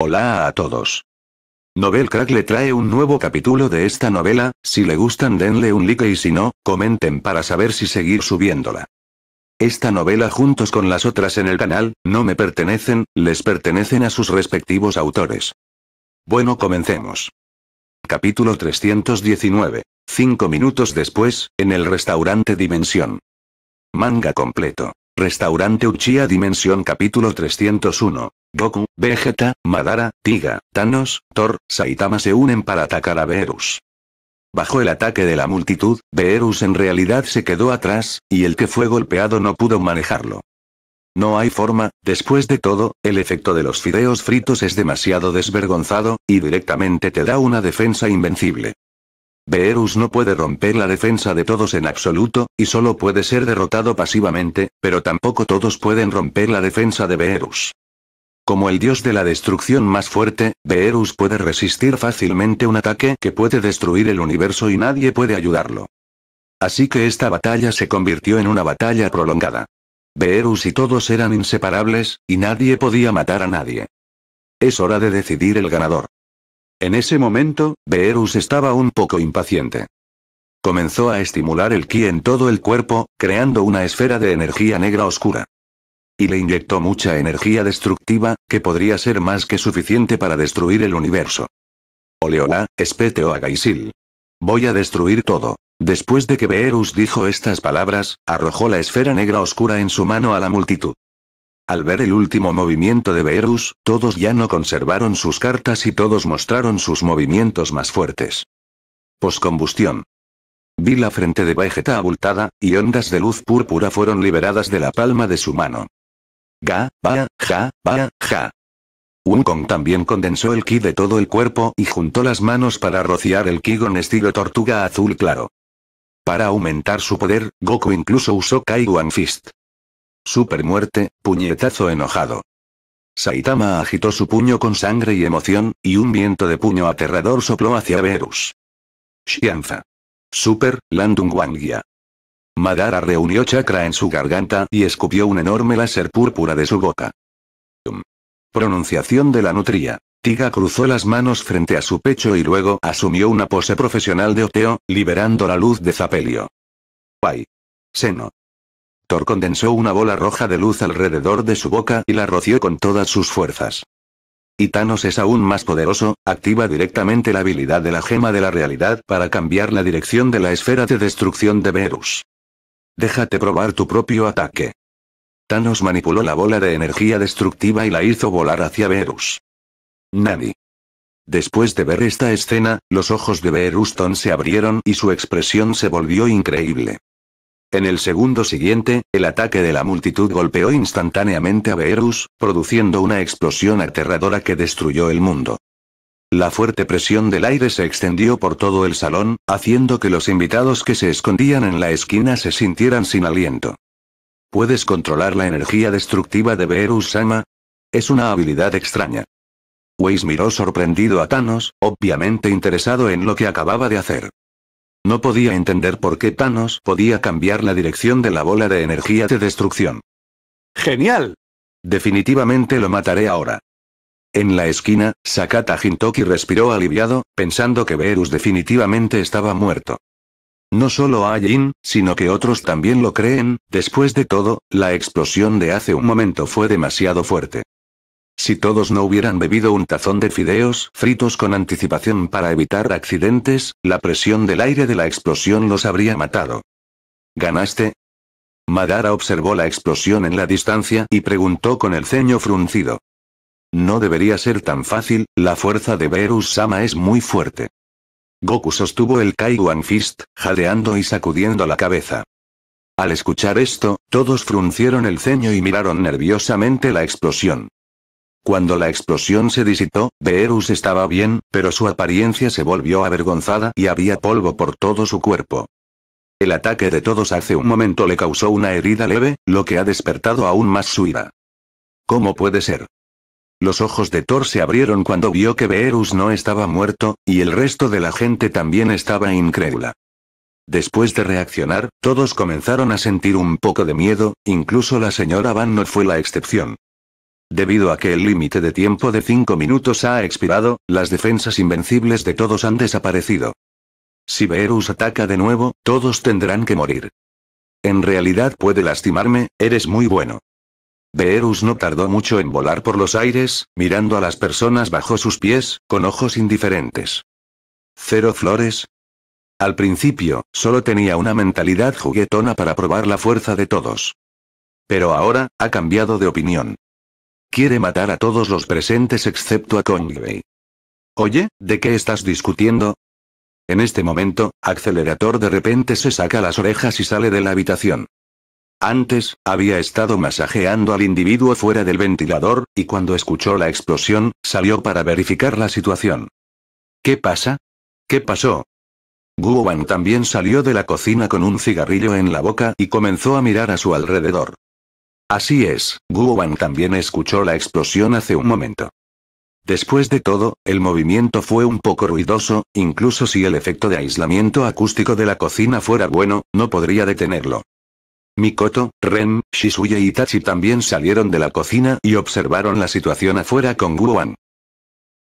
Hola a todos. Novel Crack le trae un nuevo capítulo de esta novela, si le gustan denle un like y si no, comenten para saber si seguir subiéndola. Esta novela juntos con las otras en el canal, no me pertenecen, les pertenecen a sus respectivos autores. Bueno comencemos. Capítulo 319. Cinco minutos después, en el restaurante Dimensión. Manga completo. Restaurante Uchiha Dimensión capítulo 301. Goku, Vegeta, Madara, Tiga, Thanos, Thor, Saitama se unen para atacar a Beerus. Bajo el ataque de la multitud, Beerus en realidad se quedó atrás, y el que fue golpeado no pudo manejarlo. No hay forma, después de todo, el efecto de los fideos fritos es demasiado desvergonzado, y directamente te da una defensa invencible. Beerus no puede romper la defensa de todos en absoluto, y solo puede ser derrotado pasivamente, pero tampoco todos pueden romper la defensa de Beerus. Como el dios de la destrucción más fuerte, Beerus puede resistir fácilmente un ataque que puede destruir el universo y nadie puede ayudarlo. Así que esta batalla se convirtió en una batalla prolongada. Beerus y todos eran inseparables, y nadie podía matar a nadie. Es hora de decidir el ganador. En ese momento, Beerus estaba un poco impaciente. Comenzó a estimular el ki en todo el cuerpo, creando una esfera de energía negra oscura y le inyectó mucha energía destructiva, que podría ser más que suficiente para destruir el universo. Oleola, espete o Gaisil. Voy a destruir todo. Después de que Beerus dijo estas palabras, arrojó la esfera negra oscura en su mano a la multitud. Al ver el último movimiento de Beerus, todos ya no conservaron sus cartas y todos mostraron sus movimientos más fuertes. Poscombustión. Vi la frente de Vegeta abultada, y ondas de luz púrpura fueron liberadas de la palma de su mano. Ga, ba, ja, ba, ja. Wukong Kong también condensó el ki de todo el cuerpo y juntó las manos para rociar el ki con estilo tortuga azul claro. Para aumentar su poder, Goku incluso usó Kai Wan Fist. Super muerte, puñetazo enojado. Saitama agitó su puño con sangre y emoción, y un viento de puño aterrador sopló hacia Verus. Shianza. Super, Landung Wangia. Madara reunió chakra en su garganta y escupió un enorme láser púrpura de su boca. Pronunciación de la nutria. Tiga cruzó las manos frente a su pecho y luego asumió una pose profesional de oteo, liberando la luz de Zapelio. Pai. Seno. Thor condensó una bola roja de luz alrededor de su boca y la roció con todas sus fuerzas. Y Thanos es aún más poderoso, activa directamente la habilidad de la gema de la realidad para cambiar la dirección de la esfera de destrucción de Verus. Déjate probar tu propio ataque. Thanos manipuló la bola de energía destructiva y la hizo volar hacia Verus. Nani. Después de ver esta escena, los ojos de Veruston se abrieron y su expresión se volvió increíble. En el segundo siguiente, el ataque de la multitud golpeó instantáneamente a Beerus, produciendo una explosión aterradora que destruyó el mundo. La fuerte presión del aire se extendió por todo el salón, haciendo que los invitados que se escondían en la esquina se sintieran sin aliento. ¿Puedes controlar la energía destructiva de Beerus-sama? Es una habilidad extraña. Weiss miró sorprendido a Thanos, obviamente interesado en lo que acababa de hacer. No podía entender por qué Thanos podía cambiar la dirección de la bola de energía de destrucción. ¡Genial! Definitivamente lo mataré ahora. En la esquina, Sakata Hintoki respiró aliviado, pensando que Verus definitivamente estaba muerto. No solo a Jin, sino que otros también lo creen, después de todo, la explosión de hace un momento fue demasiado fuerte. Si todos no hubieran bebido un tazón de fideos fritos con anticipación para evitar accidentes, la presión del aire de la explosión los habría matado. ¿Ganaste? Madara observó la explosión en la distancia y preguntó con el ceño fruncido. No debería ser tan fácil, la fuerza de Beerus Sama es muy fuerte. Goku sostuvo el Kaiwan Fist, jadeando y sacudiendo la cabeza. Al escuchar esto, todos fruncieron el ceño y miraron nerviosamente la explosión. Cuando la explosión se disipó, Beerus estaba bien, pero su apariencia se volvió avergonzada y había polvo por todo su cuerpo. El ataque de todos hace un momento le causó una herida leve, lo que ha despertado aún más su ira. ¿Cómo puede ser? Los ojos de Thor se abrieron cuando vio que Beerus no estaba muerto, y el resto de la gente también estaba incrédula. Después de reaccionar, todos comenzaron a sentir un poco de miedo, incluso la señora Van no fue la excepción. Debido a que el límite de tiempo de 5 minutos ha expirado, las defensas invencibles de todos han desaparecido. Si Beerus ataca de nuevo, todos tendrán que morir. En realidad puede lastimarme, eres muy bueno. Beerus no tardó mucho en volar por los aires, mirando a las personas bajo sus pies, con ojos indiferentes. Cero flores. Al principio, solo tenía una mentalidad juguetona para probar la fuerza de todos. Pero ahora, ha cambiado de opinión. Quiere matar a todos los presentes excepto a Conway. Oye, ¿de qué estás discutiendo? En este momento, Accelerator de repente se saca las orejas y sale de la habitación. Antes, había estado masajeando al individuo fuera del ventilador, y cuando escuchó la explosión, salió para verificar la situación. ¿Qué pasa? ¿Qué pasó? Guowan también salió de la cocina con un cigarrillo en la boca y comenzó a mirar a su alrededor. Así es, Guowan también escuchó la explosión hace un momento. Después de todo, el movimiento fue un poco ruidoso, incluso si el efecto de aislamiento acústico de la cocina fuera bueno, no podría detenerlo. Mikoto, Ren, Shisui y Tachi también salieron de la cocina y observaron la situación afuera con Guan.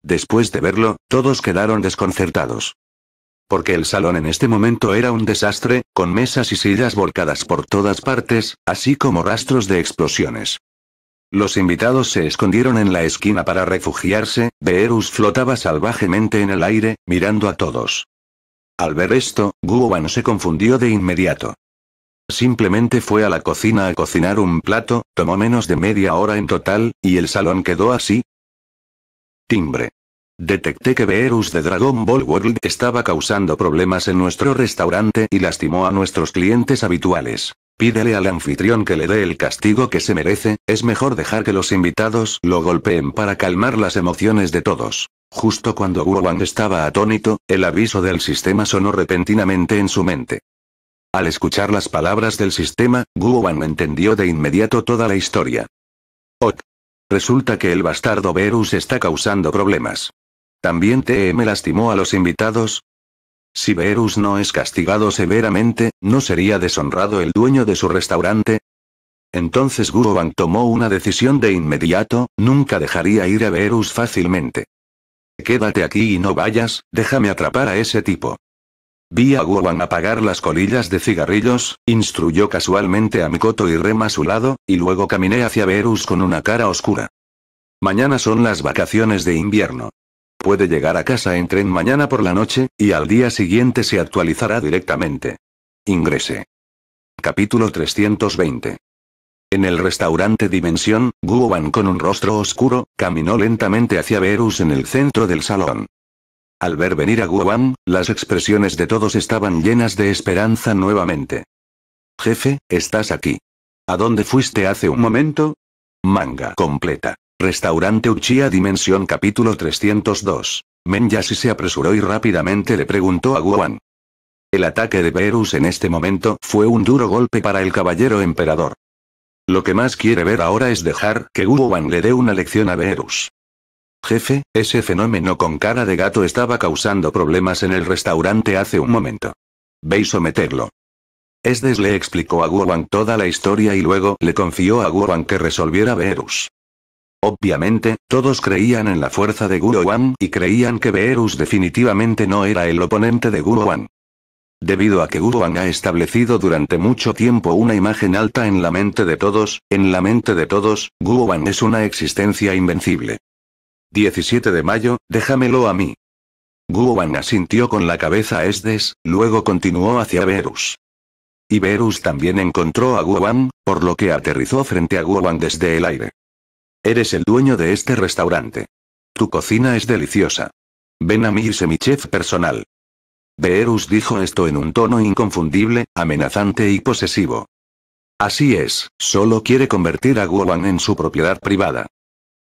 Después de verlo, todos quedaron desconcertados. Porque el salón en este momento era un desastre, con mesas y sillas volcadas por todas partes, así como rastros de explosiones. Los invitados se escondieron en la esquina para refugiarse, Beerus flotaba salvajemente en el aire, mirando a todos. Al ver esto, Guoan se confundió de inmediato. Simplemente fue a la cocina a cocinar un plato, tomó menos de media hora en total, y el salón quedó así. Timbre. Detecté que Beerus de Dragon Ball World estaba causando problemas en nuestro restaurante y lastimó a nuestros clientes habituales. Pídele al anfitrión que le dé el castigo que se merece, es mejor dejar que los invitados lo golpeen para calmar las emociones de todos. Justo cuando Wang estaba atónito, el aviso del sistema sonó repentinamente en su mente. Al escuchar las palabras del sistema, Guowan entendió de inmediato toda la historia. Ok. Resulta que el bastardo Verus está causando problemas. ¿También TM lastimó a los invitados? Si Verus no es castigado severamente, ¿no sería deshonrado el dueño de su restaurante? Entonces Guroban tomó una decisión de inmediato, nunca dejaría ir a Verus fácilmente. Quédate aquí y no vayas, déjame atrapar a ese tipo. Vi a apagar las colillas de cigarrillos, instruyó casualmente a Mikoto y Rema a su lado, y luego caminé hacia Verus con una cara oscura. Mañana son las vacaciones de invierno. Puede llegar a casa en tren mañana por la noche, y al día siguiente se actualizará directamente. Ingrese. Capítulo 320. En el restaurante Dimensión, Guan con un rostro oscuro, caminó lentamente hacia Verus en el centro del salón. Al ver venir a Guam, las expresiones de todos estaban llenas de esperanza nuevamente. Jefe, estás aquí. ¿A dónde fuiste hace un momento? Manga completa. Restaurante Uchia Dimensión capítulo 302. Yasi se apresuró y rápidamente le preguntó a Wan. El ataque de Verus en este momento fue un duro golpe para el caballero emperador. Lo que más quiere ver ahora es dejar que Guan le dé una lección a Verus. Jefe, ese fenómeno con cara de gato estaba causando problemas en el restaurante hace un momento. Veis someterlo. Esdes le explicó a Guowang toda la historia y luego le confió a Guowang que resolviera Beerus. Obviamente, todos creían en la fuerza de Guowang y creían que Beerus definitivamente no era el oponente de Guowang. Debido a que Guowang ha establecido durante mucho tiempo una imagen alta en la mente de todos, en la mente de todos, Guowang es una existencia invencible. 17 de mayo, déjamelo a mí. Guowan asintió con la cabeza a Esdes, luego continuó hacia Verus. Y Verus también encontró a Guowan, por lo que aterrizó frente a Guowan desde el aire. Eres el dueño de este restaurante. Tu cocina es deliciosa. Ven a mí y sé mi chef personal. Verus dijo esto en un tono inconfundible, amenazante y posesivo. Así es, solo quiere convertir a Guowan en su propiedad privada.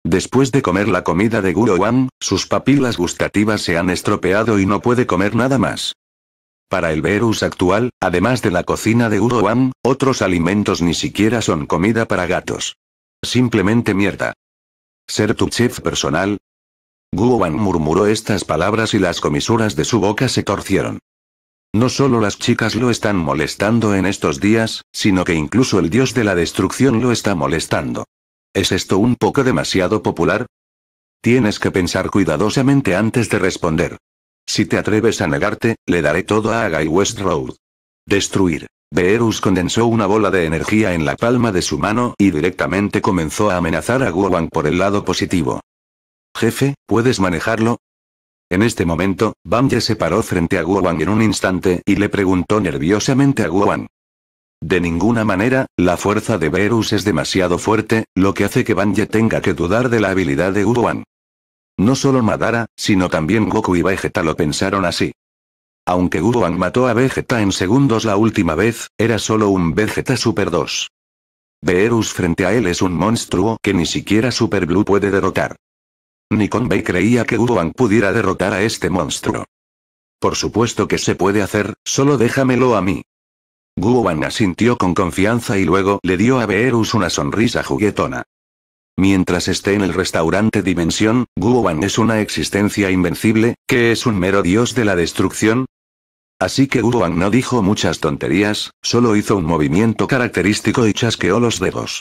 Después de comer la comida de Guru sus papilas gustativas se han estropeado y no puede comer nada más. Para el Verus actual, además de la cocina de Guru otros alimentos ni siquiera son comida para gatos. Simplemente mierda. Ser tu chef personal. Wan murmuró estas palabras y las comisuras de su boca se torcieron. No solo las chicas lo están molestando en estos días, sino que incluso el dios de la destrucción lo está molestando. ¿Es esto un poco demasiado popular? Tienes que pensar cuidadosamente antes de responder. Si te atreves a negarte, le daré todo a West Road. Destruir. Beerus condensó una bola de energía en la palma de su mano y directamente comenzó a amenazar a Gowan por el lado positivo. Jefe, ¿puedes manejarlo? En este momento, Bamje se paró frente a Gowan en un instante y le preguntó nerviosamente a Gowan, de ninguna manera, la fuerza de Verus es demasiado fuerte, lo que hace que Banje tenga que dudar de la habilidad de Uruan. No solo Madara, sino también Goku y Vegeta lo pensaron así. Aunque Uruan mató a Vegeta en segundos la última vez, era solo un Vegeta Super 2. Beerus frente a él es un monstruo que ni siquiera Super Blue puede derrotar. Nikon Bay creía que Uruan pudiera derrotar a este monstruo. Por supuesto que se puede hacer, solo déjamelo a mí. Guoban asintió con confianza y luego le dio a Beerus una sonrisa juguetona. Mientras esté en el restaurante Dimensión, Guoban es una existencia invencible, que es un mero dios de la destrucción, Así que Guoan no dijo muchas tonterías, solo hizo un movimiento característico y chasqueó los dedos.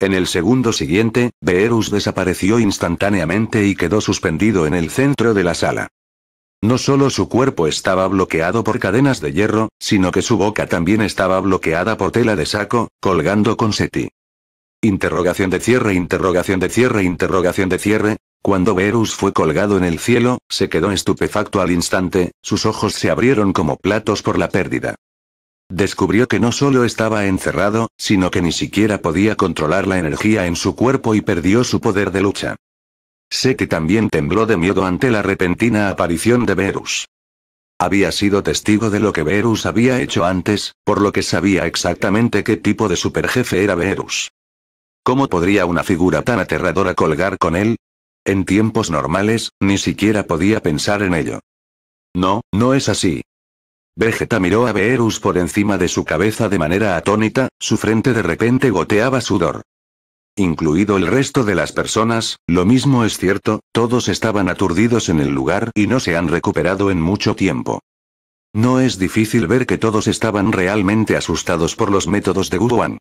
En el segundo siguiente, Beerus desapareció instantáneamente y quedó suspendido en el centro de la sala. No solo su cuerpo estaba bloqueado por cadenas de hierro, sino que su boca también estaba bloqueada por tela de saco, colgando con seti. Interrogación de cierre, interrogación de cierre, interrogación de cierre. Cuando Verus fue colgado en el cielo, se quedó estupefacto al instante, sus ojos se abrieron como platos por la pérdida. Descubrió que no solo estaba encerrado, sino que ni siquiera podía controlar la energía en su cuerpo y perdió su poder de lucha. Sé que también tembló de miedo ante la repentina aparición de Verus. Había sido testigo de lo que Verus había hecho antes, por lo que sabía exactamente qué tipo de superjefe era Verus. ¿Cómo podría una figura tan aterradora colgar con él? En tiempos normales, ni siquiera podía pensar en ello. No, no es así. Vegeta miró a Verus por encima de su cabeza de manera atónita, su frente de repente goteaba sudor incluido el resto de las personas, lo mismo es cierto, todos estaban aturdidos en el lugar y no se han recuperado en mucho tiempo. No es difícil ver que todos estaban realmente asustados por los métodos de Guruan.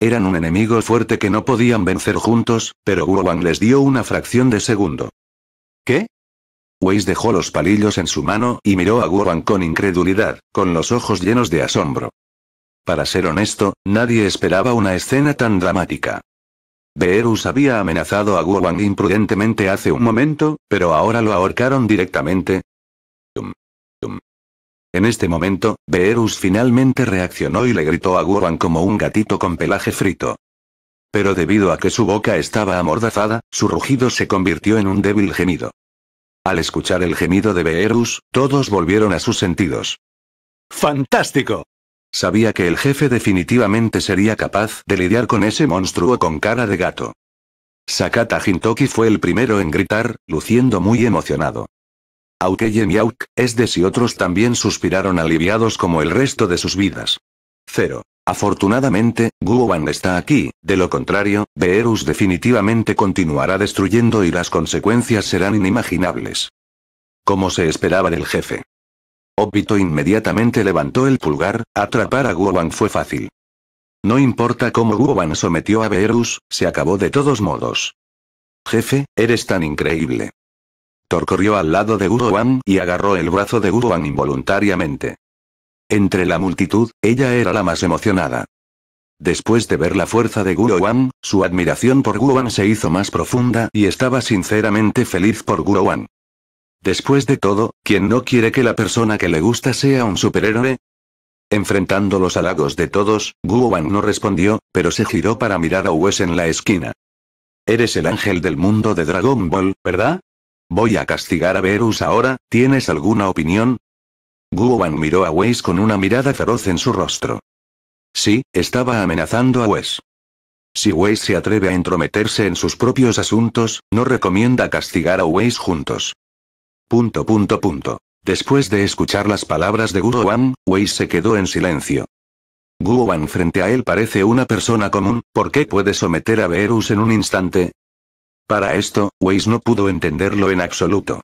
Eran un enemigo fuerte que no podían vencer juntos, pero Guruan les dio una fracción de segundo. ¿Qué? Weiss dejó los palillos en su mano y miró a Guruan con incredulidad, con los ojos llenos de asombro. Para ser honesto, nadie esperaba una escena tan dramática. Beerus había amenazado a Guowang imprudentemente hace un momento, pero ahora lo ahorcaron directamente. En este momento, Beerus finalmente reaccionó y le gritó a Guowang como un gatito con pelaje frito. Pero debido a que su boca estaba amordazada, su rugido se convirtió en un débil gemido. Al escuchar el gemido de Beerus, todos volvieron a sus sentidos. ¡Fantástico! Sabía que el jefe definitivamente sería capaz de lidiar con ese monstruo con cara de gato. Sakata Hintoki fue el primero en gritar, luciendo muy emocionado. Aukeye es es de si otros también suspiraron aliviados como el resto de sus vidas. Cero. Afortunadamente, Guoban está aquí, de lo contrario, Beerus definitivamente continuará destruyendo y las consecuencias serán inimaginables. Como se esperaba del jefe. Obito inmediatamente levantó el pulgar, atrapar a Guoban fue fácil. No importa cómo Guoban sometió a Beerus, se acabó de todos modos. Jefe, eres tan increíble. Thor corrió al lado de Wan y agarró el brazo de Guruan involuntariamente. Entre la multitud, ella era la más emocionada. Después de ver la fuerza de Wan, su admiración por Gurowan se hizo más profunda y estaba sinceramente feliz por Wan. Después de todo, ¿quién no quiere que la persona que le gusta sea un superhéroe? Enfrentando los halagos de todos, Guowan no respondió, pero se giró para mirar a Wes en la esquina. Eres el ángel del mundo de Dragon Ball, ¿verdad? Voy a castigar a Verus ahora, ¿tienes alguna opinión? Guowan miró a Wes con una mirada feroz en su rostro. Sí, estaba amenazando a Wes. Si Wes se atreve a entrometerse en sus propios asuntos, no recomienda castigar a Wes juntos. Punto punto punto. Después de escuchar las palabras de Guru Wan, Wei se quedó en silencio. Guru Wan frente a él parece una persona común, ¿por qué puede someter a Verus en un instante? Para esto, Weiss no pudo entenderlo en absoluto.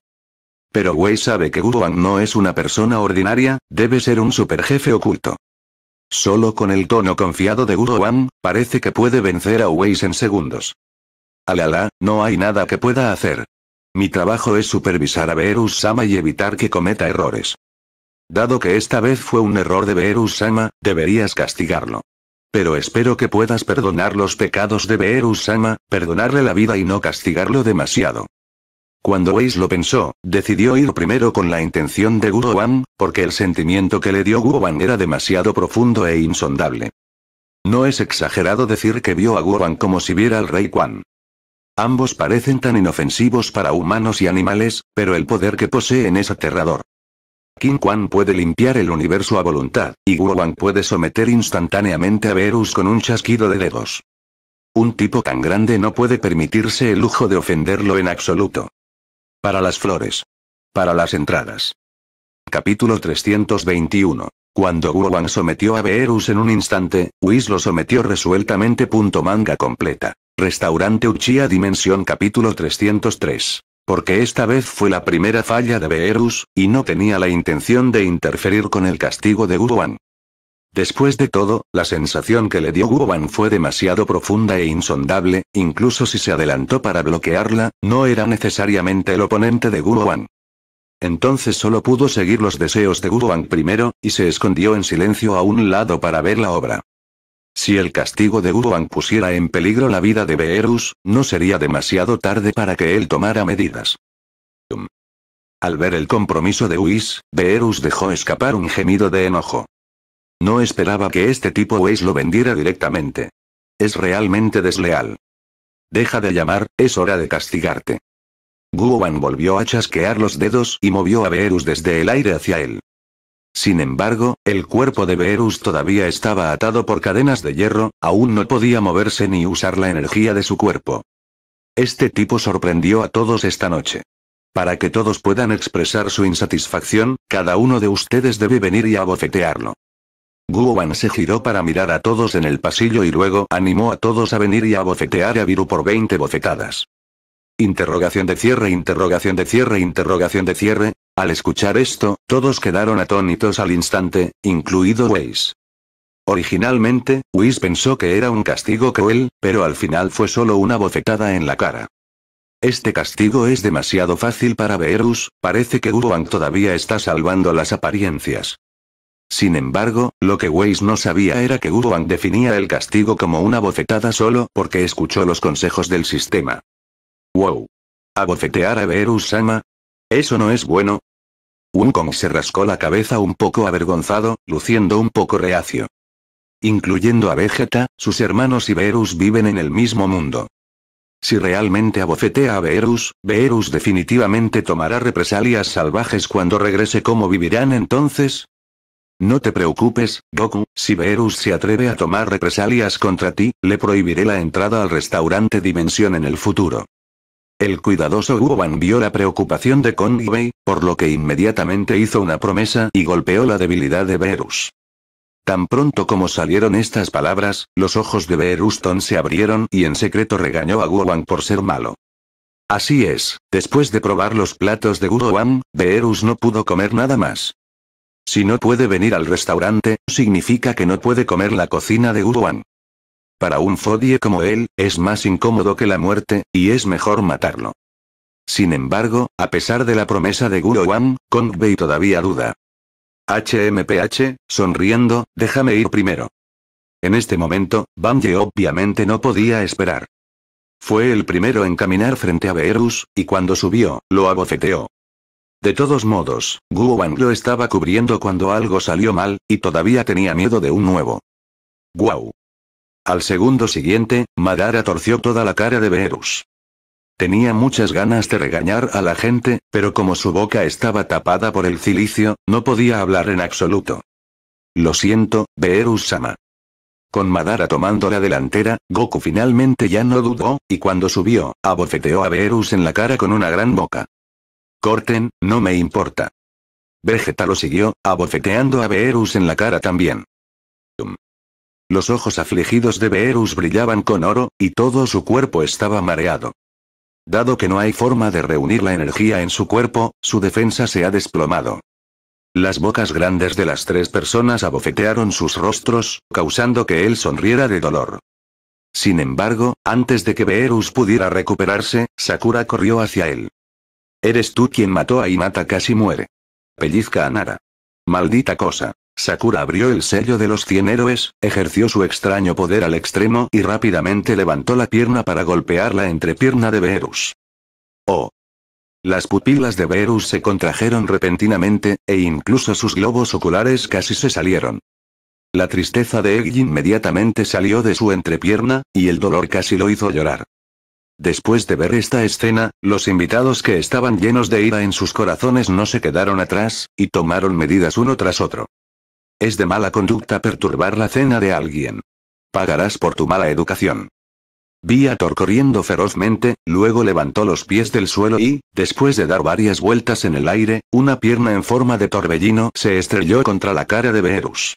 Pero Wei sabe que Guru Wan no es una persona ordinaria, debe ser un superjefe oculto. Solo con el tono confiado de Guru Wan, parece que puede vencer a Weiss en segundos. Alala, no hay nada que pueda hacer, mi trabajo es supervisar a beerus y evitar que cometa errores. Dado que esta vez fue un error de beerus deberías castigarlo. Pero espero que puedas perdonar los pecados de beerus perdonarle la vida y no castigarlo demasiado. Cuando Weiss lo pensó, decidió ir primero con la intención de Guo Wan, porque el sentimiento que le dio Guo Wan era demasiado profundo e insondable. No es exagerado decir que vio a Guo como si viera al rey Quan. Ambos parecen tan inofensivos para humanos y animales, pero el poder que poseen es aterrador. King Kwan puede limpiar el universo a voluntad, y Wang puede someter instantáneamente a Verus con un chasquido de dedos. Un tipo tan grande no puede permitirse el lujo de ofenderlo en absoluto. Para las flores. Para las entradas. Capítulo 321. Cuando Wang sometió a Beerus en un instante, Whis lo sometió resueltamente. manga completa. Restaurante Uchiha Dimensión capítulo 303. Porque esta vez fue la primera falla de Beerus, y no tenía la intención de interferir con el castigo de Guruan. Después de todo, la sensación que le dio Guruan fue demasiado profunda e insondable, incluso si se adelantó para bloquearla, no era necesariamente el oponente de Guruan. Entonces solo pudo seguir los deseos de Guruan primero, y se escondió en silencio a un lado para ver la obra. Si el castigo de Guruan pusiera en peligro la vida de Beerus, no sería demasiado tarde para que él tomara medidas. Al ver el compromiso de Whis, Beerus dejó escapar un gemido de enojo. No esperaba que este tipo Whis lo vendiera directamente. Es realmente desleal. Deja de llamar, es hora de castigarte. Guoan volvió a chasquear los dedos y movió a Beerus desde el aire hacia él. Sin embargo, el cuerpo de Beerus todavía estaba atado por cadenas de hierro, aún no podía moverse ni usar la energía de su cuerpo. Este tipo sorprendió a todos esta noche. Para que todos puedan expresar su insatisfacción, cada uno de ustedes debe venir y abofetearlo. Guoban se giró para mirar a todos en el pasillo y luego animó a todos a venir y a a Viru por 20 bofetadas. Interrogación de cierre, interrogación de cierre, interrogación de cierre, al escuchar esto, todos quedaron atónitos al instante, incluido Weiss. Originalmente, Weiss pensó que era un castigo cruel, pero al final fue solo una bofetada en la cara. Este castigo es demasiado fácil para Beerus, parece que Guan todavía está salvando las apariencias. Sin embargo, lo que Weiss no sabía era que Guan definía el castigo como una bofetada solo porque escuchó los consejos del sistema. Wow. bofetear a Beerus Sama? ¿Eso no es bueno? como se rascó la cabeza un poco avergonzado, luciendo un poco reacio. Incluyendo a Vegeta, sus hermanos y Beerus viven en el mismo mundo. Si realmente abofetea a Beerus, Beerus definitivamente tomará represalias salvajes cuando regrese. ¿Cómo vivirán entonces? No te preocupes, Goku, si Beerus se atreve a tomar represalias contra ti, le prohibiré la entrada al restaurante Dimensión en el futuro. El cuidadoso Wan vio la preocupación de Conway, por lo que inmediatamente hizo una promesa y golpeó la debilidad de Beerus. Tan pronto como salieron estas palabras, los ojos de Ton se abrieron y en secreto regañó a Guoban por ser malo. Así es, después de probar los platos de Guoban, Beerus no pudo comer nada más. Si no puede venir al restaurante, significa que no puede comer la cocina de Wan. Para un Fodie como él, es más incómodo que la muerte, y es mejor matarlo. Sin embargo, a pesar de la promesa de Guo Wang, Bei todavía duda. HMPH, sonriendo, déjame ir primero. En este momento, Ye obviamente no podía esperar. Fue el primero en caminar frente a Beerus, y cuando subió, lo abofeteó. De todos modos, Guo Wang lo estaba cubriendo cuando algo salió mal, y todavía tenía miedo de un nuevo. ¡Guau! Al segundo siguiente, Madara torció toda la cara de Beerus. Tenía muchas ganas de regañar a la gente, pero como su boca estaba tapada por el cilicio, no podía hablar en absoluto. Lo siento, Beerus-sama. Con Madara tomando la delantera, Goku finalmente ya no dudó, y cuando subió, abofeteó a Beerus en la cara con una gran boca. Corten, no me importa. Vegeta lo siguió, abofeteando a Beerus en la cara también. Los ojos afligidos de Beerus brillaban con oro, y todo su cuerpo estaba mareado. Dado que no hay forma de reunir la energía en su cuerpo, su defensa se ha desplomado. Las bocas grandes de las tres personas abofetearon sus rostros, causando que él sonriera de dolor. Sin embargo, antes de que Beerus pudiera recuperarse, Sakura corrió hacia él. Eres tú quien mató a Imata casi muere. Pellizca a Nara. Maldita cosa. Sakura abrió el sello de los cien héroes, ejerció su extraño poder al extremo y rápidamente levantó la pierna para golpear la entrepierna de Verus. ¡Oh! Las pupilas de Beerus se contrajeron repentinamente, e incluso sus globos oculares casi se salieron. La tristeza de Eggy inmediatamente salió de su entrepierna, y el dolor casi lo hizo llorar. Después de ver esta escena, los invitados que estaban llenos de ira en sus corazones no se quedaron atrás, y tomaron medidas uno tras otro. Es de mala conducta perturbar la cena de alguien. Pagarás por tu mala educación. Vi a Thor corriendo ferozmente, luego levantó los pies del suelo y, después de dar varias vueltas en el aire, una pierna en forma de torbellino se estrelló contra la cara de Verus.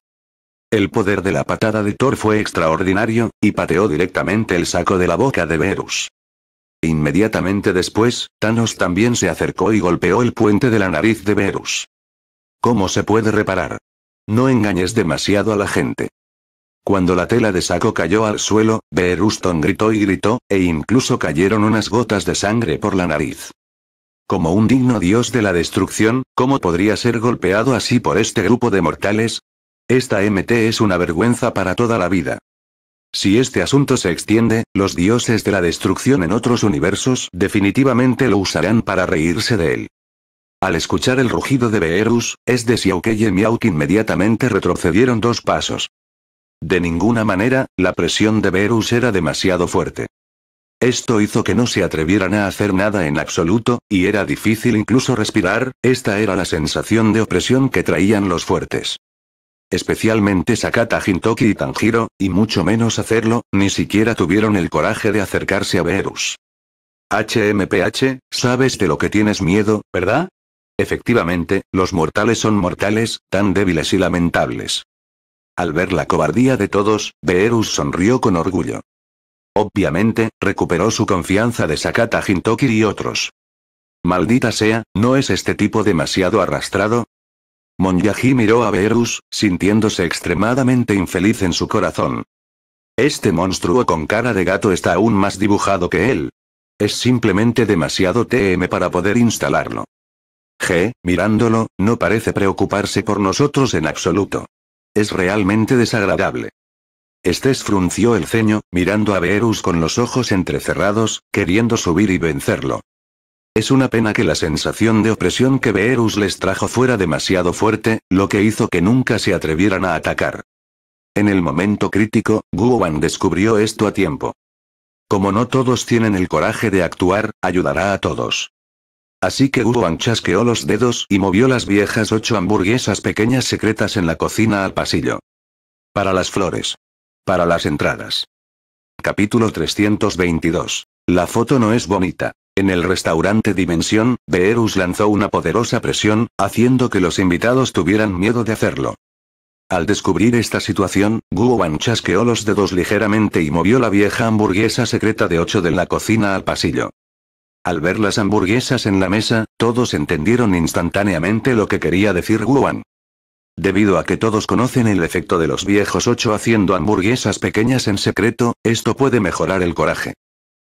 El poder de la patada de Thor fue extraordinario, y pateó directamente el saco de la boca de Verus. Inmediatamente después, Thanos también se acercó y golpeó el puente de la nariz de Verus. ¿Cómo se puede reparar? No engañes demasiado a la gente. Cuando la tela de saco cayó al suelo, Beruston gritó y gritó, e incluso cayeron unas gotas de sangre por la nariz. Como un digno dios de la destrucción, ¿cómo podría ser golpeado así por este grupo de mortales? Esta MT es una vergüenza para toda la vida. Si este asunto se extiende, los dioses de la destrucción en otros universos definitivamente lo usarán para reírse de él. Al escuchar el rugido de Beerus, es de y Miauk inmediatamente retrocedieron dos pasos. De ninguna manera, la presión de Beerus era demasiado fuerte. Esto hizo que no se atrevieran a hacer nada en absoluto, y era difícil incluso respirar, esta era la sensación de opresión que traían los fuertes. Especialmente Sakata Hintoki y Tanjiro, y mucho menos hacerlo, ni siquiera tuvieron el coraje de acercarse a Beerus. HMPH, sabes de lo que tienes miedo, ¿verdad? Efectivamente, los mortales son mortales, tan débiles y lamentables. Al ver la cobardía de todos, Beerus sonrió con orgullo. Obviamente, recuperó su confianza de Sakata Hintoki y otros. Maldita sea, ¿no es este tipo demasiado arrastrado? Monyaji miró a Beerus, sintiéndose extremadamente infeliz en su corazón. Este monstruo con cara de gato está aún más dibujado que él. Es simplemente demasiado TM para poder instalarlo. G, mirándolo, no parece preocuparse por nosotros en absoluto. Es realmente desagradable. Estes frunció el ceño, mirando a Beerus con los ojos entrecerrados, queriendo subir y vencerlo. Es una pena que la sensación de opresión que Beerus les trajo fuera demasiado fuerte, lo que hizo que nunca se atrevieran a atacar. En el momento crítico, Guowan descubrió esto a tiempo. Como no todos tienen el coraje de actuar, ayudará a todos. Así que Wan chasqueó los dedos y movió las viejas ocho hamburguesas pequeñas secretas en la cocina al pasillo. Para las flores. Para las entradas. Capítulo 322. La foto no es bonita. En el restaurante Dimensión, Beerus lanzó una poderosa presión, haciendo que los invitados tuvieran miedo de hacerlo. Al descubrir esta situación, Wan chasqueó los dedos ligeramente y movió la vieja hamburguesa secreta de ocho de la cocina al pasillo. Al ver las hamburguesas en la mesa, todos entendieron instantáneamente lo que quería decir Guan. Debido a que todos conocen el efecto de los viejos ocho haciendo hamburguesas pequeñas en secreto, esto puede mejorar el coraje.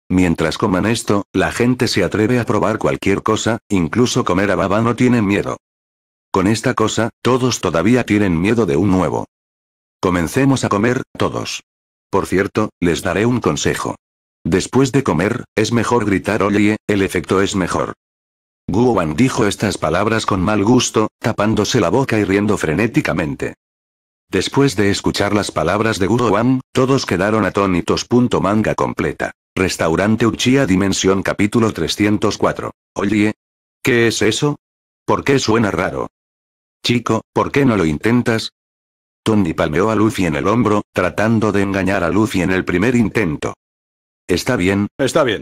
Mientras coman esto, la gente se atreve a probar cualquier cosa, incluso comer a baba no tienen miedo. Con esta cosa, todos todavía tienen miedo de un nuevo. Comencemos a comer, todos. Por cierto, les daré un consejo. Después de comer, es mejor gritar oye, el efecto es mejor. Wan dijo estas palabras con mal gusto, tapándose la boca y riendo frenéticamente. Después de escuchar las palabras de Wan, todos quedaron atónitos. Manga completa. Restaurante Uchiha Dimensión capítulo 304. Oye. ¿Qué es eso? ¿Por qué suena raro? Chico, ¿por qué no lo intentas? Tony palmeó a Luffy en el hombro, tratando de engañar a Luffy en el primer intento. Está bien, está bien.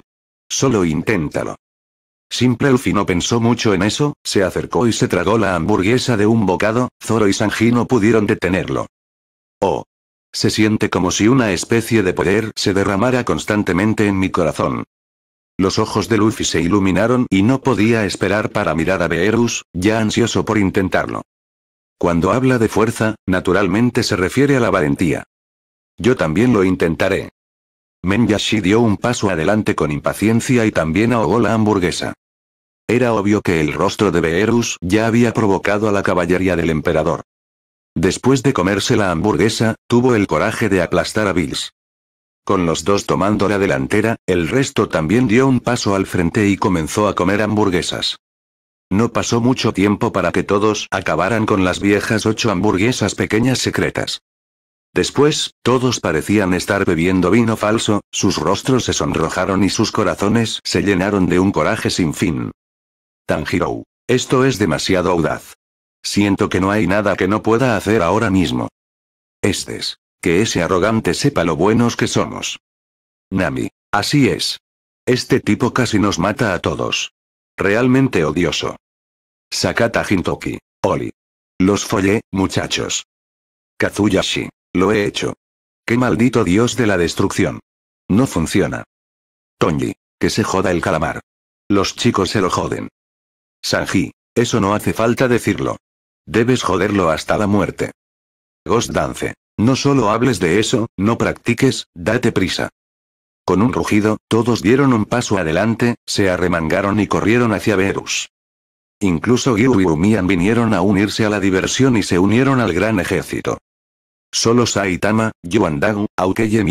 Solo inténtalo. Luffy no pensó mucho en eso, se acercó y se tragó la hamburguesa de un bocado, Zoro y Sanji no pudieron detenerlo. Oh. Se siente como si una especie de poder se derramara constantemente en mi corazón. Los ojos de Luffy se iluminaron y no podía esperar para mirar a Beerus, ya ansioso por intentarlo. Cuando habla de fuerza, naturalmente se refiere a la valentía. Yo también lo intentaré. Menyashi dio un paso adelante con impaciencia y también ahogó la hamburguesa. Era obvio que el rostro de Beerus ya había provocado a la caballería del emperador. Después de comerse la hamburguesa, tuvo el coraje de aplastar a Bills. Con los dos tomando la delantera, el resto también dio un paso al frente y comenzó a comer hamburguesas. No pasó mucho tiempo para que todos acabaran con las viejas ocho hamburguesas pequeñas secretas. Después, todos parecían estar bebiendo vino falso, sus rostros se sonrojaron y sus corazones se llenaron de un coraje sin fin. Tanjiro. Esto es demasiado audaz. Siento que no hay nada que no pueda hacer ahora mismo. Estes. Que ese arrogante sepa lo buenos que somos. Nami. Así es. Este tipo casi nos mata a todos. Realmente odioso. Sakata Hintoki, Oli. Los follé, muchachos. Kazuyashi. Lo he hecho. ¡Qué maldito dios de la destrucción! No funciona. Tonji, que se joda el calamar. Los chicos se lo joden. Sanji, eso no hace falta decirlo. Debes joderlo hasta la muerte. Ghost Dance, no solo hables de eso, no practiques, date prisa. Con un rugido, todos dieron un paso adelante, se arremangaron y corrieron hacia Verus. Incluso Gyu y Umian vinieron a unirse a la diversión y se unieron al gran ejército. Solo Saitama, Yuandao, Aukeye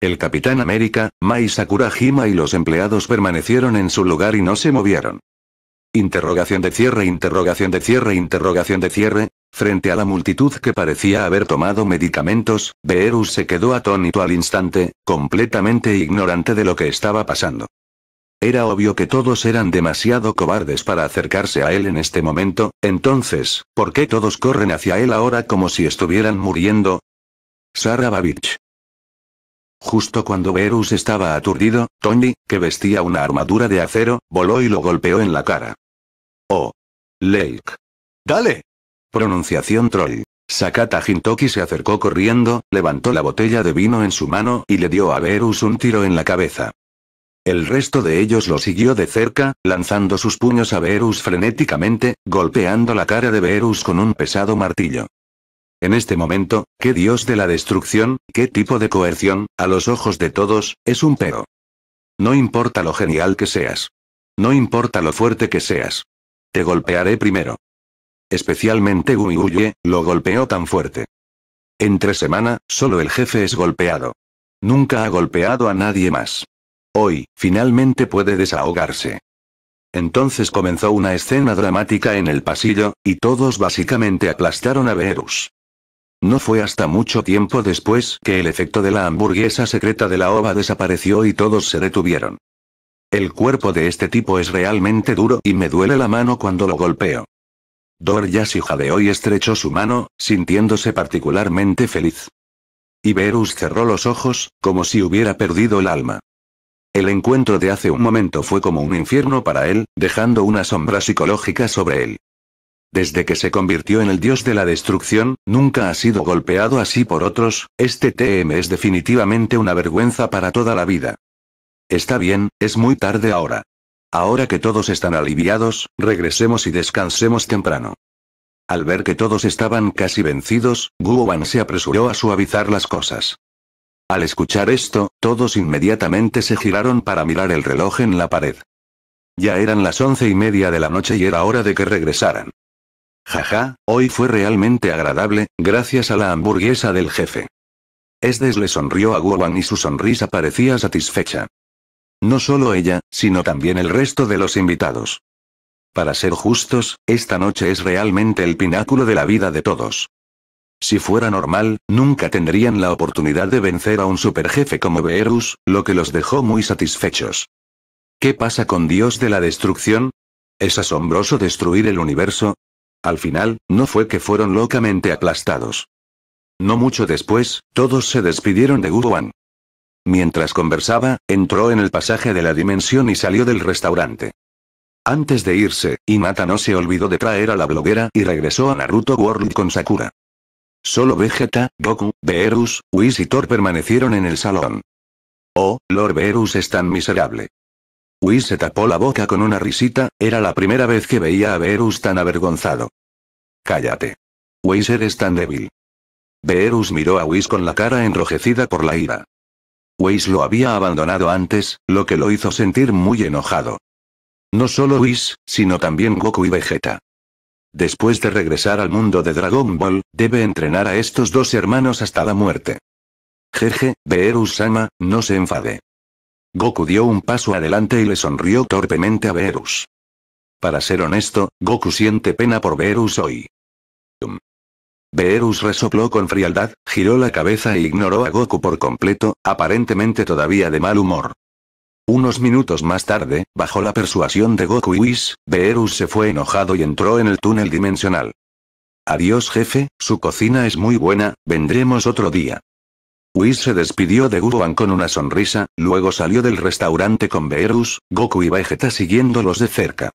el Capitán América, Mai Sakurajima y los empleados permanecieron en su lugar y no se movieron. Interrogación de cierre, interrogación de cierre, interrogación de cierre. Frente a la multitud que parecía haber tomado medicamentos, Beerus se quedó atónito al instante, completamente ignorante de lo que estaba pasando. Era obvio que todos eran demasiado cobardes para acercarse a él en este momento, entonces, ¿por qué todos corren hacia él ahora como si estuvieran muriendo? Sara Justo cuando Verus estaba aturdido, Tony, que vestía una armadura de acero, voló y lo golpeó en la cara. Oh. Lake. Dale. Pronunciación troll. Sakata Hintoki se acercó corriendo, levantó la botella de vino en su mano y le dio a Verus un tiro en la cabeza. El resto de ellos lo siguió de cerca, lanzando sus puños a Verus frenéticamente, golpeando la cara de Verus con un pesado martillo. En este momento, ¿qué dios de la destrucción, qué tipo de coerción, a los ojos de todos, es un pero? No importa lo genial que seas. No importa lo fuerte que seas. Te golpearé primero. Especialmente Guye lo golpeó tan fuerte. Entre semana, solo el jefe es golpeado. Nunca ha golpeado a nadie más. Hoy, finalmente puede desahogarse. Entonces comenzó una escena dramática en el pasillo, y todos básicamente aplastaron a Verus. No fue hasta mucho tiempo después que el efecto de la hamburguesa secreta de la ova desapareció y todos se detuvieron. El cuerpo de este tipo es realmente duro y me duele la mano cuando lo golpeo. Dor si jadeó y estrechó su mano, sintiéndose particularmente feliz. Iberus cerró los ojos, como si hubiera perdido el alma. El encuentro de hace un momento fue como un infierno para él, dejando una sombra psicológica sobre él. Desde que se convirtió en el dios de la destrucción, nunca ha sido golpeado así por otros, este TM es definitivamente una vergüenza para toda la vida. Está bien, es muy tarde ahora. Ahora que todos están aliviados, regresemos y descansemos temprano. Al ver que todos estaban casi vencidos, Guoban se apresuró a suavizar las cosas. Al escuchar esto, todos inmediatamente se giraron para mirar el reloj en la pared. Ya eran las once y media de la noche y era hora de que regresaran. Jaja, hoy fue realmente agradable, gracias a la hamburguesa del jefe. Esdes le sonrió a Guowan y su sonrisa parecía satisfecha. No solo ella, sino también el resto de los invitados. Para ser justos, esta noche es realmente el pináculo de la vida de todos. Si fuera normal, nunca tendrían la oportunidad de vencer a un superjefe como Beerus, lo que los dejó muy satisfechos. ¿Qué pasa con Dios de la Destrucción? ¿Es asombroso destruir el universo? Al final, no fue que fueron locamente aplastados. No mucho después, todos se despidieron de Guguan. Mientras conversaba, entró en el pasaje de la dimensión y salió del restaurante. Antes de irse, Inata no se olvidó de traer a la bloguera y regresó a Naruto World con Sakura. Solo Vegeta, Goku, Beerus, Whis y Thor permanecieron en el salón. Oh, Lord Beerus es tan miserable. Whis se tapó la boca con una risita, era la primera vez que veía a Beerus tan avergonzado. Cállate. Whis eres tan débil. Beerus miró a Whis con la cara enrojecida por la ira. Whis lo había abandonado antes, lo que lo hizo sentir muy enojado. No solo Whis, sino también Goku y Vegeta. Después de regresar al mundo de Dragon Ball, debe entrenar a estos dos hermanos hasta la muerte. Jeje, Beerus-sama, no se enfade. Goku dio un paso adelante y le sonrió torpemente a Beerus. Para ser honesto, Goku siente pena por Beerus hoy. Beerus resopló con frialdad, giró la cabeza e ignoró a Goku por completo, aparentemente todavía de mal humor. Unos minutos más tarde, bajo la persuasión de Goku y Whis, Beerus se fue enojado y entró en el túnel dimensional. Adiós jefe, su cocina es muy buena, vendremos otro día. Whis se despidió de Gohan con una sonrisa, luego salió del restaurante con Beerus, Goku y Vegeta siguiéndolos de cerca.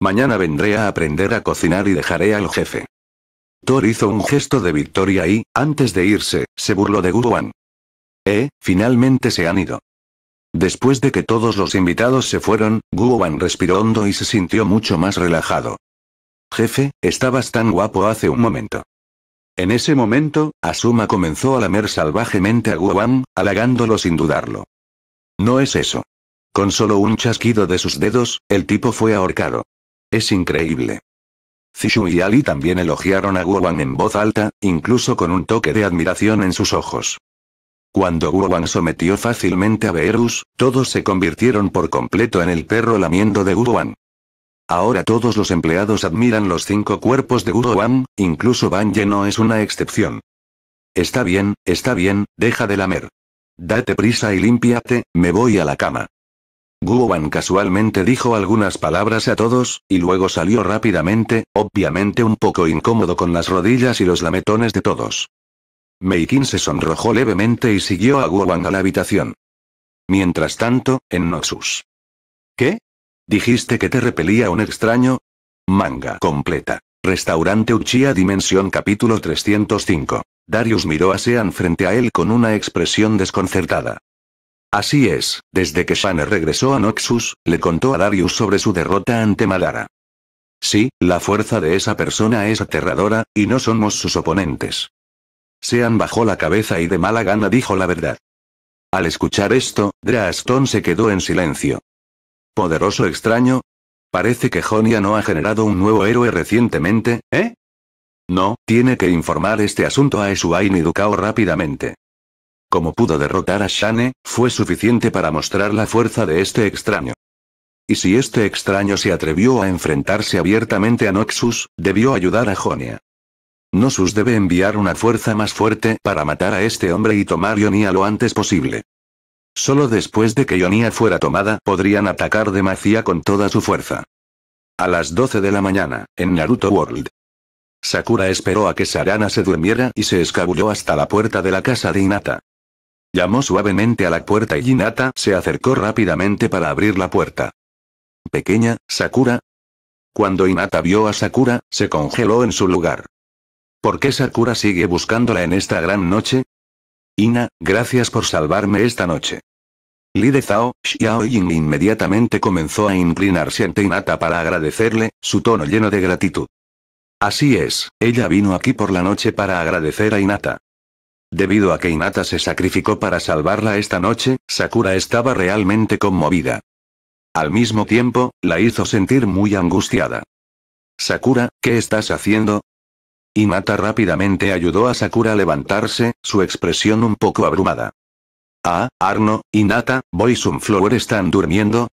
Mañana vendré a aprender a cocinar y dejaré al jefe. Thor hizo un gesto de victoria y, antes de irse, se burló de Gohan. Eh, finalmente se han ido. Después de que todos los invitados se fueron, Gohan respiró hondo y se sintió mucho más relajado. Jefe, estabas tan guapo hace un momento. En ese momento, Asuma comenzó a lamer salvajemente a Wan, halagándolo sin dudarlo. No es eso. Con solo un chasquido de sus dedos, el tipo fue ahorcado. Es increíble. Zishu y Ali también elogiaron a Wan en voz alta, incluso con un toque de admiración en sus ojos. Cuando Wan sometió fácilmente a Beerus, todos se convirtieron por completo en el perro lamiendo de guwan Ahora todos los empleados admiran los cinco cuerpos de Wang, incluso Ban Ye no es una excepción. Está bien, está bien, deja de lamer. Date prisa y límpiate, me voy a la cama. Guo Wang casualmente dijo algunas palabras a todos, y luego salió rápidamente, obviamente un poco incómodo con las rodillas y los lametones de todos. Meikin se sonrojó levemente y siguió a Wang a la habitación. Mientras tanto, en Noxus. ¿Qué? Dijiste que te repelía un extraño. Manga completa. Restaurante Uchiha Dimensión capítulo 305. Darius miró a Sean frente a él con una expresión desconcertada. Así es, desde que Shane regresó a Noxus, le contó a Darius sobre su derrota ante Madara. Sí, la fuerza de esa persona es aterradora, y no somos sus oponentes. Sean bajó la cabeza y de mala gana dijo la verdad. Al escuchar esto, Draston se quedó en silencio. Poderoso extraño. Parece que Jonia no ha generado un nuevo héroe recientemente, ¿eh? No, tiene que informar este asunto a Esuain y Dukao rápidamente. Como pudo derrotar a Shane, fue suficiente para mostrar la fuerza de este extraño. Y si este extraño se atrevió a enfrentarse abiertamente a Noxus, debió ayudar a Jonia. Noxus debe enviar una fuerza más fuerte para matar a este hombre y tomar Jonia lo antes posible. Solo después de que Ionia fuera tomada podrían atacar de macía con toda su fuerza. A las 12 de la mañana, en Naruto World. Sakura esperó a que Sarana se durmiera y se escabulló hasta la puerta de la casa de Inata. Llamó suavemente a la puerta y Inata se acercó rápidamente para abrir la puerta. Pequeña, Sakura. Cuando Inata vio a Sakura, se congeló en su lugar. ¿Por qué Sakura sigue buscándola en esta gran noche? Ina, gracias por salvarme esta noche. Li Zhao, Xiao Ying inmediatamente comenzó a inclinarse ante Inata para agradecerle, su tono lleno de gratitud. Así es, ella vino aquí por la noche para agradecer a Inata. Debido a que Inata se sacrificó para salvarla esta noche, Sakura estaba realmente conmovida. Al mismo tiempo, la hizo sentir muy angustiada. Sakura, ¿qué estás haciendo? Mata rápidamente ayudó a Sakura a levantarse, su expresión un poco abrumada. Ah, Arno, Inata, Boy Sunflower están durmiendo.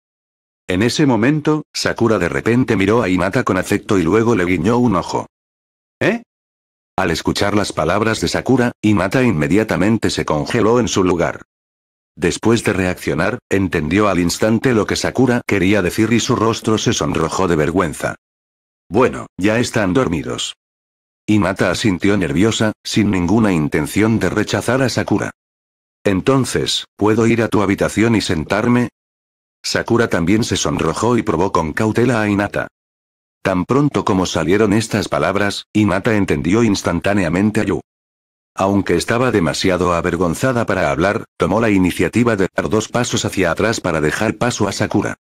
En ese momento, Sakura de repente miró a Mata con afecto y luego le guiñó un ojo. ¿Eh? Al escuchar las palabras de Sakura, Mata inmediatamente se congeló en su lugar. Después de reaccionar, entendió al instante lo que Sakura quería decir y su rostro se sonrojó de vergüenza. Bueno, ya están dormidos. Inata asintió nerviosa, sin ninguna intención de rechazar a Sakura. Entonces, ¿puedo ir a tu habitación y sentarme? Sakura también se sonrojó y probó con cautela a Inata. Tan pronto como salieron estas palabras, Inata entendió instantáneamente a Yu. Aunque estaba demasiado avergonzada para hablar, tomó la iniciativa de dar dos pasos hacia atrás para dejar paso a Sakura.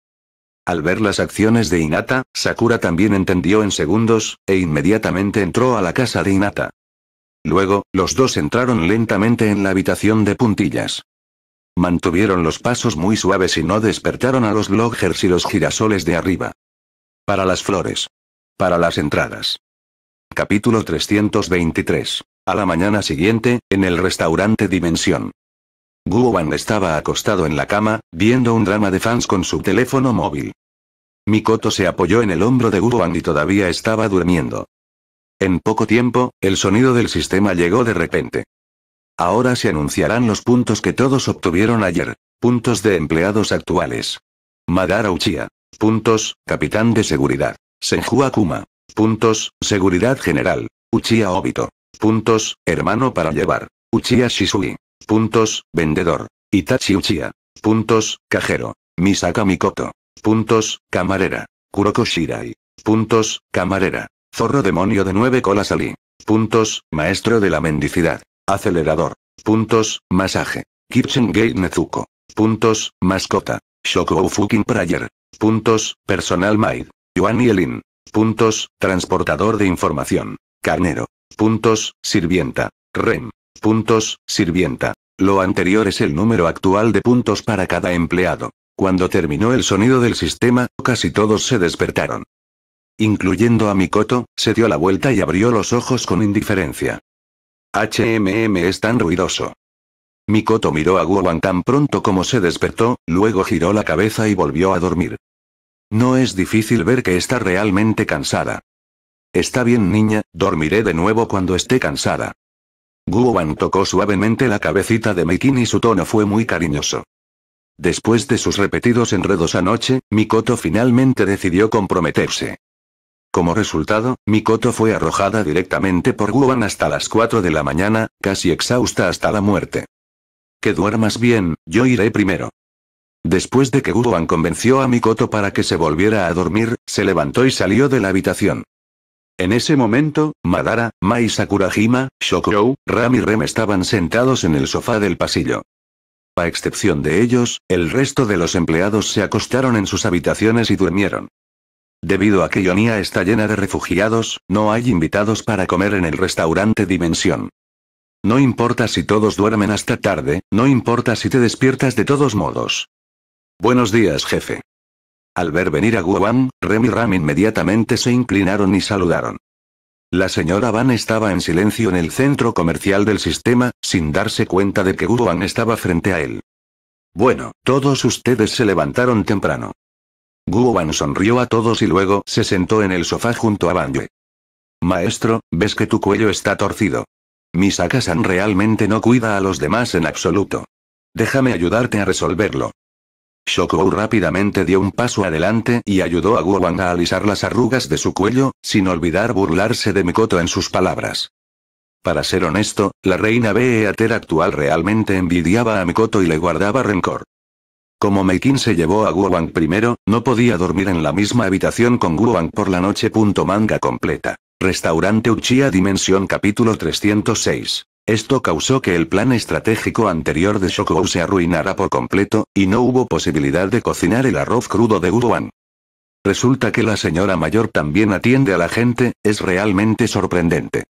Al ver las acciones de Inata, Sakura también entendió en segundos, e inmediatamente entró a la casa de Inata. Luego, los dos entraron lentamente en la habitación de puntillas. Mantuvieron los pasos muy suaves y no despertaron a los bloggers y los girasoles de arriba. Para las flores. Para las entradas. Capítulo 323. A la mañana siguiente, en el restaurante Dimensión. Guowan estaba acostado en la cama, viendo un drama de fans con su teléfono móvil. Mikoto se apoyó en el hombro de Guwang y todavía estaba durmiendo. En poco tiempo, el sonido del sistema llegó de repente. Ahora se anunciarán los puntos que todos obtuvieron ayer. Puntos de empleados actuales. Madara Uchiha. Puntos, capitán de seguridad. Senju Akuma. Puntos, seguridad general. Uchiha Obito. Puntos, hermano para llevar. Uchiha Shisui. Puntos, vendedor. Itachi Uchiha. Puntos, cajero. Misaka Mikoto. Puntos, camarera. Kuroko Shirai. Puntos, camarera. Zorro demonio de nueve colas Ali. Puntos, maestro de la mendicidad. Acelerador. Puntos, masaje. Kitchen Gate Nezuko. Puntos, mascota. Shoko Fucking Prayer. Puntos, personal maid. Yuan elin, Puntos, transportador de información. Carnero. Puntos, sirvienta. Rem. Puntos, sirvienta. Lo anterior es el número actual de puntos para cada empleado. Cuando terminó el sonido del sistema, casi todos se despertaron. Incluyendo a Mikoto, se dio la vuelta y abrió los ojos con indiferencia. HMM es tan ruidoso. Mikoto miró a Wan tan pronto como se despertó, luego giró la cabeza y volvió a dormir. No es difícil ver que está realmente cansada. Está bien niña, dormiré de nuevo cuando esté cansada. Wan tocó suavemente la cabecita de Mekin y su tono fue muy cariñoso. Después de sus repetidos enredos anoche, Mikoto finalmente decidió comprometerse. Como resultado, Mikoto fue arrojada directamente por Guan hasta las 4 de la mañana, casi exhausta hasta la muerte. Que duermas bien, yo iré primero. Después de que Guan convenció a Mikoto para que se volviera a dormir, se levantó y salió de la habitación. En ese momento, Madara, Mai Sakurajima, Shokuro, Ram y Rem estaban sentados en el sofá del pasillo. A excepción de ellos, el resto de los empleados se acostaron en sus habitaciones y durmieron. Debido a que Ionia está llena de refugiados, no hay invitados para comer en el restaurante Dimensión. No importa si todos duermen hasta tarde, no importa si te despiertas de todos modos. Buenos días, jefe. Al ver venir a Guam, Rem y Ram inmediatamente se inclinaron y saludaron. La señora Van estaba en silencio en el centro comercial del sistema, sin darse cuenta de que Guan estaba frente a él. Bueno, todos ustedes se levantaron temprano. Guan sonrió a todos y luego se sentó en el sofá junto a Yue. Maestro, ves que tu cuello está torcido. Misaka-san realmente no cuida a los demás en absoluto. Déjame ayudarte a resolverlo. Shokou rápidamente dio un paso adelante y ayudó a Wang a alisar las arrugas de su cuello, sin olvidar burlarse de Mikoto en sus palabras. Para ser honesto, la reina Beater actual realmente envidiaba a Mikoto y le guardaba rencor. Como Meikin se llevó a Guwang primero, no podía dormir en la misma habitación con Guwang por la noche. manga completa. Restaurante Uchiha Dimensión capítulo 306. Esto causó que el plan estratégico anterior de Shokou se arruinara por completo, y no hubo posibilidad de cocinar el arroz crudo de Uruan. Resulta que la señora mayor también atiende a la gente, es realmente sorprendente.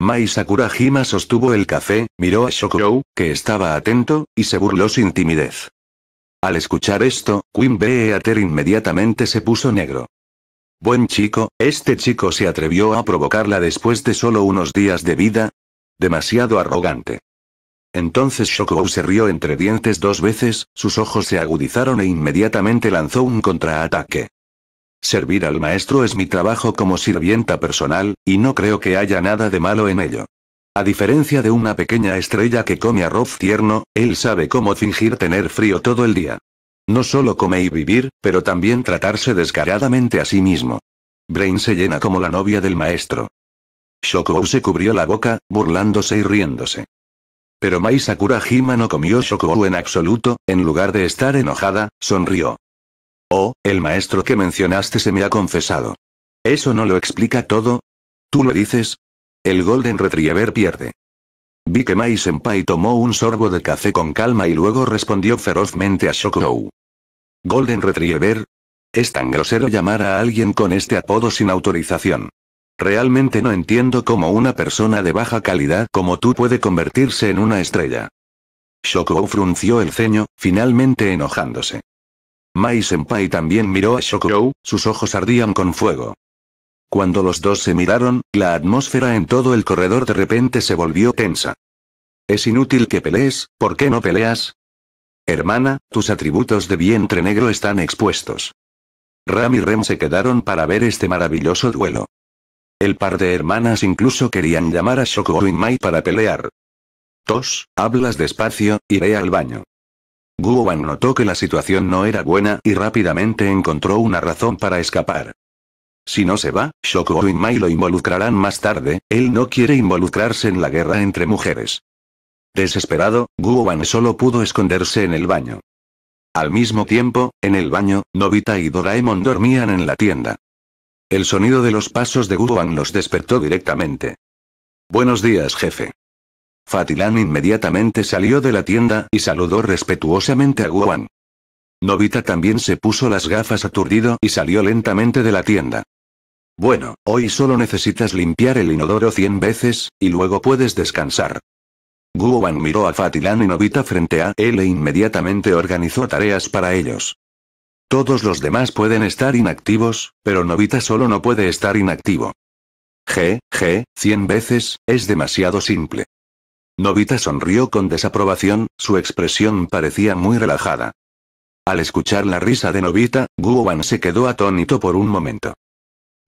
Mai Sakurajima sostuvo el café, miró a Shokou, que estaba atento, y se burló sin timidez. Al escuchar esto, Queen Beater inmediatamente se puso negro. Buen chico, este chico se atrevió a provocarla después de solo unos días de vida, Demasiado arrogante. Entonces Shokou se rió entre dientes dos veces, sus ojos se agudizaron e inmediatamente lanzó un contraataque. Servir al maestro es mi trabajo como sirvienta personal, y no creo que haya nada de malo en ello. A diferencia de una pequeña estrella que come arroz tierno, él sabe cómo fingir tener frío todo el día. No solo come y vivir, pero también tratarse descaradamente a sí mismo. Brain se llena como la novia del maestro. Shokou se cubrió la boca, burlándose y riéndose. Pero Mai Sakurajima no comió Shokou en absoluto, en lugar de estar enojada, sonrió. Oh, el maestro que mencionaste se me ha confesado. ¿Eso no lo explica todo? ¿Tú lo dices? El Golden Retriever pierde. Vi que Mai Senpai tomó un sorbo de café con calma y luego respondió ferozmente a Shokou. Golden Retriever. Es tan grosero llamar a alguien con este apodo sin autorización. Realmente no entiendo cómo una persona de baja calidad como tú puede convertirse en una estrella. Shokou frunció el ceño, finalmente enojándose. Mai Senpai también miró a Shokou, sus ojos ardían con fuego. Cuando los dos se miraron, la atmósfera en todo el corredor de repente se volvió tensa. Es inútil que pelees, ¿por qué no peleas? Hermana, tus atributos de vientre negro están expuestos. Ram y Rem se quedaron para ver este maravilloso duelo. El par de hermanas incluso querían llamar a Shoko Mai para pelear. Tos, hablas despacio, iré al baño. Wan notó que la situación no era buena y rápidamente encontró una razón para escapar. Si no se va, Shoko y Mai lo involucrarán más tarde, él no quiere involucrarse en la guerra entre mujeres. Desesperado, Wan solo pudo esconderse en el baño. Al mismo tiempo, en el baño, Nobita y Doraemon dormían en la tienda. El sonido de los pasos de Guoan los despertó directamente. Buenos días, jefe. Fatilán inmediatamente salió de la tienda y saludó respetuosamente a Guoan. Novita también se puso las gafas aturdido y salió lentamente de la tienda. Bueno, hoy solo necesitas limpiar el inodoro cien veces, y luego puedes descansar. Guoan miró a Fatilán y Novita frente a él e inmediatamente organizó tareas para ellos. Todos los demás pueden estar inactivos, pero Novita solo no puede estar inactivo. G, G, cien veces, es demasiado simple. Novita sonrió con desaprobación, su expresión parecía muy relajada. Al escuchar la risa de Novita, Wan se quedó atónito por un momento.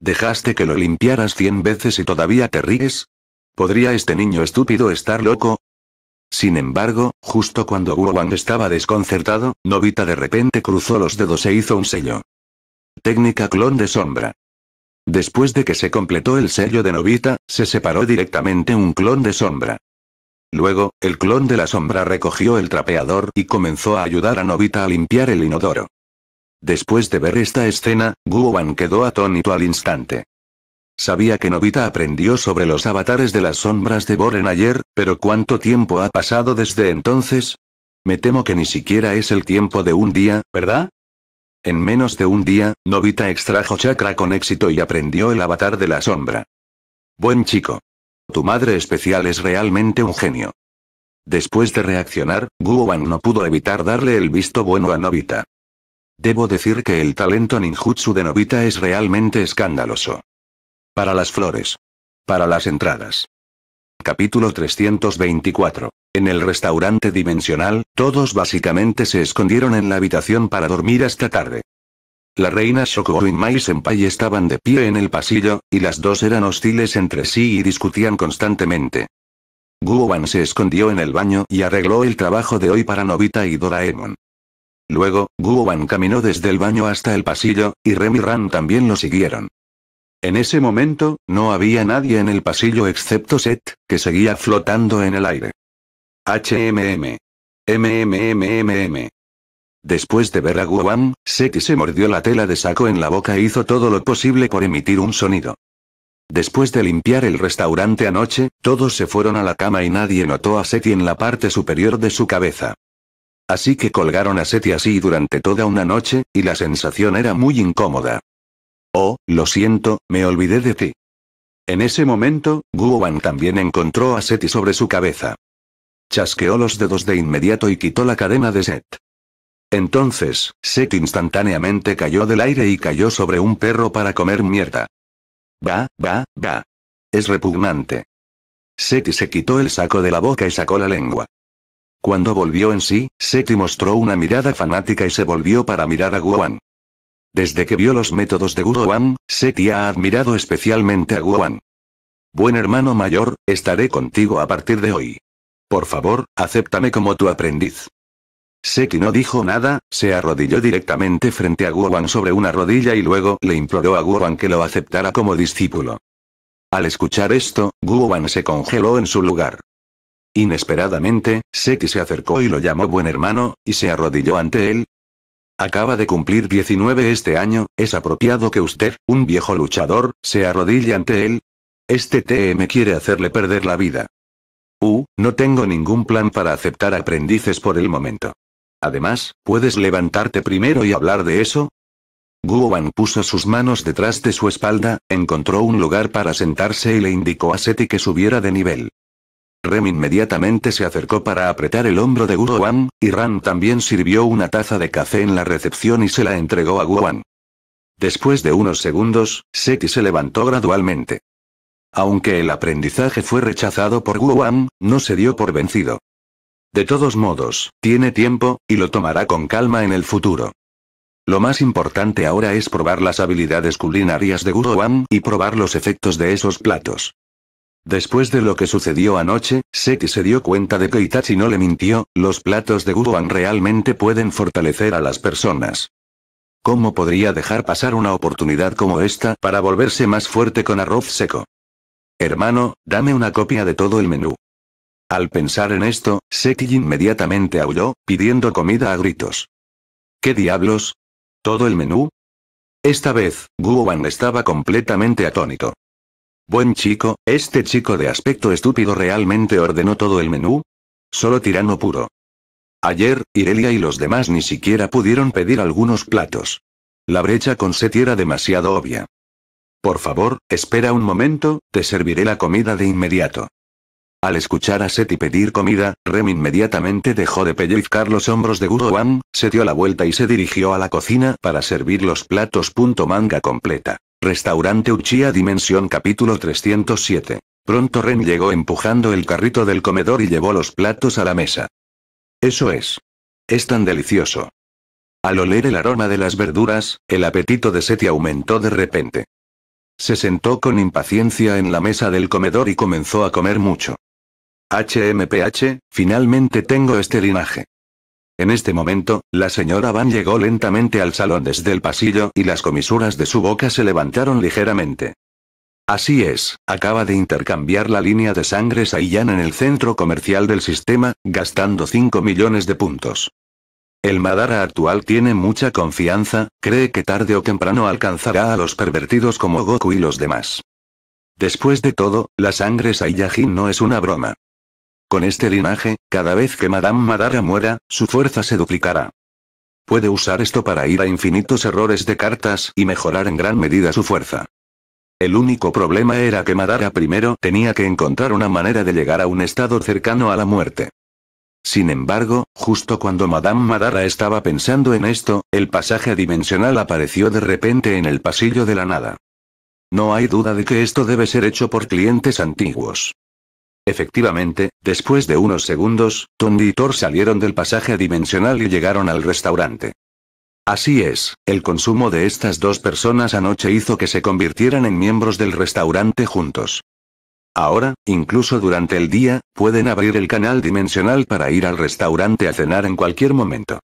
¿Dejaste que lo limpiaras cien veces y todavía te ríes? ¿Podría este niño estúpido estar loco? Sin embargo, justo cuando Wang estaba desconcertado, Novita de repente cruzó los dedos e hizo un sello. Técnica clon de sombra. Después de que se completó el sello de Novita, se separó directamente un clon de sombra. Luego, el clon de la sombra recogió el trapeador y comenzó a ayudar a Novita a limpiar el inodoro. Después de ver esta escena, Wan quedó atónito al instante. Sabía que Novita aprendió sobre los avatares de las sombras de Boren ayer, pero ¿cuánto tiempo ha pasado desde entonces? Me temo que ni siquiera es el tiempo de un día, ¿verdad? En menos de un día, Novita extrajo chakra con éxito y aprendió el avatar de la sombra. Buen chico. Tu madre especial es realmente un genio. Después de reaccionar, Guowan no pudo evitar darle el visto bueno a Novita. Debo decir que el talento ninjutsu de Novita es realmente escandaloso. Para las flores. Para las entradas. Capítulo 324. En el restaurante dimensional, todos básicamente se escondieron en la habitación para dormir hasta tarde. La reina Shoko y Mai estaban de pie en el pasillo, y las dos eran hostiles entre sí y discutían constantemente. Guowan se escondió en el baño y arregló el trabajo de hoy para Novita y Doraemon. Luego, Guoban caminó desde el baño hasta el pasillo, y Ran también lo siguieron. En ese momento, no había nadie en el pasillo excepto Seth, que seguía flotando en el aire. HMM. MMMMM. Después de ver a Guam, Seti se mordió la tela de saco en la boca e hizo todo lo posible por emitir un sonido. Después de limpiar el restaurante anoche, todos se fueron a la cama y nadie notó a Seti en la parte superior de su cabeza. Así que colgaron a Seti así durante toda una noche, y la sensación era muy incómoda. Oh, lo siento, me olvidé de ti. En ese momento, Wan también encontró a Seti sobre su cabeza. Chasqueó los dedos de inmediato y quitó la cadena de Set. Entonces, Set instantáneamente cayó del aire y cayó sobre un perro para comer mierda. Va, va, va. Es repugnante. Seti se quitó el saco de la boca y sacó la lengua. Cuando volvió en sí, Seti mostró una mirada fanática y se volvió para mirar a Guan. Desde que vio los métodos de Wan, Seki ha admirado especialmente a Wan. Buen hermano mayor, estaré contigo a partir de hoy. Por favor, acéptame como tu aprendiz. Seki no dijo nada, se arrodilló directamente frente a Wan sobre una rodilla y luego le imploró a Wan que lo aceptara como discípulo. Al escuchar esto, Wan se congeló en su lugar. Inesperadamente, Seki se acercó y lo llamó buen hermano, y se arrodilló ante él, Acaba de cumplir 19 este año, es apropiado que usted, un viejo luchador, se arrodille ante él. Este TM quiere hacerle perder la vida. Uh, no tengo ningún plan para aceptar aprendices por el momento. Además, ¿puedes levantarte primero y hablar de eso? Guoban puso sus manos detrás de su espalda, encontró un lugar para sentarse y le indicó a Seti que subiera de nivel. Rem inmediatamente se acercó para apretar el hombro de Wan y Ran también sirvió una taza de café en la recepción y se la entregó a Wan. Después de unos segundos, Seti se levantó gradualmente. Aunque el aprendizaje fue rechazado por Wan, no se dio por vencido. De todos modos, tiene tiempo, y lo tomará con calma en el futuro. Lo más importante ahora es probar las habilidades culinarias de Wan y probar los efectos de esos platos. Después de lo que sucedió anoche, Seki se dio cuenta de que Itachi no le mintió, los platos de Wan realmente pueden fortalecer a las personas. ¿Cómo podría dejar pasar una oportunidad como esta para volverse más fuerte con arroz seco? Hermano, dame una copia de todo el menú. Al pensar en esto, Seki inmediatamente aulló, pidiendo comida a gritos. ¿Qué diablos? ¿Todo el menú? Esta vez, Wan estaba completamente atónito. Buen chico, este chico de aspecto estúpido realmente ordenó todo el menú. Solo tirano puro. Ayer, Irelia y los demás ni siquiera pudieron pedir algunos platos. La brecha con Seti era demasiado obvia. Por favor, espera un momento, te serviré la comida de inmediato. Al escuchar a Seti pedir comida, Rem inmediatamente dejó de pellizcar los hombros de Guru se dio la vuelta y se dirigió a la cocina para servir los platos. Manga completa. Restaurante Uchiha Dimensión capítulo 307. Pronto Ren llegó empujando el carrito del comedor y llevó los platos a la mesa. Eso es. Es tan delicioso. Al oler el aroma de las verduras, el apetito de Seti aumentó de repente. Se sentó con impaciencia en la mesa del comedor y comenzó a comer mucho. HMPH, finalmente tengo este linaje. En este momento, la señora Van llegó lentamente al salón desde el pasillo y las comisuras de su boca se levantaron ligeramente. Así es, acaba de intercambiar la línea de sangre Saiyan en el centro comercial del sistema, gastando 5 millones de puntos. El Madara actual tiene mucha confianza, cree que tarde o temprano alcanzará a los pervertidos como Goku y los demás. Después de todo, la sangre Saiyajin no es una broma. Con este linaje, cada vez que Madame Madara muera, su fuerza se duplicará. Puede usar esto para ir a infinitos errores de cartas y mejorar en gran medida su fuerza. El único problema era que Madara primero tenía que encontrar una manera de llegar a un estado cercano a la muerte. Sin embargo, justo cuando Madame Madara estaba pensando en esto, el pasaje dimensional apareció de repente en el pasillo de la nada. No hay duda de que esto debe ser hecho por clientes antiguos. Efectivamente, después de unos segundos, Tony y Thor salieron del pasaje dimensional y llegaron al restaurante. Así es, el consumo de estas dos personas anoche hizo que se convirtieran en miembros del restaurante juntos. Ahora, incluso durante el día, pueden abrir el canal dimensional para ir al restaurante a cenar en cualquier momento.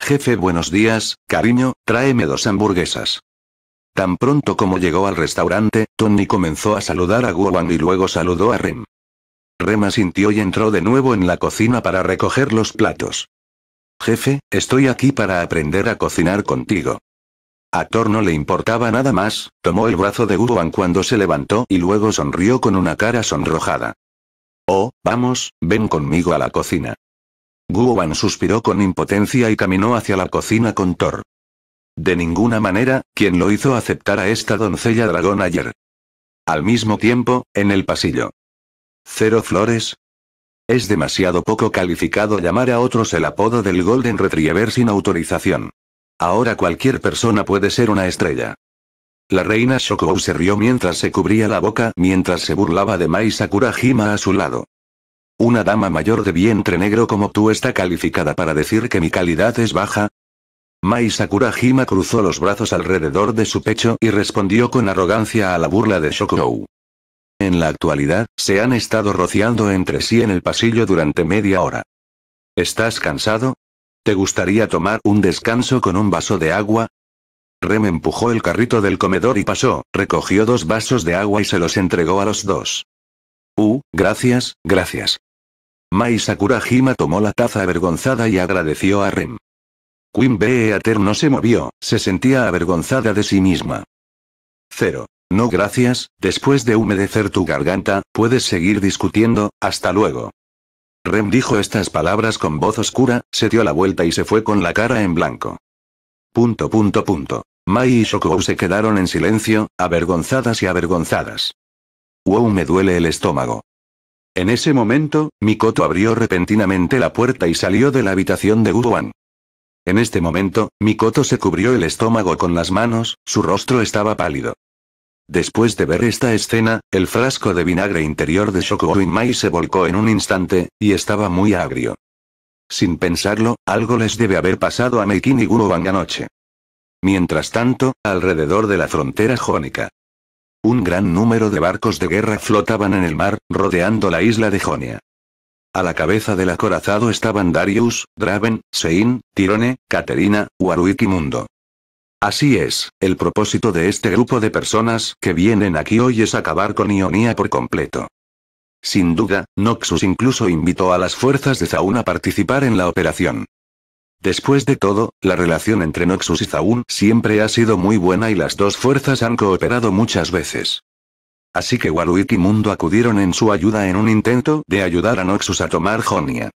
Jefe, buenos días, cariño, tráeme dos hamburguesas. Tan pronto como llegó al restaurante, Tony comenzó a saludar a Gowan y luego saludó a Rem. Rema sintió y entró de nuevo en la cocina para recoger los platos. Jefe, estoy aquí para aprender a cocinar contigo. A Thor no le importaba nada más, tomó el brazo de Guban cuando se levantó y luego sonrió con una cara sonrojada. Oh, vamos, ven conmigo a la cocina. Guban suspiró con impotencia y caminó hacia la cocina con Thor. De ninguna manera, quien lo hizo aceptar a esta doncella dragón ayer. Al mismo tiempo, en el pasillo. Cero flores. Es demasiado poco calificado llamar a otros el apodo del Golden Retriever sin autorización. Ahora cualquier persona puede ser una estrella. La reina Shokou se rió mientras se cubría la boca mientras se burlaba de Mai Sakurajima a su lado. Una dama mayor de vientre negro como tú está calificada para decir que mi calidad es baja. Mai Sakurajima cruzó los brazos alrededor de su pecho y respondió con arrogancia a la burla de Shokou. En la actualidad, se han estado rociando entre sí en el pasillo durante media hora. ¿Estás cansado? ¿Te gustaría tomar un descanso con un vaso de agua? Rem empujó el carrito del comedor y pasó, recogió dos vasos de agua y se los entregó a los dos. Uh, gracias, gracias. Mai Sakurajima tomó la taza avergonzada y agradeció a Rem. Queen Beater no se movió, se sentía avergonzada de sí misma. Cero. No gracias, después de humedecer tu garganta, puedes seguir discutiendo, hasta luego. Rem dijo estas palabras con voz oscura, se dio la vuelta y se fue con la cara en blanco. Punto punto punto. Mai y Shokou se quedaron en silencio, avergonzadas y avergonzadas. Wow me duele el estómago. En ese momento, Mikoto abrió repentinamente la puerta y salió de la habitación de Uguan. En este momento, Mikoto se cubrió el estómago con las manos, su rostro estaba pálido. Después de ver esta escena, el frasco de vinagre interior de y Mai se volcó en un instante, y estaba muy agrio. Sin pensarlo, algo les debe haber pasado a Meikin y Van anoche. Mientras tanto, alrededor de la frontera jónica. Un gran número de barcos de guerra flotaban en el mar, rodeando la isla de Jonia. A la cabeza del acorazado estaban Darius, Draven, Sein, Tirone, Caterina, Warwick y Mundo. Así es, el propósito de este grupo de personas que vienen aquí hoy es acabar con Ionia por completo. Sin duda, Noxus incluso invitó a las fuerzas de Zaun a participar en la operación. Después de todo, la relación entre Noxus y Zaun siempre ha sido muy buena y las dos fuerzas han cooperado muchas veces. Así que Warwick y Mundo acudieron en su ayuda en un intento de ayudar a Noxus a tomar Jonia.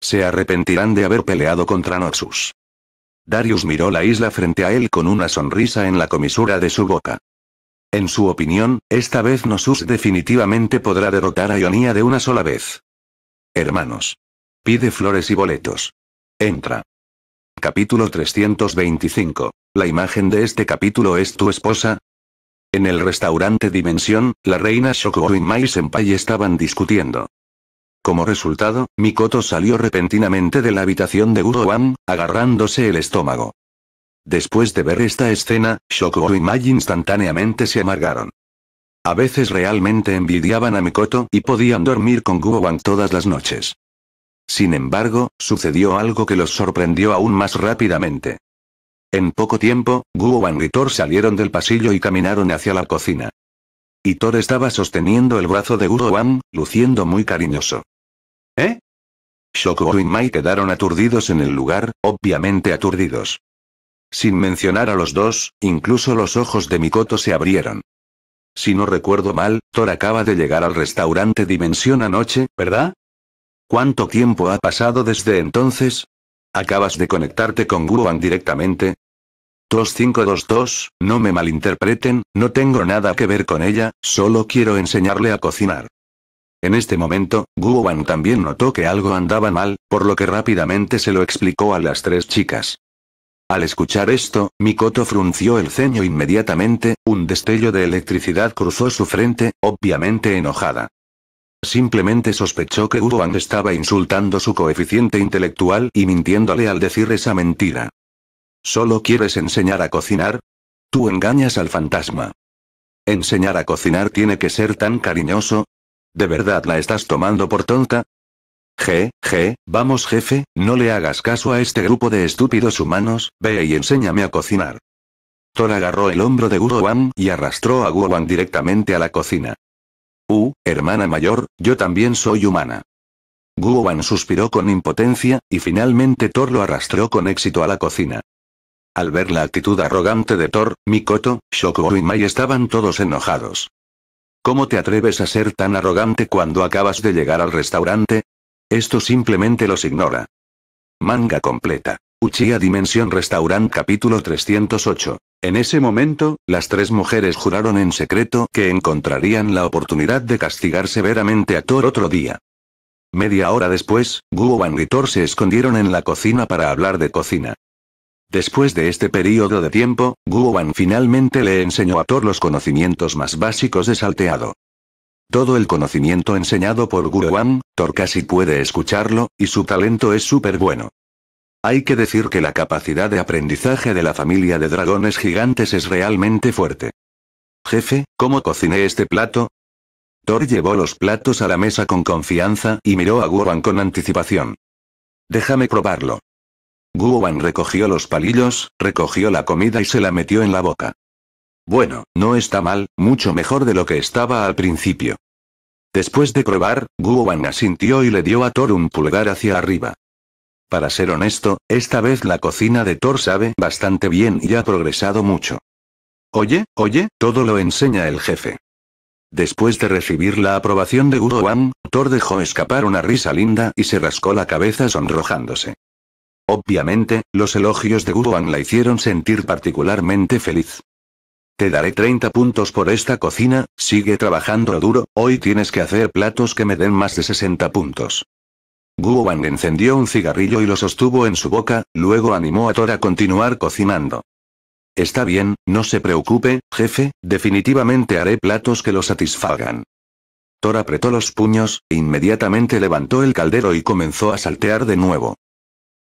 Se arrepentirán de haber peleado contra Noxus. Darius miró la isla frente a él con una sonrisa en la comisura de su boca. En su opinión, esta vez Nosus definitivamente podrá derrotar a Ionia de una sola vez. Hermanos. Pide flores y boletos. Entra. Capítulo 325. La imagen de este capítulo es tu esposa. En el restaurante Dimensión, la reina Shoko y Mai Senpai estaban discutiendo. Como resultado, Mikoto salió repentinamente de la habitación de Gurowan, agarrándose el estómago. Después de ver esta escena, Shokoro y Mai instantáneamente se amargaron. A veces realmente envidiaban a Mikoto y podían dormir con Wang todas las noches. Sin embargo, sucedió algo que los sorprendió aún más rápidamente. En poco tiempo, Wang y Thor salieron del pasillo y caminaron hacia la cocina. Y Thor estaba sosteniendo el brazo de Guowan, luciendo muy cariñoso. Shoko y Mai quedaron aturdidos en el lugar, obviamente aturdidos. Sin mencionar a los dos, incluso los ojos de Mikoto se abrieron. Si no recuerdo mal, Thor acaba de llegar al restaurante Dimensión anoche, ¿verdad? ¿Cuánto tiempo ha pasado desde entonces? ¿Acabas de conectarte con Guruan directamente? 2522, no me malinterpreten, no tengo nada que ver con ella, solo quiero enseñarle a cocinar. En este momento, Wan también notó que algo andaba mal, por lo que rápidamente se lo explicó a las tres chicas. Al escuchar esto, Mikoto frunció el ceño inmediatamente, un destello de electricidad cruzó su frente, obviamente enojada. Simplemente sospechó que Wan estaba insultando su coeficiente intelectual y mintiéndole al decir esa mentira. ¿Solo quieres enseñar a cocinar? Tú engañas al fantasma. Enseñar a cocinar tiene que ser tan cariñoso, ¿De verdad la estás tomando por tonta? Je, je, vamos jefe, no le hagas caso a este grupo de estúpidos humanos, ve y enséñame a cocinar. Thor agarró el hombro de Gurowan y arrastró a Gurowan directamente a la cocina. Uh, hermana mayor, yo también soy humana. Guowan suspiró con impotencia, y finalmente Thor lo arrastró con éxito a la cocina. Al ver la actitud arrogante de Thor, Mikoto, Shokuo y Mai estaban todos enojados. ¿Cómo te atreves a ser tan arrogante cuando acabas de llegar al restaurante? Esto simplemente los ignora. Manga completa. Uchiha Dimensión Restaurant capítulo 308. En ese momento, las tres mujeres juraron en secreto que encontrarían la oportunidad de castigar severamente a Thor otro día. Media hora después, Guo y Thor se escondieron en la cocina para hablar de cocina. Después de este periodo de tiempo, Wan finalmente le enseñó a Thor los conocimientos más básicos de salteado. Todo el conocimiento enseñado por Wan, Thor casi puede escucharlo, y su talento es súper bueno. Hay que decir que la capacidad de aprendizaje de la familia de dragones gigantes es realmente fuerte. Jefe, ¿cómo cociné este plato? Thor llevó los platos a la mesa con confianza y miró a Wan con anticipación. Déjame probarlo. Wan recogió los palillos, recogió la comida y se la metió en la boca. Bueno, no está mal, mucho mejor de lo que estaba al principio. Después de probar, Wan asintió y le dio a Thor un pulgar hacia arriba. Para ser honesto, esta vez la cocina de Thor sabe bastante bien y ha progresado mucho. Oye, oye, todo lo enseña el jefe. Después de recibir la aprobación de Wan, Thor dejó escapar una risa linda y se rascó la cabeza sonrojándose. Obviamente, los elogios de Wang la hicieron sentir particularmente feliz. Te daré 30 puntos por esta cocina, sigue trabajando duro, hoy tienes que hacer platos que me den más de 60 puntos. Wang encendió un cigarrillo y lo sostuvo en su boca, luego animó a Thor a continuar cocinando. Está bien, no se preocupe, jefe, definitivamente haré platos que lo satisfagan. Thor apretó los puños, e inmediatamente levantó el caldero y comenzó a saltear de nuevo.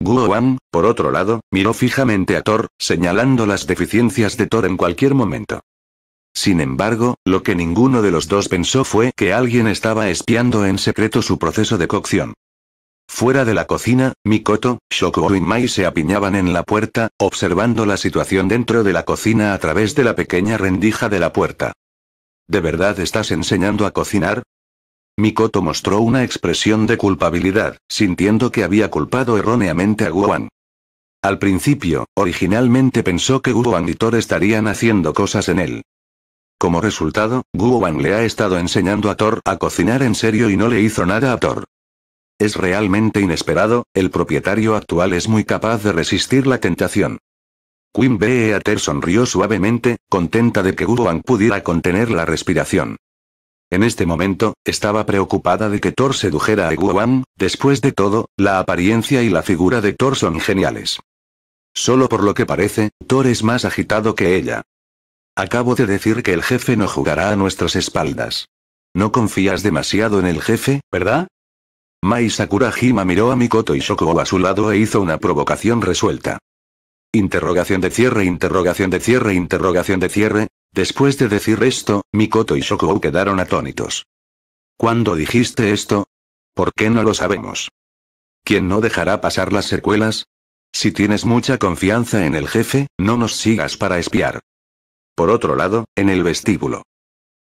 Guo por otro lado, miró fijamente a Thor, señalando las deficiencias de Thor en cualquier momento. Sin embargo, lo que ninguno de los dos pensó fue que alguien estaba espiando en secreto su proceso de cocción. Fuera de la cocina, Mikoto, Shoko y Mai se apiñaban en la puerta, observando la situación dentro de la cocina a través de la pequeña rendija de la puerta. ¿De verdad estás enseñando a cocinar? Mikoto mostró una expresión de culpabilidad, sintiendo que había culpado erróneamente a Guan. Al principio, originalmente pensó que Guan y Thor estarían haciendo cosas en él. Como resultado, Guan le ha estado enseñando a Thor a cocinar en serio y no le hizo nada a Thor. Es realmente inesperado, el propietario actual es muy capaz de resistir la tentación. Queen ater sonrió suavemente, contenta de que Guan pudiera contener la respiración. En este momento, estaba preocupada de que Thor sedujera a Guam, después de todo, la apariencia y la figura de Thor son geniales. Solo por lo que parece, Thor es más agitado que ella. Acabo de decir que el jefe no jugará a nuestras espaldas. No confías demasiado en el jefe, ¿verdad? Mai Sakurajima miró a Mikoto y Shoko a su lado e hizo una provocación resuelta. Interrogación de cierre, interrogación de cierre, interrogación de cierre, Después de decir esto, Mikoto y Shokou quedaron atónitos. ¿Cuándo dijiste esto? ¿Por qué no lo sabemos? ¿Quién no dejará pasar las secuelas? Si tienes mucha confianza en el jefe, no nos sigas para espiar. Por otro lado, en el vestíbulo.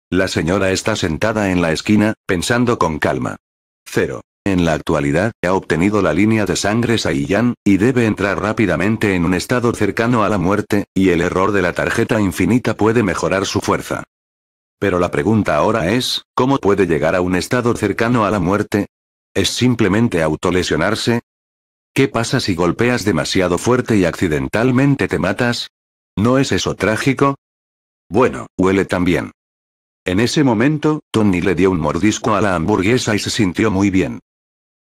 La señora está sentada en la esquina, pensando con calma. Cero. En la actualidad, ha obtenido la línea de sangre Saiyan, y debe entrar rápidamente en un estado cercano a la muerte, y el error de la tarjeta infinita puede mejorar su fuerza. Pero la pregunta ahora es, ¿cómo puede llegar a un estado cercano a la muerte? ¿Es simplemente autolesionarse? ¿Qué pasa si golpeas demasiado fuerte y accidentalmente te matas? ¿No es eso trágico? Bueno, huele también. En ese momento, Tony le dio un mordisco a la hamburguesa y se sintió muy bien.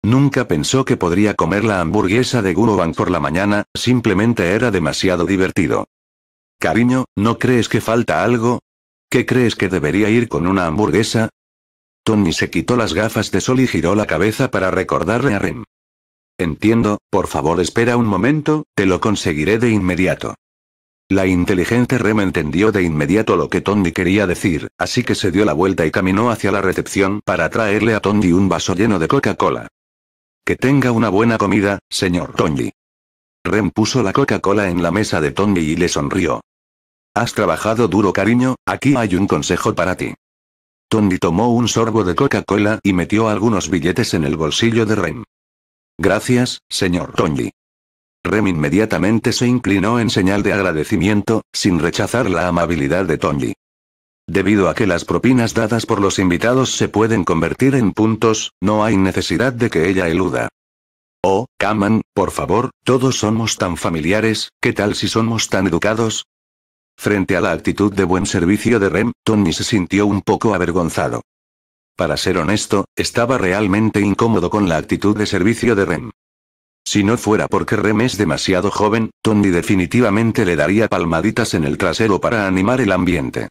Nunca pensó que podría comer la hamburguesa de Bang por la mañana, simplemente era demasiado divertido. Cariño, ¿no crees que falta algo? ¿Qué crees que debería ir con una hamburguesa? Tony se quitó las gafas de sol y giró la cabeza para recordarle a Rem. Entiendo, por favor espera un momento, te lo conseguiré de inmediato. La inteligente Rem entendió de inmediato lo que Tony quería decir, así que se dio la vuelta y caminó hacia la recepción para traerle a Tony un vaso lleno de Coca-Cola. Que tenga una buena comida, señor Tony. Rem puso la Coca-Cola en la mesa de Tony y le sonrió. Has trabajado duro cariño, aquí hay un consejo para ti. Tony tomó un sorbo de Coca-Cola y metió algunos billetes en el bolsillo de Rem. Gracias, señor Tony. Rem inmediatamente se inclinó en señal de agradecimiento, sin rechazar la amabilidad de Tony. Debido a que las propinas dadas por los invitados se pueden convertir en puntos, no hay necesidad de que ella eluda. Oh, Kaman, por favor, todos somos tan familiares, ¿qué tal si somos tan educados? Frente a la actitud de buen servicio de Rem, Tony se sintió un poco avergonzado. Para ser honesto, estaba realmente incómodo con la actitud de servicio de Rem. Si no fuera porque Rem es demasiado joven, Tony definitivamente le daría palmaditas en el trasero para animar el ambiente.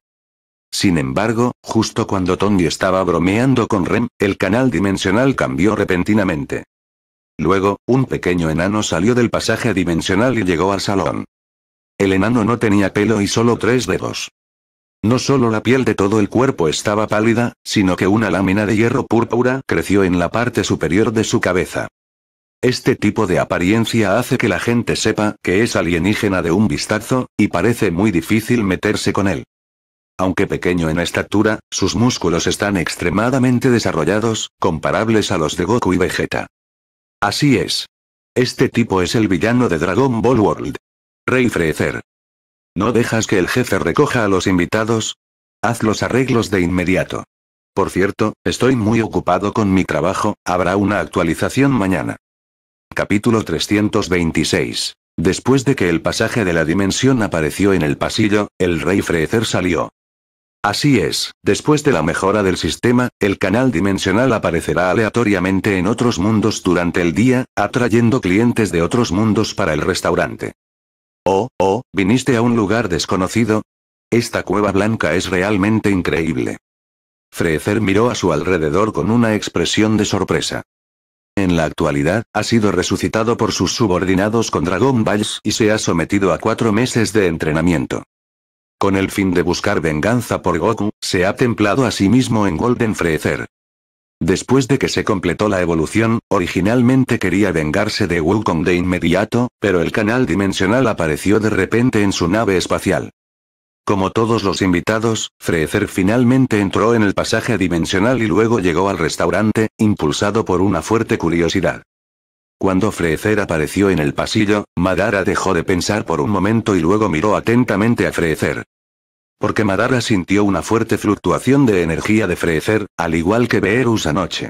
Sin embargo, justo cuando Tony estaba bromeando con Rem, el canal dimensional cambió repentinamente. Luego, un pequeño enano salió del pasaje dimensional y llegó al salón. El enano no tenía pelo y solo tres dedos. No solo la piel de todo el cuerpo estaba pálida, sino que una lámina de hierro púrpura creció en la parte superior de su cabeza. Este tipo de apariencia hace que la gente sepa que es alienígena de un vistazo, y parece muy difícil meterse con él. Aunque pequeño en estatura, sus músculos están extremadamente desarrollados, comparables a los de Goku y Vegeta. Así es. Este tipo es el villano de Dragon Ball World. Rey Freezer. ¿No dejas que el jefe recoja a los invitados? Haz los arreglos de inmediato. Por cierto, estoy muy ocupado con mi trabajo, habrá una actualización mañana. Capítulo 326. Después de que el pasaje de la dimensión apareció en el pasillo, el rey Freezer salió. Así es, después de la mejora del sistema, el canal dimensional aparecerá aleatoriamente en otros mundos durante el día, atrayendo clientes de otros mundos para el restaurante. Oh, oh, viniste a un lugar desconocido. Esta cueva blanca es realmente increíble. Frezer miró a su alrededor con una expresión de sorpresa. En la actualidad, ha sido resucitado por sus subordinados con Dragon Balls y se ha sometido a cuatro meses de entrenamiento. Con el fin de buscar venganza por Goku, se ha templado a sí mismo en Golden Freezer. Después de que se completó la evolución, originalmente quería vengarse de Wukong de inmediato, pero el canal dimensional apareció de repente en su nave espacial. Como todos los invitados, Freezer finalmente entró en el pasaje dimensional y luego llegó al restaurante, impulsado por una fuerte curiosidad. Cuando Frecer apareció en el pasillo, Madara dejó de pensar por un momento y luego miró atentamente a Frecer. Porque Madara sintió una fuerte fluctuación de energía de Frecer, al igual que Beerus anoche.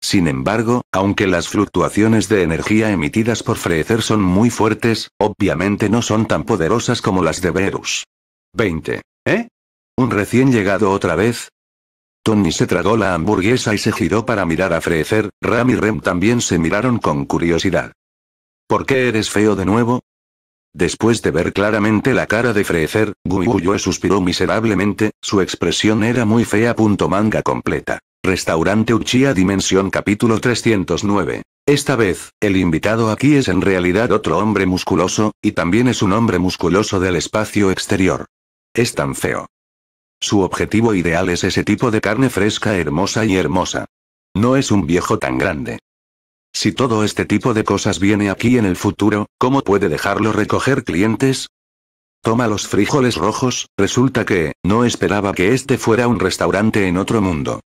Sin embargo, aunque las fluctuaciones de energía emitidas por Frecer son muy fuertes, obviamente no son tan poderosas como las de Beerus. 20. ¿Eh? ¿Un recién llegado otra vez? Tony se tragó la hamburguesa y se giró para mirar a Frezer, Ram y Rem también se miraron con curiosidad. ¿Por qué eres feo de nuevo? Después de ver claramente la cara de Gui Guyuyue suspiró miserablemente, su expresión era muy fea. Manga completa. Restaurante Uchiha Dimensión capítulo 309. Esta vez, el invitado aquí es en realidad otro hombre musculoso, y también es un hombre musculoso del espacio exterior. Es tan feo. Su objetivo ideal es ese tipo de carne fresca hermosa y hermosa. No es un viejo tan grande. Si todo este tipo de cosas viene aquí en el futuro, ¿cómo puede dejarlo recoger clientes? Toma los frijoles rojos, resulta que, no esperaba que este fuera un restaurante en otro mundo.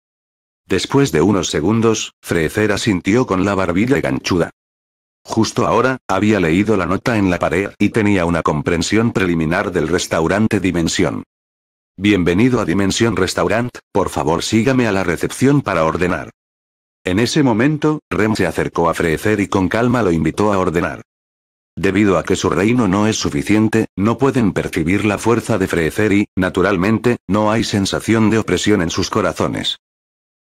Después de unos segundos, Frecera sintió con la barbilla ganchuda. Justo ahora, había leído la nota en la pared y tenía una comprensión preliminar del restaurante Dimensión. Bienvenido a Dimensión Restaurant, por favor sígame a la recepción para ordenar. En ese momento, Rem se acercó a Freecer y con calma lo invitó a ordenar. Debido a que su reino no es suficiente, no pueden percibir la fuerza de Frecer y, naturalmente, no hay sensación de opresión en sus corazones.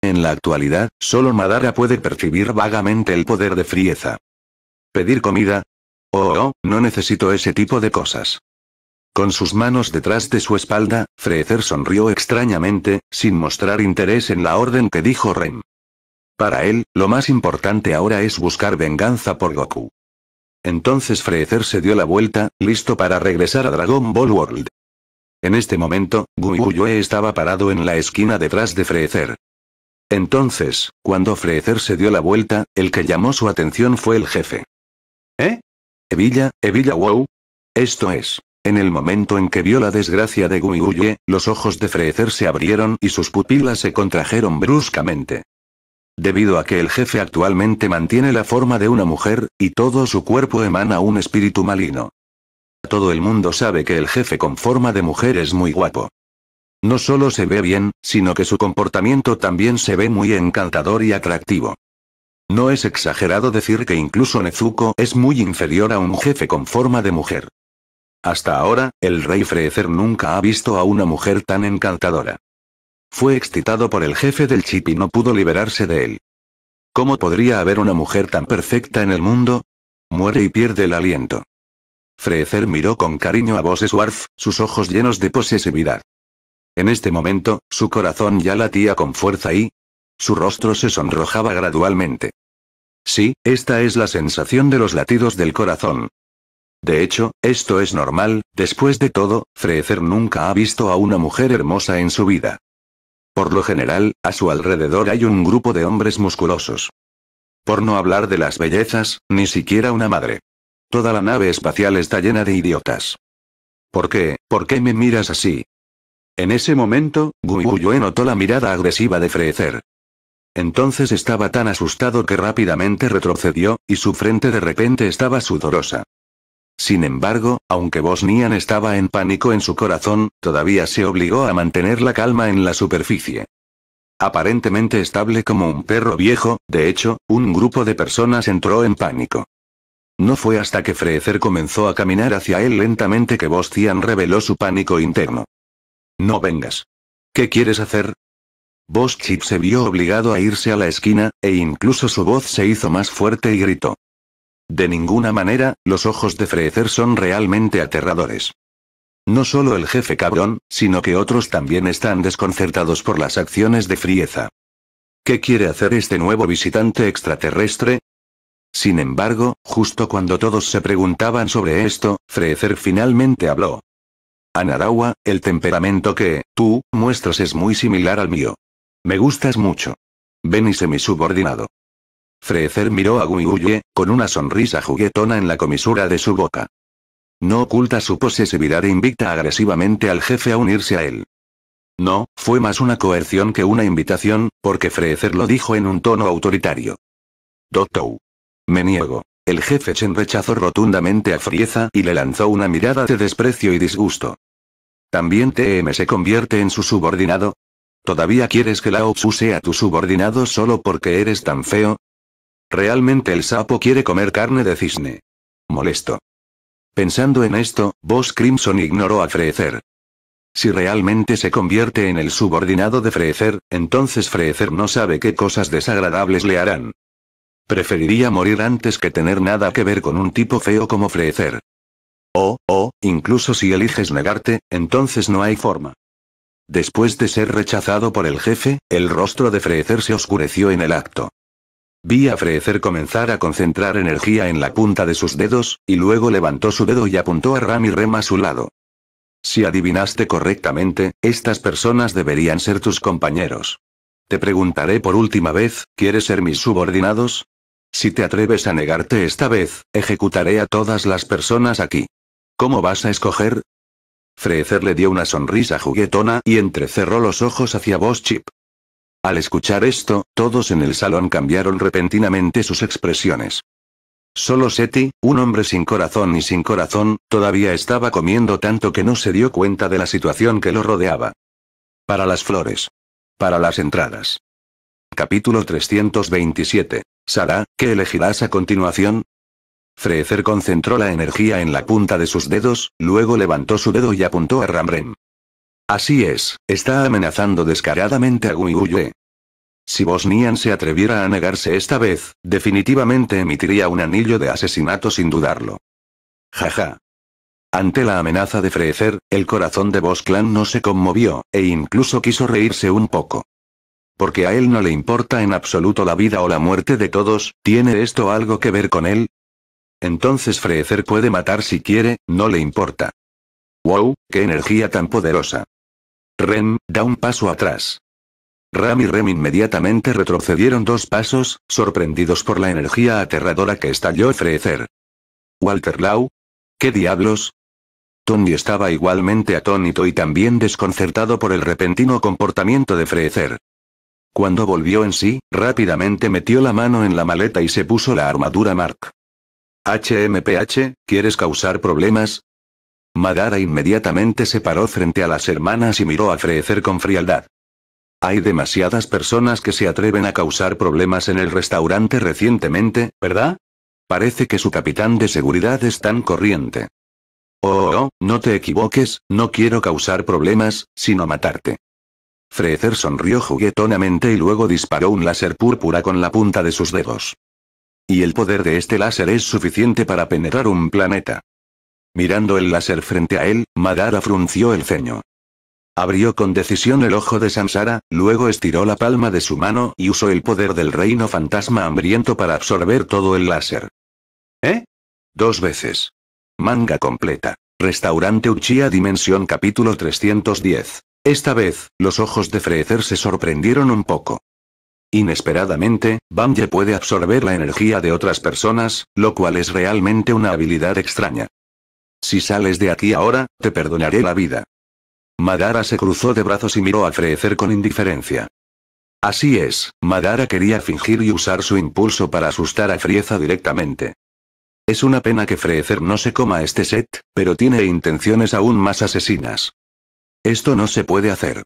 En la actualidad, solo Madara puede percibir vagamente el poder de Frieza. ¿Pedir comida? oh, oh, oh no necesito ese tipo de cosas. Con sus manos detrás de su espalda, Freezer sonrió extrañamente, sin mostrar interés en la orden que dijo Rem. Para él, lo más importante ahora es buscar venganza por Goku. Entonces Freezer se dio la vuelta, listo para regresar a Dragon Ball World. En este momento, yue estaba parado en la esquina detrás de Freezer. Entonces, cuando Freezer se dio la vuelta, el que llamó su atención fue el jefe. ¿Eh? Evilla, Evilla Wow. Esto es. En el momento en que vio la desgracia de Guiguye, los ojos de Frecer se abrieron y sus pupilas se contrajeron bruscamente. Debido a que el jefe actualmente mantiene la forma de una mujer, y todo su cuerpo emana un espíritu maligno. Todo el mundo sabe que el jefe con forma de mujer es muy guapo. No solo se ve bien, sino que su comportamiento también se ve muy encantador y atractivo. No es exagerado decir que incluso Nezuko es muy inferior a un jefe con forma de mujer. Hasta ahora, el rey Freezer nunca ha visto a una mujer tan encantadora. Fue excitado por el jefe del chip y no pudo liberarse de él. ¿Cómo podría haber una mujer tan perfecta en el mundo? Muere y pierde el aliento. Freezer miró con cariño a Bose sus ojos llenos de posesividad. En este momento, su corazón ya latía con fuerza y... Su rostro se sonrojaba gradualmente. Sí, esta es la sensación de los latidos del corazón. De hecho, esto es normal, después de todo, Freezer nunca ha visto a una mujer hermosa en su vida. Por lo general, a su alrededor hay un grupo de hombres musculosos. Por no hablar de las bellezas, ni siquiera una madre. Toda la nave espacial está llena de idiotas. ¿Por qué? ¿Por qué me miras así? En ese momento, yue notó la mirada agresiva de Freezer. Entonces estaba tan asustado que rápidamente retrocedió, y su frente de repente estaba sudorosa. Sin embargo, aunque Bosnian estaba en pánico en su corazón, todavía se obligó a mantener la calma en la superficie. Aparentemente estable como un perro viejo, de hecho, un grupo de personas entró en pánico. No fue hasta que Freecer comenzó a caminar hacia él lentamente que Bosnian reveló su pánico interno. No vengas. ¿Qué quieres hacer? Boschip se vio obligado a irse a la esquina, e incluso su voz se hizo más fuerte y gritó. De ninguna manera, los ojos de Freezer son realmente aterradores. No solo el jefe cabrón, sino que otros también están desconcertados por las acciones de Frieza. ¿Qué quiere hacer este nuevo visitante extraterrestre? Sin embargo, justo cuando todos se preguntaban sobre esto, Freezer finalmente habló. Anarawa, el temperamento que, tú, muestras es muy similar al mío. Me gustas mucho. Ven y sé mi subordinado. Freecer miró a Guiguye, con una sonrisa juguetona en la comisura de su boca. No oculta su posesividad e invita agresivamente al jefe a unirse a él. No, fue más una coerción que una invitación, porque Freecer lo dijo en un tono autoritario. Dotou. Me niego. El jefe Chen rechazó rotundamente a Frieza y le lanzó una mirada de desprecio y disgusto. ¿También TM se convierte en su subordinado? ¿Todavía quieres que Lao Tzu sea tu subordinado solo porque eres tan feo? Realmente el sapo quiere comer carne de cisne. Molesto. Pensando en esto, Boss Crimson ignoró a Freezer. Si realmente se convierte en el subordinado de Freezer, entonces Freezer no sabe qué cosas desagradables le harán. Preferiría morir antes que tener nada que ver con un tipo feo como Freezer. O, o, incluso si eliges negarte, entonces no hay forma. Después de ser rechazado por el jefe, el rostro de Freezer se oscureció en el acto. Vi a Frezer comenzar a concentrar energía en la punta de sus dedos, y luego levantó su dedo y apuntó a Rami Rem a su lado. Si adivinaste correctamente, estas personas deberían ser tus compañeros. Te preguntaré por última vez, ¿quieres ser mis subordinados? Si te atreves a negarte esta vez, ejecutaré a todas las personas aquí. ¿Cómo vas a escoger? Freezer le dio una sonrisa juguetona y entrecerró los ojos hacia boschip Chip. Al escuchar esto, todos en el salón cambiaron repentinamente sus expresiones. Solo Seti, un hombre sin corazón y sin corazón, todavía estaba comiendo tanto que no se dio cuenta de la situación que lo rodeaba. Para las flores. Para las entradas. Capítulo 327. Sara, ¿qué elegirás a continuación? Frecer concentró la energía en la punta de sus dedos, luego levantó su dedo y apuntó a Ramrem. Así es, está amenazando descaradamente a Guigüe. Si Bosnian se atreviera a negarse esta vez, definitivamente emitiría un anillo de asesinato sin dudarlo. Jaja. Ante la amenaza de Freezer, el corazón de Bosclan no se conmovió, e incluso quiso reírse un poco. Porque a él no le importa en absoluto la vida o la muerte de todos, ¿tiene esto algo que ver con él? Entonces Freezer puede matar si quiere, no le importa. ¡Wow! ¡Qué energía tan poderosa! Rem, da un paso atrás. Ram y Rem inmediatamente retrocedieron dos pasos, sorprendidos por la energía aterradora que estalló Freecer. Walter Lau. ¿Qué diablos? Tony estaba igualmente atónito y también desconcertado por el repentino comportamiento de Freecer. Cuando volvió en sí, rápidamente metió la mano en la maleta y se puso la armadura Mark. HMPH, ¿quieres causar problemas? Madara inmediatamente se paró frente a las hermanas y miró a Freecer con frialdad. Hay demasiadas personas que se atreven a causar problemas en el restaurante recientemente, ¿verdad? Parece que su capitán de seguridad es tan corriente. Oh, oh, oh, no te equivoques, no quiero causar problemas, sino matarte. Freezer sonrió juguetonamente y luego disparó un láser púrpura con la punta de sus dedos. Y el poder de este láser es suficiente para penetrar un planeta. Mirando el láser frente a él, Madara frunció el ceño. Abrió con decisión el ojo de Sansara, luego estiró la palma de su mano y usó el poder del reino fantasma hambriento para absorber todo el láser. ¿Eh? Dos veces. Manga completa. Restaurante Uchiha Dimensión capítulo 310. Esta vez, los ojos de Freezer se sorprendieron un poco. Inesperadamente, Bamje puede absorber la energía de otras personas, lo cual es realmente una habilidad extraña. Si sales de aquí ahora, te perdonaré la vida. Madara se cruzó de brazos y miró a Freezer con indiferencia. Así es, Madara quería fingir y usar su impulso para asustar a Frieza directamente. Es una pena que Freezer no se coma este set, pero tiene intenciones aún más asesinas. Esto no se puede hacer.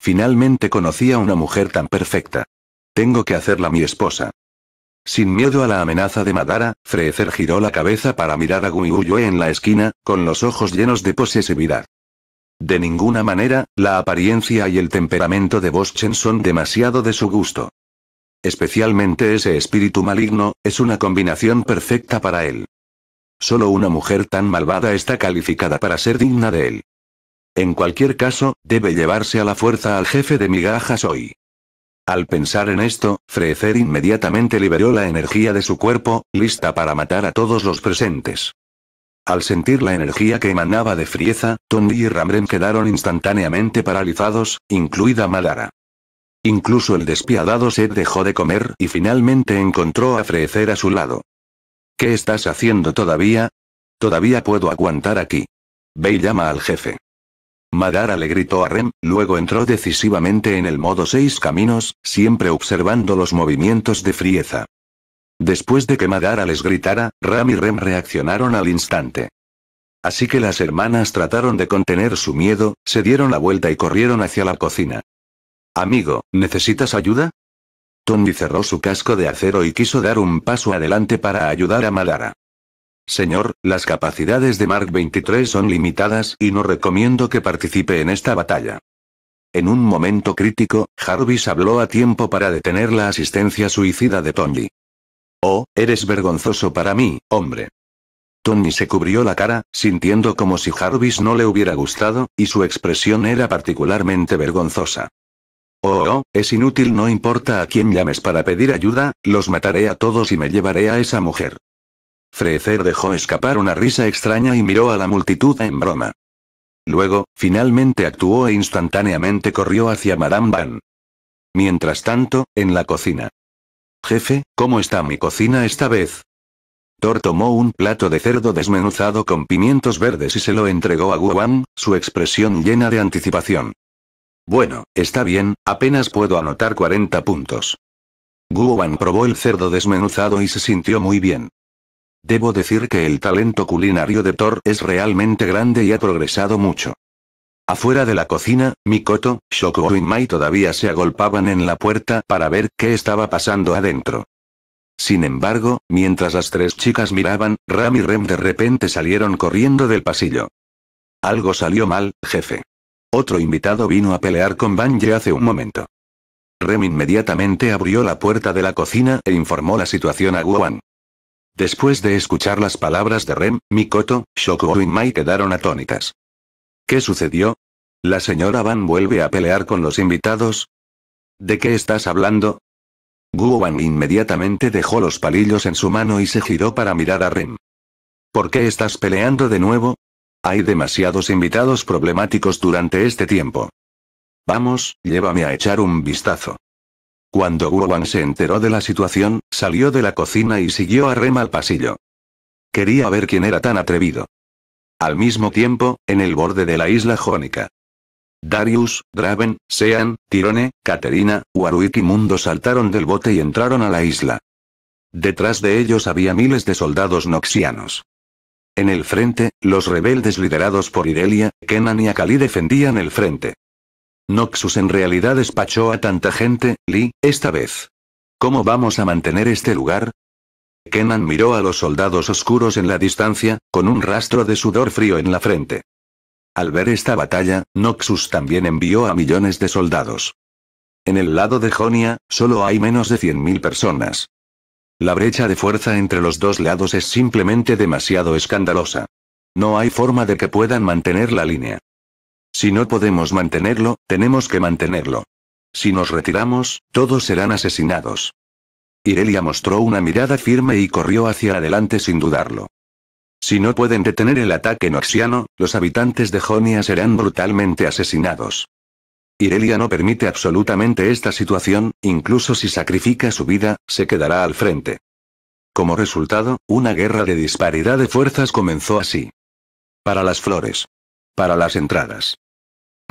Finalmente conocí a una mujer tan perfecta. Tengo que hacerla mi esposa. Sin miedo a la amenaza de Madara, Frezer giró la cabeza para mirar a Guiyue en la esquina, con los ojos llenos de posesividad. De ninguna manera, la apariencia y el temperamento de Boschen son demasiado de su gusto. Especialmente ese espíritu maligno, es una combinación perfecta para él. Solo una mujer tan malvada está calificada para ser digna de él. En cualquier caso, debe llevarse a la fuerza al jefe de migajas hoy. Al pensar en esto, Frecer inmediatamente liberó la energía de su cuerpo, lista para matar a todos los presentes. Al sentir la energía que emanaba de Frieza, Tondi y Ramren quedaron instantáneamente paralizados, incluida Madara. Incluso el despiadado Seth dejó de comer y finalmente encontró a Frecer a su lado. ¿Qué estás haciendo todavía? Todavía puedo aguantar aquí. Ve y llama al jefe. Madara le gritó a Rem, luego entró decisivamente en el modo seis caminos, siempre observando los movimientos de Frieza. Después de que Madara les gritara, Ram y Rem reaccionaron al instante. Así que las hermanas trataron de contener su miedo, se dieron la vuelta y corrieron hacia la cocina. Amigo, ¿necesitas ayuda? Tony cerró su casco de acero y quiso dar un paso adelante para ayudar a Madara. Señor, las capacidades de Mark 23 son limitadas y no recomiendo que participe en esta batalla. En un momento crítico, Jarvis habló a tiempo para detener la asistencia suicida de Tony. Oh, eres vergonzoso para mí, hombre. Tony se cubrió la cara, sintiendo como si Jarvis no le hubiera gustado, y su expresión era particularmente vergonzosa. Oh, oh, oh es inútil, no importa a quién llames para pedir ayuda, los mataré a todos y me llevaré a esa mujer. Frecer dejó escapar una risa extraña y miró a la multitud en broma. Luego, finalmente actuó e instantáneamente corrió hacia Madame Van. Mientras tanto, en la cocina. Jefe, ¿cómo está mi cocina esta vez? Thor tomó un plato de cerdo desmenuzado con pimientos verdes y se lo entregó a Guan, su expresión llena de anticipación. Bueno, está bien, apenas puedo anotar 40 puntos. Guan probó el cerdo desmenuzado y se sintió muy bien. Debo decir que el talento culinario de Thor es realmente grande y ha progresado mucho. Afuera de la cocina, Mikoto, Shoko y Mai todavía se agolpaban en la puerta para ver qué estaba pasando adentro. Sin embargo, mientras las tres chicas miraban, Ram y Rem de repente salieron corriendo del pasillo. Algo salió mal, jefe. Otro invitado vino a pelear con Banje hace un momento. Rem inmediatamente abrió la puerta de la cocina e informó la situación a Guan. Después de escuchar las palabras de Rem, Mikoto, Shoko y Mai quedaron atónitas. ¿Qué sucedió? ¿La señora Van vuelve a pelear con los invitados? ¿De qué estás hablando? Guoban inmediatamente dejó los palillos en su mano y se giró para mirar a Rem. ¿Por qué estás peleando de nuevo? Hay demasiados invitados problemáticos durante este tiempo. Vamos, llévame a echar un vistazo. Cuando se enteró de la situación, salió de la cocina y siguió a Rema al pasillo. Quería ver quién era tan atrevido. Al mismo tiempo, en el borde de la isla jónica. Darius, Draven, Sean, Tirone, Caterina, Warwick y Mundo saltaron del bote y entraron a la isla. Detrás de ellos había miles de soldados noxianos. En el frente, los rebeldes liderados por Irelia, Kenan y Akali defendían el frente. Noxus en realidad despachó a tanta gente, Lee, esta vez. ¿Cómo vamos a mantener este lugar? Kenan miró a los soldados oscuros en la distancia, con un rastro de sudor frío en la frente. Al ver esta batalla, Noxus también envió a millones de soldados. En el lado de Jonia, solo hay menos de 100.000 personas. La brecha de fuerza entre los dos lados es simplemente demasiado escandalosa. No hay forma de que puedan mantener la línea. Si no podemos mantenerlo, tenemos que mantenerlo. Si nos retiramos, todos serán asesinados. Irelia mostró una mirada firme y corrió hacia adelante sin dudarlo. Si no pueden detener el ataque noxiano, los habitantes de Jonia serán brutalmente asesinados. Irelia no permite absolutamente esta situación, incluso si sacrifica su vida, se quedará al frente. Como resultado, una guerra de disparidad de fuerzas comenzó así. Para las flores. Para las entradas.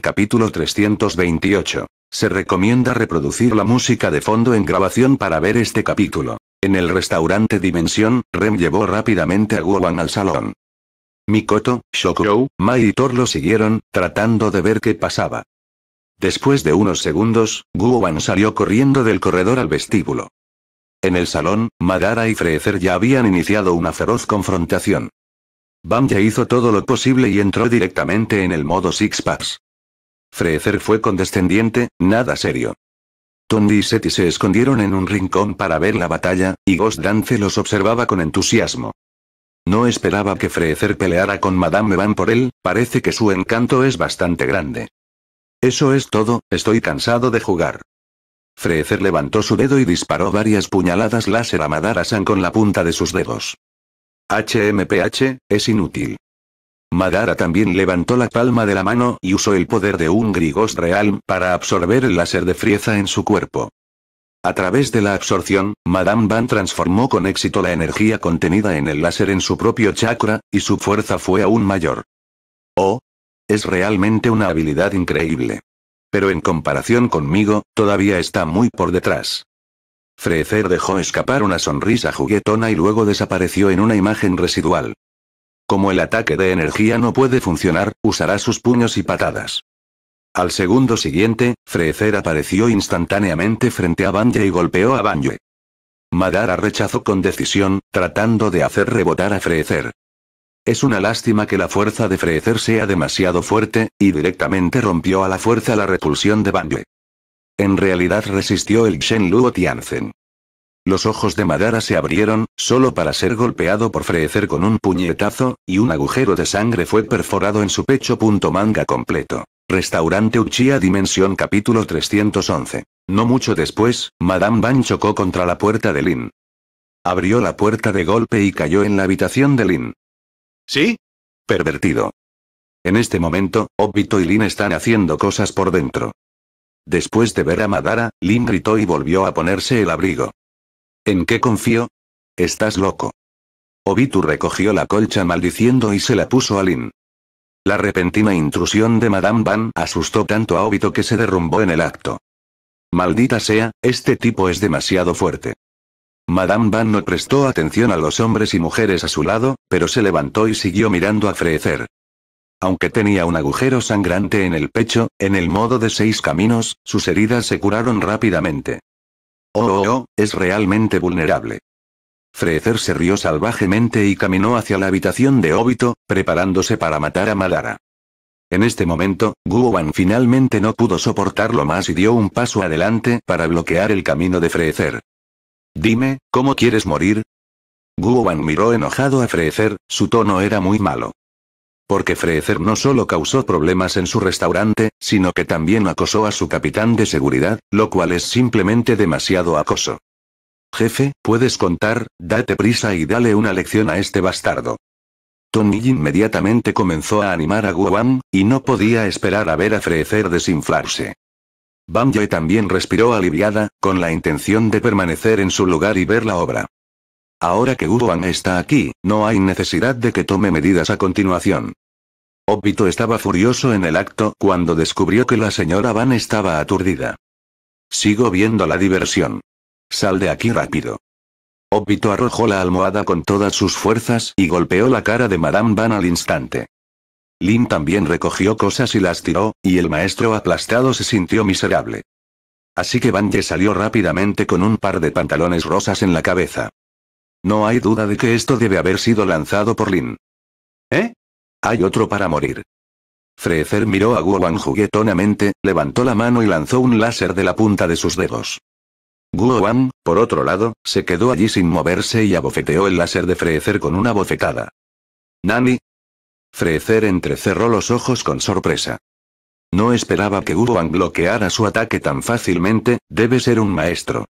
Capítulo 328. Se recomienda reproducir la música de fondo en grabación para ver este capítulo. En el restaurante Dimensión, Rem llevó rápidamente a Wu-Wan al salón. Mikoto, Shokurou, Mai y Thor lo siguieron, tratando de ver qué pasaba. Después de unos segundos, Guowan salió corriendo del corredor al vestíbulo. En el salón, Madara y Freezer ya habían iniciado una feroz confrontación. Bam ya hizo todo lo posible y entró directamente en el modo Six Packs. Freecer fue condescendiente, nada serio. Tondi y Seti se escondieron en un rincón para ver la batalla, y Ghost Dance los observaba con entusiasmo. No esperaba que Freecer peleara con Madame Van por él, parece que su encanto es bastante grande. Eso es todo, estoy cansado de jugar. Freecer levantó su dedo y disparó varias puñaladas láser a Madara-san con la punta de sus dedos. HMPH, es inútil. Madara también levantó la palma de la mano y usó el poder de un Grigos Realm para absorber el láser de Frieza en su cuerpo. A través de la absorción, Madame Van transformó con éxito la energía contenida en el láser en su propio chakra, y su fuerza fue aún mayor. Oh. Es realmente una habilidad increíble. Pero en comparación conmigo, todavía está muy por detrás. Frecer dejó escapar una sonrisa juguetona y luego desapareció en una imagen residual. Como el ataque de energía no puede funcionar, usará sus puños y patadas. Al segundo siguiente, Freezer apareció instantáneamente frente a Banje y golpeó a Yue. Madara rechazó con decisión, tratando de hacer rebotar a Freezer. Es una lástima que la fuerza de Frecer sea demasiado fuerte, y directamente rompió a la fuerza la repulsión de Yue. En realidad resistió el Shenluo Tianzen. Los ojos de Madara se abrieron, solo para ser golpeado por frecer con un puñetazo, y un agujero de sangre fue perforado en su pecho. manga completo. Restaurante Uchiha Dimensión capítulo 311. No mucho después, Madame Ban chocó contra la puerta de Lin. Abrió la puerta de golpe y cayó en la habitación de Lin. ¿Sí? Pervertido. En este momento, Obito y Lin están haciendo cosas por dentro. Después de ver a Madara, Lin gritó y volvió a ponerse el abrigo. ¿En qué confío? Estás loco. Obitu recogió la colcha maldiciendo y se la puso a Lin. La repentina intrusión de Madame Van asustó tanto a Obito que se derrumbó en el acto. Maldita sea, este tipo es demasiado fuerte. Madame Van no prestó atención a los hombres y mujeres a su lado, pero se levantó y siguió mirando a frecer. Aunque tenía un agujero sangrante en el pecho, en el modo de seis caminos, sus heridas se curaron rápidamente. Oh, oh, oh, es realmente vulnerable. Frecer se rió salvajemente y caminó hacia la habitación de Obito, preparándose para matar a Madara. En este momento, Guoban finalmente no pudo soportarlo más y dio un paso adelante para bloquear el camino de Freecer. Dime, ¿cómo quieres morir? Guoban miró enojado a Frecer, su tono era muy malo. Porque Freecer no solo causó problemas en su restaurante, sino que también acosó a su capitán de seguridad, lo cual es simplemente demasiado acoso. Jefe, puedes contar, date prisa y dale una lección a este bastardo. Tony inmediatamente comenzó a animar a Guam, y no podía esperar a ver a Freecer desinflarse. Ye también respiró aliviada, con la intención de permanecer en su lugar y ver la obra. Ahora que Uwan está aquí, no hay necesidad de que tome medidas a continuación. Obito estaba furioso en el acto cuando descubrió que la señora Van estaba aturdida. Sigo viendo la diversión. Sal de aquí rápido. Obito arrojó la almohada con todas sus fuerzas y golpeó la cara de Madame Van al instante. Lin también recogió cosas y las tiró, y el maestro aplastado se sintió miserable. Así que Van salió rápidamente con un par de pantalones rosas en la cabeza. No hay duda de que esto debe haber sido lanzado por Lin. ¿Eh? Hay otro para morir. Freecer miró a Wang juguetonamente, levantó la mano y lanzó un láser de la punta de sus dedos. Guowan, por otro lado, se quedó allí sin moverse y abofeteó el láser de Freecer con una bofetada. Nani. Frezer entrecerró los ojos con sorpresa. No esperaba que Wang bloqueara su ataque tan fácilmente, debe ser un maestro.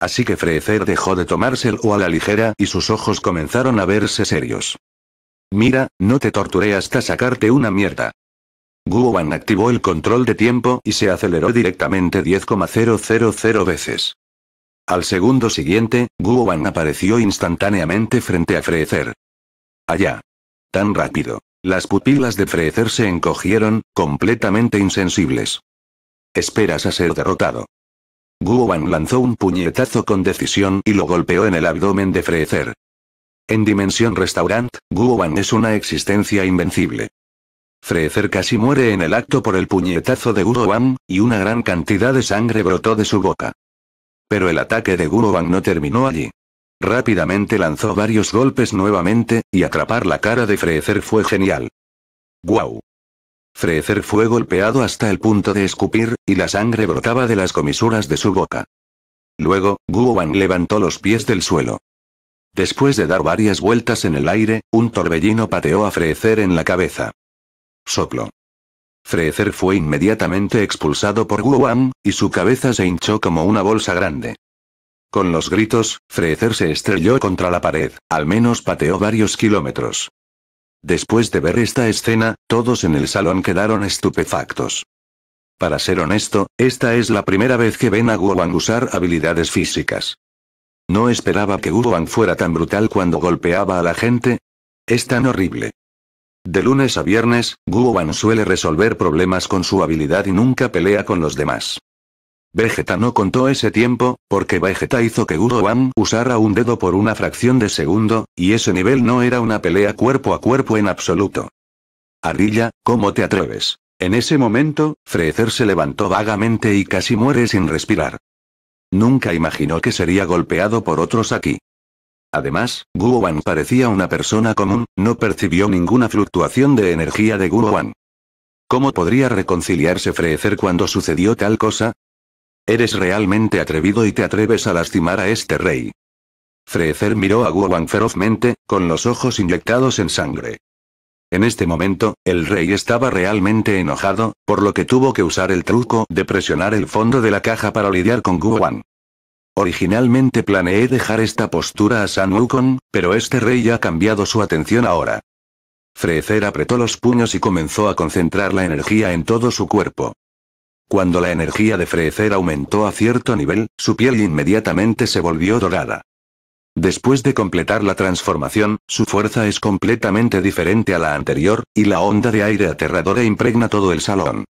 Así que Freezer dejó de tomárselo a la ligera y sus ojos comenzaron a verse serios. Mira, no te torturé hasta sacarte una mierda. Wan activó el control de tiempo y se aceleró directamente 10,000 veces. Al segundo siguiente, Wan apareció instantáneamente frente a Freezer. Allá. Tan rápido. Las pupilas de Freezer se encogieron, completamente insensibles. Esperas a ser derrotado. Wang lanzó un puñetazo con decisión y lo golpeó en el abdomen de Frecer. En Dimensión Restaurant, Wang es una existencia invencible. Frecer casi muere en el acto por el puñetazo de Wang, y una gran cantidad de sangre brotó de su boca. Pero el ataque de Wang no terminó allí. Rápidamente lanzó varios golpes nuevamente, y atrapar la cara de Frecer fue genial. ¡Guau! Frecer fue golpeado hasta el punto de escupir, y la sangre brotaba de las comisuras de su boca. Luego, Wang levantó los pies del suelo. Después de dar varias vueltas en el aire, un torbellino pateó a Freezer en la cabeza. Soplo. Freecer fue inmediatamente expulsado por Wang, y su cabeza se hinchó como una bolsa grande. Con los gritos, Frecer se estrelló contra la pared, al menos pateó varios kilómetros. Después de ver esta escena, todos en el salón quedaron estupefactos. Para ser honesto, esta es la primera vez que ven a Wang usar habilidades físicas. No esperaba que Wang fuera tan brutal cuando golpeaba a la gente. Es tan horrible. De lunes a viernes, Wang suele resolver problemas con su habilidad y nunca pelea con los demás. Vegeta no contó ese tiempo, porque Vegeta hizo que Guru usara un dedo por una fracción de segundo, y ese nivel no era una pelea cuerpo a cuerpo en absoluto. Arilla, ¿cómo te atreves? En ese momento, Freezer se levantó vagamente y casi muere sin respirar. Nunca imaginó que sería golpeado por otros aquí. Además, Guowan parecía una persona común, no percibió ninguna fluctuación de energía de Guowan. ¿Cómo podría reconciliarse Freezer cuando sucedió tal cosa? Eres realmente atrevido y te atreves a lastimar a este rey. Freecer miró a Guowan ferozmente, con los ojos inyectados en sangre. En este momento, el rey estaba realmente enojado, por lo que tuvo que usar el truco de presionar el fondo de la caja para lidiar con Guowan. Originalmente planeé dejar esta postura a San Wukong, pero este rey ha cambiado su atención ahora. Freecer apretó los puños y comenzó a concentrar la energía en todo su cuerpo. Cuando la energía de Freecer aumentó a cierto nivel, su piel inmediatamente se volvió dorada. Después de completar la transformación, su fuerza es completamente diferente a la anterior, y la onda de aire aterradora e impregna todo el salón.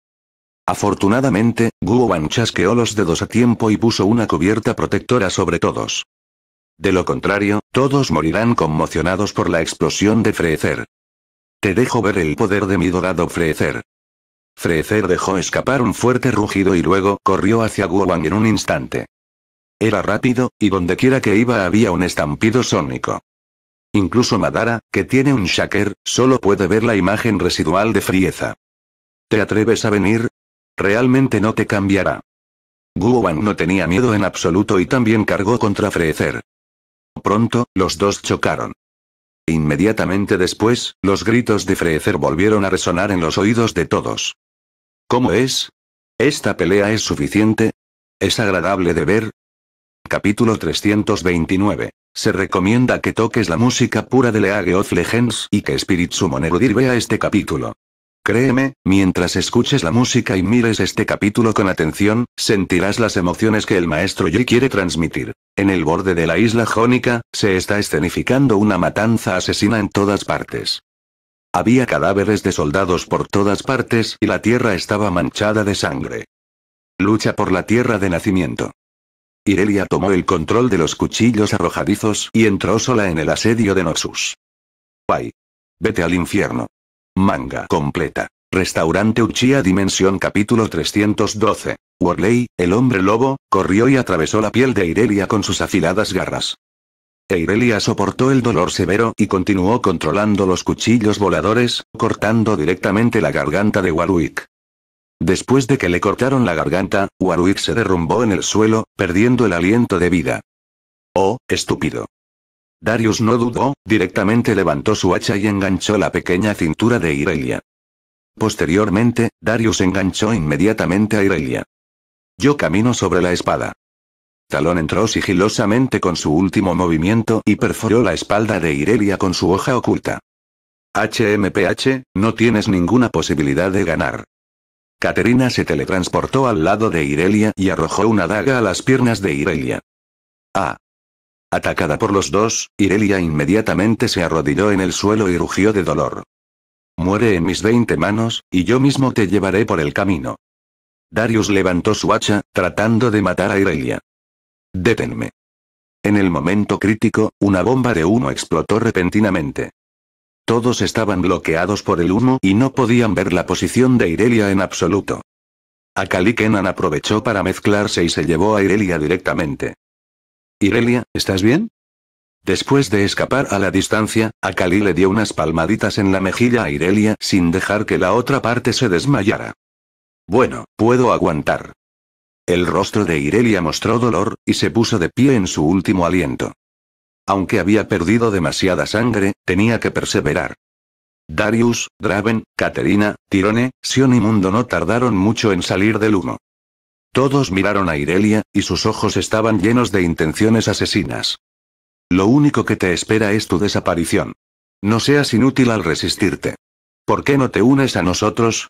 Afortunadamente, Wan chasqueó los dedos a tiempo y puso una cubierta protectora sobre todos. De lo contrario, todos morirán conmocionados por la explosión de Freecer. Te dejo ver el poder de mi dorado Freecer. Freezer dejó escapar un fuerte rugido y luego corrió hacia Guowang en un instante. Era rápido, y dondequiera que iba había un estampido sónico. Incluso Madara, que tiene un shaker, solo puede ver la imagen residual de frieza. ¿Te atreves a venir? Realmente no te cambiará. Guowang no tenía miedo en absoluto y también cargó contra Freezer. Pronto, los dos chocaron. Inmediatamente después, los gritos de Freezer volvieron a resonar en los oídos de todos. ¿Cómo es? ¿Esta pelea es suficiente? ¿Es agradable de ver? Capítulo 329. Se recomienda que toques la música pura de League of Legends y que Spirit Summonerudir vea este capítulo. Créeme, mientras escuches la música y mires este capítulo con atención, sentirás las emociones que el maestro Yi quiere transmitir. En el borde de la isla jónica, se está escenificando una matanza asesina en todas partes. Había cadáveres de soldados por todas partes y la tierra estaba manchada de sangre. Lucha por la tierra de nacimiento. Irelia tomó el control de los cuchillos arrojadizos y entró sola en el asedio de Noxus. Pai. Vete al infierno. Manga completa. Restaurante Uchiha Dimensión capítulo 312. Worley, el hombre lobo, corrió y atravesó la piel de Irelia con sus afiladas garras. E Irelia soportó el dolor severo y continuó controlando los cuchillos voladores, cortando directamente la garganta de Warwick. Después de que le cortaron la garganta, Warwick se derrumbó en el suelo, perdiendo el aliento de vida. Oh, estúpido. Darius no dudó, directamente levantó su hacha y enganchó la pequeña cintura de Irelia. Posteriormente, Darius enganchó inmediatamente a Irelia. Yo camino sobre la espada. Talón entró sigilosamente con su último movimiento y perforó la espalda de Irelia con su hoja oculta. HMPH, no tienes ninguna posibilidad de ganar. Caterina se teletransportó al lado de Irelia y arrojó una daga a las piernas de Irelia. A. Ah. Atacada por los dos, Irelia inmediatamente se arrodilló en el suelo y rugió de dolor. Muere en mis veinte manos, y yo mismo te llevaré por el camino. Darius levantó su hacha, tratando de matar a Irelia. Detenme. En el momento crítico, una bomba de humo explotó repentinamente. Todos estaban bloqueados por el humo y no podían ver la posición de Irelia en absoluto. Akali Kenan aprovechó para mezclarse y se llevó a Irelia directamente. Irelia, ¿estás bien? Después de escapar a la distancia, Akali le dio unas palmaditas en la mejilla a Irelia sin dejar que la otra parte se desmayara. Bueno, puedo aguantar. El rostro de Irelia mostró dolor, y se puso de pie en su último aliento. Aunque había perdido demasiada sangre, tenía que perseverar. Darius, Draven, Caterina, Tirone, Sion y Mundo no tardaron mucho en salir del humo. Todos miraron a Irelia, y sus ojos estaban llenos de intenciones asesinas. Lo único que te espera es tu desaparición. No seas inútil al resistirte. ¿Por qué no te unes a nosotros?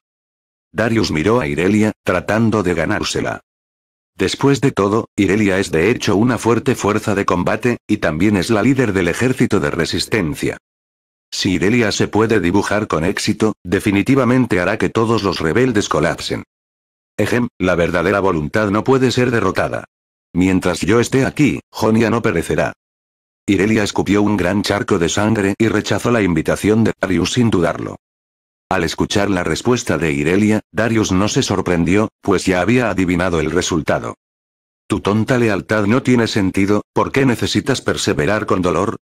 Darius miró a Irelia, tratando de ganársela. Después de todo, Irelia es de hecho una fuerte fuerza de combate, y también es la líder del ejército de resistencia. Si Irelia se puede dibujar con éxito, definitivamente hará que todos los rebeldes colapsen. Ejem, la verdadera voluntad no puede ser derrotada. Mientras yo esté aquí, Jonia no perecerá. Irelia escupió un gran charco de sangre y rechazó la invitación de Arius sin dudarlo. Al escuchar la respuesta de Irelia, Darius no se sorprendió, pues ya había adivinado el resultado. Tu tonta lealtad no tiene sentido, ¿por qué necesitas perseverar con dolor?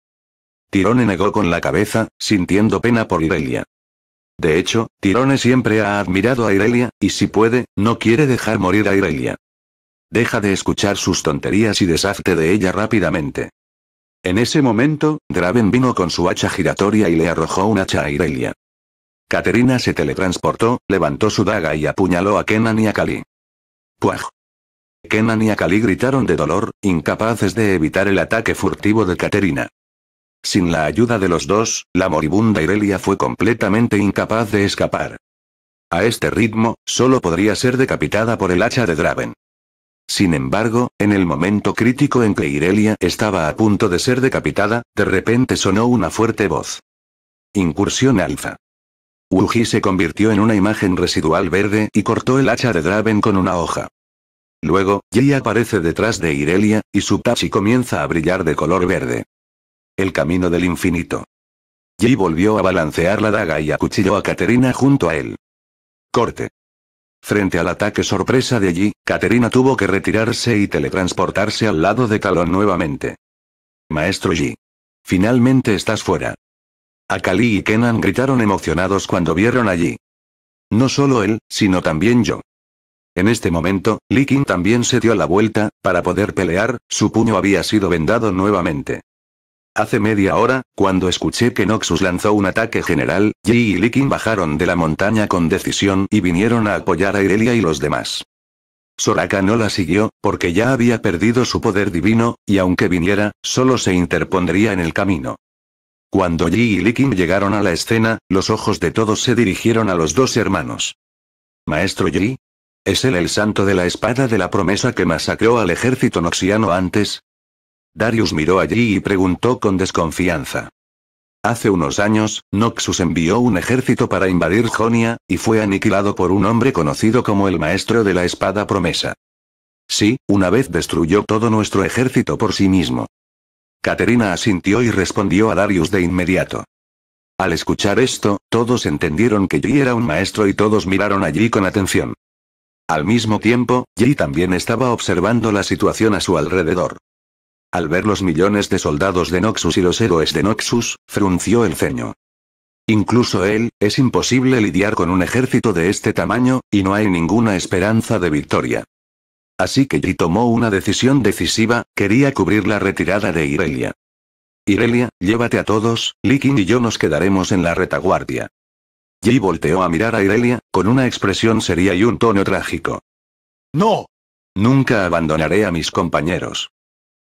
Tirone negó con la cabeza, sintiendo pena por Irelia. De hecho, Tirone siempre ha admirado a Irelia, y si puede, no quiere dejar morir a Irelia. Deja de escuchar sus tonterías y deshazte de ella rápidamente. En ese momento, Draven vino con su hacha giratoria y le arrojó un hacha a Irelia. Caterina se teletransportó, levantó su daga y apuñaló a Kenan y a Kali. ¡Puaj! Kenan y Kali gritaron de dolor, incapaces de evitar el ataque furtivo de Katerina. Sin la ayuda de los dos, la moribunda Irelia fue completamente incapaz de escapar. A este ritmo, solo podría ser decapitada por el hacha de Draven. Sin embargo, en el momento crítico en que Irelia estaba a punto de ser decapitada, de repente sonó una fuerte voz. Incursión alfa. Uji se convirtió en una imagen residual verde y cortó el hacha de Draven con una hoja. Luego, Yi aparece detrás de Irelia, y su tachi comienza a brillar de color verde. El camino del infinito. Yi volvió a balancear la daga y acuchilló a Caterina junto a él. Corte. Frente al ataque sorpresa de Yi, Caterina tuvo que retirarse y teletransportarse al lado de Calón nuevamente. Maestro Yi. Finalmente estás fuera. Akali y Kenan gritaron emocionados cuando vieron allí. No solo él, sino también yo. En este momento, Likin también se dio la vuelta, para poder pelear, su puño había sido vendado nuevamente. Hace media hora, cuando escuché que Noxus lanzó un ataque general, Yi y Likin bajaron de la montaña con decisión y vinieron a apoyar a Irelia y los demás. Soraka no la siguió, porque ya había perdido su poder divino, y aunque viniera, solo se interpondría en el camino. Cuando Yi y Li llegaron a la escena, los ojos de todos se dirigieron a los dos hermanos. Maestro Yi. ¿Es él el santo de la espada de la promesa que masacró al ejército noxiano antes? Darius miró allí y preguntó con desconfianza. Hace unos años, Noxus envió un ejército para invadir Jonia, y fue aniquilado por un hombre conocido como el Maestro de la Espada Promesa. Sí, una vez destruyó todo nuestro ejército por sí mismo. Caterina asintió y respondió a Darius de inmediato. Al escuchar esto, todos entendieron que Yi era un maestro y todos miraron allí con atención. Al mismo tiempo, Yi también estaba observando la situación a su alrededor. Al ver los millones de soldados de Noxus y los héroes de Noxus, frunció el ceño. Incluso él, es imposible lidiar con un ejército de este tamaño, y no hay ninguna esperanza de victoria. Así que Yi tomó una decisión decisiva, quería cubrir la retirada de Irelia. Irelia, llévate a todos, Likin y yo nos quedaremos en la retaguardia. Yi volteó a mirar a Irelia, con una expresión seria y un tono trágico. ¡No! Nunca abandonaré a mis compañeros.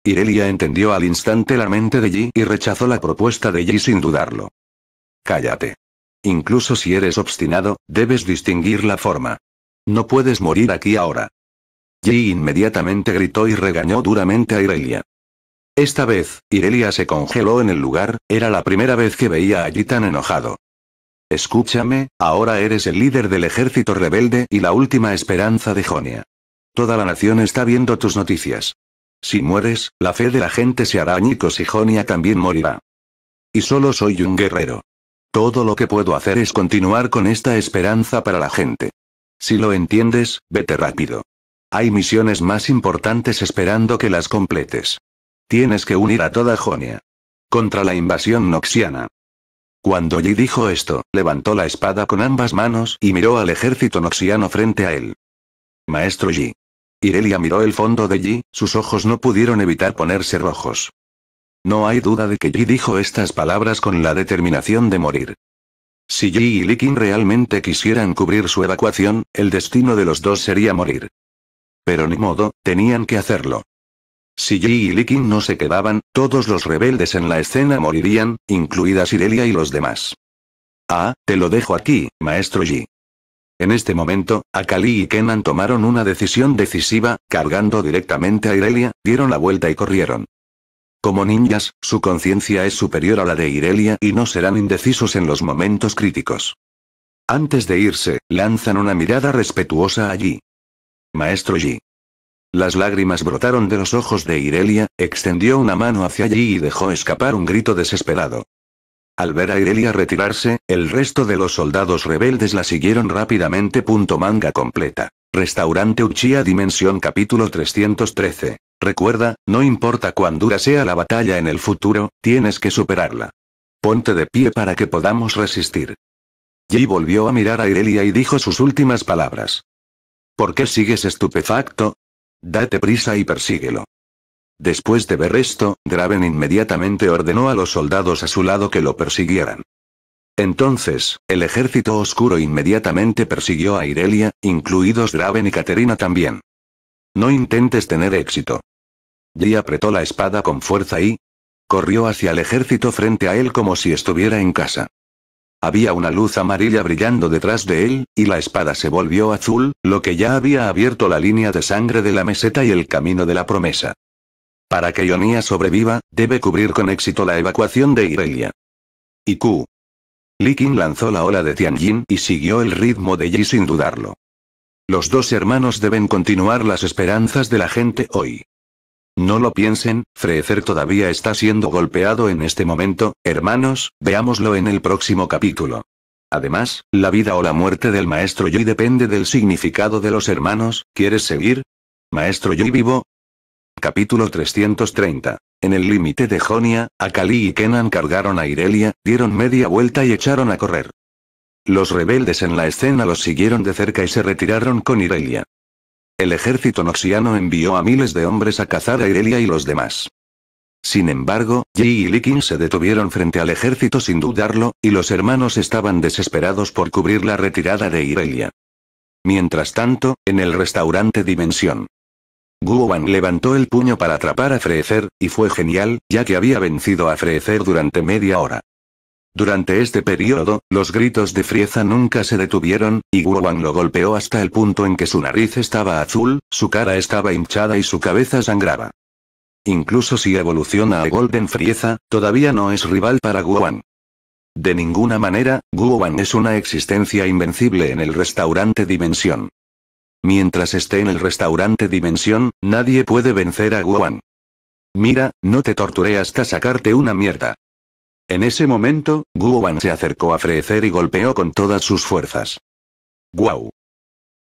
Irelia entendió al instante la mente de Yi y rechazó la propuesta de Yi sin dudarlo. Cállate. Incluso si eres obstinado, debes distinguir la forma. No puedes morir aquí ahora. Yi inmediatamente gritó y regañó duramente a Irelia. Esta vez, Irelia se congeló en el lugar, era la primera vez que veía a tan enojado. Escúchame, ahora eres el líder del ejército rebelde y la última esperanza de Jonia. Toda la nación está viendo tus noticias. Si mueres, la fe de la gente se hará añicos y Jonia también morirá. Y solo soy un guerrero. Todo lo que puedo hacer es continuar con esta esperanza para la gente. Si lo entiendes, vete rápido. Hay misiones más importantes esperando que las completes. Tienes que unir a toda Jonia. Contra la invasión noxiana. Cuando Yi dijo esto, levantó la espada con ambas manos y miró al ejército noxiano frente a él. Maestro Yi. Irelia miró el fondo de Yi, sus ojos no pudieron evitar ponerse rojos. No hay duda de que Yi dijo estas palabras con la determinación de morir. Si Yi y Likin realmente quisieran cubrir su evacuación, el destino de los dos sería morir. Pero ni modo, tenían que hacerlo. Si Yi y Qin no se quedaban, todos los rebeldes en la escena morirían, incluidas Irelia y los demás. Ah, te lo dejo aquí, maestro Yi. En este momento, Akali y Kenan tomaron una decisión decisiva, cargando directamente a Irelia, dieron la vuelta y corrieron. Como ninjas, su conciencia es superior a la de Irelia y no serán indecisos en los momentos críticos. Antes de irse, lanzan una mirada respetuosa allí. Maestro Yi. Las lágrimas brotaron de los ojos de Irelia, extendió una mano hacia allí y dejó escapar un grito desesperado. Al ver a Irelia retirarse, el resto de los soldados rebeldes la siguieron rápidamente. manga completa. Restaurante Uchiha Dimensión capítulo 313. Recuerda, no importa cuán dura sea la batalla en el futuro, tienes que superarla. Ponte de pie para que podamos resistir. Yi volvió a mirar a Irelia y dijo sus últimas palabras. ¿Por qué sigues estupefacto? Date prisa y persíguelo. Después de ver esto, Draven inmediatamente ordenó a los soldados a su lado que lo persiguieran. Entonces, el ejército oscuro inmediatamente persiguió a Irelia, incluidos Draven y Caterina también. No intentes tener éxito. lee apretó la espada con fuerza y corrió hacia el ejército frente a él como si estuviera en casa. Había una luz amarilla brillando detrás de él, y la espada se volvió azul, lo que ya había abierto la línea de sangre de la meseta y el camino de la promesa. Para que Ionia sobreviva, debe cubrir con éxito la evacuación de Irelia. Y Q. Likin lanzó la ola de Tianjin y siguió el ritmo de Yi sin dudarlo. Los dos hermanos deben continuar las esperanzas de la gente hoy. No lo piensen, Freezer todavía está siendo golpeado en este momento, hermanos, veámoslo en el próximo capítulo. Además, la vida o la muerte del maestro Yui depende del significado de los hermanos, ¿quieres seguir? Maestro Yui vivo. Capítulo 330. En el límite de Jonia, Akali y Kenan cargaron a Irelia, dieron media vuelta y echaron a correr. Los rebeldes en la escena los siguieron de cerca y se retiraron con Irelia. El ejército noxiano envió a miles de hombres a cazar a Irelia y los demás. Sin embargo, Yi y Likin se detuvieron frente al ejército sin dudarlo, y los hermanos estaban desesperados por cubrir la retirada de Irelia. Mientras tanto, en el restaurante Dimensión. Guoban levantó el puño para atrapar a Frecer, y fue genial, ya que había vencido a Frecer durante media hora. Durante este periodo, los gritos de Frieza nunca se detuvieron, y Wang lo golpeó hasta el punto en que su nariz estaba azul, su cara estaba hinchada y su cabeza sangraba. Incluso si evoluciona a Golden Frieza, todavía no es rival para Wang. De ninguna manera, Wang es una existencia invencible en el restaurante Dimensión. Mientras esté en el restaurante Dimensión, nadie puede vencer a Wang. Mira, no te torturé hasta sacarte una mierda. En ese momento, Wan se acercó a Frecer y golpeó con todas sus fuerzas. ¡Guau!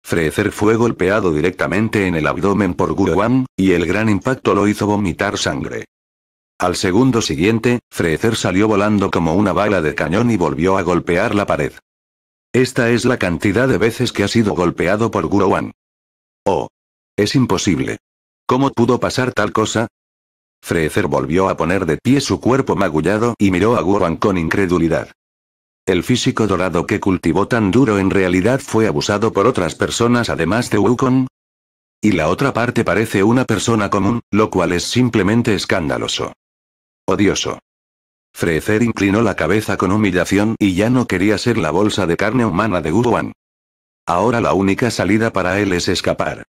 Frecer fue golpeado directamente en el abdomen por Wan, y el gran impacto lo hizo vomitar sangre. Al segundo siguiente, Frecer salió volando como una bala de cañón y volvió a golpear la pared. Esta es la cantidad de veces que ha sido golpeado por Wan. Oh. Es imposible. ¿Cómo pudo pasar tal cosa? Freezer volvió a poner de pie su cuerpo magullado y miró a Wurwan con incredulidad. El físico dorado que cultivó tan duro en realidad fue abusado por otras personas además de Wukong. Y la otra parte parece una persona común, lo cual es simplemente escandaloso. Odioso. Freezer inclinó la cabeza con humillación y ya no quería ser la bolsa de carne humana de Wurwan. Ahora la única salida para él es escapar.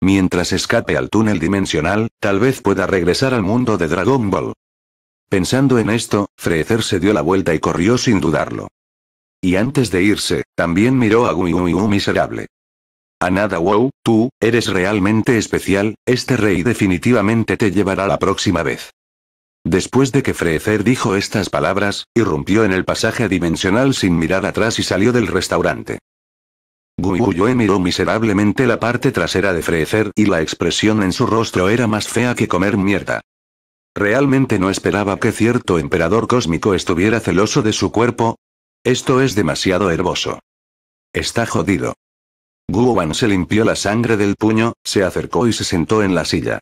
Mientras escape al túnel dimensional, tal vez pueda regresar al mundo de Dragon Ball. Pensando en esto, Freezer se dio la vuelta y corrió sin dudarlo. Y antes de irse, también miró a Gumi miserable. nada wow, tú, eres realmente especial, este rey definitivamente te llevará la próxima vez. Después de que Freezer dijo estas palabras, irrumpió en el pasaje dimensional sin mirar atrás y salió del restaurante. Yue miró miserablemente la parte trasera de Freezer y la expresión en su rostro era más fea que comer mierda. Realmente no esperaba que cierto emperador cósmico estuviera celoso de su cuerpo. Esto es demasiado herboso. Está jodido. Wan se limpió la sangre del puño, se acercó y se sentó en la silla.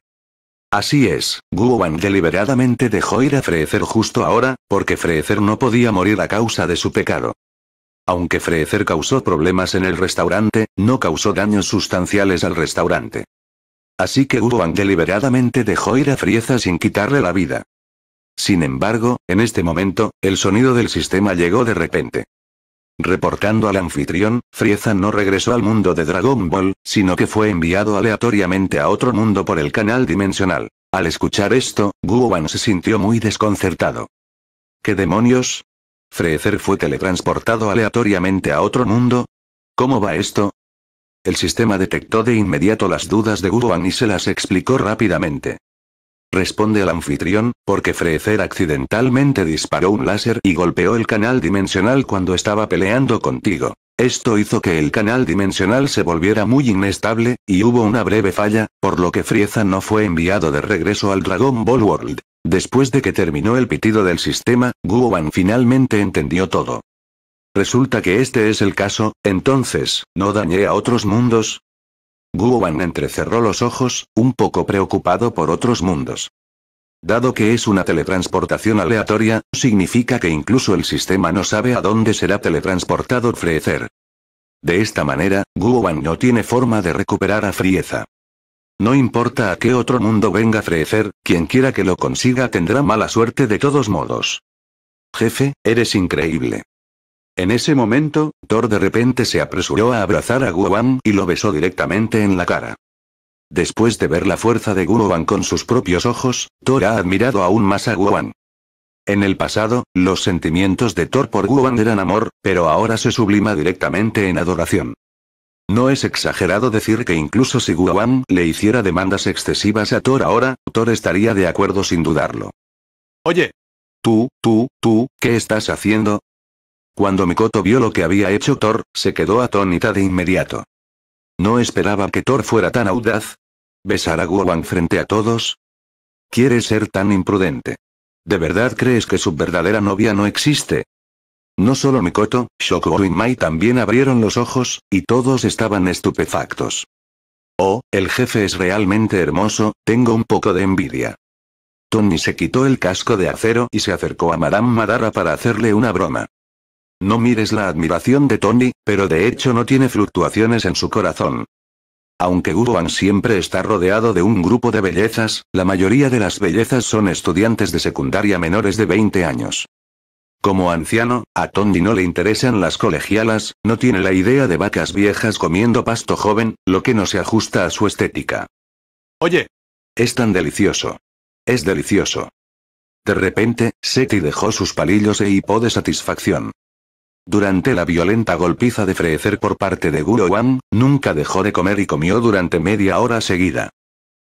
Así es, Wan deliberadamente dejó ir a Freezer justo ahora, porque Freezer no podía morir a causa de su pecado. Aunque Freezer causó problemas en el restaurante, no causó daños sustanciales al restaurante. Así que Urban deliberadamente dejó ir a Frieza sin quitarle la vida. Sin embargo, en este momento, el sonido del sistema llegó de repente. Reportando al anfitrión, Frieza no regresó al mundo de Dragon Ball, sino que fue enviado aleatoriamente a otro mundo por el canal dimensional. Al escuchar esto, Guoban se sintió muy desconcertado. ¿Qué demonios? Freezer fue teletransportado aleatoriamente a otro mundo. ¿Cómo va esto? El sistema detectó de inmediato las dudas de Guruan y se las explicó rápidamente. Responde al anfitrión, porque Freezer accidentalmente disparó un láser y golpeó el canal dimensional cuando estaba peleando contigo. Esto hizo que el canal dimensional se volviera muy inestable, y hubo una breve falla, por lo que Frieza no fue enviado de regreso al Dragon Ball World. Después de que terminó el pitido del sistema, Guowan finalmente entendió todo. Resulta que este es el caso, entonces, ¿no dañé a otros mundos? Guowan entrecerró los ojos, un poco preocupado por otros mundos. Dado que es una teletransportación aleatoria, significa que incluso el sistema no sabe a dónde será teletransportado Freezer. De esta manera, Guowan no tiene forma de recuperar a Frieza. No importa a qué otro mundo venga a frecer, quien quiera que lo consiga tendrá mala suerte de todos modos. Jefe, eres increíble. En ese momento, Thor de repente se apresuró a abrazar a Guoban y lo besó directamente en la cara. Después de ver la fuerza de Guoban con sus propios ojos, Thor ha admirado aún más a Guoban. En el pasado, los sentimientos de Thor por Guoban eran amor, pero ahora se sublima directamente en adoración. No es exagerado decir que incluso si Guam le hiciera demandas excesivas a Thor ahora, Thor estaría de acuerdo sin dudarlo. Oye. Tú, tú, tú, ¿qué estás haciendo? Cuando Mikoto vio lo que había hecho Thor, se quedó atónita de inmediato. No esperaba que Thor fuera tan audaz. ¿Besar a Guowan frente a todos? ¿Quieres ser tan imprudente? ¿De verdad crees que su verdadera novia no existe? No solo Mikoto, Shoko y Mai también abrieron los ojos, y todos estaban estupefactos. Oh, el jefe es realmente hermoso, tengo un poco de envidia. Tony se quitó el casco de acero y se acercó a Madame Madara para hacerle una broma. No mires la admiración de Tony, pero de hecho no tiene fluctuaciones en su corazón. Aunque Guruan siempre está rodeado de un grupo de bellezas, la mayoría de las bellezas son estudiantes de secundaria menores de 20 años. Como anciano, a Tondi no le interesan las colegialas, no tiene la idea de vacas viejas comiendo pasto joven, lo que no se ajusta a su estética. Oye. Es tan delicioso. Es delicioso. De repente, Seti dejó sus palillos e hipó de satisfacción. Durante la violenta golpiza de Frecer por parte de Guru Wang, nunca dejó de comer y comió durante media hora seguida.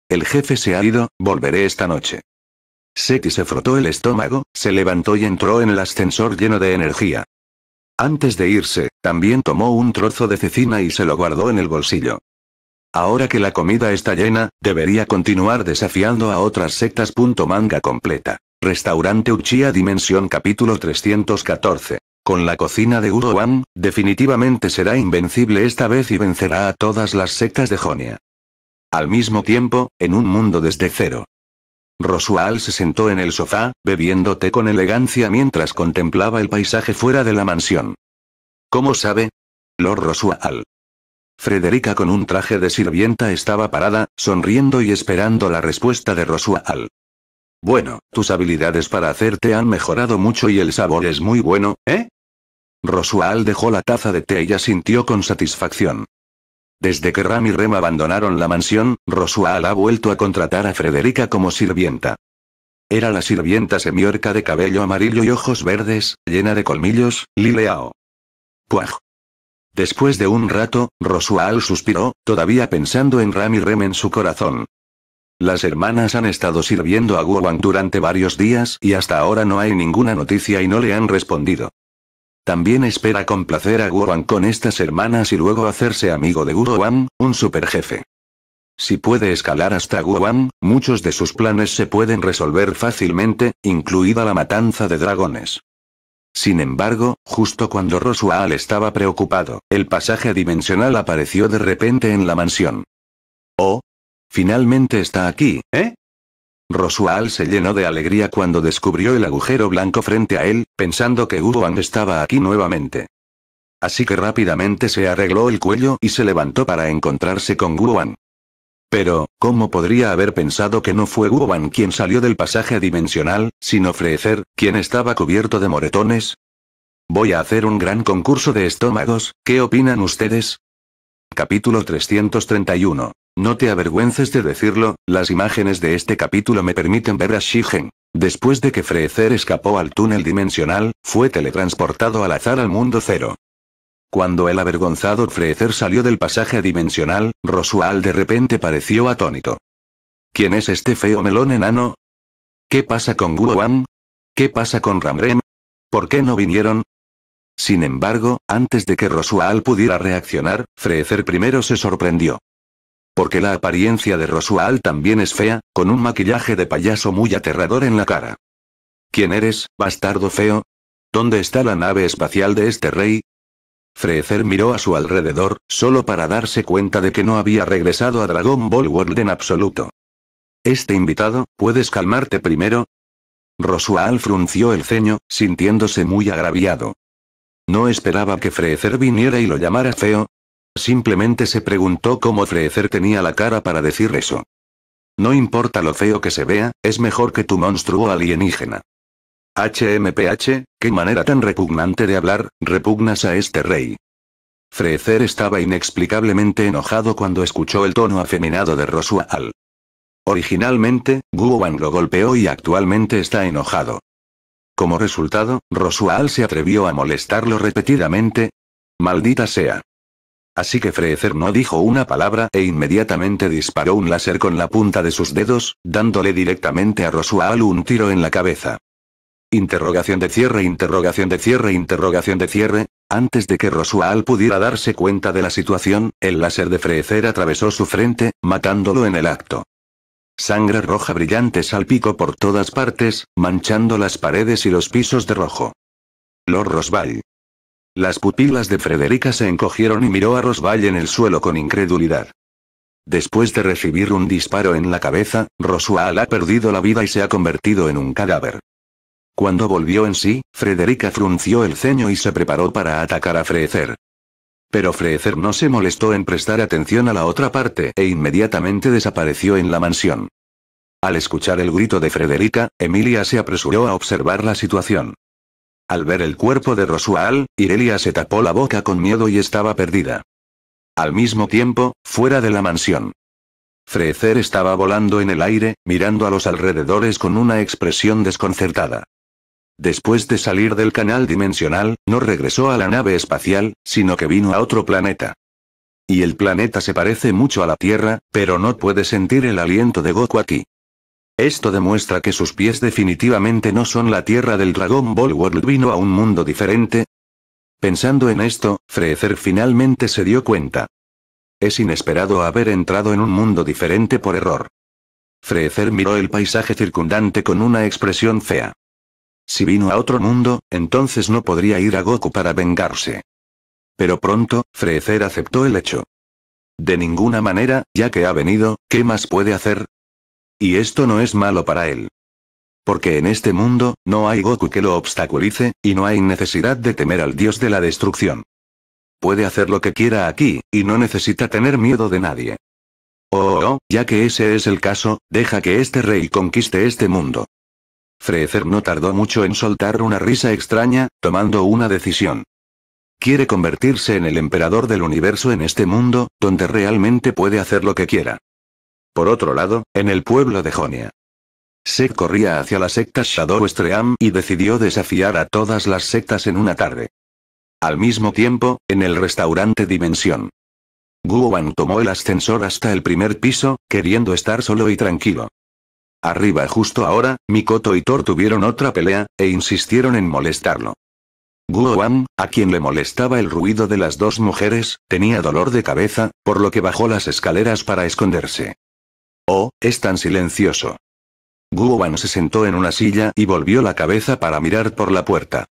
El jefe se ha ido, volveré esta noche. Seti se frotó el estómago, se levantó y entró en el ascensor lleno de energía. Antes de irse, también tomó un trozo de cecina y se lo guardó en el bolsillo. Ahora que la comida está llena, debería continuar desafiando a otras sectas. Manga completa. Restaurante Uchiha Dimensión capítulo 314. Con la cocina de Uro definitivamente será invencible esta vez y vencerá a todas las sectas de Jonia. Al mismo tiempo, en un mundo desde cero, Rosual se sentó en el sofá, bebiendo té con elegancia mientras contemplaba el paisaje fuera de la mansión. ¿Cómo sabe? Lord Rosual. Frederica con un traje de sirvienta estaba parada, sonriendo y esperando la respuesta de Rosual. Bueno, tus habilidades para hacerte han mejorado mucho y el sabor es muy bueno, ¿eh? Rosual dejó la taza de té y asintió con satisfacción. Desde que Ram y Rem abandonaron la mansión, Rosual ha vuelto a contratar a Frederica como sirvienta. Era la sirvienta semiorca de cabello amarillo y ojos verdes, llena de colmillos, Lileao. Cuaj. Después de un rato, Rosual suspiró, todavía pensando en Ram y Rem en su corazón. Las hermanas han estado sirviendo a Guan durante varios días y hasta ahora no hay ninguna noticia y no le han respondido. También espera complacer a Wan con estas hermanas y luego hacerse amigo de Wan, un superjefe. Si puede escalar hasta Wan, muchos de sus planes se pueden resolver fácilmente, incluida la matanza de dragones. Sin embargo, justo cuando Rosual estaba preocupado, el pasaje dimensional apareció de repente en la mansión. Oh. Finalmente está aquí, ¿eh? Rosual se llenó de alegría cuando descubrió el agujero blanco frente a él, pensando que Uruan estaba aquí nuevamente. Así que rápidamente se arregló el cuello y se levantó para encontrarse con guwan Pero, ¿cómo podría haber pensado que no fue Wuwan quien salió del pasaje dimensional, sino ofrecer, quien estaba cubierto de moretones? Voy a hacer un gran concurso de estómagos, ¿qué opinan ustedes? Capítulo 331 no te avergüences de decirlo, las imágenes de este capítulo me permiten ver a Shigen. Después de que Freezer escapó al túnel dimensional, fue teletransportado al azar al mundo cero. Cuando el avergonzado Freezer salió del pasaje dimensional, Rosual de repente pareció atónito. ¿Quién es este feo melón enano? ¿Qué pasa con Guowam? ¿Qué pasa con Ramrem? ¿Por qué no vinieron? Sin embargo, antes de que Rosual pudiera reaccionar, Freezer primero se sorprendió. Porque la apariencia de Rosual también es fea, con un maquillaje de payaso muy aterrador en la cara. ¿Quién eres, bastardo feo? ¿Dónde está la nave espacial de este rey? Freecer miró a su alrededor, solo para darse cuenta de que no había regresado a Dragon Ball World en absoluto. Este invitado, ¿puedes calmarte primero? Rosual frunció el ceño, sintiéndose muy agraviado. No esperaba que Freecer viniera y lo llamara feo, Simplemente se preguntó cómo Freezer tenía la cara para decir eso. No importa lo feo que se vea, es mejor que tu monstruo alienígena. HMPH, qué manera tan repugnante de hablar, repugnas a este rey. Frecer estaba inexplicablemente enojado cuando escuchó el tono afeminado de Rosual. Originalmente, Guoban lo golpeó y actualmente está enojado. Como resultado, Rosual se atrevió a molestarlo repetidamente. Maldita sea. Así que Freezer no dijo una palabra e inmediatamente disparó un láser con la punta de sus dedos, dándole directamente a Rosual un tiro en la cabeza. Interrogación de cierre, interrogación de cierre, interrogación de cierre. Antes de que Rosual pudiera darse cuenta de la situación, el láser de Freezer atravesó su frente, matándolo en el acto. Sangre roja brillante salpicó por todas partes, manchando las paredes y los pisos de rojo. Lord Rosval. Las pupilas de Frederica se encogieron y miró a Rosval en el suelo con incredulidad. Después de recibir un disparo en la cabeza, Rosual ha perdido la vida y se ha convertido en un cadáver. Cuando volvió en sí, Frederica frunció el ceño y se preparó para atacar a Freecer. Pero Freecer no se molestó en prestar atención a la otra parte e inmediatamente desapareció en la mansión. Al escuchar el grito de Frederica, Emilia se apresuró a observar la situación. Al ver el cuerpo de Rosual, Irelia se tapó la boca con miedo y estaba perdida. Al mismo tiempo, fuera de la mansión. Frecer estaba volando en el aire, mirando a los alrededores con una expresión desconcertada. Después de salir del canal dimensional, no regresó a la nave espacial, sino que vino a otro planeta. Y el planeta se parece mucho a la Tierra, pero no puede sentir el aliento de Goku aquí. Esto demuestra que sus pies definitivamente no son la tierra del Dragon Ball World vino a un mundo diferente. Pensando en esto, Freezer finalmente se dio cuenta. Es inesperado haber entrado en un mundo diferente por error. Freezer miró el paisaje circundante con una expresión fea. Si vino a otro mundo, entonces no podría ir a Goku para vengarse. Pero pronto, Freezer aceptó el hecho. De ninguna manera, ya que ha venido, ¿qué más puede hacer? Y esto no es malo para él. Porque en este mundo, no hay Goku que lo obstaculice, y no hay necesidad de temer al dios de la destrucción. Puede hacer lo que quiera aquí, y no necesita tener miedo de nadie. Oh, oh, oh, ya que ese es el caso, deja que este rey conquiste este mundo. Freezer no tardó mucho en soltar una risa extraña, tomando una decisión. Quiere convertirse en el emperador del universo en este mundo, donde realmente puede hacer lo que quiera. Por otro lado, en el pueblo de Jonia. Sek corría hacia la secta Shadow Estream y decidió desafiar a todas las sectas en una tarde. Al mismo tiempo, en el restaurante Dimensión. Guowan tomó el ascensor hasta el primer piso, queriendo estar solo y tranquilo. Arriba justo ahora, Mikoto y Thor tuvieron otra pelea, e insistieron en molestarlo. Guowan, a quien le molestaba el ruido de las dos mujeres, tenía dolor de cabeza, por lo que bajó las escaleras para esconderse. Oh, es tan silencioso. Wang se sentó en una silla y volvió la cabeza para mirar por la puerta.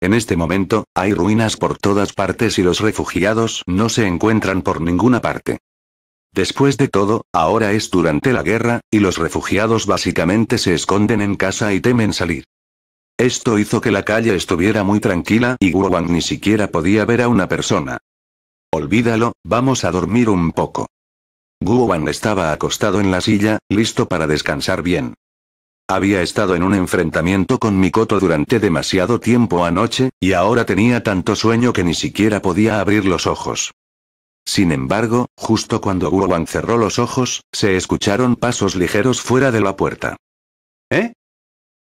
En este momento, hay ruinas por todas partes y los refugiados no se encuentran por ninguna parte. Después de todo, ahora es durante la guerra, y los refugiados básicamente se esconden en casa y temen salir. Esto hizo que la calle estuviera muy tranquila y Guowan ni siquiera podía ver a una persona. Olvídalo, vamos a dormir un poco. Guowan estaba acostado en la silla, listo para descansar bien. Había estado en un enfrentamiento con Mikoto durante demasiado tiempo anoche, y ahora tenía tanto sueño que ni siquiera podía abrir los ojos. Sin embargo, justo cuando Guowan cerró los ojos, se escucharon pasos ligeros fuera de la puerta. ¿Eh?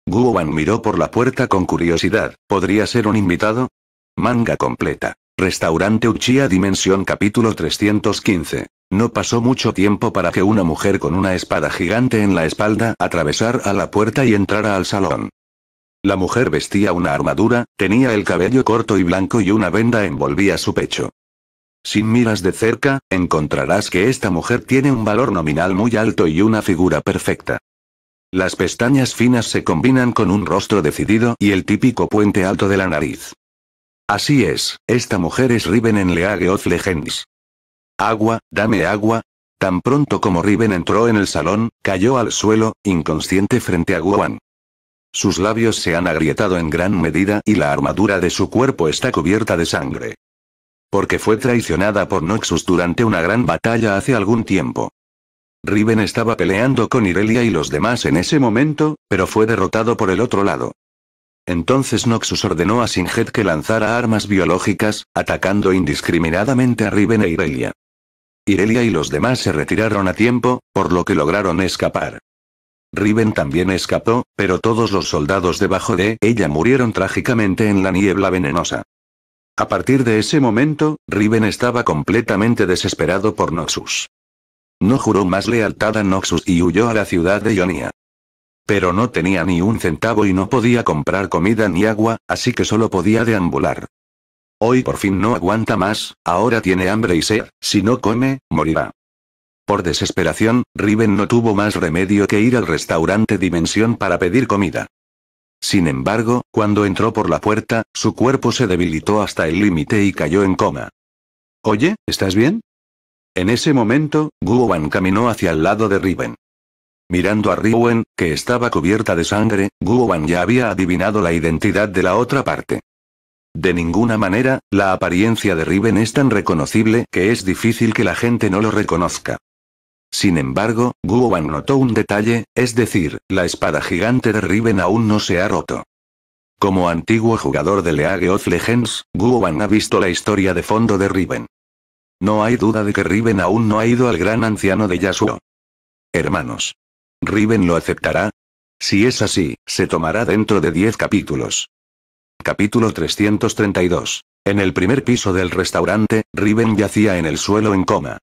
Guowan miró por la puerta con curiosidad. ¿Podría ser un invitado? Manga completa. Restaurante Uchiha Dimensión capítulo 315. No pasó mucho tiempo para que una mujer con una espada gigante en la espalda atravesara la puerta y entrara al salón. La mujer vestía una armadura, tenía el cabello corto y blanco y una venda envolvía su pecho. Sin miras de cerca, encontrarás que esta mujer tiene un valor nominal muy alto y una figura perfecta. Las pestañas finas se combinan con un rostro decidido y el típico puente alto de la nariz. Así es, esta mujer es Riven en League of Legends. Agua, dame agua. Tan pronto como Riven entró en el salón, cayó al suelo, inconsciente frente a Guan. Sus labios se han agrietado en gran medida y la armadura de su cuerpo está cubierta de sangre. Porque fue traicionada por Noxus durante una gran batalla hace algún tiempo. Riven estaba peleando con Irelia y los demás en ese momento, pero fue derrotado por el otro lado. Entonces Noxus ordenó a Singed que lanzara armas biológicas, atacando indiscriminadamente a Riven e Irelia. Irelia y los demás se retiraron a tiempo, por lo que lograron escapar. Riven también escapó, pero todos los soldados debajo de ella murieron trágicamente en la niebla venenosa. A partir de ese momento, Riven estaba completamente desesperado por Noxus. No juró más lealtad a Noxus y huyó a la ciudad de Ionia. Pero no tenía ni un centavo y no podía comprar comida ni agua, así que solo podía deambular. Hoy por fin no aguanta más, ahora tiene hambre y sed, si no come, morirá. Por desesperación, Riven no tuvo más remedio que ir al restaurante Dimensión para pedir comida. Sin embargo, cuando entró por la puerta, su cuerpo se debilitó hasta el límite y cayó en coma. Oye, ¿estás bien? En ese momento, Wan caminó hacia el lado de Riven. Mirando a Riven, que estaba cubierta de sangre, Wan ya había adivinado la identidad de la otra parte. De ninguna manera, la apariencia de Riven es tan reconocible que es difícil que la gente no lo reconozca. Sin embargo, Guoban notó un detalle, es decir, la espada gigante de Riven aún no se ha roto. Como antiguo jugador de League of Legends, Guoban ha visto la historia de fondo de Riven. No hay duda de que Riven aún no ha ido al gran anciano de Yasuo. Hermanos. ¿Riven lo aceptará? Si es así, se tomará dentro de 10 capítulos. Capítulo 332. En el primer piso del restaurante, Riven yacía en el suelo en coma.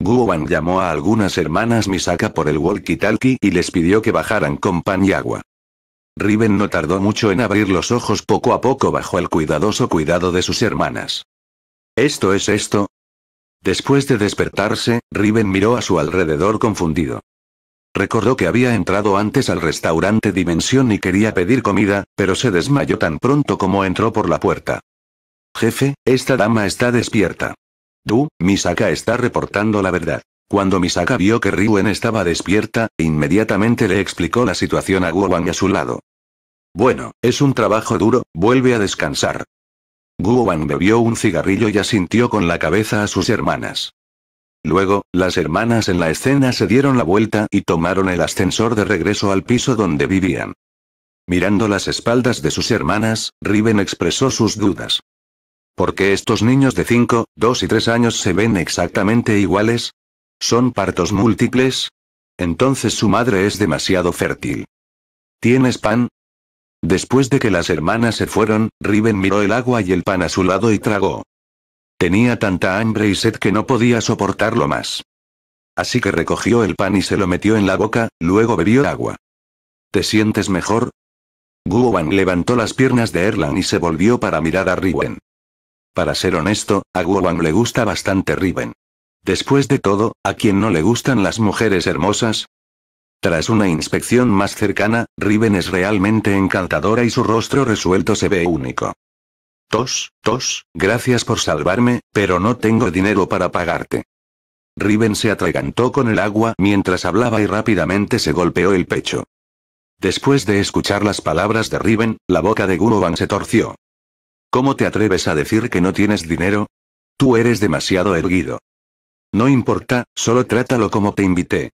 Guowan llamó a algunas hermanas Misaka por el walkie-talkie y les pidió que bajaran con pan y agua. Riven no tardó mucho en abrir los ojos poco a poco bajo el cuidadoso cuidado de sus hermanas. ¿Esto es esto? Después de despertarse, Riven miró a su alrededor confundido. Recordó que había entrado antes al restaurante Dimensión y quería pedir comida, pero se desmayó tan pronto como entró por la puerta. Jefe, esta dama está despierta. Tú, Misaka está reportando la verdad. Cuando Misaka vio que Riwen estaba despierta, inmediatamente le explicó la situación a Wang a su lado. Bueno, es un trabajo duro, vuelve a descansar. Wang bebió un cigarrillo y asintió con la cabeza a sus hermanas. Luego, las hermanas en la escena se dieron la vuelta y tomaron el ascensor de regreso al piso donde vivían. Mirando las espaldas de sus hermanas, Riven expresó sus dudas. ¿Por qué estos niños de 5, 2 y 3 años se ven exactamente iguales? ¿Son partos múltiples? Entonces su madre es demasiado fértil. ¿Tienes pan? Después de que las hermanas se fueron, Riven miró el agua y el pan a su lado y tragó. Tenía tanta hambre y sed que no podía soportarlo más. Así que recogió el pan y se lo metió en la boca, luego bebió agua. ¿Te sientes mejor? Wang levantó las piernas de Erlan y se volvió para mirar a Riven. Para ser honesto, a Wang le gusta bastante Riven. Después de todo, ¿a quién no le gustan las mujeres hermosas? Tras una inspección más cercana, Riven es realmente encantadora y su rostro resuelto se ve único. Tos, tos, gracias por salvarme, pero no tengo dinero para pagarte. Riven se atragantó con el agua mientras hablaba y rápidamente se golpeó el pecho. Después de escuchar las palabras de Riven, la boca de Wang se torció. ¿Cómo te atreves a decir que no tienes dinero? Tú eres demasiado erguido. No importa, solo trátalo como te invité.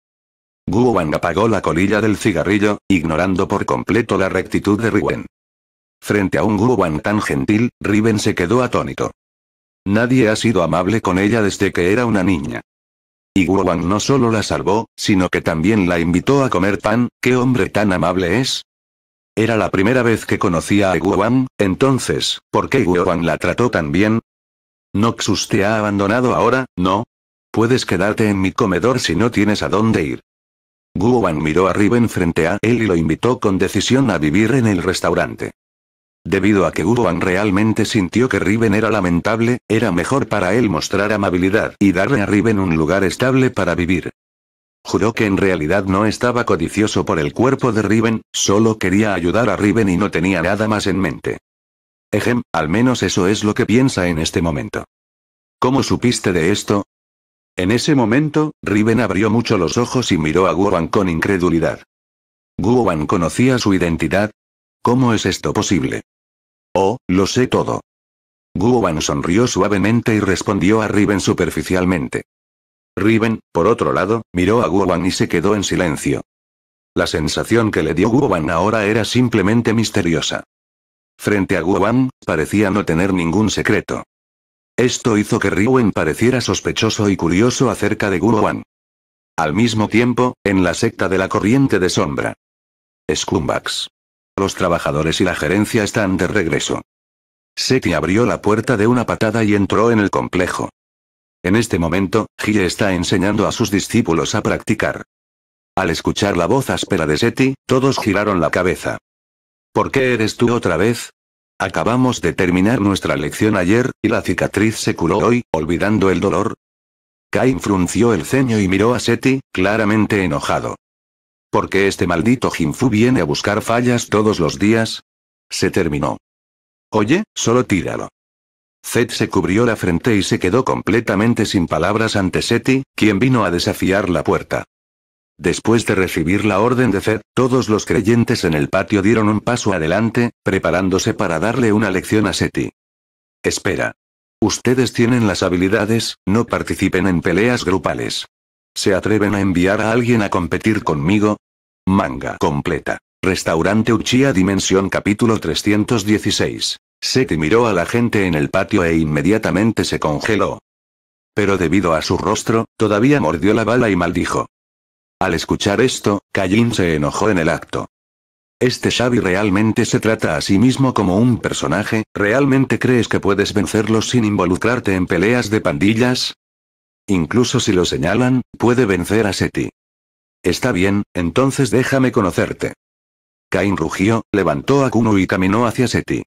Wang apagó la colilla del cigarrillo, ignorando por completo la rectitud de Riven. Frente a un Wang tan gentil, Riven se quedó atónito. Nadie ha sido amable con ella desde que era una niña. Y Wang no solo la salvó, sino que también la invitó a comer pan, ¿qué hombre tan amable es? Era la primera vez que conocía a Wang, entonces, ¿por qué Wang la trató tan bien? Noxus te ha abandonado ahora, ¿no? Puedes quedarte en mi comedor si no tienes a dónde ir. Wang miró a Riven frente a él y lo invitó con decisión a vivir en el restaurante. Debido a que Wan realmente sintió que Riven era lamentable, era mejor para él mostrar amabilidad y darle a Riven un lugar estable para vivir. Juró que en realidad no estaba codicioso por el cuerpo de Riven, solo quería ayudar a Riven y no tenía nada más en mente. Ejem, al menos eso es lo que piensa en este momento. ¿Cómo supiste de esto? En ese momento, Riven abrió mucho los ojos y miró a Wan con incredulidad. Wan conocía su identidad. ¿Cómo es esto posible? Oh, lo sé todo. Wan sonrió suavemente y respondió a Riven superficialmente. Riven, por otro lado, miró a Guoban y se quedó en silencio. La sensación que le dio Guoban ahora era simplemente misteriosa. Frente a Guoban, parecía no tener ningún secreto. Esto hizo que Riven pareciera sospechoso y curioso acerca de Wan. Al mismo tiempo, en la secta de la corriente de sombra. Scumbags. Los trabajadores y la gerencia están de regreso. Seti abrió la puerta de una patada y entró en el complejo. En este momento, Gie está enseñando a sus discípulos a practicar. Al escuchar la voz áspera de Seti, todos giraron la cabeza. ¿Por qué eres tú otra vez? Acabamos de terminar nuestra lección ayer, y la cicatriz se curó hoy, olvidando el dolor. Cain frunció el ceño y miró a Seti, claramente enojado. ¿Por qué este maldito Jinfu viene a buscar fallas todos los días. Se terminó. Oye, solo tíralo. Zed se cubrió la frente y se quedó completamente sin palabras ante Seti, quien vino a desafiar la puerta. Después de recibir la orden de Zed, todos los creyentes en el patio dieron un paso adelante, preparándose para darle una lección a Seti. Espera. Ustedes tienen las habilidades, no participen en peleas grupales. ¿Se atreven a enviar a alguien a competir conmigo? Manga completa. Restaurante Uchiha Dimensión capítulo 316. Seti miró a la gente en el patio e inmediatamente se congeló. Pero debido a su rostro, todavía mordió la bala y maldijo. Al escuchar esto, Kajin se enojó en el acto. Este Xavi realmente se trata a sí mismo como un personaje, ¿realmente crees que puedes vencerlo sin involucrarte en peleas de pandillas? Incluso si lo señalan, puede vencer a Seti. Está bien, entonces déjame conocerte. Cain rugió, levantó a Kuno y caminó hacia Seti.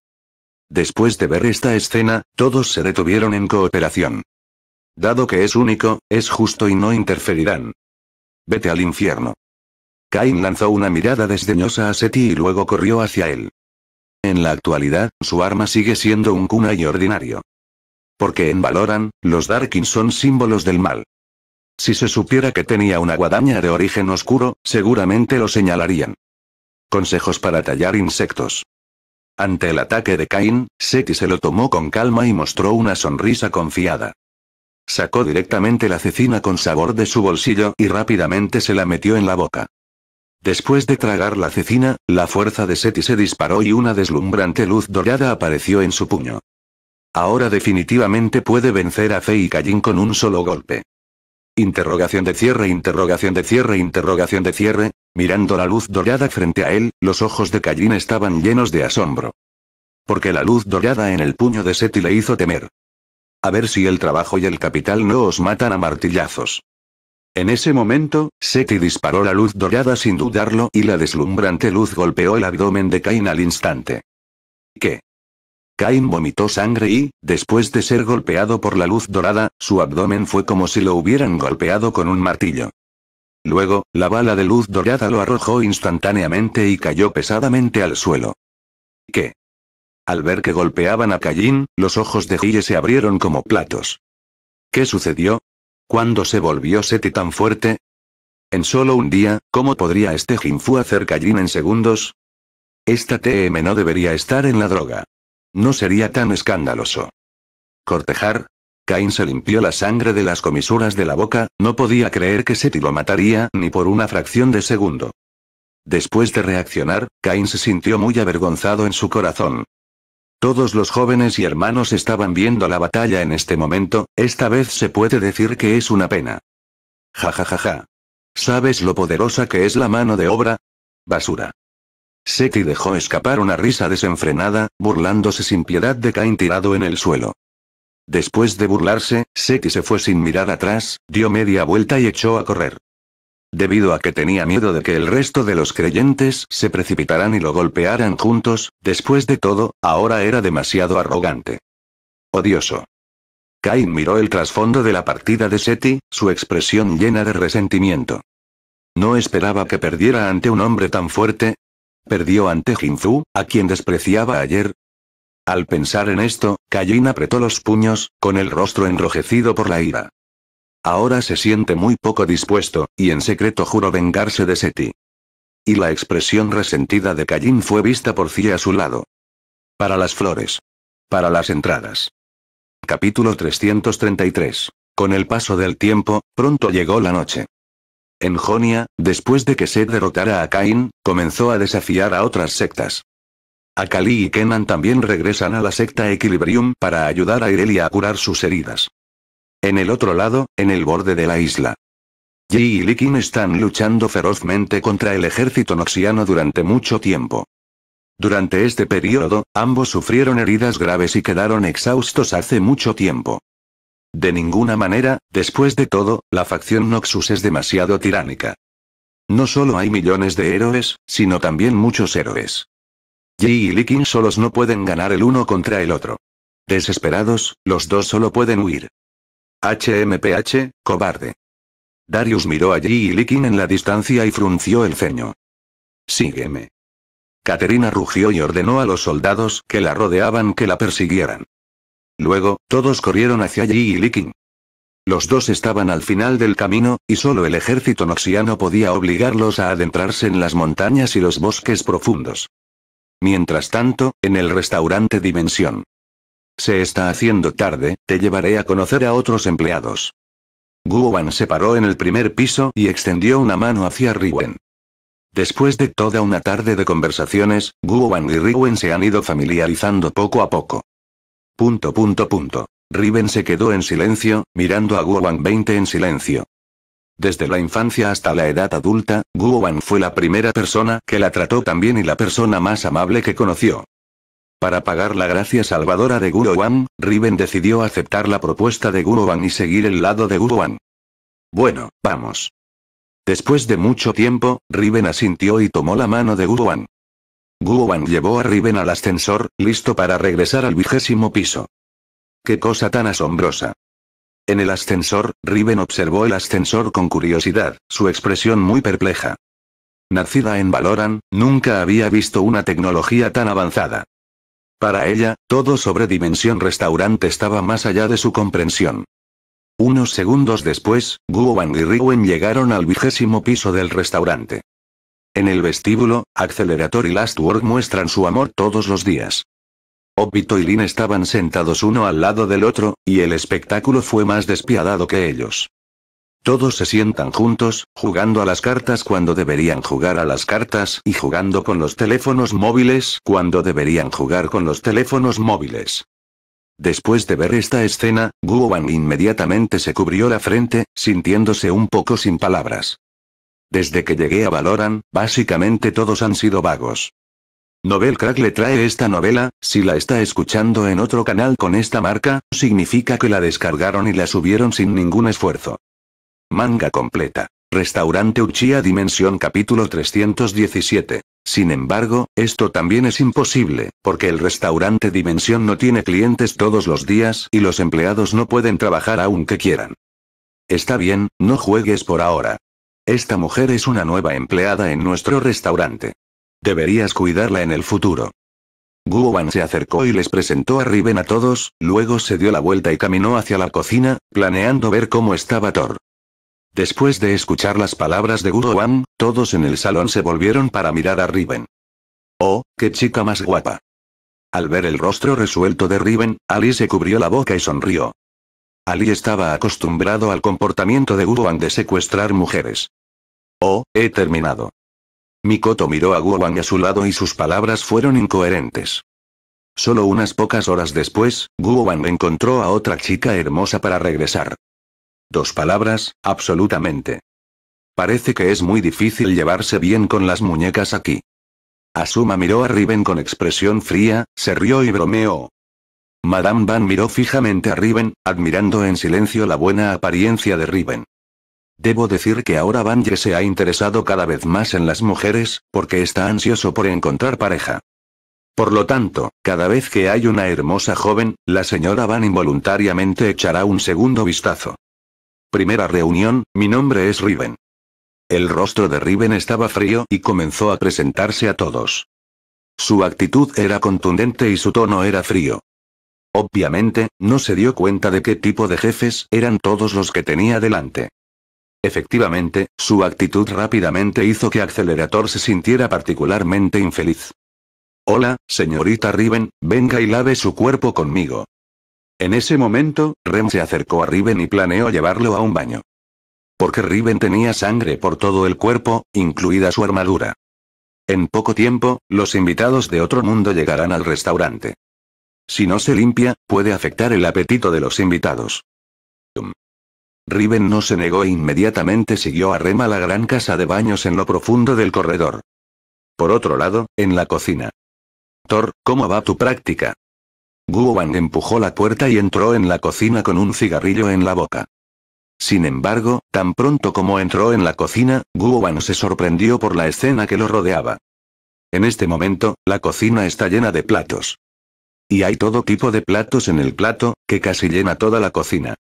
Después de ver esta escena, todos se detuvieron en cooperación. Dado que es único, es justo y no interferirán. Vete al infierno. Cain lanzó una mirada desdeñosa a Seti y luego corrió hacia él. En la actualidad, su arma sigue siendo un y ordinario. Porque en Valoran, los Darkin son símbolos del mal. Si se supiera que tenía una guadaña de origen oscuro, seguramente lo señalarían. Consejos para tallar insectos. Ante el ataque de Cain, Seti se lo tomó con calma y mostró una sonrisa confiada. Sacó directamente la cecina con sabor de su bolsillo y rápidamente se la metió en la boca. Después de tragar la cecina, la fuerza de Seti se disparó y una deslumbrante luz dorada apareció en su puño. Ahora definitivamente puede vencer a y Kajin con un solo golpe. Interrogación de cierre, interrogación de cierre, interrogación de cierre, mirando la luz dorada frente a él, los ojos de Kajin estaban llenos de asombro. Porque la luz dorada en el puño de Seti le hizo temer. A ver si el trabajo y el capital no os matan a martillazos. En ese momento, Seti disparó la luz dorada sin dudarlo y la deslumbrante luz golpeó el abdomen de Cain al instante. ¿Qué? Cain vomitó sangre y, después de ser golpeado por la luz dorada, su abdomen fue como si lo hubieran golpeado con un martillo. Luego, la bala de luz dorada lo arrojó instantáneamente y cayó pesadamente al suelo. ¿Qué? Al ver que golpeaban a Cain, los ojos de Gille se abrieron como platos. ¿Qué sucedió? ¿Cuándo se volvió Seti tan fuerte? En solo un día, ¿cómo podría este Jinfu hacer Cain en segundos? Esta TM no debería estar en la droga. No sería tan escandaloso. ¿Cortejar? Cain se limpió la sangre de las comisuras de la boca, no podía creer que Seti lo mataría ni por una fracción de segundo. Después de reaccionar, Cain se sintió muy avergonzado en su corazón. Todos los jóvenes y hermanos estaban viendo la batalla en este momento, esta vez se puede decir que es una pena. Ja ja ja ja. ¿Sabes lo poderosa que es la mano de obra? Basura. Seti dejó escapar una risa desenfrenada, burlándose sin piedad de Cain tirado en el suelo. Después de burlarse, Seti se fue sin mirar atrás, dio media vuelta y echó a correr. Debido a que tenía miedo de que el resto de los creyentes se precipitaran y lo golpearan juntos, después de todo, ahora era demasiado arrogante. Odioso. Cain miró el trasfondo de la partida de Seti, su expresión llena de resentimiento. No esperaba que perdiera ante un hombre tan fuerte, Perdió ante Jinzu, a quien despreciaba ayer. Al pensar en esto, Kayin apretó los puños, con el rostro enrojecido por la ira. Ahora se siente muy poco dispuesto, y en secreto juró vengarse de Seti. Y la expresión resentida de Kayin fue vista por Cie a su lado. Para las flores. Para las entradas. Capítulo 333. Con el paso del tiempo, pronto llegó la noche. En Jonia, después de que se derrotara a Cain, comenzó a desafiar a otras sectas. Akali y Kenan también regresan a la secta Equilibrium para ayudar a Irelia a curar sus heridas. En el otro lado, en el borde de la isla. Yi y Likin están luchando ferozmente contra el ejército noxiano durante mucho tiempo. Durante este periodo, ambos sufrieron heridas graves y quedaron exhaustos hace mucho tiempo. De ninguna manera, después de todo, la facción Noxus es demasiado tiránica. No solo hay millones de héroes, sino también muchos héroes. Yi y Likin solos no pueden ganar el uno contra el otro. Desesperados, los dos solo pueden huir. HMPH, cobarde. Darius miró a Yi y Likin en la distancia y frunció el ceño. Sígueme. Caterina rugió y ordenó a los soldados que la rodeaban que la persiguieran. Luego, todos corrieron hacia allí y Liking. Los dos estaban al final del camino, y solo el ejército noxiano podía obligarlos a adentrarse en las montañas y los bosques profundos. Mientras tanto, en el restaurante Dimensión. Se está haciendo tarde, te llevaré a conocer a otros empleados. Wan se paró en el primer piso y extendió una mano hacia Riwen. Después de toda una tarde de conversaciones, Wan y Riwen se han ido familiarizando poco a poco. Punto punto punto. Riven se quedó en silencio, mirando a Wang 20 en silencio. Desde la infancia hasta la edad adulta, Wang fue la primera persona que la trató tan bien y la persona más amable que conoció. Para pagar la gracia salvadora de Wang, Riven decidió aceptar la propuesta de Wang y seguir el lado de Wang. Bueno, vamos. Después de mucho tiempo, Riven asintió y tomó la mano de Wang. Wang llevó a Riven al ascensor, listo para regresar al vigésimo piso. ¡Qué cosa tan asombrosa! En el ascensor, Riven observó el ascensor con curiosidad, su expresión muy perpleja. Nacida en Valoran, nunca había visto una tecnología tan avanzada. Para ella, todo sobre dimensión restaurante estaba más allá de su comprensión. Unos segundos después, Wang y Riven llegaron al vigésimo piso del restaurante. En el vestíbulo, Accelerator y Last Word muestran su amor todos los días. Obito y Lin estaban sentados uno al lado del otro, y el espectáculo fue más despiadado que ellos. Todos se sientan juntos, jugando a las cartas cuando deberían jugar a las cartas y jugando con los teléfonos móviles cuando deberían jugar con los teléfonos móviles. Después de ver esta escena, Guo inmediatamente se cubrió la frente, sintiéndose un poco sin palabras. Desde que llegué a Valoran, básicamente todos han sido vagos. Nobel Crack le trae esta novela, si la está escuchando en otro canal con esta marca, significa que la descargaron y la subieron sin ningún esfuerzo. Manga completa. Restaurante Uchiha Dimensión capítulo 317. Sin embargo, esto también es imposible, porque el restaurante Dimensión no tiene clientes todos los días y los empleados no pueden trabajar aunque quieran. Está bien, no juegues por ahora. Esta mujer es una nueva empleada en nuestro restaurante. Deberías cuidarla en el futuro. Wan se acercó y les presentó a Riven a todos, luego se dio la vuelta y caminó hacia la cocina, planeando ver cómo estaba Thor. Después de escuchar las palabras de Guoban, todos en el salón se volvieron para mirar a Riven. ¡Oh, qué chica más guapa! Al ver el rostro resuelto de Riven, Ali se cubrió la boca y sonrió. Ali estaba acostumbrado al comportamiento de Wang de secuestrar mujeres. Oh, he terminado. Mikoto miró a Wang a su lado y sus palabras fueron incoherentes. Solo unas pocas horas después, Wang encontró a otra chica hermosa para regresar. Dos palabras, absolutamente. Parece que es muy difícil llevarse bien con las muñecas aquí. Asuma miró a Riven con expresión fría, se rió y bromeó. Madame Van miró fijamente a Riven, admirando en silencio la buena apariencia de Riven. Debo decir que ahora van se ha interesado cada vez más en las mujeres, porque está ansioso por encontrar pareja. Por lo tanto, cada vez que hay una hermosa joven, la señora Van involuntariamente echará un segundo vistazo. Primera reunión, mi nombre es Riven. El rostro de Riven estaba frío y comenzó a presentarse a todos. Su actitud era contundente y su tono era frío. Obviamente, no se dio cuenta de qué tipo de jefes eran todos los que tenía delante. Efectivamente, su actitud rápidamente hizo que Accelerator se sintiera particularmente infeliz. Hola, señorita Riven, venga y lave su cuerpo conmigo. En ese momento, Rem se acercó a Riven y planeó llevarlo a un baño. Porque Riven tenía sangre por todo el cuerpo, incluida su armadura. En poco tiempo, los invitados de otro mundo llegarán al restaurante. Si no se limpia, puede afectar el apetito de los invitados. Riven no se negó e inmediatamente siguió a Rema la gran casa de baños en lo profundo del corredor. Por otro lado, en la cocina. Thor, ¿cómo va tu práctica? Guoban empujó la puerta y entró en la cocina con un cigarrillo en la boca. Sin embargo, tan pronto como entró en la cocina, Guoban se sorprendió por la escena que lo rodeaba. En este momento, la cocina está llena de platos. Y hay todo tipo de platos en el plato, que casi llena toda la cocina.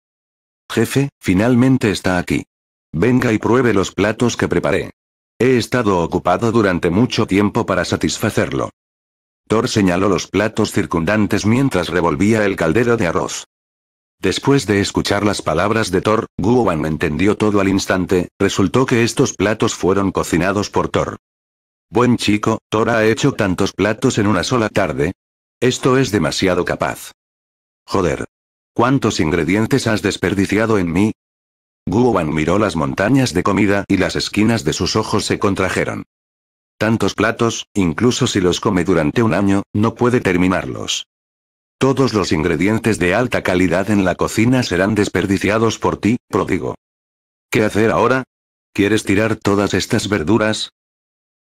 Jefe, finalmente está aquí. Venga y pruebe los platos que preparé. He estado ocupado durante mucho tiempo para satisfacerlo. Thor señaló los platos circundantes mientras revolvía el caldero de arroz. Después de escuchar las palabras de Thor, Gowan entendió todo al instante, resultó que estos platos fueron cocinados por Thor. Buen chico, Thor ha hecho tantos platos en una sola tarde, esto es demasiado capaz. Joder. ¿Cuántos ingredientes has desperdiciado en mí? Guowan miró las montañas de comida y las esquinas de sus ojos se contrajeron. Tantos platos, incluso si los come durante un año, no puede terminarlos. Todos los ingredientes de alta calidad en la cocina serán desperdiciados por ti, prodigo. ¿Qué hacer ahora? ¿Quieres tirar todas estas verduras?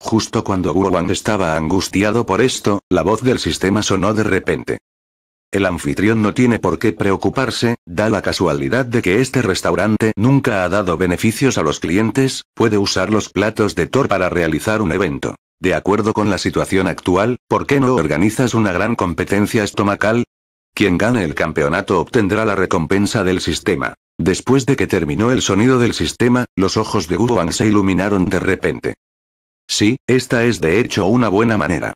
Justo cuando Wang estaba angustiado por esto, la voz del sistema sonó de repente. El anfitrión no tiene por qué preocuparse, da la casualidad de que este restaurante nunca ha dado beneficios a los clientes, puede usar los platos de Thor para realizar un evento. De acuerdo con la situación actual, ¿por qué no organizas una gran competencia estomacal? Quien gane el campeonato obtendrá la recompensa del sistema. Después de que terminó el sonido del sistema, los ojos de Guan se iluminaron de repente. Sí, esta es de hecho una buena manera.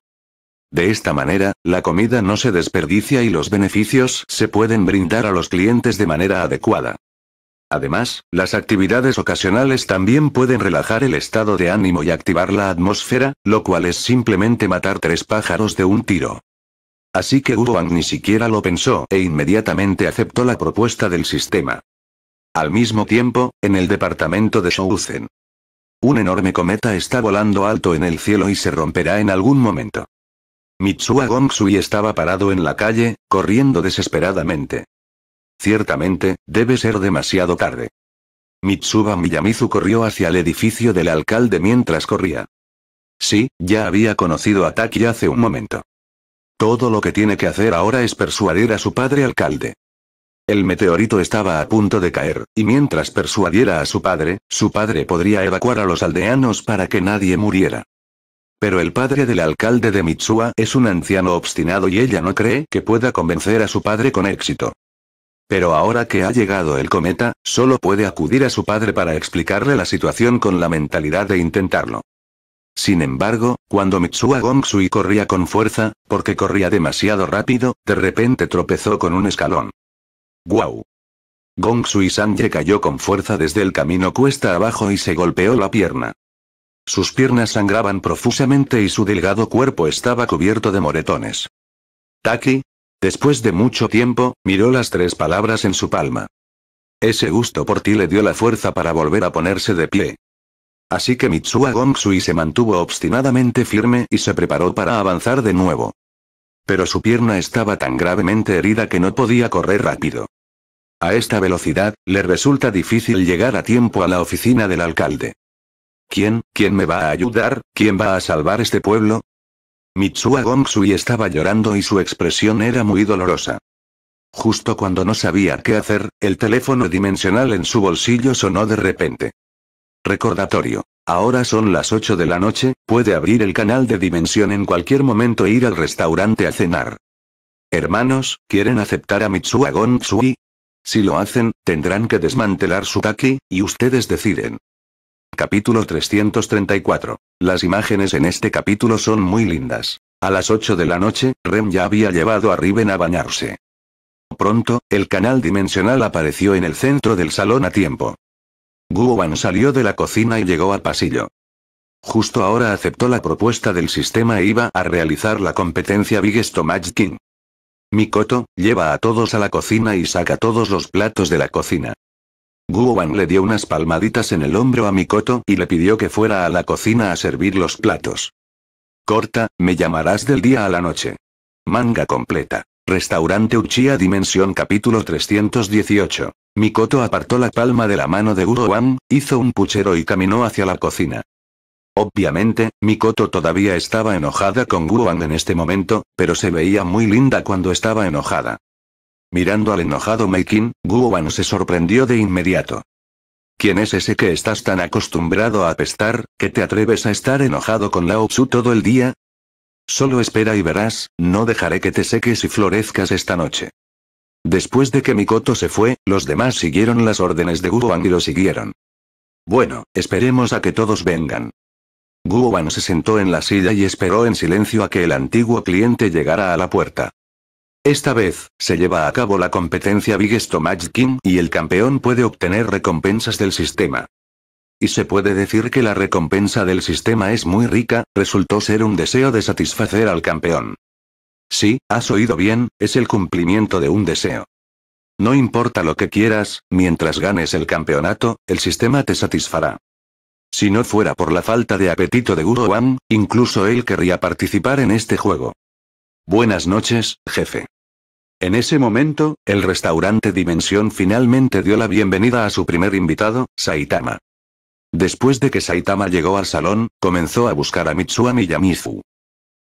De esta manera, la comida no se desperdicia y los beneficios se pueden brindar a los clientes de manera adecuada. Además, las actividades ocasionales también pueden relajar el estado de ánimo y activar la atmósfera, lo cual es simplemente matar tres pájaros de un tiro. Así que Wang ni siquiera lo pensó e inmediatamente aceptó la propuesta del sistema. Al mismo tiempo, en el departamento de Shouzen, un enorme cometa está volando alto en el cielo y se romperá en algún momento. Mitsuha Gongsui estaba parado en la calle, corriendo desesperadamente. Ciertamente, debe ser demasiado tarde. Mitsuba Miyamizu corrió hacia el edificio del alcalde mientras corría. Sí, ya había conocido a Taki hace un momento. Todo lo que tiene que hacer ahora es persuadir a su padre alcalde. El meteorito estaba a punto de caer, y mientras persuadiera a su padre, su padre podría evacuar a los aldeanos para que nadie muriera. Pero el padre del alcalde de Mitsua es un anciano obstinado y ella no cree que pueda convencer a su padre con éxito. Pero ahora que ha llegado el cometa, solo puede acudir a su padre para explicarle la situación con la mentalidad de intentarlo. Sin embargo, cuando Mitsuha Gongsui corría con fuerza, porque corría demasiado rápido, de repente tropezó con un escalón. ¡Guau! Gong Sui Sanje cayó con fuerza desde el camino cuesta abajo y se golpeó la pierna. Sus piernas sangraban profusamente y su delgado cuerpo estaba cubierto de moretones. Taki, después de mucho tiempo, miró las tres palabras en su palma. Ese gusto por ti le dio la fuerza para volver a ponerse de pie. Así que Mitsuha Gongsui se mantuvo obstinadamente firme y se preparó para avanzar de nuevo. Pero su pierna estaba tan gravemente herida que no podía correr rápido. A esta velocidad, le resulta difícil llegar a tiempo a la oficina del alcalde. ¿Quién, quién me va a ayudar, quién va a salvar este pueblo? Mitsuha Gongsui estaba llorando y su expresión era muy dolorosa. Justo cuando no sabía qué hacer, el teléfono dimensional en su bolsillo sonó de repente. Recordatorio. Ahora son las 8 de la noche, puede abrir el canal de dimensión en cualquier momento e ir al restaurante a cenar. Hermanos, ¿quieren aceptar a Mitsuha Gongsui? Si lo hacen, tendrán que desmantelar su taqui, y ustedes deciden. Capítulo 334. Las imágenes en este capítulo son muy lindas. A las 8 de la noche, Rem ya había llevado a Riven a bañarse. Pronto, el canal dimensional apareció en el centro del salón a tiempo. Guoban salió de la cocina y llegó al pasillo. Justo ahora aceptó la propuesta del sistema e iba a realizar la competencia Biggest Match King. Mikoto, lleva a todos a la cocina y saca todos los platos de la cocina. Wan le dio unas palmaditas en el hombro a Mikoto y le pidió que fuera a la cocina a servir los platos. Corta, me llamarás del día a la noche. Manga completa. Restaurante Uchiha Dimensión capítulo 318. Mikoto apartó la palma de la mano de Wan, hizo un puchero y caminó hacia la cocina. Obviamente, Mikoto todavía estaba enojada con Wang en este momento, pero se veía muy linda cuando estaba enojada. Mirando al enojado Meikin, Wang se sorprendió de inmediato. ¿Quién es ese que estás tan acostumbrado a apestar, que te atreves a estar enojado con Lao Tzu todo el día? Solo espera y verás, no dejaré que te seques y florezcas esta noche. Después de que Mikoto se fue, los demás siguieron las órdenes de Wang y lo siguieron. Bueno, esperemos a que todos vengan. Guoban se sentó en la silla y esperó en silencio a que el antiguo cliente llegara a la puerta. Esta vez, se lleva a cabo la competencia Biggest Match King y el campeón puede obtener recompensas del sistema. Y se puede decir que la recompensa del sistema es muy rica, resultó ser un deseo de satisfacer al campeón. Sí, has oído bien, es el cumplimiento de un deseo. No importa lo que quieras, mientras ganes el campeonato, el sistema te satisfará. Si no fuera por la falta de apetito de Guru incluso él querría participar en este juego. Buenas noches, jefe. En ese momento, el restaurante Dimensión finalmente dio la bienvenida a su primer invitado, Saitama. Después de que Saitama llegó al salón, comenzó a buscar a y Miyamizu.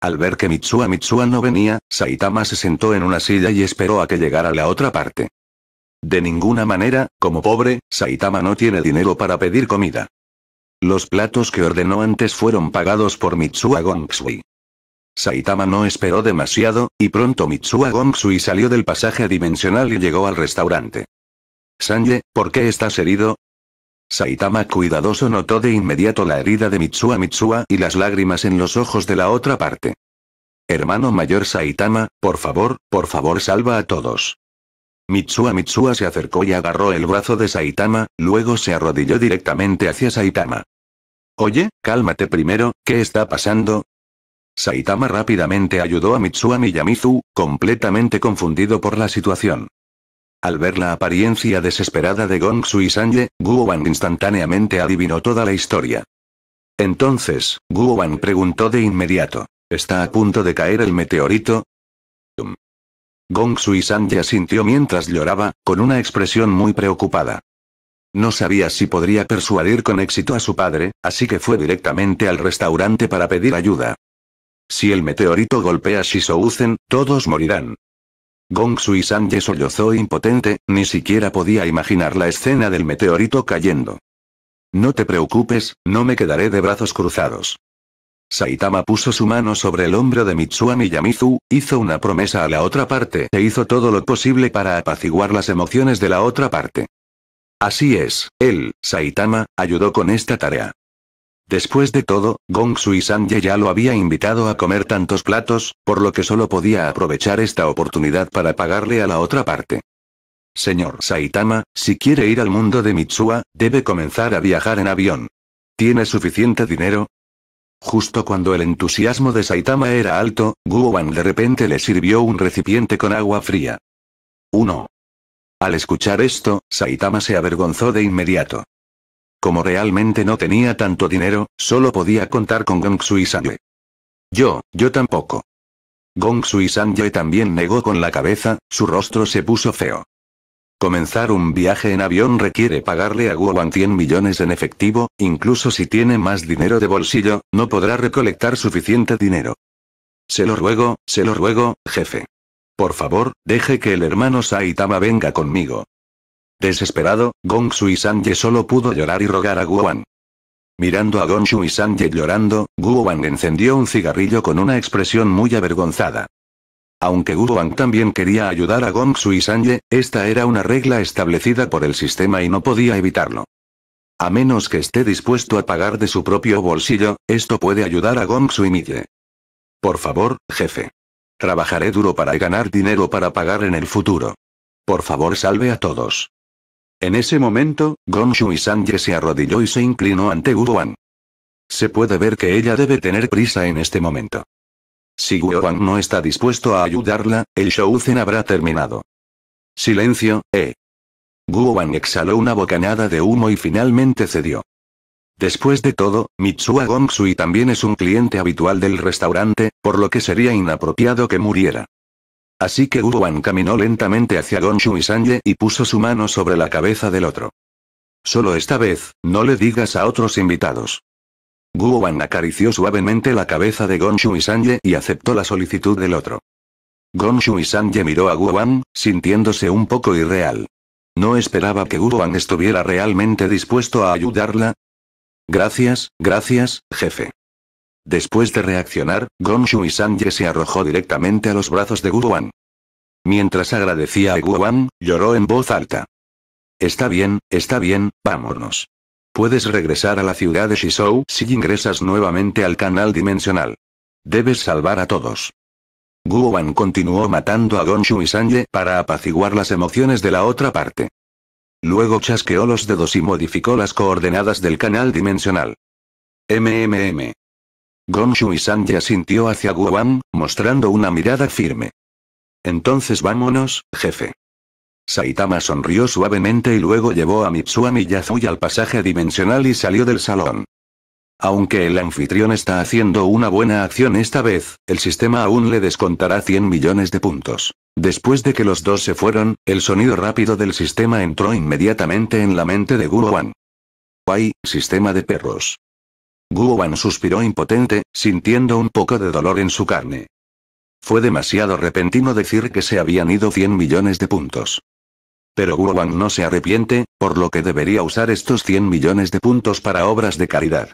Al ver que Mitsua Mitsua no venía, Saitama se sentó en una silla y esperó a que llegara la otra parte. De ninguna manera, como pobre, Saitama no tiene dinero para pedir comida. Los platos que ordenó antes fueron pagados por Mitsuha Gongsui. Saitama no esperó demasiado, y pronto Mitsuha Gongsui salió del pasaje dimensional y llegó al restaurante. Sanje, ¿por qué estás herido? Saitama cuidadoso notó de inmediato la herida de Mitsua Mitsua y las lágrimas en los ojos de la otra parte. Hermano mayor Saitama, por favor, por favor salva a todos. Mitsua Mitsua se acercó y agarró el brazo de Saitama, luego se arrodilló directamente hacia Saitama. Oye, cálmate primero, ¿qué está pasando? Saitama rápidamente ayudó a Mitsua Miyamizu, completamente confundido por la situación. Al ver la apariencia desesperada de Gongsu y Sanje, Wang instantáneamente adivinó toda la historia. Entonces, Wang preguntó de inmediato. ¿Está a punto de caer el meteorito? Gong Sui-san ya sintió mientras lloraba, con una expresión muy preocupada. No sabía si podría persuadir con éxito a su padre, así que fue directamente al restaurante para pedir ayuda. Si el meteorito golpea Shisouzen, todos morirán. Gong Sui-san ya sollozó impotente, ni siquiera podía imaginar la escena del meteorito cayendo. No te preocupes, no me quedaré de brazos cruzados. Saitama puso su mano sobre el hombro de Mitsuha Miyamizu, hizo una promesa a la otra parte e hizo todo lo posible para apaciguar las emociones de la otra parte. Así es, él, Saitama, ayudó con esta tarea. Después de todo, Gongsu y Sanje ya lo había invitado a comer tantos platos, por lo que solo podía aprovechar esta oportunidad para pagarle a la otra parte. Señor Saitama, si quiere ir al mundo de Mitsuha, debe comenzar a viajar en avión. ¿Tiene suficiente dinero? Justo cuando el entusiasmo de Saitama era alto, Guoan de repente le sirvió un recipiente con agua fría. 1. Al escuchar esto, Saitama se avergonzó de inmediato. Como realmente no tenía tanto dinero, solo podía contar con Gong y Sanje. Yo, yo tampoco. Gong y Sanje también negó con la cabeza, su rostro se puso feo. Comenzar un viaje en avión requiere pagarle a Guowan 100 millones en efectivo, incluso si tiene más dinero de bolsillo, no podrá recolectar suficiente dinero. Se lo ruego, se lo ruego, jefe. Por favor, deje que el hermano Saitama venga conmigo. Desesperado, Shu y Sanje solo pudo llorar y rogar a Guowan. Mirando a Shu y Sanje llorando, Guowan encendió un cigarrillo con una expresión muy avergonzada. Aunque Wan también quería ayudar a Gongsu y Sanje, esta era una regla establecida por el sistema y no podía evitarlo. A menos que esté dispuesto a pagar de su propio bolsillo, esto puede ayudar a Gongsu y Mille. Por favor, jefe. Trabajaré duro para ganar dinero para pagar en el futuro. Por favor, salve a todos. En ese momento, Gongsu y Sanje se arrodilló y se inclinó ante Wan. Se puede ver que ella debe tener prisa en este momento. Si Wang no está dispuesto a ayudarla, el Shouzen habrá terminado. Silencio, eh. Wang exhaló una bocanada de humo y finalmente cedió. Después de todo, Gong Gongsui también es un cliente habitual del restaurante, por lo que sería inapropiado que muriera. Así que Guo Wang caminó lentamente hacia Gonshu y Sanje y puso su mano sobre la cabeza del otro. Solo esta vez, no le digas a otros invitados. Guo Wan acarició suavemente la cabeza de Gonshu y Sanje y aceptó la solicitud del otro. Gonshu y Sanje miró a Wan, sintiéndose un poco irreal. No esperaba que Wan estuviera realmente dispuesto a ayudarla. Gracias, gracias, jefe. Después de reaccionar, Gonshu y Sanje se arrojó directamente a los brazos de Wan. Mientras agradecía a Wan, lloró en voz alta. Está bien, está bien, vámonos. Puedes regresar a la ciudad de Shizou si ingresas nuevamente al canal dimensional. Debes salvar a todos. Guoban continuó matando a Gonshu y Sanje para apaciguar las emociones de la otra parte. Luego chasqueó los dedos y modificó las coordenadas del canal dimensional. MMM. Gonshu y Sanje asintió hacia Guoban, mostrando una mirada firme. Entonces vámonos, jefe. Saitama sonrió suavemente y luego llevó a Mitsuami Yazuya al pasaje dimensional y salió del salón. Aunque el anfitrión está haciendo una buena acción esta vez, el sistema aún le descontará 100 millones de puntos. Después de que los dos se fueron, el sonido rápido del sistema entró inmediatamente en la mente de Guowan. Guay, sistema de perros. Wan suspiró impotente, sintiendo un poco de dolor en su carne. Fue demasiado repentino decir que se habían ido 100 millones de puntos. Pero Wang no se arrepiente, por lo que debería usar estos 100 millones de puntos para obras de caridad.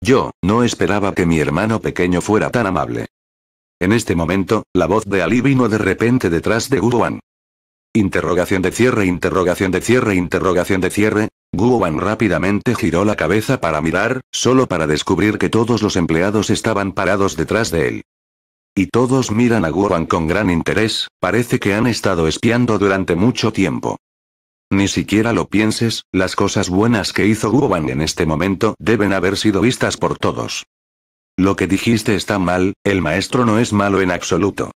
Yo, no esperaba que mi hermano pequeño fuera tan amable. En este momento, la voz de Ali vino de repente detrás de Wang. Interrogación de cierre, interrogación de cierre, interrogación de cierre. Wang rápidamente giró la cabeza para mirar, solo para descubrir que todos los empleados estaban parados detrás de él. Y todos miran a Guan con gran interés, parece que han estado espiando durante mucho tiempo. Ni siquiera lo pienses, las cosas buenas que hizo Guan en este momento deben haber sido vistas por todos. Lo que dijiste está mal, el maestro no es malo en absoluto.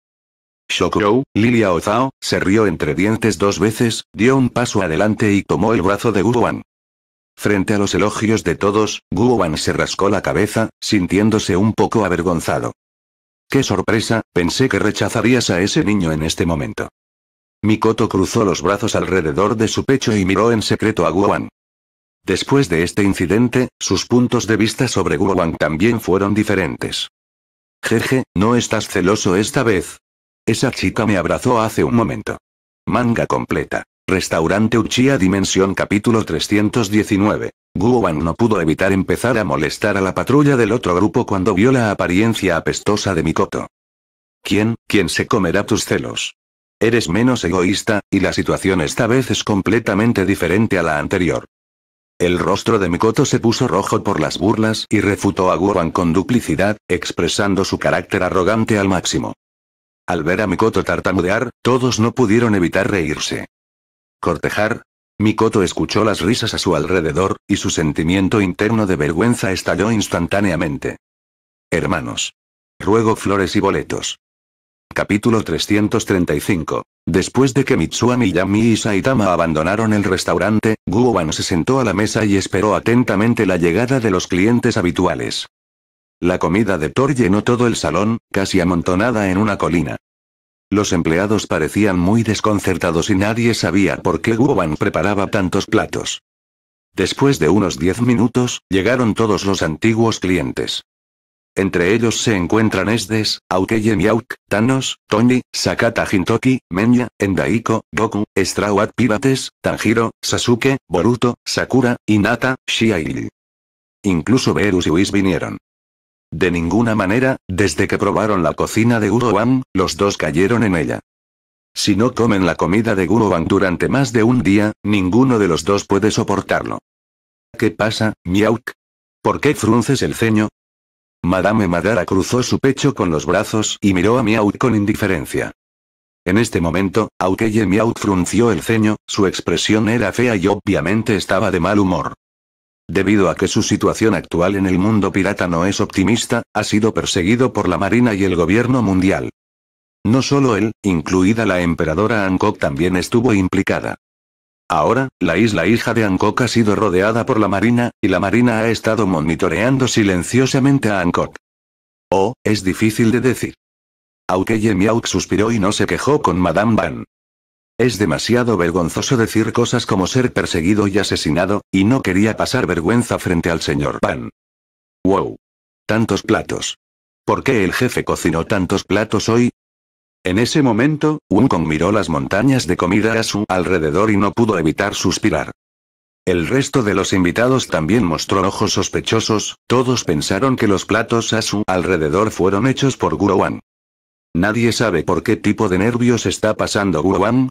Shokuro, Lilia Ozao, se rió entre dientes dos veces, dio un paso adelante y tomó el brazo de Guan. Frente a los elogios de todos, Wan se rascó la cabeza, sintiéndose un poco avergonzado. Qué sorpresa, pensé que rechazarías a ese niño en este momento. Mikoto cruzó los brazos alrededor de su pecho y miró en secreto a Guan. Después de este incidente, sus puntos de vista sobre Guan también fueron diferentes. Jeje, no estás celoso esta vez. Esa chica me abrazó hace un momento. Manga completa. Restaurante Uchiha Dimensión capítulo 319. Guowan no pudo evitar empezar a molestar a la patrulla del otro grupo cuando vio la apariencia apestosa de Mikoto. ¿Quién, quién se comerá tus celos? Eres menos egoísta, y la situación esta vez es completamente diferente a la anterior. El rostro de Mikoto se puso rojo por las burlas y refutó a Guowan con duplicidad, expresando su carácter arrogante al máximo. Al ver a Mikoto tartamudear, todos no pudieron evitar reírse. Cortejar. Mikoto escuchó las risas a su alrededor, y su sentimiento interno de vergüenza estalló instantáneamente. Hermanos. Ruego flores y boletos. Capítulo 335. Después de que Mitsua Yami y Saitama abandonaron el restaurante, Guoban se sentó a la mesa y esperó atentamente la llegada de los clientes habituales. La comida de Thor llenó todo el salón, casi amontonada en una colina. Los empleados parecían muy desconcertados y nadie sabía por qué Guoban preparaba tantos platos. Después de unos 10 minutos, llegaron todos los antiguos clientes. Entre ellos se encuentran Esdes, Aukeye Thanos, Tony, Sakata Hintoki, Menya, Endaiko, Goku, Strawat Pirates, Tanjiro, Sasuke, Boruto, Sakura, Inata, Shiai. Incluso Beerus y Whis vinieron. De ninguna manera, desde que probaron la cocina de Wang, los dos cayeron en ella. Si no comen la comida de Wang durante más de un día, ninguno de los dos puede soportarlo. ¿Qué pasa, Miauk? ¿Por qué frunces el ceño? Madame Madara cruzó su pecho con los brazos y miró a Miauk con indiferencia. En este momento, aunque Miauk frunció el ceño, su expresión era fea y obviamente estaba de mal humor. Debido a que su situación actual en el mundo pirata no es optimista, ha sido perseguido por la Marina y el gobierno mundial. No solo él, incluida la emperadora Hancock también estuvo implicada. Ahora, la isla hija de Hancock ha sido rodeada por la Marina, y la Marina ha estado monitoreando silenciosamente a Hancock. Oh, es difícil de decir. Aunque Yemiauk suspiró y no se quejó con Madame Van. Es demasiado vergonzoso decir cosas como ser perseguido y asesinado, y no quería pasar vergüenza frente al señor Pan. ¡Wow! Tantos platos. ¿Por qué el jefe cocinó tantos platos hoy? En ese momento, Wukong miró las montañas de comida a su alrededor y no pudo evitar suspirar. El resto de los invitados también mostró ojos sospechosos, todos pensaron que los platos a su alrededor fueron hechos por Wang. Nadie sabe por qué tipo de nervios está pasando Wang,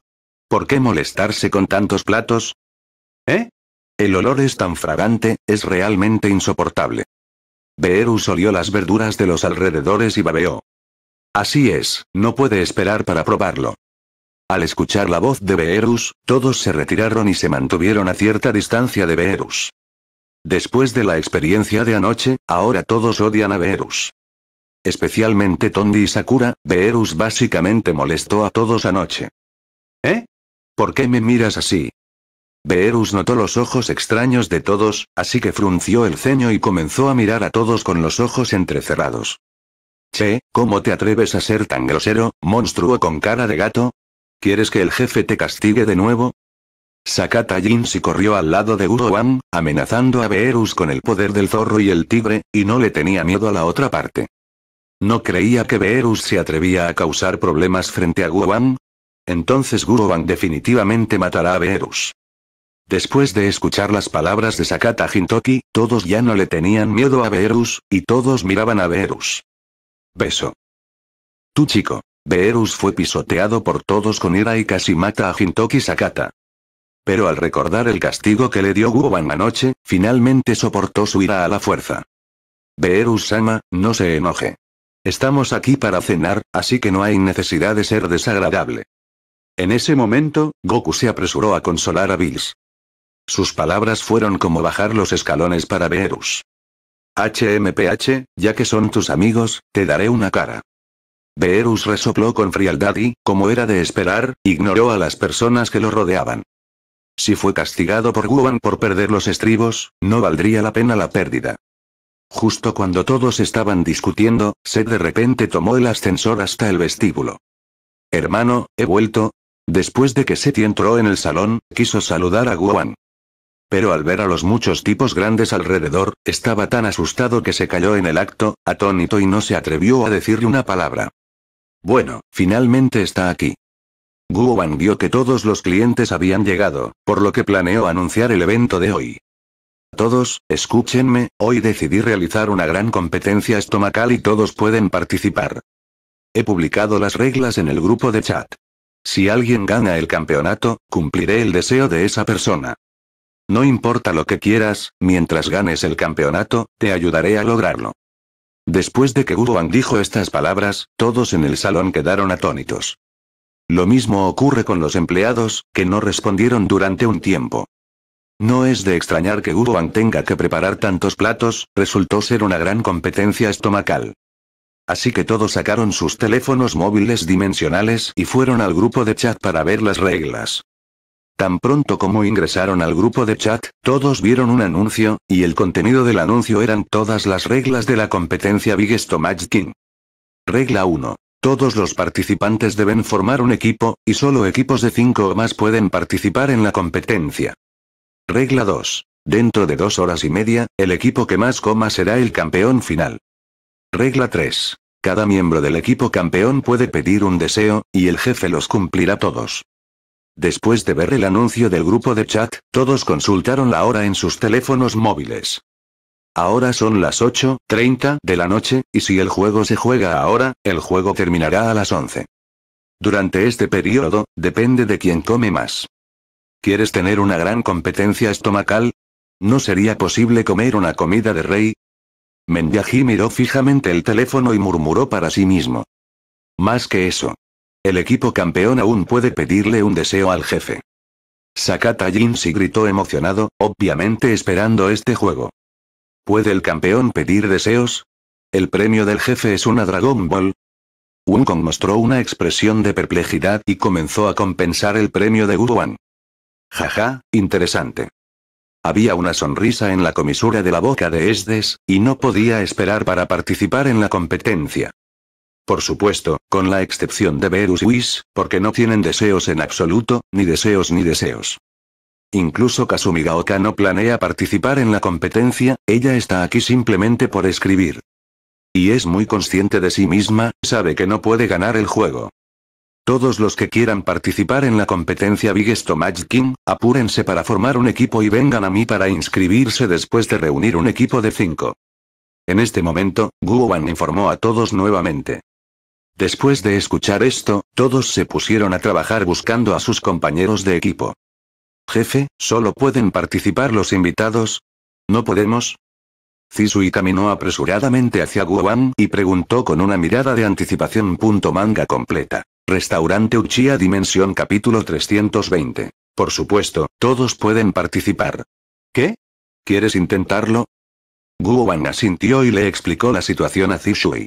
¿Por qué molestarse con tantos platos? ¿Eh? El olor es tan fragante, es realmente insoportable. Beerus olió las verduras de los alrededores y babeó. Así es, no puede esperar para probarlo. Al escuchar la voz de Beerus, todos se retiraron y se mantuvieron a cierta distancia de Beerus. Después de la experiencia de anoche, ahora todos odian a Beerus. Especialmente Tondi y Sakura, Beerus básicamente molestó a todos anoche. ¿Eh? ¿Por qué me miras así? Beerus notó los ojos extraños de todos, así que frunció el ceño y comenzó a mirar a todos con los ojos entrecerrados. Che, ¿cómo te atreves a ser tan grosero, monstruo con cara de gato? ¿Quieres que el jefe te castigue de nuevo? Sakata Jinsi corrió al lado de Urowan, amenazando a Beerus con el poder del zorro y el tigre, y no le tenía miedo a la otra parte. No creía que Beerus se atrevía a causar problemas frente a Guoan, entonces Guruban definitivamente matará a Beerus. Después de escuchar las palabras de Sakata Hintoki, todos ya no le tenían miedo a Beerus, y todos miraban a Beerus. Beso. Tú chico. Beerus fue pisoteado por todos con ira y casi mata a Hintoki Sakata. Pero al recordar el castigo que le dio Guroban anoche, finalmente soportó su ira a la fuerza. Beerus-sama, no se enoje. Estamos aquí para cenar, así que no hay necesidad de ser desagradable. En ese momento, Goku se apresuró a consolar a Bills. Sus palabras fueron como bajar los escalones para Beerus. HMPH, ya que son tus amigos, te daré una cara. Beerus resopló con frialdad y, como era de esperar, ignoró a las personas que lo rodeaban. Si fue castigado por Wuhan por perder los estribos, no valdría la pena la pérdida. Justo cuando todos estaban discutiendo, se de repente tomó el ascensor hasta el vestíbulo. Hermano, he vuelto, Después de que Seti entró en el salón, quiso saludar a Guan. Pero al ver a los muchos tipos grandes alrededor, estaba tan asustado que se cayó en el acto, atónito y no se atrevió a decirle una palabra. Bueno, finalmente está aquí. Guan vio que todos los clientes habían llegado, por lo que planeó anunciar el evento de hoy. Todos, escúchenme, hoy decidí realizar una gran competencia estomacal y todos pueden participar. He publicado las reglas en el grupo de chat. Si alguien gana el campeonato, cumpliré el deseo de esa persona. No importa lo que quieras, mientras ganes el campeonato, te ayudaré a lograrlo. Después de que Guruan dijo estas palabras, todos en el salón quedaron atónitos. Lo mismo ocurre con los empleados, que no respondieron durante un tiempo. No es de extrañar que Guruan tenga que preparar tantos platos, resultó ser una gran competencia estomacal. Así que todos sacaron sus teléfonos móviles dimensionales y fueron al grupo de chat para ver las reglas. Tan pronto como ingresaron al grupo de chat, todos vieron un anuncio, y el contenido del anuncio eran todas las reglas de la competencia Biggest Match King. Regla 1. Todos los participantes deben formar un equipo, y solo equipos de 5 o más pueden participar en la competencia. Regla 2. Dentro de dos horas y media, el equipo que más coma será el campeón final. Regla 3. Cada miembro del equipo campeón puede pedir un deseo, y el jefe los cumplirá todos. Después de ver el anuncio del grupo de chat, todos consultaron la hora en sus teléfonos móviles. Ahora son las 8.30 de la noche, y si el juego se juega ahora, el juego terminará a las 11. Durante este periodo, depende de quién come más. ¿Quieres tener una gran competencia estomacal? ¿No sería posible comer una comida de rey? Mendiají miró fijamente el teléfono y murmuró para sí mismo. Más que eso. El equipo campeón aún puede pedirle un deseo al jefe. Sakata se gritó emocionado, obviamente esperando este juego. ¿Puede el campeón pedir deseos? ¿El premio del jefe es una Dragon Ball? Wukong mostró una expresión de perplejidad y comenzó a compensar el premio de ja Jaja, interesante. Había una sonrisa en la comisura de la boca de Esdes, y no podía esperar para participar en la competencia. Por supuesto, con la excepción de Verus Whis, porque no tienen deseos en absoluto, ni deseos ni deseos. Incluso Kasumigaoka no planea participar en la competencia, ella está aquí simplemente por escribir. Y es muy consciente de sí misma, sabe que no puede ganar el juego. Todos los que quieran participar en la competencia Biggest Match King, apúrense para formar un equipo y vengan a mí para inscribirse después de reunir un equipo de cinco. En este momento, Wan informó a todos nuevamente. Después de escuchar esto, todos se pusieron a trabajar buscando a sus compañeros de equipo. Jefe, solo pueden participar los invitados. ¿No podemos? Zisui caminó apresuradamente hacia Wan y preguntó con una mirada de anticipación. manga completa. Restaurante Uchiha Dimensión capítulo 320. Por supuesto, todos pueden participar. ¿Qué? ¿Quieres intentarlo? Wang asintió y le explicó la situación a Zishui.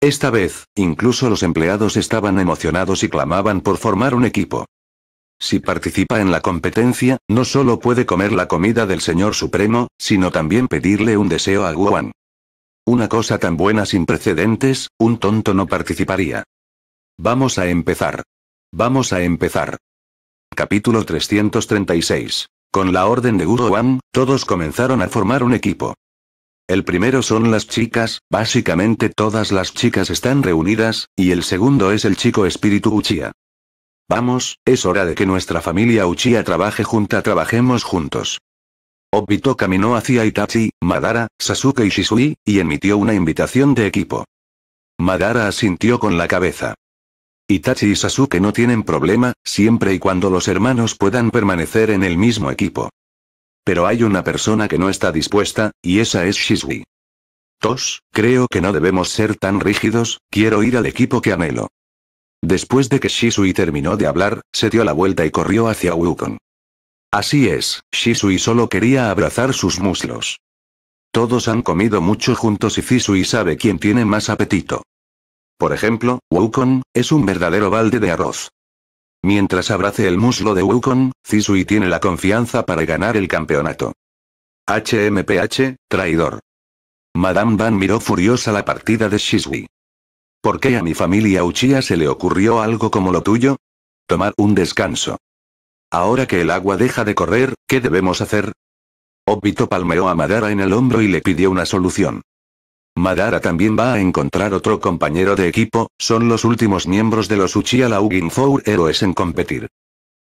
Esta vez, incluso los empleados estaban emocionados y clamaban por formar un equipo. Si participa en la competencia, no solo puede comer la comida del Señor Supremo, sino también pedirle un deseo a Wang. Una cosa tan buena sin precedentes, un tonto no participaría. Vamos a empezar. Vamos a empezar. Capítulo 336. Con la orden de Guru todos comenzaron a formar un equipo. El primero son las chicas, básicamente todas las chicas están reunidas, y el segundo es el chico espíritu Uchiha. Vamos, es hora de que nuestra familia Uchiha trabaje junta, trabajemos juntos. Obito caminó hacia Itachi, Madara, Sasuke y Shisui, y emitió una invitación de equipo. Madara asintió con la cabeza. Itachi y Sasuke no tienen problema, siempre y cuando los hermanos puedan permanecer en el mismo equipo. Pero hay una persona que no está dispuesta, y esa es Shisui. Tos, creo que no debemos ser tan rígidos, quiero ir al equipo que anhelo. Después de que Shisui terminó de hablar, se dio la vuelta y corrió hacia Wukong. Así es, Shisui solo quería abrazar sus muslos. Todos han comido mucho juntos y Shisui sabe quién tiene más apetito. Por ejemplo, Wukong, es un verdadero balde de arroz. Mientras abrace el muslo de Wukong, Zisui tiene la confianza para ganar el campeonato. HMPH, traidor. Madame Van miró furiosa la partida de Shisui. ¿Por qué a mi familia Uchiha se le ocurrió algo como lo tuyo? Tomar un descanso. Ahora que el agua deja de correr, ¿qué debemos hacer? Obito palmeó a Madara en el hombro y le pidió una solución. Madara también va a encontrar otro compañero de equipo, son los últimos miembros de los Uchiha Laugin Four Heroes en competir.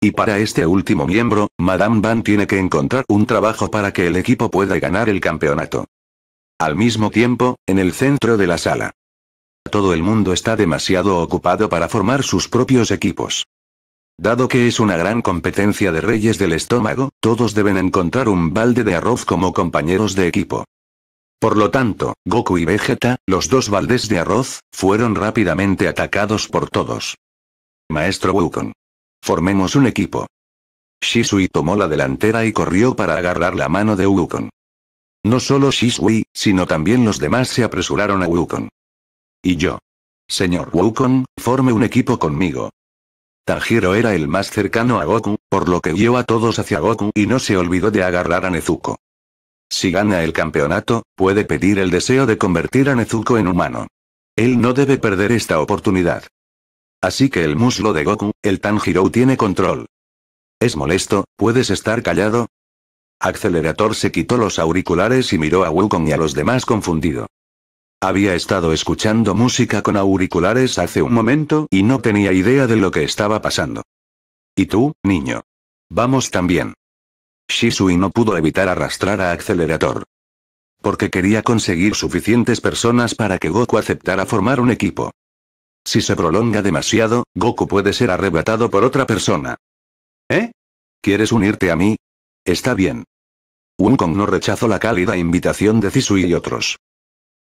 Y para este último miembro, Madame Van tiene que encontrar un trabajo para que el equipo pueda ganar el campeonato. Al mismo tiempo, en el centro de la sala. Todo el mundo está demasiado ocupado para formar sus propios equipos. Dado que es una gran competencia de reyes del estómago, todos deben encontrar un balde de arroz como compañeros de equipo. Por lo tanto, Goku y Vegeta, los dos baldes de arroz, fueron rápidamente atacados por todos. Maestro Wukong. Formemos un equipo. Shisui tomó la delantera y corrió para agarrar la mano de Wukong. No solo Shisui, sino también los demás se apresuraron a Wukong. Y yo. Señor Wukong, forme un equipo conmigo. Tanjiro era el más cercano a Goku, por lo que guió a todos hacia Goku y no se olvidó de agarrar a Nezuko. Si gana el campeonato, puede pedir el deseo de convertir a Nezuko en humano. Él no debe perder esta oportunidad. Así que el muslo de Goku, el Tanjiro tiene control. Es molesto, ¿puedes estar callado? Accelerator se quitó los auriculares y miró a Wukong y a los demás confundido. Había estado escuchando música con auriculares hace un momento y no tenía idea de lo que estaba pasando. ¿Y tú, niño? Vamos también. Shisui no pudo evitar arrastrar a Accelerator. Porque quería conseguir suficientes personas para que Goku aceptara formar un equipo. Si se prolonga demasiado, Goku puede ser arrebatado por otra persona. ¿Eh? ¿Quieres unirte a mí? Está bien. Wukong no rechazó la cálida invitación de Shisui y otros.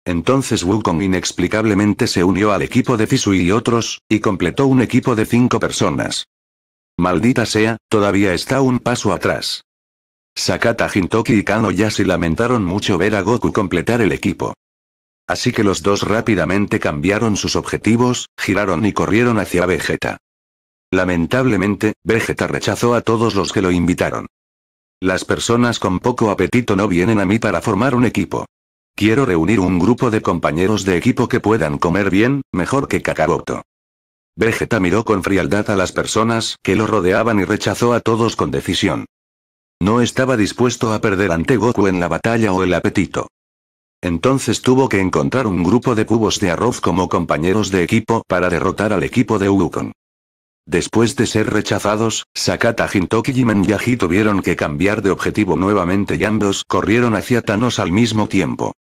Entonces Wukong inexplicablemente se unió al equipo de Shisui y otros, y completó un equipo de cinco personas. Maldita sea, todavía está un paso atrás. Sakata Hintoki y Kano se lamentaron mucho ver a Goku completar el equipo. Así que los dos rápidamente cambiaron sus objetivos, giraron y corrieron hacia Vegeta. Lamentablemente, Vegeta rechazó a todos los que lo invitaron. Las personas con poco apetito no vienen a mí para formar un equipo. Quiero reunir un grupo de compañeros de equipo que puedan comer bien, mejor que Kakaroto. Vegeta miró con frialdad a las personas que lo rodeaban y rechazó a todos con decisión. No estaba dispuesto a perder ante Goku en la batalla o el apetito. Entonces tuvo que encontrar un grupo de cubos de arroz como compañeros de equipo para derrotar al equipo de Wukong. Después de ser rechazados, Sakata Hintoki y Menjahi tuvieron que cambiar de objetivo nuevamente y ambos corrieron hacia Thanos al mismo tiempo.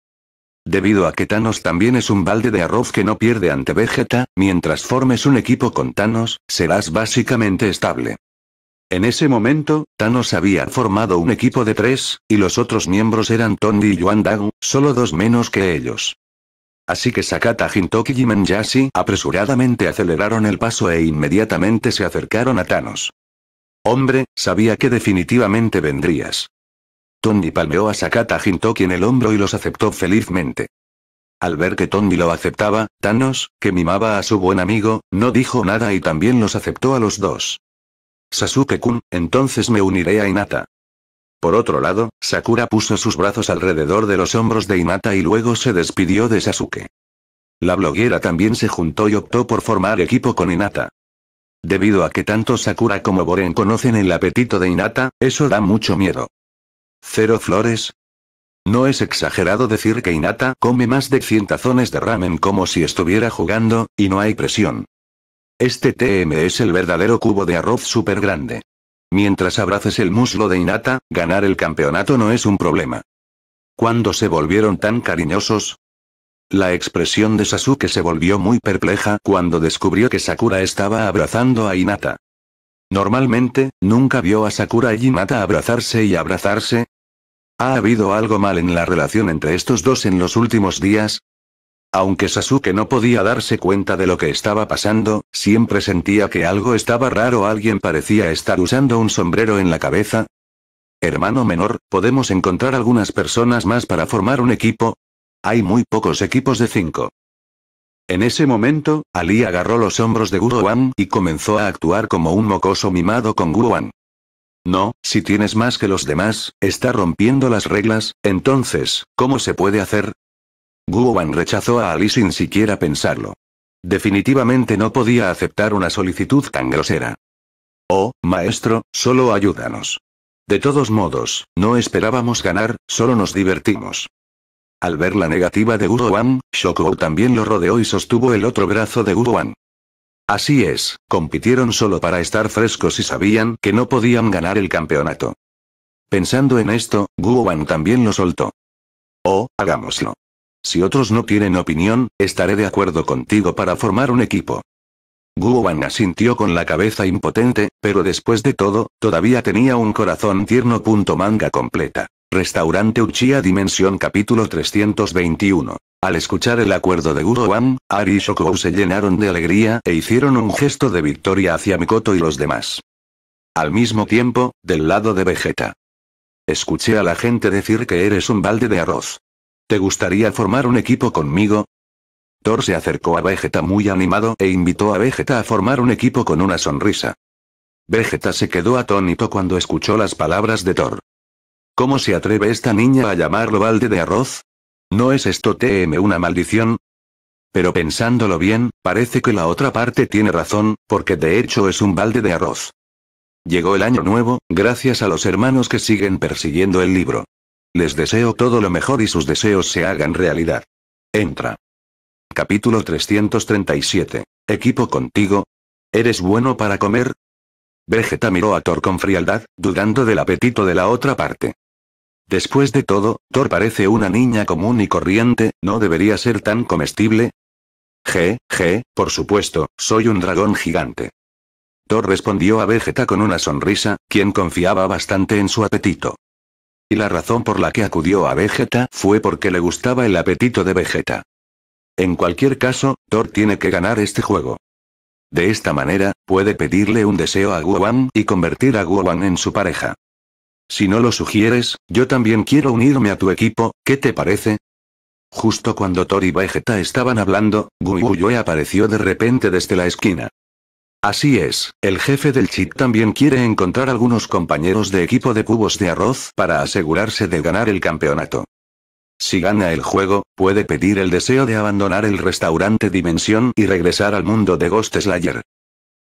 Debido a que Thanos también es un balde de arroz que no pierde ante Vegeta, mientras formes un equipo con Thanos, serás básicamente estable. En ese momento, Thanos había formado un equipo de tres, y los otros miembros eran Tondi y Juan Dao, solo dos menos que ellos. Así que Sakata Hintoki y Menjashi apresuradamente aceleraron el paso e inmediatamente se acercaron a Thanos. Hombre, sabía que definitivamente vendrías. Tondi palmeó a Sakata Hintoki en el hombro y los aceptó felizmente. Al ver que Tondi lo aceptaba, Thanos, que mimaba a su buen amigo, no dijo nada y también los aceptó a los dos. Sasuke-kun, entonces me uniré a Hinata. Por otro lado, Sakura puso sus brazos alrededor de los hombros de Inata y luego se despidió de Sasuke. La bloguera también se juntó y optó por formar equipo con Hinata. Debido a que tanto Sakura como Boren conocen el apetito de Hinata, eso da mucho miedo. Cero flores. No es exagerado decir que Inata come más de 100 tazones de ramen como si estuviera jugando, y no hay presión. Este TM es el verdadero cubo de arroz super grande. Mientras abraces el muslo de Inata, ganar el campeonato no es un problema. ¿Cuándo se volvieron tan cariñosos? La expresión de Sasuke se volvió muy perpleja cuando descubrió que Sakura estaba abrazando a Inata. Normalmente, nunca vio a Sakura y Inata abrazarse y abrazarse. ¿Ha habido algo mal en la relación entre estos dos en los últimos días? Aunque Sasuke no podía darse cuenta de lo que estaba pasando, siempre sentía que algo estaba raro. Alguien parecía estar usando un sombrero en la cabeza. Hermano menor, ¿podemos encontrar algunas personas más para formar un equipo? Hay muy pocos equipos de cinco. En ese momento, Ali agarró los hombros de Guruan y comenzó a actuar como un mocoso mimado con Guruan. No, si tienes más que los demás, está rompiendo las reglas, entonces, ¿cómo se puede hacer? Wan rechazó a Ali sin siquiera pensarlo. Definitivamente no podía aceptar una solicitud tan grosera. Oh, maestro, solo ayúdanos. De todos modos, no esperábamos ganar, solo nos divertimos. Al ver la negativa de Wan, Shokou también lo rodeó y sostuvo el otro brazo de Wan. Así es, compitieron solo para estar frescos y sabían que no podían ganar el campeonato. Pensando en esto, Wan también lo soltó. Oh, hagámoslo. Si otros no tienen opinión, estaré de acuerdo contigo para formar un equipo. Guowan asintió con la cabeza impotente, pero después de todo, todavía tenía un corazón tierno. Manga completa. Restaurante Uchiha Dimensión capítulo 321. Al escuchar el acuerdo de Gurowan, Ari y Shokou se llenaron de alegría e hicieron un gesto de victoria hacia Mikoto y los demás. Al mismo tiempo, del lado de Vegeta. Escuché a la gente decir que eres un balde de arroz. ¿Te gustaría formar un equipo conmigo? Thor se acercó a Vegeta muy animado e invitó a Vegeta a formar un equipo con una sonrisa. Vegeta se quedó atónito cuando escuchó las palabras de Thor. ¿Cómo se atreve esta niña a llamarlo balde de arroz? ¿No es esto TM una maldición? Pero pensándolo bien, parece que la otra parte tiene razón, porque de hecho es un balde de arroz. Llegó el año nuevo, gracias a los hermanos que siguen persiguiendo el libro. Les deseo todo lo mejor y sus deseos se hagan realidad. Entra. Capítulo 337. Equipo contigo. ¿Eres bueno para comer? Vegeta miró a Thor con frialdad, dudando del apetito de la otra parte. Después de todo, Thor parece una niña común y corriente, ¿no debería ser tan comestible? G, G, por supuesto, soy un dragón gigante. Thor respondió a Vegeta con una sonrisa, quien confiaba bastante en su apetito y la razón por la que acudió a Vegeta fue porque le gustaba el apetito de Vegeta. En cualquier caso, Thor tiene que ganar este juego. De esta manera, puede pedirle un deseo a Guawan y convertir a Guawan en su pareja. Si no lo sugieres, yo también quiero unirme a tu equipo, ¿qué te parece? Justo cuando Thor y Vegeta estaban hablando, Guyuyoe apareció de repente desde la esquina. Así es, el jefe del chip también quiere encontrar algunos compañeros de equipo de cubos de arroz para asegurarse de ganar el campeonato. Si gana el juego, puede pedir el deseo de abandonar el restaurante Dimensión y regresar al mundo de Ghost Slayer.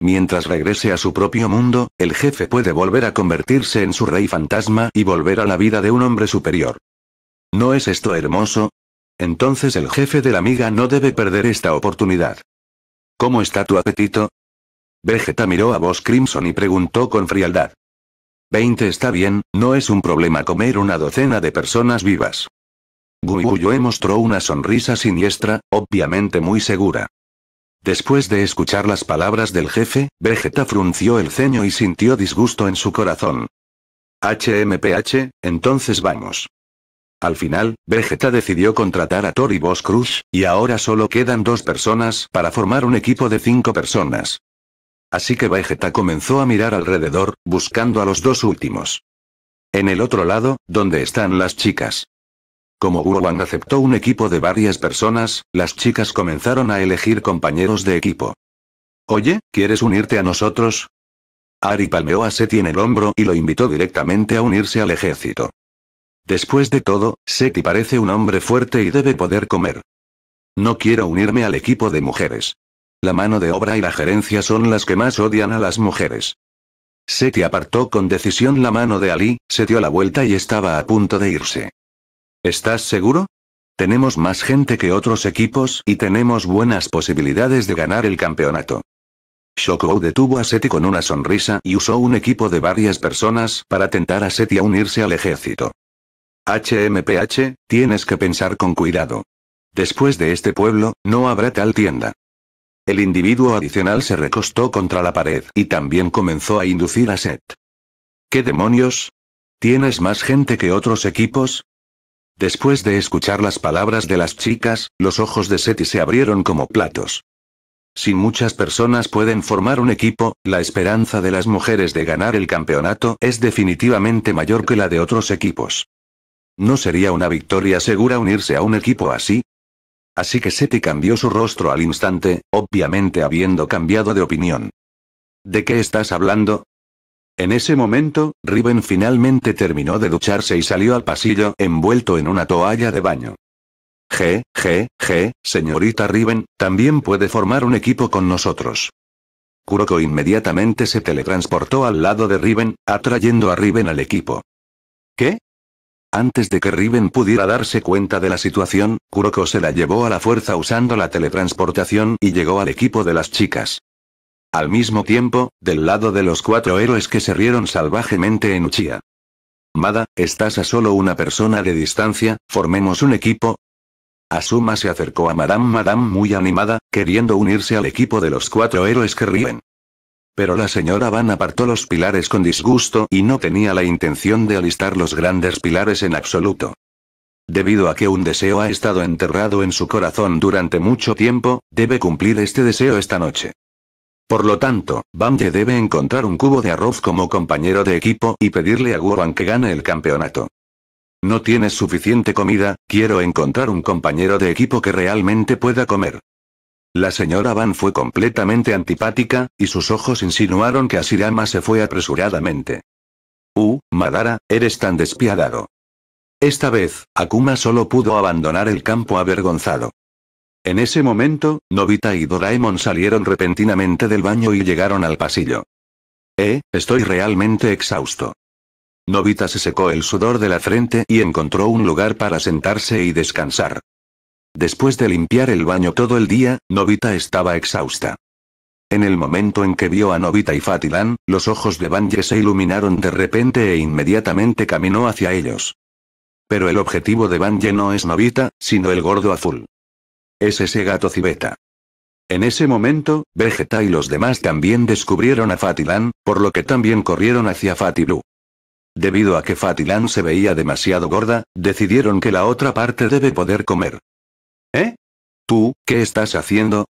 Mientras regrese a su propio mundo, el jefe puede volver a convertirse en su rey fantasma y volver a la vida de un hombre superior. ¿No es esto hermoso? Entonces el jefe de la amiga no debe perder esta oportunidad. ¿Cómo está tu apetito? Vegeta miró a Boss Crimson y preguntó con frialdad. 20 está bien, no es un problema comer una docena de personas vivas. Guyuyoe mostró una sonrisa siniestra, obviamente muy segura. Después de escuchar las palabras del jefe, Vegeta frunció el ceño y sintió disgusto en su corazón. HMPH, entonces vamos. Al final, Vegeta decidió contratar a y Boss Crush, y ahora solo quedan dos personas para formar un equipo de cinco personas. Así que Vegeta comenzó a mirar alrededor, buscando a los dos últimos. En el otro lado, donde están las chicas. Como Wang aceptó un equipo de varias personas, las chicas comenzaron a elegir compañeros de equipo. Oye, ¿quieres unirte a nosotros? Ari palmeó a Seti en el hombro y lo invitó directamente a unirse al ejército. Después de todo, Seti parece un hombre fuerte y debe poder comer. No quiero unirme al equipo de mujeres. La mano de obra y la gerencia son las que más odian a las mujeres. Seti apartó con decisión la mano de Ali, se dio la vuelta y estaba a punto de irse. ¿Estás seguro? Tenemos más gente que otros equipos y tenemos buenas posibilidades de ganar el campeonato. Shokou detuvo a Seti con una sonrisa y usó un equipo de varias personas para tentar a Seti a unirse al ejército. HMPH, tienes que pensar con cuidado. Después de este pueblo, no habrá tal tienda. El individuo adicional se recostó contra la pared y también comenzó a inducir a Seth. ¿Qué demonios? ¿Tienes más gente que otros equipos? Después de escuchar las palabras de las chicas, los ojos de Seth se abrieron como platos. Si muchas personas pueden formar un equipo, la esperanza de las mujeres de ganar el campeonato es definitivamente mayor que la de otros equipos. ¿No sería una victoria segura unirse a un equipo así? Así que Seti cambió su rostro al instante, obviamente habiendo cambiado de opinión. ¿De qué estás hablando? En ese momento, Riven finalmente terminó de ducharse y salió al pasillo envuelto en una toalla de baño. G, G, G, señorita Riven, también puede formar un equipo con nosotros. Kuroko inmediatamente se teletransportó al lado de Riven, atrayendo a Riven al equipo. ¿Qué? Antes de que Riven pudiera darse cuenta de la situación, Kuroko se la llevó a la fuerza usando la teletransportación y llegó al equipo de las chicas. Al mismo tiempo, del lado de los cuatro héroes que se rieron salvajemente en Uchiha. Mada, estás a solo una persona de distancia, formemos un equipo. Asuma se acercó a Madame Madame muy animada, queriendo unirse al equipo de los cuatro héroes que ríen. Pero la señora Van apartó los pilares con disgusto y no tenía la intención de alistar los grandes pilares en absoluto. Debido a que un deseo ha estado enterrado en su corazón durante mucho tiempo, debe cumplir este deseo esta noche. Por lo tanto, Van debe encontrar un cubo de arroz como compañero de equipo y pedirle a Guan que gane el campeonato. No tienes suficiente comida, quiero encontrar un compañero de equipo que realmente pueda comer. La señora Van fue completamente antipática, y sus ojos insinuaron que Asirama se fue apresuradamente. Uh, Madara, eres tan despiadado. Esta vez, Akuma solo pudo abandonar el campo avergonzado. En ese momento, Nobita y Doraemon salieron repentinamente del baño y llegaron al pasillo. Eh, estoy realmente exhausto. Nobita se secó el sudor de la frente y encontró un lugar para sentarse y descansar. Después de limpiar el baño todo el día, Novita estaba exhausta. En el momento en que vio a Novita y Fatilán, los ojos de Banje se iluminaron de repente e inmediatamente caminó hacia ellos. Pero el objetivo de Banje no es Novita, sino el gordo azul. Es ese gato civeta. En ese momento, Vegeta y los demás también descubrieron a Fatilán, por lo que también corrieron hacia fatilú Debido a que Fatilán se veía demasiado gorda, decidieron que la otra parte debe poder comer. ¿Eh? ¿Tú, qué estás haciendo?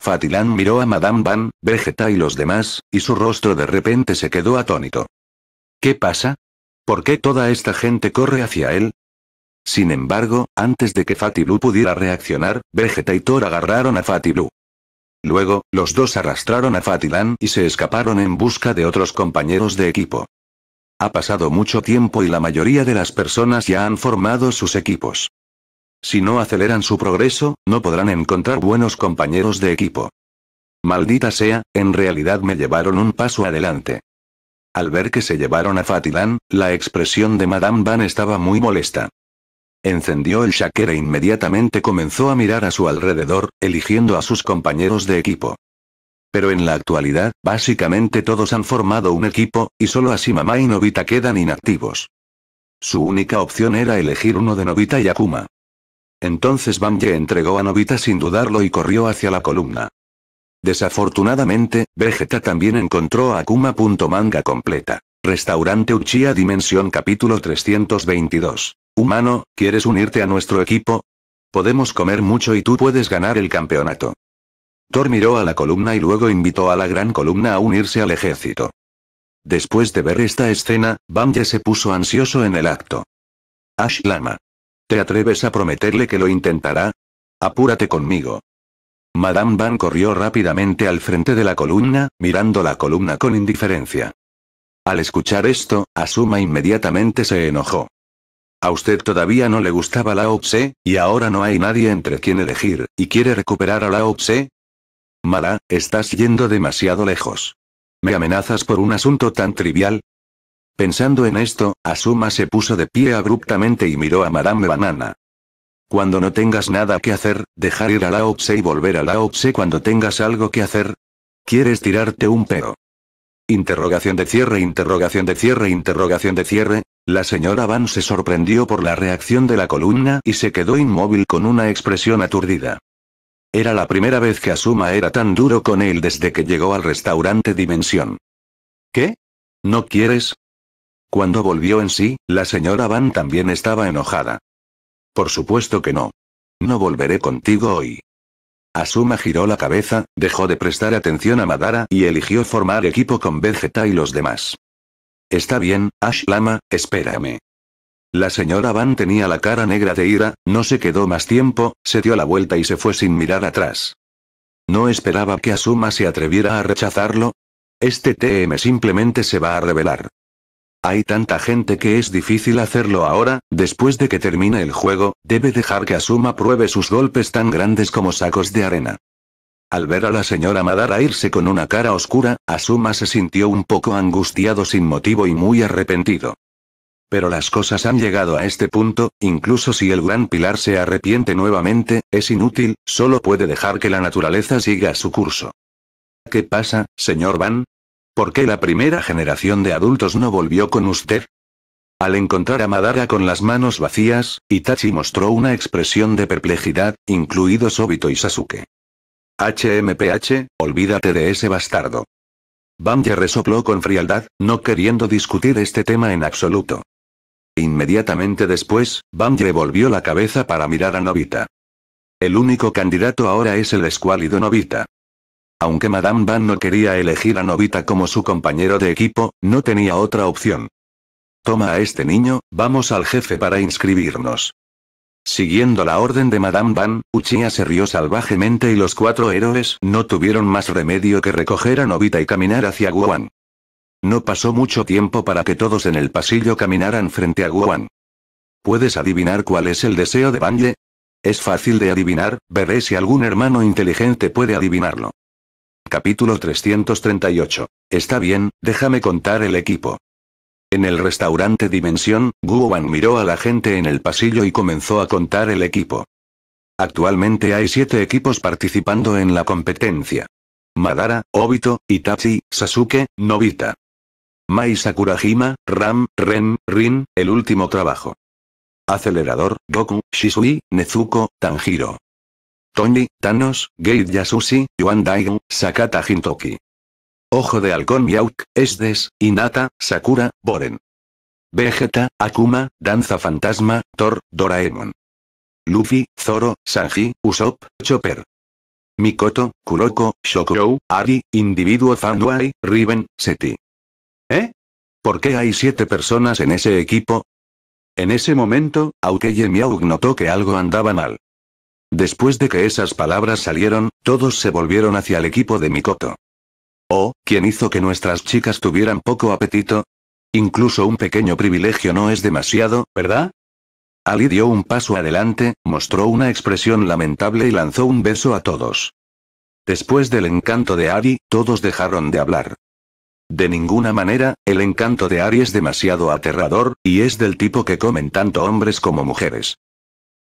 Fatilán miró a Madame Van, Vegeta y los demás, y su rostro de repente se quedó atónito. ¿Qué pasa? ¿Por qué toda esta gente corre hacia él? Sin embargo, antes de que Fatilú pudiera reaccionar, Vegeta y Thor agarraron a Fatilú. Luego, los dos arrastraron a Fatilán y se escaparon en busca de otros compañeros de equipo. Ha pasado mucho tiempo y la mayoría de las personas ya han formado sus equipos. Si no aceleran su progreso, no podrán encontrar buenos compañeros de equipo. Maldita sea, en realidad me llevaron un paso adelante. Al ver que se llevaron a Fatilán, la expresión de Madame Van estaba muy molesta. Encendió el shaker e inmediatamente comenzó a mirar a su alrededor, eligiendo a sus compañeros de equipo. Pero en la actualidad, básicamente todos han formado un equipo, y solo así Mamá y Novita quedan inactivos. Su única opción era elegir uno de Novita y Akuma. Entonces Bamje entregó a Novita sin dudarlo y corrió hacia la columna. Desafortunadamente, Vegeta también encontró a Akuma. Manga completa. Restaurante Uchiha Dimensión capítulo 322. Humano, ¿quieres unirte a nuestro equipo? Podemos comer mucho y tú puedes ganar el campeonato. Thor miró a la columna y luego invitó a la gran columna a unirse al ejército. Después de ver esta escena, Bamje se puso ansioso en el acto. Ash Lama. ¿Te atreves a prometerle que lo intentará? Apúrate conmigo. Madame Van corrió rápidamente al frente de la columna, mirando la columna con indiferencia. Al escuchar esto, Asuma inmediatamente se enojó. A usted todavía no le gustaba la Opse y ahora no hay nadie entre quien elegir, y quiere recuperar a la Opse. Mara, estás yendo demasiado lejos. ¿Me amenazas por un asunto tan trivial? Pensando en esto, Asuma se puso de pie abruptamente y miró a Madame Banana. Cuando no tengas nada que hacer, dejar ir a la OPSE y volver a la OPSE cuando tengas algo que hacer. ¿Quieres tirarte un pedo? Interrogación de cierre, interrogación de cierre, interrogación de cierre. La señora Van se sorprendió por la reacción de la columna y se quedó inmóvil con una expresión aturdida. Era la primera vez que Asuma era tan duro con él desde que llegó al restaurante Dimensión. ¿Qué? ¿No quieres? Cuando volvió en sí, la señora Van también estaba enojada. Por supuesto que no. No volveré contigo hoy. Asuma giró la cabeza, dejó de prestar atención a Madara y eligió formar equipo con Vegeta y los demás. Está bien, Ash Lama, espérame. La señora Van tenía la cara negra de ira, no se quedó más tiempo, se dio la vuelta y se fue sin mirar atrás. No esperaba que Asuma se atreviera a rechazarlo. Este TM simplemente se va a revelar. Hay tanta gente que es difícil hacerlo ahora, después de que termine el juego, debe dejar que Asuma pruebe sus golpes tan grandes como sacos de arena. Al ver a la señora Madara irse con una cara oscura, Asuma se sintió un poco angustiado sin motivo y muy arrepentido. Pero las cosas han llegado a este punto, incluso si el gran pilar se arrepiente nuevamente, es inútil, solo puede dejar que la naturaleza siga su curso. ¿Qué pasa, señor Van? ¿Por qué la primera generación de adultos no volvió con usted? Al encontrar a Madara con las manos vacías, Itachi mostró una expresión de perplejidad, incluido Sobito y Sasuke. HMPH, olvídate de ese bastardo. Bamya resopló con frialdad, no queriendo discutir este tema en absoluto. Inmediatamente después, Bamje volvió la cabeza para mirar a Novita. El único candidato ahora es el escuálido Novita. Aunque Madame Van no quería elegir a Novita como su compañero de equipo, no tenía otra opción. Toma a este niño, vamos al jefe para inscribirnos. Siguiendo la orden de Madame Van, Uchiha se rió salvajemente y los cuatro héroes no tuvieron más remedio que recoger a Novita y caminar hacia Guan. No pasó mucho tiempo para que todos en el pasillo caminaran frente a Guan. ¿Puedes adivinar cuál es el deseo de Banye? Es fácil de adivinar, veré si algún hermano inteligente puede adivinarlo. Capítulo 338. Está bien, déjame contar el equipo. En el restaurante Dimensión, Wan miró a la gente en el pasillo y comenzó a contar el equipo. Actualmente hay siete equipos participando en la competencia. Madara, Obito, Itachi, Sasuke, Nobita. Mai Sakurajima, Ram, Ren, Rin, el último trabajo. Acelerador, Goku, Shisui, Nezuko, Tanjiro. Tony, Thanos, Gate Yasushi, Yuan Daigo, Sakata Hintoki. Ojo de Halcón Miauk, Esdes, Inata, Sakura, Boren. Vegeta, Akuma, Danza Fantasma, Thor, Doraemon. Luffy, Zoro, Sanji, Usopp, Chopper. Mikoto, Kuroko, Shokuro, Ari, Individuo Fanway, Riven, Seti. ¿Eh? ¿Por qué hay siete personas en ese equipo? En ese momento, Aukeye Miauk notó que algo andaba mal. Después de que esas palabras salieron, todos se volvieron hacia el equipo de Mikoto. Oh, ¿quién hizo que nuestras chicas tuvieran poco apetito? Incluso un pequeño privilegio no es demasiado, ¿verdad? Ali dio un paso adelante, mostró una expresión lamentable y lanzó un beso a todos. Después del encanto de Ari, todos dejaron de hablar. De ninguna manera, el encanto de Ari es demasiado aterrador, y es del tipo que comen tanto hombres como mujeres.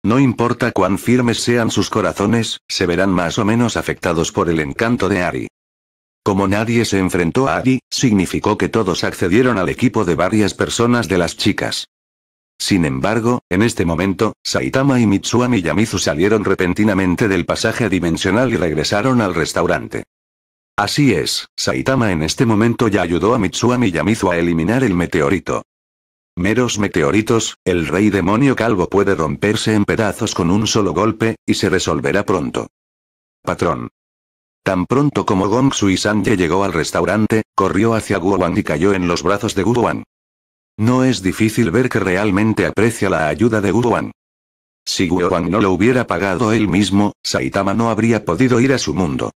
No importa cuán firmes sean sus corazones, se verán más o menos afectados por el encanto de Ari. Como nadie se enfrentó a Ari, significó que todos accedieron al equipo de varias personas de las chicas. Sin embargo, en este momento, Saitama y Mitsuami Yamizu salieron repentinamente del pasaje dimensional y regresaron al restaurante. Así es, Saitama en este momento ya ayudó a Mitsuami Yamizu a eliminar el meteorito meros meteoritos, el rey demonio calvo puede romperse en pedazos con un solo golpe, y se resolverá pronto. Patrón. Tan pronto como Gong Sui Sanje llegó al restaurante, corrió hacia Wang y cayó en los brazos de Wang. No es difícil ver que realmente aprecia la ayuda de Wang. Si Wang no lo hubiera pagado él mismo, Saitama no habría podido ir a su mundo.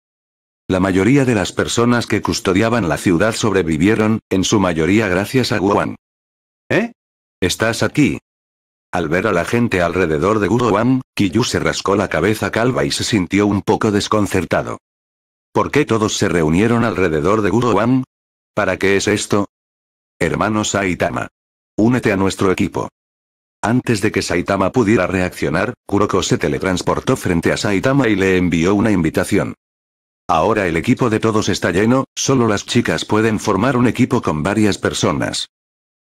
La mayoría de las personas que custodiaban la ciudad sobrevivieron, en su mayoría gracias a Wang. ¿Eh? ¿Estás aquí? Al ver a la gente alrededor de Guruam, Kiyu se rascó la cabeza calva y se sintió un poco desconcertado. ¿Por qué todos se reunieron alrededor de Guruam? ¿Para qué es esto? Hermano Saitama. Únete a nuestro equipo. Antes de que Saitama pudiera reaccionar, Kuroko se teletransportó frente a Saitama y le envió una invitación. Ahora el equipo de todos está lleno, solo las chicas pueden formar un equipo con varias personas.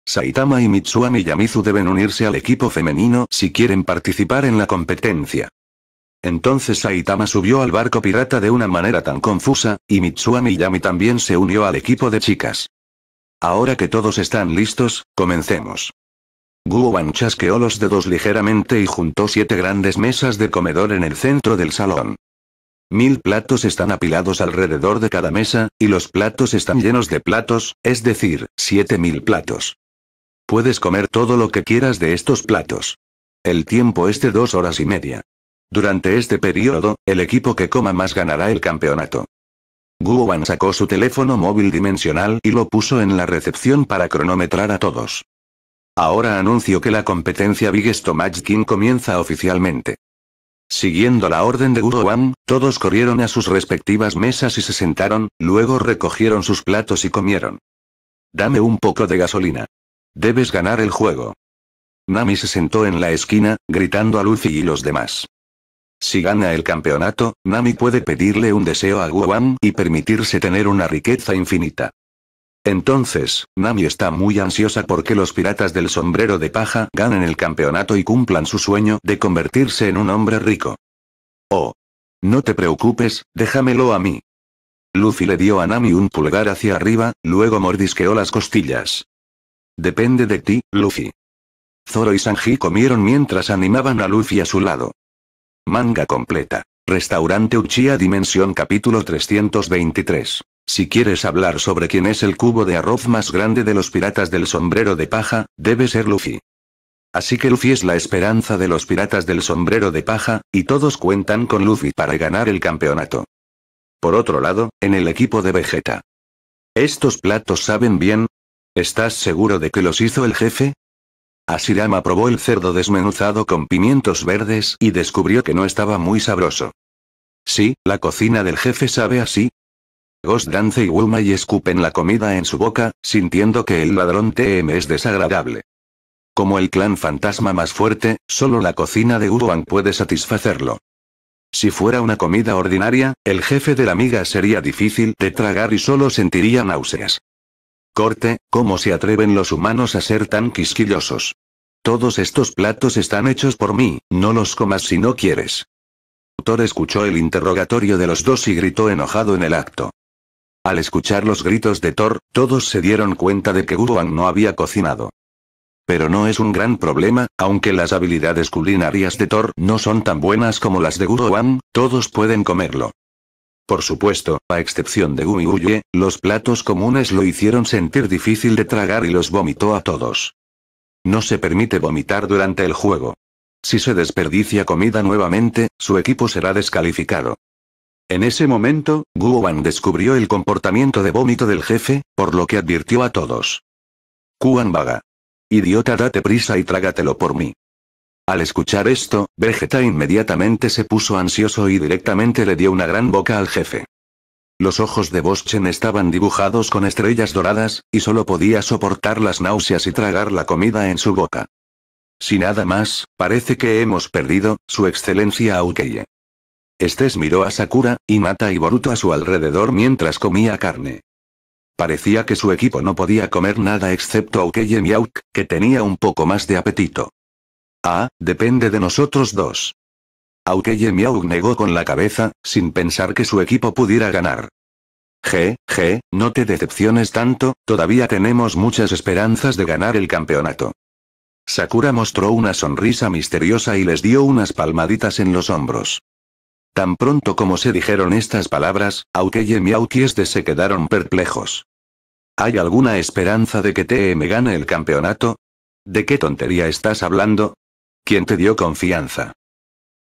Saitama y Mitsuami Yamizu deben unirse al equipo femenino si quieren participar en la competencia. Entonces Saitama subió al barco pirata de una manera tan confusa, y Mitsuami Yami también se unió al equipo de chicas. Ahora que todos están listos, comencemos. Guoban chasqueó los dedos ligeramente y juntó siete grandes mesas de comedor en el centro del salón. Mil platos están apilados alrededor de cada mesa, y los platos están llenos de platos, es decir, siete mil platos. Puedes comer todo lo que quieras de estos platos. El tiempo es de dos horas y media. Durante este periodo, el equipo que coma más ganará el campeonato. Wan sacó su teléfono móvil dimensional y lo puso en la recepción para cronometrar a todos. Ahora anuncio que la competencia Biggest Match King comienza oficialmente. Siguiendo la orden de Wan, todos corrieron a sus respectivas mesas y se sentaron, luego recogieron sus platos y comieron. Dame un poco de gasolina. Debes ganar el juego. Nami se sentó en la esquina, gritando a Luffy y los demás. Si gana el campeonato, Nami puede pedirle un deseo a Guam y permitirse tener una riqueza infinita. Entonces, Nami está muy ansiosa porque los piratas del sombrero de paja ganen el campeonato y cumplan su sueño de convertirse en un hombre rico. Oh. No te preocupes, déjamelo a mí. Luffy le dio a Nami un pulgar hacia arriba, luego mordisqueó las costillas. Depende de ti, Luffy. Zoro y Sanji comieron mientras animaban a Luffy a su lado. Manga completa. Restaurante Uchiha Dimensión capítulo 323. Si quieres hablar sobre quién es el cubo de arroz más grande de los piratas del sombrero de paja, debe ser Luffy. Así que Luffy es la esperanza de los piratas del sombrero de paja, y todos cuentan con Luffy para ganar el campeonato. Por otro lado, en el equipo de Vegeta. Estos platos saben bien, ¿Estás seguro de que los hizo el jefe? Asirama probó el cerdo desmenuzado con pimientos verdes y descubrió que no estaba muy sabroso. Sí, la cocina del jefe sabe así. Ghost Dance y Wuma y escupen la comida en su boca, sintiendo que el ladrón TM es desagradable. Como el clan fantasma más fuerte, solo la cocina de Uruan puede satisfacerlo. Si fuera una comida ordinaria, el jefe de la amiga sería difícil de tragar y solo sentiría náuseas. Corte, ¿cómo se atreven los humanos a ser tan quisquillosos? Todos estos platos están hechos por mí, no los comas si no quieres. Thor escuchó el interrogatorio de los dos y gritó enojado en el acto. Al escuchar los gritos de Thor, todos se dieron cuenta de que Guan no había cocinado. Pero no es un gran problema, aunque las habilidades culinarias de Thor no son tan buenas como las de Guan, todos pueden comerlo. Por supuesto, a excepción de Gumi los platos comunes lo hicieron sentir difícil de tragar y los vomitó a todos. No se permite vomitar durante el juego. Si se desperdicia comida nuevamente, su equipo será descalificado. En ese momento, Wan descubrió el comportamiento de vómito del jefe, por lo que advirtió a todos. Kuan vaga. Idiota date prisa y trágatelo por mí. Al escuchar esto, Vegeta inmediatamente se puso ansioso y directamente le dio una gran boca al jefe. Los ojos de Boschen estaban dibujados con estrellas doradas, y solo podía soportar las náuseas y tragar la comida en su boca. Si nada más, parece que hemos perdido, su excelencia Aukeye. Estés miró a Sakura, Mata y Boruto a su alrededor mientras comía carne. Parecía que su equipo no podía comer nada excepto Aukeye Miauk, que tenía un poco más de apetito. Ah, depende de nosotros dos. Aukeye Miau negó con la cabeza, sin pensar que su equipo pudiera ganar. G, G, no te decepciones tanto, todavía tenemos muchas esperanzas de ganar el campeonato. Sakura mostró una sonrisa misteriosa y les dio unas palmaditas en los hombros. Tan pronto como se dijeron estas palabras, Aukeye y este se quedaron perplejos. ¿Hay alguna esperanza de que TM gane el campeonato? ¿De qué tontería estás hablando? ¿Quién te dio confianza?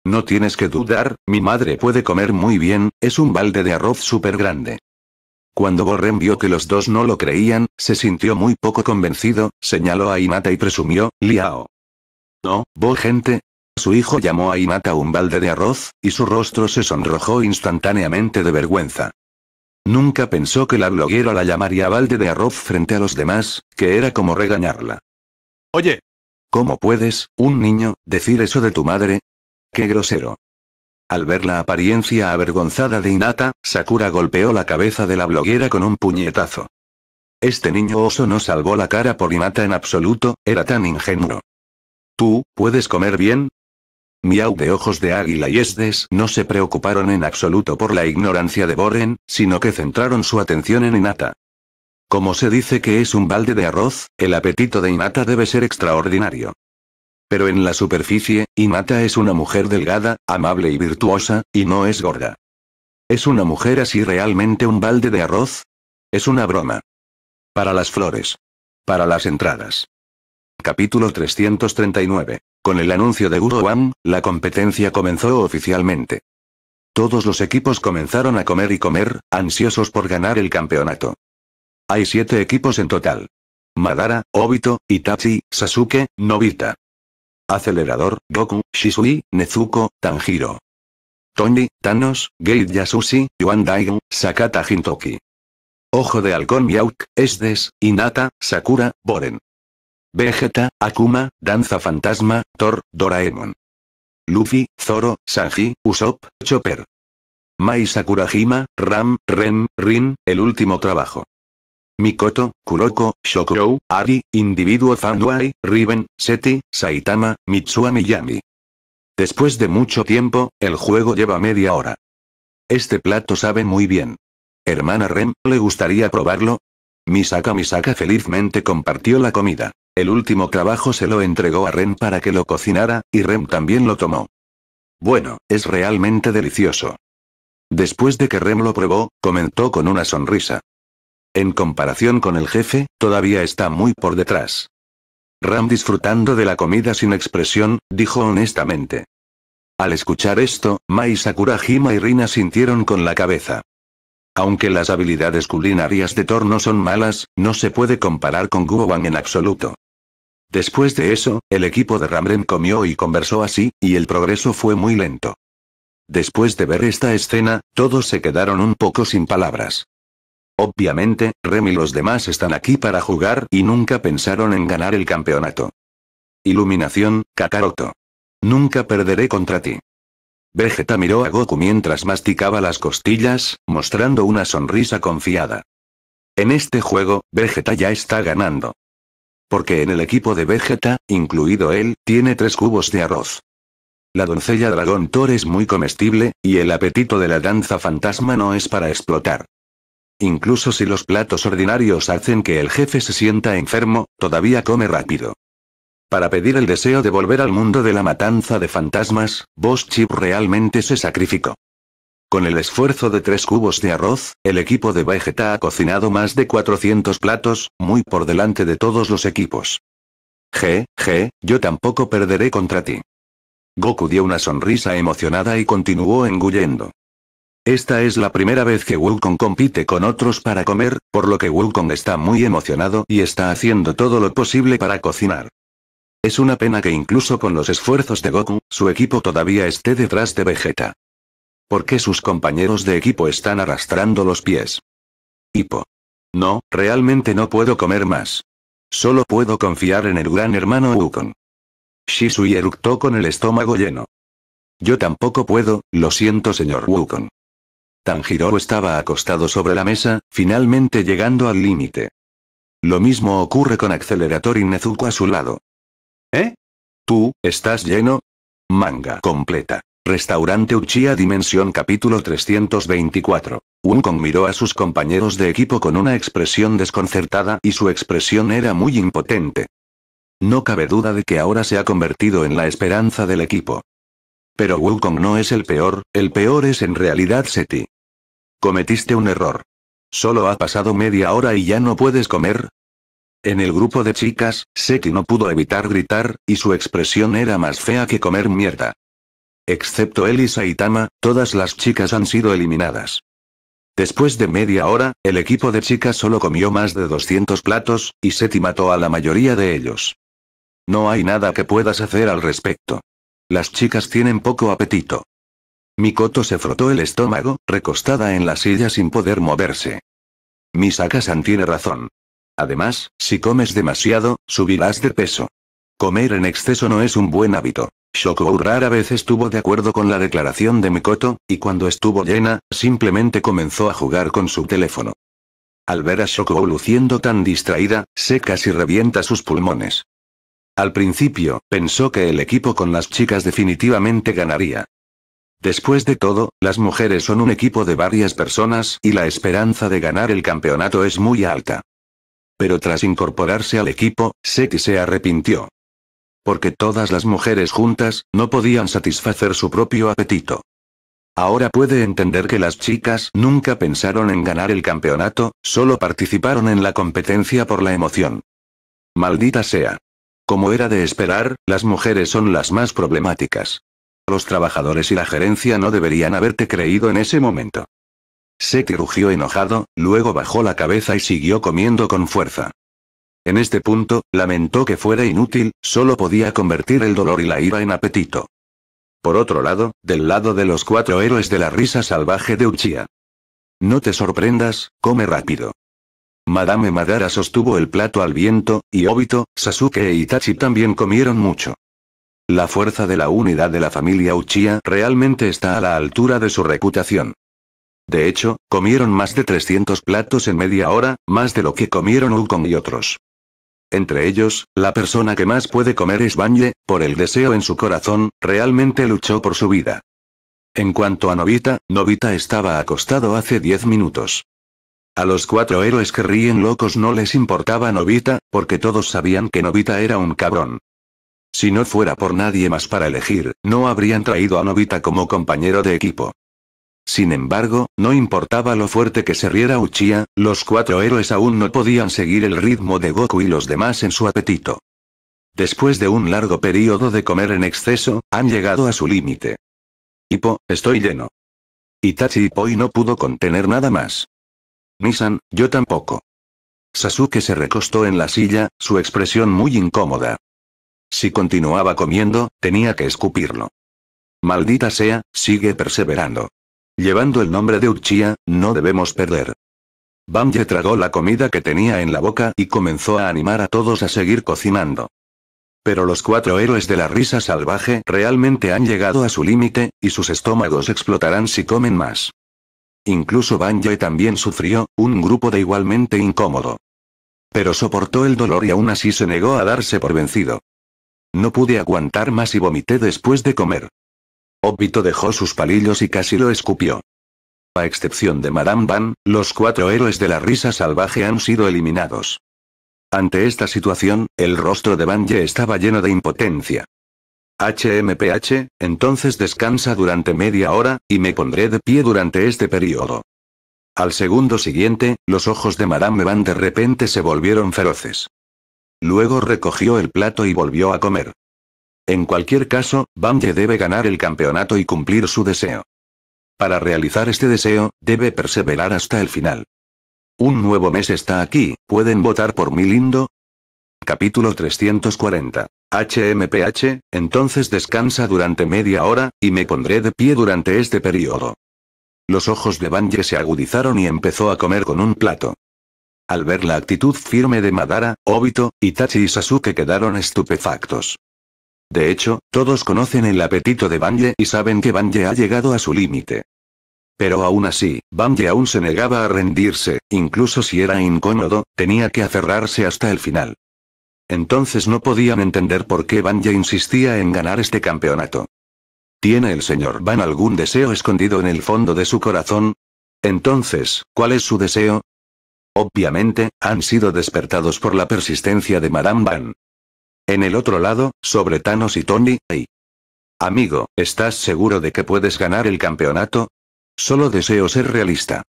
No tienes que dudar, mi madre puede comer muy bien, es un balde de arroz súper grande. Cuando Borren vio que los dos no lo creían, se sintió muy poco convencido, señaló a Imata y presumió, Liao. No, vos gente. Su hijo llamó a Imata un balde de arroz, y su rostro se sonrojó instantáneamente de vergüenza. Nunca pensó que la bloguera la llamaría balde de arroz frente a los demás, que era como regañarla. Oye, ¿Cómo puedes, un niño, decir eso de tu madre? ¡Qué grosero! Al ver la apariencia avergonzada de Inata, Sakura golpeó la cabeza de la bloguera con un puñetazo. Este niño oso no salvó la cara por Inata en absoluto, era tan ingenuo. ¿Tú, puedes comer bien? Miau de ojos de águila y Esdes no se preocuparon en absoluto por la ignorancia de Boren, sino que centraron su atención en Inata. Como se dice que es un balde de arroz, el apetito de Inata debe ser extraordinario. Pero en la superficie, Inata es una mujer delgada, amable y virtuosa, y no es gorda. ¿Es una mujer así realmente un balde de arroz? Es una broma. Para las flores. Para las entradas. Capítulo 339. Con el anuncio de Guru la competencia comenzó oficialmente. Todos los equipos comenzaron a comer y comer, ansiosos por ganar el campeonato. Hay siete equipos en total. Madara, Obito, Itachi, Sasuke, Nobita. Acelerador, Goku, Shisui, Nezuko, Tanjiro. Tony, Thanos, Gate Yasushi, Yuan Daigo, Sakata Hintoki. Ojo de Halcón Miauke, Esdes, Inata, Sakura, Boren. Vegeta, Akuma, Danza Fantasma, Thor, Doraemon. Luffy, Zoro, Sanji, Usopp, Chopper. Mai Sakurajima, Ram, Ren, Rin, el último trabajo. Mikoto, Kuroko, Shokuro, Ari, individuo Fanwai, Riven, Seti, Saitama, Mitsua Miyami. Después de mucho tiempo, el juego lleva media hora. Este plato sabe muy bien. Hermana Rem, ¿le gustaría probarlo? Misaka Misaka felizmente compartió la comida. El último trabajo se lo entregó a Rem para que lo cocinara, y Rem también lo tomó. Bueno, es realmente delicioso. Después de que Rem lo probó, comentó con una sonrisa en comparación con el jefe, todavía está muy por detrás. Ram disfrutando de la comida sin expresión, dijo honestamente. Al escuchar esto, Mai Sakura y Rina sintieron con la cabeza. Aunque las habilidades culinarias de Thor no son malas, no se puede comparar con Wang en absoluto. Después de eso, el equipo de Ramren comió y conversó así, y el progreso fue muy lento. Después de ver esta escena, todos se quedaron un poco sin palabras. Obviamente, Rem y los demás están aquí para jugar y nunca pensaron en ganar el campeonato. Iluminación, Kakaroto. Nunca perderé contra ti. Vegeta miró a Goku mientras masticaba las costillas, mostrando una sonrisa confiada. En este juego, Vegeta ya está ganando. Porque en el equipo de Vegeta, incluido él, tiene tres cubos de arroz. La doncella dragón Thor es muy comestible, y el apetito de la danza fantasma no es para explotar. Incluso si los platos ordinarios hacen que el jefe se sienta enfermo, todavía come rápido. Para pedir el deseo de volver al mundo de la matanza de fantasmas, Boss Chip realmente se sacrificó. Con el esfuerzo de tres cubos de arroz, el equipo de Vegeta ha cocinado más de 400 platos, muy por delante de todos los equipos. G, G, yo tampoco perderé contra ti. Goku dio una sonrisa emocionada y continuó engullendo. Esta es la primera vez que Wukong compite con otros para comer, por lo que Wukong está muy emocionado y está haciendo todo lo posible para cocinar. Es una pena que incluso con los esfuerzos de Goku, su equipo todavía esté detrás de Vegeta. ¿Por qué sus compañeros de equipo están arrastrando los pies? Hipo. No, realmente no puedo comer más. Solo puedo confiar en el gran hermano Wukong. Shisui eructó con el estómago lleno. Yo tampoco puedo, lo siento señor Wukong. Tanjiro estaba acostado sobre la mesa, finalmente llegando al límite. Lo mismo ocurre con Accelerator y Nezuko a su lado. ¿Eh? ¿Tú, estás lleno? Manga completa. Restaurante Uchiha Dimensión capítulo 324. Wukong miró a sus compañeros de equipo con una expresión desconcertada y su expresión era muy impotente. No cabe duda de que ahora se ha convertido en la esperanza del equipo. Pero Wukong no es el peor, el peor es en realidad Seti. Cometiste un error. Solo ha pasado media hora y ya no puedes comer. En el grupo de chicas, SETI no pudo evitar gritar, y su expresión era más fea que comer mierda. Excepto Elisa y Saitama, todas las chicas han sido eliminadas. Después de media hora, el equipo de chicas solo comió más de 200 platos, y Seti mató a la mayoría de ellos. No hay nada que puedas hacer al respecto. Las chicas tienen poco apetito. Mikoto se frotó el estómago, recostada en la silla sin poder moverse. misaka tiene razón. Además, si comes demasiado, subirás de peso. Comer en exceso no es un buen hábito. Shoko rara vez estuvo de acuerdo con la declaración de Mikoto, y cuando estuvo llena, simplemente comenzó a jugar con su teléfono. Al ver a Shoko luciendo tan distraída, se casi revienta sus pulmones. Al principio, pensó que el equipo con las chicas definitivamente ganaría, Después de todo, las mujeres son un equipo de varias personas y la esperanza de ganar el campeonato es muy alta. Pero tras incorporarse al equipo, Seti se arrepintió. Porque todas las mujeres juntas, no podían satisfacer su propio apetito. Ahora puede entender que las chicas nunca pensaron en ganar el campeonato, solo participaron en la competencia por la emoción. Maldita sea. Como era de esperar, las mujeres son las más problemáticas. Los trabajadores y la gerencia no deberían haberte creído en ese momento. Seki rugió enojado, luego bajó la cabeza y siguió comiendo con fuerza. En este punto, lamentó que fuera inútil, solo podía convertir el dolor y la ira en apetito. Por otro lado, del lado de los cuatro héroes de la risa salvaje de Uchiha. No te sorprendas, come rápido. Madame Madara sostuvo el plato al viento, y Obito, Sasuke e Itachi también comieron mucho. La fuerza de la unidad de la familia Uchiha realmente está a la altura de su reputación. De hecho, comieron más de 300 platos en media hora, más de lo que comieron Ukon y otros. Entre ellos, la persona que más puede comer es Banye, por el deseo en su corazón, realmente luchó por su vida. En cuanto a Novita, Novita estaba acostado hace 10 minutos. A los cuatro héroes que ríen locos no les importaba Novita, porque todos sabían que Novita era un cabrón. Si no fuera por nadie más para elegir, no habrían traído a Novita como compañero de equipo. Sin embargo, no importaba lo fuerte que se riera Uchiha, los cuatro héroes aún no podían seguir el ritmo de Goku y los demás en su apetito. Después de un largo periodo de comer en exceso, han llegado a su límite. Hippo, estoy lleno. Itachi y no pudo contener nada más. Nisan, yo tampoco. Sasuke se recostó en la silla, su expresión muy incómoda. Si continuaba comiendo, tenía que escupirlo. Maldita sea, sigue perseverando. Llevando el nombre de Uchiha, no debemos perder. Banye tragó la comida que tenía en la boca y comenzó a animar a todos a seguir cocinando. Pero los cuatro héroes de la risa salvaje realmente han llegado a su límite, y sus estómagos explotarán si comen más. Incluso Banje también sufrió, un grupo de igualmente incómodo. Pero soportó el dolor y aún así se negó a darse por vencido. No pude aguantar más y vomité después de comer. Obito dejó sus palillos y casi lo escupió. A excepción de Madame Van, los cuatro héroes de la risa salvaje han sido eliminados. Ante esta situación, el rostro de Ye estaba lleno de impotencia. HMPH, entonces descansa durante media hora, y me pondré de pie durante este periodo. Al segundo siguiente, los ojos de Madame Van de repente se volvieron feroces. Luego recogió el plato y volvió a comer. En cualquier caso, Bange debe ganar el campeonato y cumplir su deseo. Para realizar este deseo, debe perseverar hasta el final. Un nuevo mes está aquí, ¿pueden votar por mi lindo? Capítulo 340. HMPH, entonces descansa durante media hora, y me pondré de pie durante este periodo. Los ojos de Banje se agudizaron y empezó a comer con un plato. Al ver la actitud firme de Madara, Obito, Itachi y Sasuke quedaron estupefactos. De hecho, todos conocen el apetito de Banje y saben que Banje ha llegado a su límite. Pero aún así, Banje aún se negaba a rendirse, incluso si era incómodo, tenía que aferrarse hasta el final. Entonces no podían entender por qué Banje insistía en ganar este campeonato. ¿Tiene el señor Ban algún deseo escondido en el fondo de su corazón? Entonces, ¿cuál es su deseo? Obviamente, han sido despertados por la persistencia de Madame Van. En el otro lado, sobre Thanos y Tony, hey. Amigo, ¿estás seguro de que puedes ganar el campeonato? Solo deseo ser realista.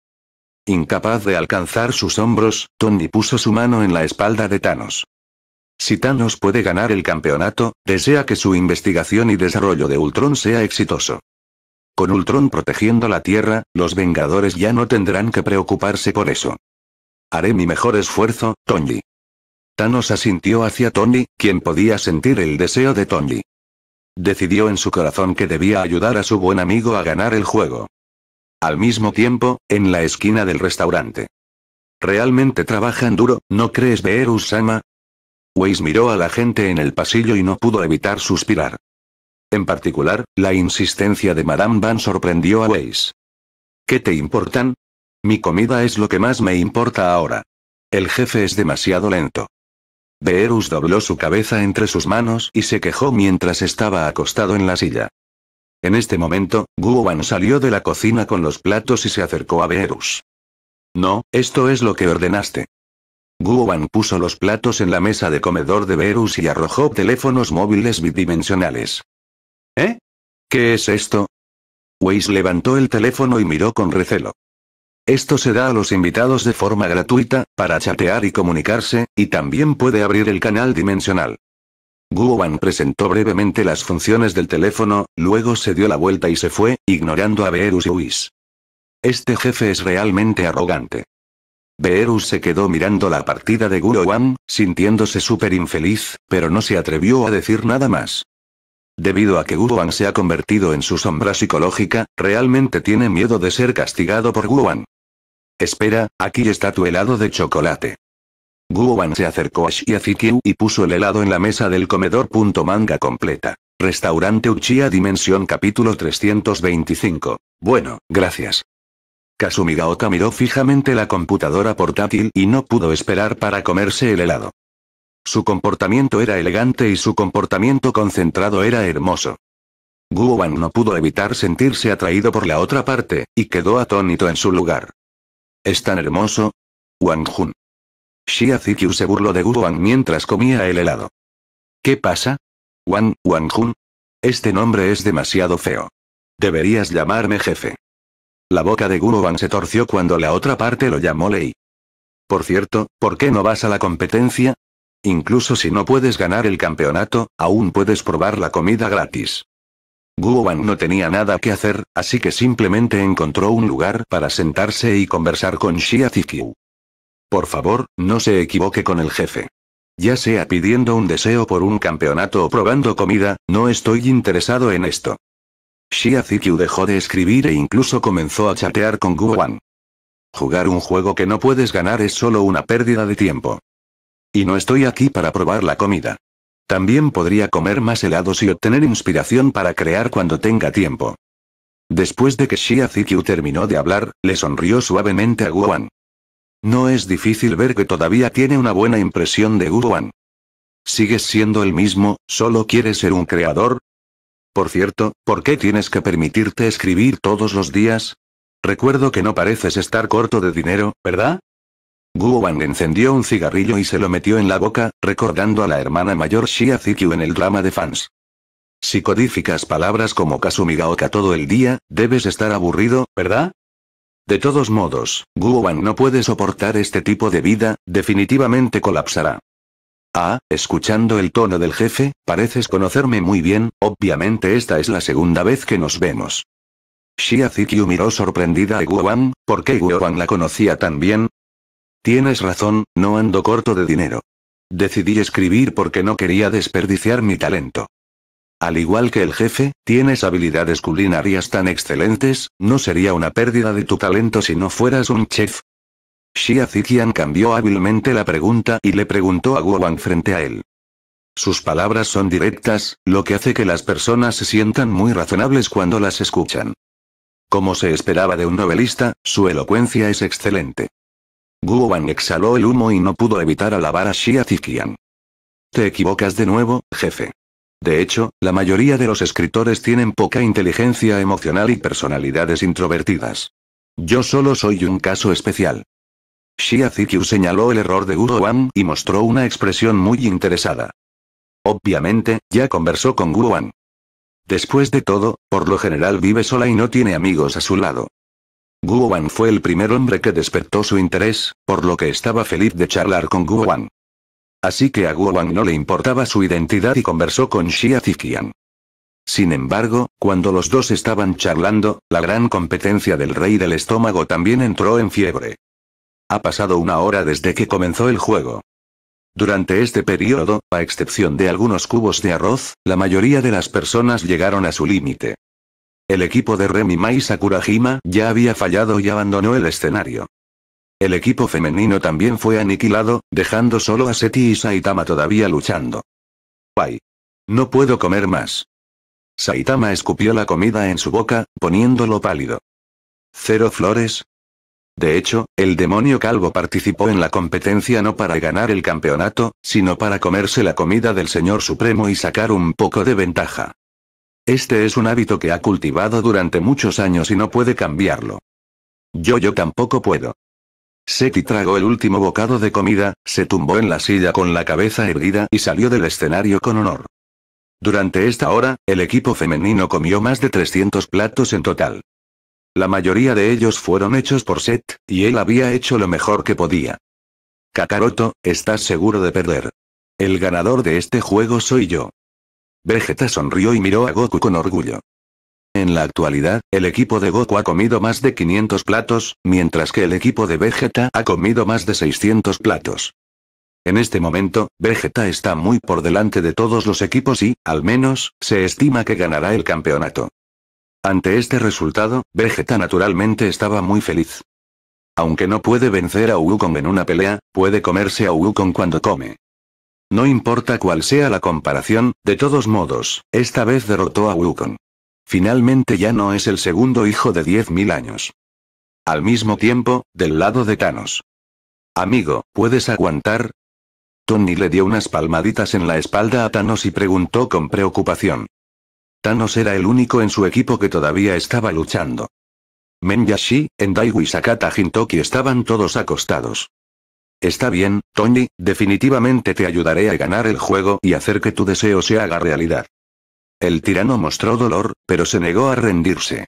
Incapaz de alcanzar sus hombros, Tony puso su mano en la espalda de Thanos. Si Thanos puede ganar el campeonato, desea que su investigación y desarrollo de Ultron sea exitoso. Con Ultron protegiendo la Tierra, los Vengadores ya no tendrán que preocuparse por eso. Haré mi mejor esfuerzo, Tony. Thanos asintió hacia Tony, quien podía sentir el deseo de Tony. Decidió en su corazón que debía ayudar a su buen amigo a ganar el juego. Al mismo tiempo, en la esquina del restaurante. ¿Realmente trabajan duro, no crees ver Usama? Weiss miró a la gente en el pasillo y no pudo evitar suspirar. En particular, la insistencia de Madame Van sorprendió a Weiss. ¿Qué te importan? Mi comida es lo que más me importa ahora. El jefe es demasiado lento. Beerus dobló su cabeza entre sus manos y se quejó mientras estaba acostado en la silla. En este momento, Guowan salió de la cocina con los platos y se acercó a Beerus. No, esto es lo que ordenaste. Guowan puso los platos en la mesa de comedor de Beerus y arrojó teléfonos móviles bidimensionales. ¿Eh? ¿Qué es esto? Weiss levantó el teléfono y miró con recelo. Esto se da a los invitados de forma gratuita, para chatear y comunicarse, y también puede abrir el canal dimensional. Wan presentó brevemente las funciones del teléfono, luego se dio la vuelta y se fue, ignorando a Beerus y Whis. Este jefe es realmente arrogante. Beerus se quedó mirando la partida de Wan, sintiéndose súper infeliz, pero no se atrevió a decir nada más. Debido a que Guowan se ha convertido en su sombra psicológica, realmente tiene miedo de ser castigado por Guowan. Espera, aquí está tu helado de chocolate. Guoban se acercó a Shiazikyu y puso el helado en la mesa del comedor. Manga completa. Restaurante Uchiha Dimensión capítulo 325. Bueno, gracias. Kasumigaoka miró fijamente la computadora portátil y no pudo esperar para comerse el helado. Su comportamiento era elegante y su comportamiento concentrado era hermoso. Guowan no pudo evitar sentirse atraído por la otra parte, y quedó atónito en su lugar. Es tan hermoso. Wang Jun. Xia Zikyu se burló de Guan mientras comía el helado. ¿Qué pasa? Wang, Wang Jun. Este nombre es demasiado feo. Deberías llamarme jefe. La boca de Guan se torció cuando la otra parte lo llamó Lei. Por cierto, ¿por qué no vas a la competencia? Incluso si no puedes ganar el campeonato, aún puedes probar la comida gratis. Guowan no tenía nada que hacer, así que simplemente encontró un lugar para sentarse y conversar con Xia Zikiu. Por favor, no se equivoque con el jefe. Ya sea pidiendo un deseo por un campeonato o probando comida, no estoy interesado en esto. Xia Zikiu dejó de escribir e incluso comenzó a chatear con Guowan. Jugar un juego que no puedes ganar es solo una pérdida de tiempo. Y no estoy aquí para probar la comida. También podría comer más helados y obtener inspiración para crear cuando tenga tiempo. Después de que Shia Zikyu terminó de hablar, le sonrió suavemente a Wan. No es difícil ver que todavía tiene una buena impresión de Wan. ¿Sigues siendo el mismo, solo quieres ser un creador? Por cierto, ¿por qué tienes que permitirte escribir todos los días? Recuerdo que no pareces estar corto de dinero, ¿verdad? Guo encendió un cigarrillo y se lo metió en la boca, recordando a la hermana mayor Shia Zikyu en el drama de fans. Si codificas palabras como Gaoka todo el día, debes estar aburrido, ¿verdad? De todos modos, Guo no puede soportar este tipo de vida, definitivamente colapsará. Ah, escuchando el tono del jefe, pareces conocerme muy bien, obviamente esta es la segunda vez que nos vemos. Shia Zikyu miró sorprendida a Guo Wang, ¿por qué Guo la conocía tan bien? Tienes razón, no ando corto de dinero. Decidí escribir porque no quería desperdiciar mi talento. Al igual que el jefe, tienes habilidades culinarias tan excelentes, no sería una pérdida de tu talento si no fueras un chef. Xia Zikian cambió hábilmente la pregunta y le preguntó a Wang frente a él. Sus palabras son directas, lo que hace que las personas se sientan muy razonables cuando las escuchan. Como se esperaba de un novelista, su elocuencia es excelente. Guo Wan exhaló el humo y no pudo evitar alabar a Xia Zikian. Te equivocas de nuevo, jefe. De hecho, la mayoría de los escritores tienen poca inteligencia emocional y personalidades introvertidas. Yo solo soy un caso especial. Xia Zikyu señaló el error de Guo Wan y mostró una expresión muy interesada. Obviamente, ya conversó con Guo Wan. Después de todo, por lo general vive sola y no tiene amigos a su lado. Guo Guowan fue el primer hombre que despertó su interés, por lo que estaba feliz de charlar con Guo Guowan. Así que a Guowan no le importaba su identidad y conversó con Xia Zikian. Sin embargo, cuando los dos estaban charlando, la gran competencia del rey del estómago también entró en fiebre. Ha pasado una hora desde que comenzó el juego. Durante este periodo, a excepción de algunos cubos de arroz, la mayoría de las personas llegaron a su límite. El equipo de Remi Mai Sakurajima ya había fallado y abandonó el escenario. El equipo femenino también fue aniquilado, dejando solo a Seti y Saitama todavía luchando. ¡Ay! No puedo comer más. Saitama escupió la comida en su boca, poniéndolo pálido. ¿Cero flores? De hecho, el demonio calvo participó en la competencia no para ganar el campeonato, sino para comerse la comida del Señor Supremo y sacar un poco de ventaja. Este es un hábito que ha cultivado durante muchos años y no puede cambiarlo. Yo yo tampoco puedo. Seti tragó el último bocado de comida, se tumbó en la silla con la cabeza erguida y salió del escenario con honor. Durante esta hora, el equipo femenino comió más de 300 platos en total. La mayoría de ellos fueron hechos por Set, y él había hecho lo mejor que podía. Kakaroto, estás seguro de perder. El ganador de este juego soy yo. Vegeta sonrió y miró a Goku con orgullo. En la actualidad, el equipo de Goku ha comido más de 500 platos, mientras que el equipo de Vegeta ha comido más de 600 platos. En este momento, Vegeta está muy por delante de todos los equipos y, al menos, se estima que ganará el campeonato. Ante este resultado, Vegeta naturalmente estaba muy feliz. Aunque no puede vencer a Wukong en una pelea, puede comerse a Wukong cuando come. No importa cuál sea la comparación, de todos modos, esta vez derrotó a Wukong. Finalmente ya no es el segundo hijo de 10.000 años. Al mismo tiempo, del lado de Thanos. Amigo, ¿puedes aguantar? Tony le dio unas palmaditas en la espalda a Thanos y preguntó con preocupación. Thanos era el único en su equipo que todavía estaba luchando. Menyashi, Endaiwi y Sakata Hintoki estaban todos acostados. Está bien, Tony, definitivamente te ayudaré a ganar el juego y hacer que tu deseo se haga realidad. El tirano mostró dolor, pero se negó a rendirse.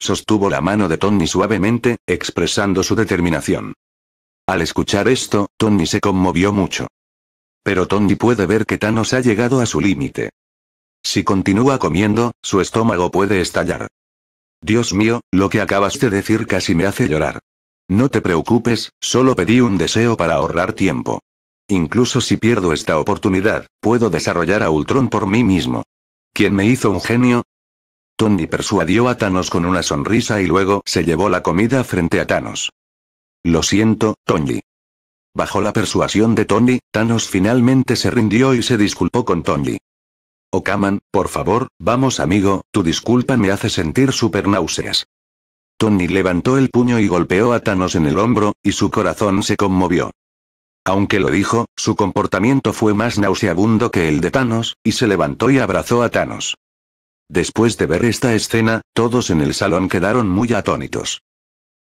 Sostuvo la mano de Tony suavemente, expresando su determinación. Al escuchar esto, Tony se conmovió mucho. Pero Tony puede ver que Thanos ha llegado a su límite. Si continúa comiendo, su estómago puede estallar. Dios mío, lo que acabas de decir casi me hace llorar. No te preocupes, solo pedí un deseo para ahorrar tiempo. Incluso si pierdo esta oportunidad, puedo desarrollar a Ultron por mí mismo. ¿Quién me hizo un genio? Tony persuadió a Thanos con una sonrisa y luego se llevó la comida frente a Thanos. Lo siento, Tony. Bajo la persuasión de Tony, Thanos finalmente se rindió y se disculpó con Tony. Okaman, oh, por favor, vamos amigo, tu disculpa me hace sentir súper náuseas. Tony levantó el puño y golpeó a Thanos en el hombro, y su corazón se conmovió. Aunque lo dijo, su comportamiento fue más nauseabundo que el de Thanos, y se levantó y abrazó a Thanos. Después de ver esta escena, todos en el salón quedaron muy atónitos.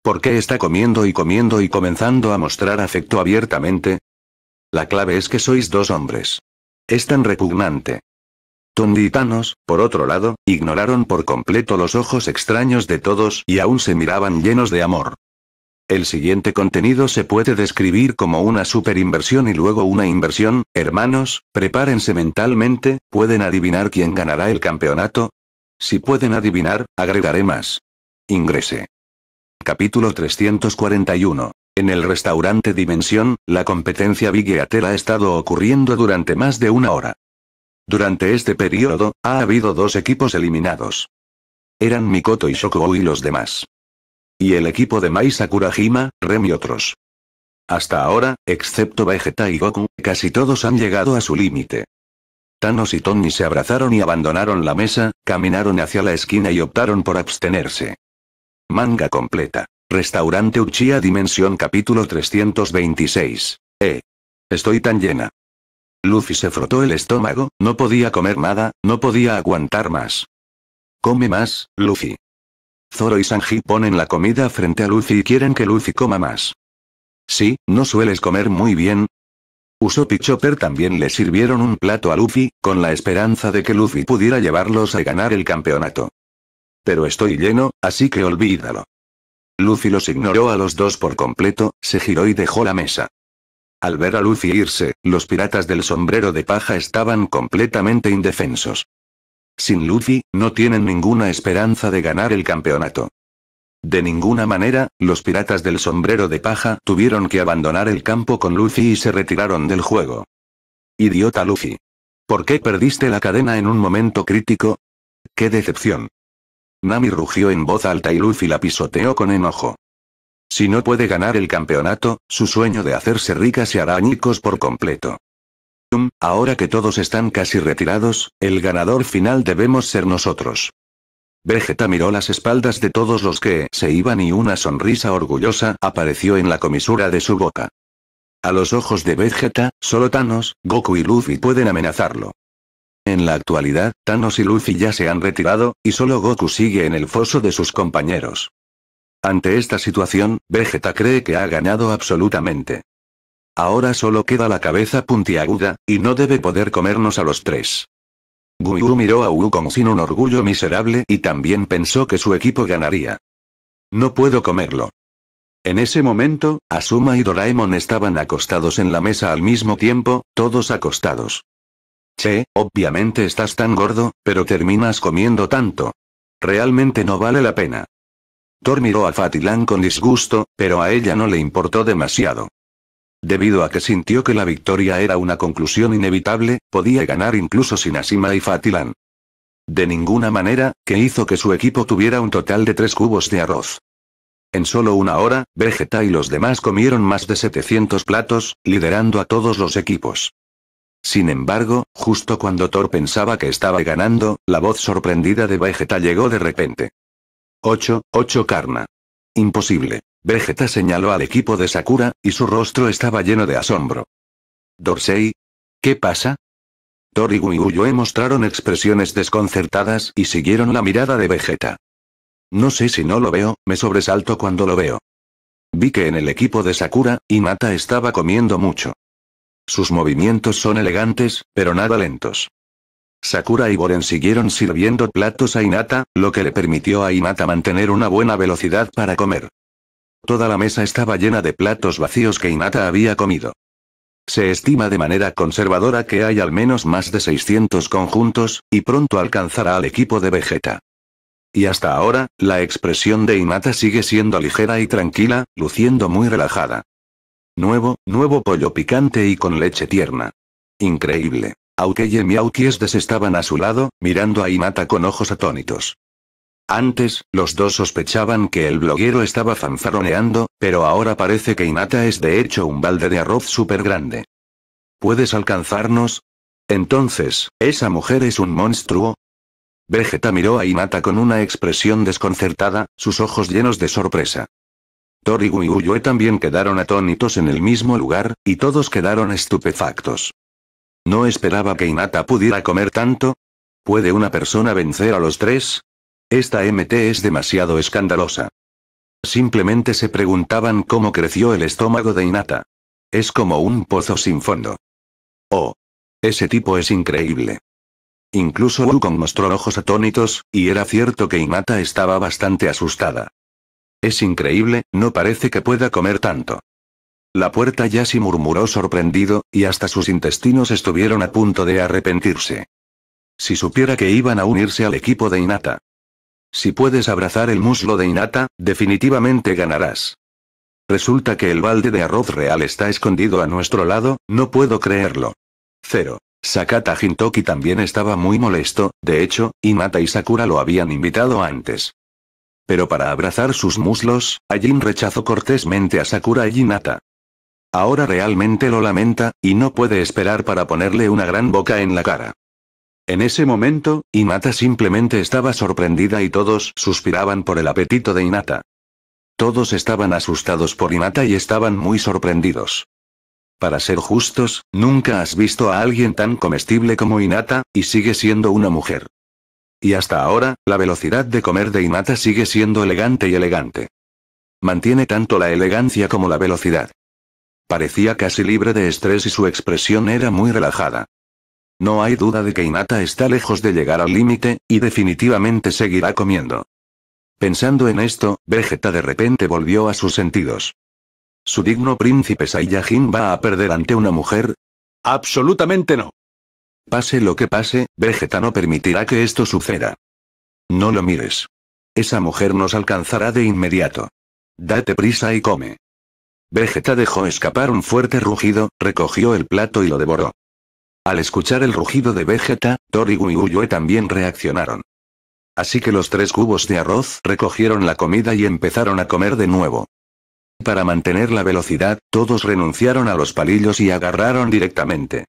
¿Por qué está comiendo y comiendo y comenzando a mostrar afecto abiertamente? La clave es que sois dos hombres. Es tan repugnante. Tunditanos, por otro lado, ignoraron por completo los ojos extraños de todos y aún se miraban llenos de amor. El siguiente contenido se puede describir como una superinversión y luego una inversión. Hermanos, prepárense mentalmente, ¿pueden adivinar quién ganará el campeonato? Si pueden adivinar, agregaré más. Ingrese. Capítulo 341. En el restaurante Dimensión, la competencia bigueatel ha estado ocurriendo durante más de una hora. Durante este periodo, ha habido dos equipos eliminados. Eran Mikoto y Shokou y los demás. Y el equipo de Mai Sakurajima, Rem y otros. Hasta ahora, excepto Vegeta y Goku, casi todos han llegado a su límite. Thanos y Tony se abrazaron y abandonaron la mesa, caminaron hacia la esquina y optaron por abstenerse. Manga completa. Restaurante Uchiha Dimensión capítulo 326. Eh. Estoy tan llena. Luffy se frotó el estómago, no podía comer nada, no podía aguantar más. Come más, Luffy. Zoro y Sanji ponen la comida frente a Luffy y quieren que Luffy coma más. Sí, no sueles comer muy bien. Usopp y Chopper también le sirvieron un plato a Luffy, con la esperanza de que Luffy pudiera llevarlos a ganar el campeonato. Pero estoy lleno, así que olvídalo. Luffy los ignoró a los dos por completo, se giró y dejó la mesa. Al ver a Lucy irse, los piratas del sombrero de paja estaban completamente indefensos. Sin Lucy, no tienen ninguna esperanza de ganar el campeonato. De ninguna manera, los piratas del sombrero de paja tuvieron que abandonar el campo con Luffy y se retiraron del juego. Idiota Luffy. ¿Por qué perdiste la cadena en un momento crítico? ¡Qué decepción! Nami rugió en voz alta y Luffy la pisoteó con enojo. Si no puede ganar el campeonato, su sueño de hacerse rica se hará añicos por completo. Ahora que todos están casi retirados, el ganador final debemos ser nosotros. Vegeta miró las espaldas de todos los que se iban y una sonrisa orgullosa apareció en la comisura de su boca. A los ojos de Vegeta, solo Thanos, Goku y Luffy pueden amenazarlo. En la actualidad, Thanos y Luffy ya se han retirado, y solo Goku sigue en el foso de sus compañeros. Ante esta situación, Vegeta cree que ha ganado absolutamente. Ahora solo queda la cabeza puntiaguda, y no debe poder comernos a los tres. Guyu miró a Wu como sin un orgullo miserable y también pensó que su equipo ganaría. No puedo comerlo. En ese momento, Asuma y Doraemon estaban acostados en la mesa al mismo tiempo, todos acostados. Che, obviamente estás tan gordo, pero terminas comiendo tanto. Realmente no vale la pena. Thor miró a Fatilán con disgusto, pero a ella no le importó demasiado. Debido a que sintió que la victoria era una conclusión inevitable, podía ganar incluso sin Asima y Fatilán. De ninguna manera, que hizo que su equipo tuviera un total de tres cubos de arroz. En solo una hora, Vegeta y los demás comieron más de 700 platos, liderando a todos los equipos. Sin embargo, justo cuando Thor pensaba que estaba ganando, la voz sorprendida de Vegeta llegó de repente. 8, 8 carna. Imposible. Vegeta señaló al equipo de Sakura, y su rostro estaba lleno de asombro. Dorsei. ¿Qué pasa? Tori y Uyoe mostraron expresiones desconcertadas y siguieron la mirada de Vegeta. No sé si no lo veo, me sobresalto cuando lo veo. Vi que en el equipo de Sakura, Imata estaba comiendo mucho. Sus movimientos son elegantes, pero nada lentos. Sakura y Boren siguieron sirviendo platos a Inata, lo que le permitió a Inata mantener una buena velocidad para comer. Toda la mesa estaba llena de platos vacíos que Inata había comido. Se estima de manera conservadora que hay al menos más de 600 conjuntos, y pronto alcanzará al equipo de Vegeta. Y hasta ahora, la expresión de Inata sigue siendo ligera y tranquila, luciendo muy relajada. Nuevo, nuevo pollo picante y con leche tierna. Increíble. Aunque y Miaukiesdes estaban a su lado, mirando a Imata con ojos atónitos. Antes, los dos sospechaban que el bloguero estaba fanfaroneando, pero ahora parece que Inata es de hecho un balde de arroz súper grande. ¿Puedes alcanzarnos? Entonces, ¿esa mujer es un monstruo? Vegeta miró a Imata con una expresión desconcertada, sus ojos llenos de sorpresa. Tori y Uyue también quedaron atónitos en el mismo lugar, y todos quedaron estupefactos. No esperaba que Inata pudiera comer tanto. ¿Puede una persona vencer a los tres? Esta MT es demasiado escandalosa. Simplemente se preguntaban cómo creció el estómago de Inata. Es como un pozo sin fondo. Oh. Ese tipo es increíble. Incluso con mostró ojos atónitos, y era cierto que Inata estaba bastante asustada. Es increíble, no parece que pueda comer tanto. La puerta Yashi murmuró sorprendido, y hasta sus intestinos estuvieron a punto de arrepentirse. Si supiera que iban a unirse al equipo de Inata. Si puedes abrazar el muslo de Inata, definitivamente ganarás. Resulta que el balde de arroz real está escondido a nuestro lado, no puedo creerlo. Cero. Sakata Hintoki también estaba muy molesto, de hecho, Inata y Sakura lo habían invitado antes. Pero para abrazar sus muslos, Ajin rechazó cortésmente a Sakura y Inata. Ahora realmente lo lamenta, y no puede esperar para ponerle una gran boca en la cara. En ese momento, Inata simplemente estaba sorprendida y todos suspiraban por el apetito de Inata. Todos estaban asustados por Inata y estaban muy sorprendidos. Para ser justos, nunca has visto a alguien tan comestible como Inata, y sigue siendo una mujer. Y hasta ahora, la velocidad de comer de Inata sigue siendo elegante y elegante. Mantiene tanto la elegancia como la velocidad. Parecía casi libre de estrés y su expresión era muy relajada. No hay duda de que Inata está lejos de llegar al límite, y definitivamente seguirá comiendo. Pensando en esto, Vegeta de repente volvió a sus sentidos. ¿Su digno príncipe Saiyajin va a perder ante una mujer? Absolutamente no. Pase lo que pase, Vegeta no permitirá que esto suceda. No lo mires. Esa mujer nos alcanzará de inmediato. Date prisa y come. Vegeta dejó escapar un fuerte rugido, recogió el plato y lo devoró. Al escuchar el rugido de Vegeta, Tori y Uyue también reaccionaron. Así que los tres cubos de arroz recogieron la comida y empezaron a comer de nuevo. Para mantener la velocidad, todos renunciaron a los palillos y agarraron directamente.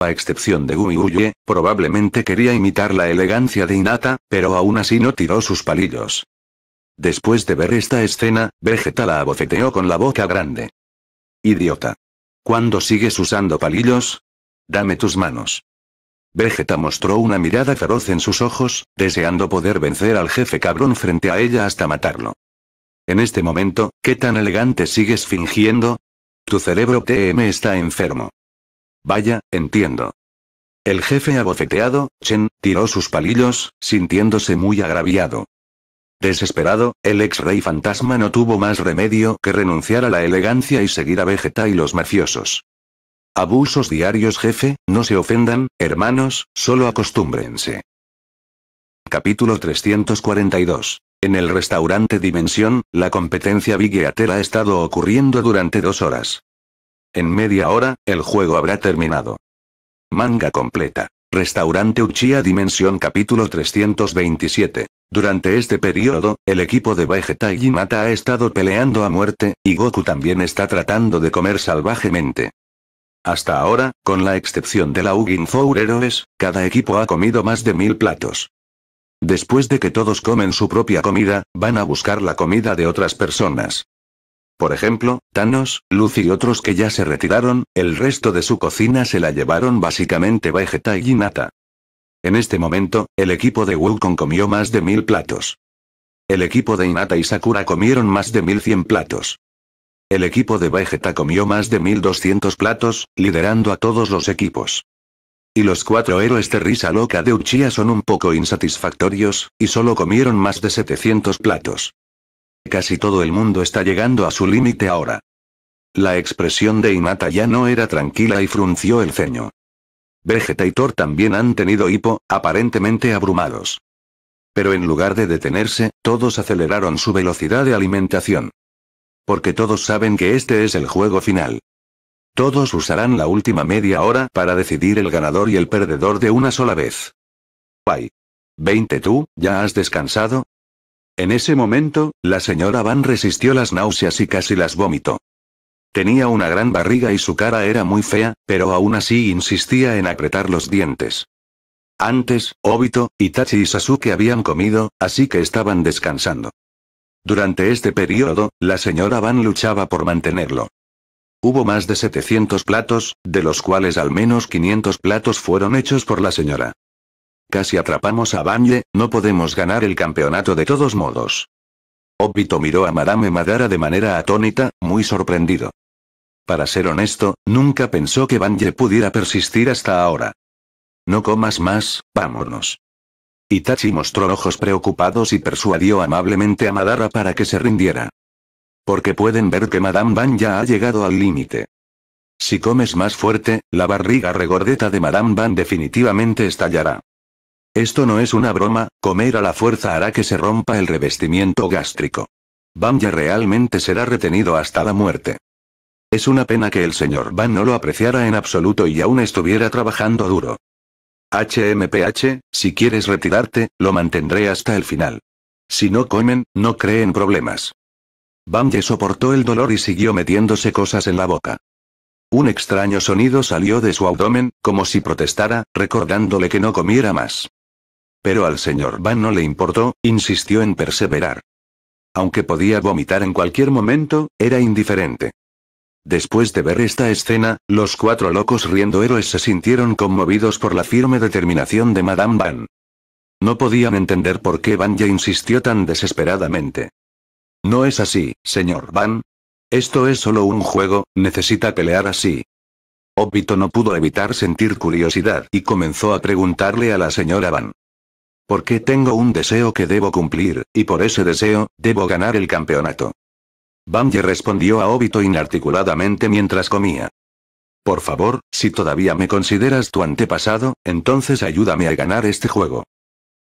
A excepción de Uye, probablemente quería imitar la elegancia de Inata, pero aún así no tiró sus palillos. Después de ver esta escena, Vegeta la abofeteó con la boca grande. Idiota. ¿Cuándo sigues usando palillos? Dame tus manos. Vegeta mostró una mirada feroz en sus ojos, deseando poder vencer al jefe cabrón frente a ella hasta matarlo. En este momento, ¿qué tan elegante sigues fingiendo? Tu cerebro TM está enfermo. Vaya, entiendo. El jefe abofeteado, Chen, tiró sus palillos, sintiéndose muy agraviado. Desesperado, el ex rey fantasma no tuvo más remedio que renunciar a la elegancia y seguir a Vegeta y los mafiosos. Abusos diarios jefe, no se ofendan, hermanos, solo acostúmbrense. Capítulo 342. En el restaurante Dimensión, la competencia eater ha estado ocurriendo durante dos horas. En media hora, el juego habrá terminado. Manga completa. Restaurante Uchiha Dimensión capítulo 327. Durante este periodo, el equipo de Vegeta y Yinata ha estado peleando a muerte, y Goku también está tratando de comer salvajemente. Hasta ahora, con la excepción de la Ugin Four Heroes, cada equipo ha comido más de mil platos. Después de que todos comen su propia comida, van a buscar la comida de otras personas. Por ejemplo, Thanos, Lucy y otros que ya se retiraron, el resto de su cocina se la llevaron básicamente Vegeta y Yinata. En este momento, el equipo de Wukong comió más de mil platos. El equipo de Inata y Sakura comieron más de 1100 platos. El equipo de Vegeta comió más de 1200 platos, liderando a todos los equipos. Y los cuatro héroes de risa loca de Uchiha son un poco insatisfactorios, y solo comieron más de 700 platos. Casi todo el mundo está llegando a su límite ahora. La expresión de Inata ya no era tranquila y frunció el ceño. Vegeta y Thor también han tenido hipo, aparentemente abrumados. Pero en lugar de detenerse, todos aceleraron su velocidad de alimentación. Porque todos saben que este es el juego final. Todos usarán la última media hora para decidir el ganador y el perdedor de una sola vez. Pai 20 tú, ¿ya has descansado? En ese momento, la señora Van resistió las náuseas y casi las vomitó. Tenía una gran barriga y su cara era muy fea, pero aún así insistía en apretar los dientes. Antes, Obito, Itachi y Sasuke habían comido, así que estaban descansando. Durante este periodo, la señora Van luchaba por mantenerlo. Hubo más de 700 platos, de los cuales al menos 500 platos fueron hechos por la señora. Casi atrapamos a Banye, no podemos ganar el campeonato de todos modos. Obito miró a Madame Madara de manera atónita, muy sorprendido. Para ser honesto, nunca pensó que Banje pudiera persistir hasta ahora. No comas más, vámonos. Itachi mostró ojos preocupados y persuadió amablemente a Madara para que se rindiera. Porque pueden ver que Madame ya ha llegado al límite. Si comes más fuerte, la barriga regordeta de Madame Ban definitivamente estallará. Esto no es una broma, comer a la fuerza hará que se rompa el revestimiento gástrico. Banja realmente será retenido hasta la muerte. Es una pena que el señor Van no lo apreciara en absoluto y aún estuviera trabajando duro. HMPH, si quieres retirarte, lo mantendré hasta el final. Si no comen, no creen problemas. Van soportó el dolor y siguió metiéndose cosas en la boca. Un extraño sonido salió de su abdomen, como si protestara, recordándole que no comiera más. Pero al señor Van no le importó, insistió en perseverar. Aunque podía vomitar en cualquier momento, era indiferente. Después de ver esta escena, los cuatro locos riendo héroes se sintieron conmovidos por la firme determinación de Madame Van. No podían entender por qué Van ya insistió tan desesperadamente. No es así, señor Van. Esto es solo un juego, necesita pelear así. Obito no pudo evitar sentir curiosidad y comenzó a preguntarle a la señora Van. ¿Por qué tengo un deseo que debo cumplir, y por ese deseo, debo ganar el campeonato? Bamje respondió a Obito inarticuladamente mientras comía. Por favor, si todavía me consideras tu antepasado, entonces ayúdame a ganar este juego.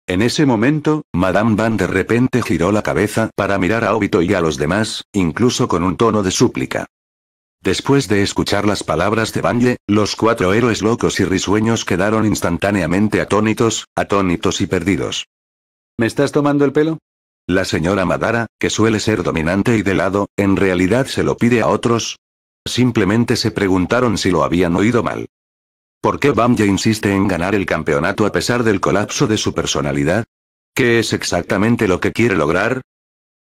En ese momento, Madame Van de repente giró la cabeza para mirar a Obito y a los demás, incluso con un tono de súplica. Después de escuchar las palabras de Banje, los cuatro héroes locos y risueños quedaron instantáneamente atónitos, atónitos y perdidos. ¿Me estás tomando el pelo? La señora Madara, que suele ser dominante y de lado, en realidad se lo pide a otros. Simplemente se preguntaron si lo habían oído mal. ¿Por qué Bam insiste en ganar el campeonato a pesar del colapso de su personalidad? ¿Qué es exactamente lo que quiere lograr?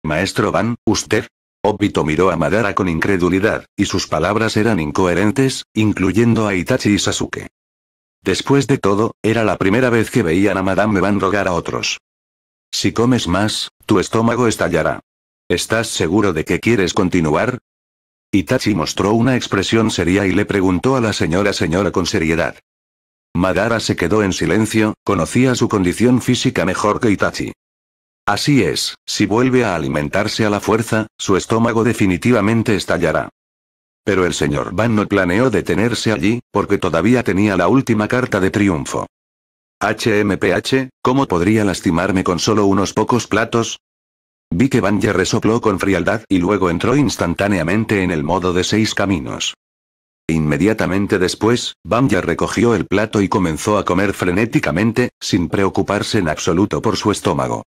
Maestro Van, usted. Obito miró a Madara con incredulidad, y sus palabras eran incoherentes, incluyendo a Itachi y Sasuke. Después de todo, era la primera vez que veían a Madame Van rogar a otros. Si comes más, tu estómago estallará. ¿Estás seguro de que quieres continuar? Itachi mostró una expresión seria y le preguntó a la señora señora con seriedad. Madara se quedó en silencio, conocía su condición física mejor que Itachi. Así es, si vuelve a alimentarse a la fuerza, su estómago definitivamente estallará. Pero el señor Van no planeó detenerse allí, porque todavía tenía la última carta de triunfo. HMPH, ¿cómo podría lastimarme con solo unos pocos platos? Vi que Banja resopló con frialdad y luego entró instantáneamente en el modo de seis caminos. Inmediatamente después, Banja recogió el plato y comenzó a comer frenéticamente, sin preocuparse en absoluto por su estómago.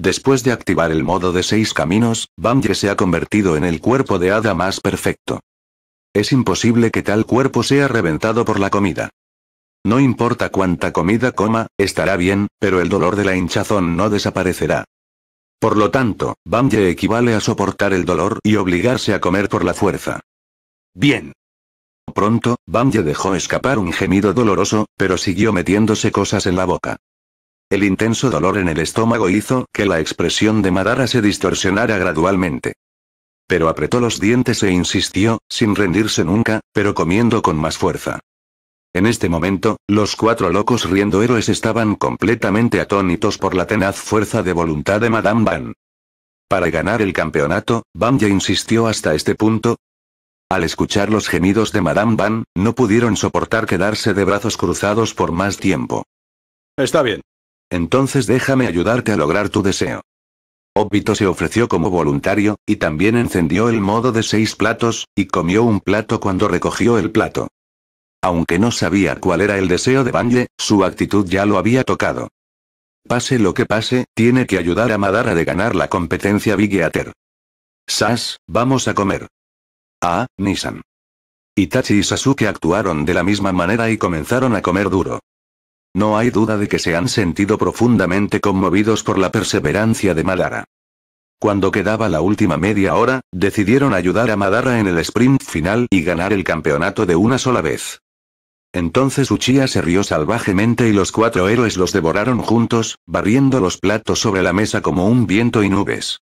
Después de activar el modo de seis caminos, Bamje se ha convertido en el cuerpo de hada más perfecto. Es imposible que tal cuerpo sea reventado por la comida. No importa cuánta comida coma, estará bien, pero el dolor de la hinchazón no desaparecerá. Por lo tanto, Bamye equivale a soportar el dolor y obligarse a comer por la fuerza. Bien. Pronto, Bamye dejó escapar un gemido doloroso, pero siguió metiéndose cosas en la boca. El intenso dolor en el estómago hizo que la expresión de Madara se distorsionara gradualmente. Pero apretó los dientes e insistió, sin rendirse nunca, pero comiendo con más fuerza. En este momento, los cuatro locos riendo héroes estaban completamente atónitos por la tenaz fuerza de voluntad de Madame Van. Para ganar el campeonato, Van ya insistió hasta este punto. Al escuchar los gemidos de Madame Van, no pudieron soportar quedarse de brazos cruzados por más tiempo. Está bien. Entonces déjame ayudarte a lograr tu deseo. Obito se ofreció como voluntario, y también encendió el modo de seis platos, y comió un plato cuando recogió el plato. Aunque no sabía cuál era el deseo de Banje, su actitud ya lo había tocado. Pase lo que pase, tiene que ayudar a Madara de ganar la competencia Big Eater. Sas, vamos a comer. Ah, Nissan. Itachi y Sasuke actuaron de la misma manera y comenzaron a comer duro. No hay duda de que se han sentido profundamente conmovidos por la perseverancia de Madara. Cuando quedaba la última media hora, decidieron ayudar a Madara en el sprint final y ganar el campeonato de una sola vez. Entonces Uchiha se rió salvajemente y los cuatro héroes los devoraron juntos, barriendo los platos sobre la mesa como un viento y nubes.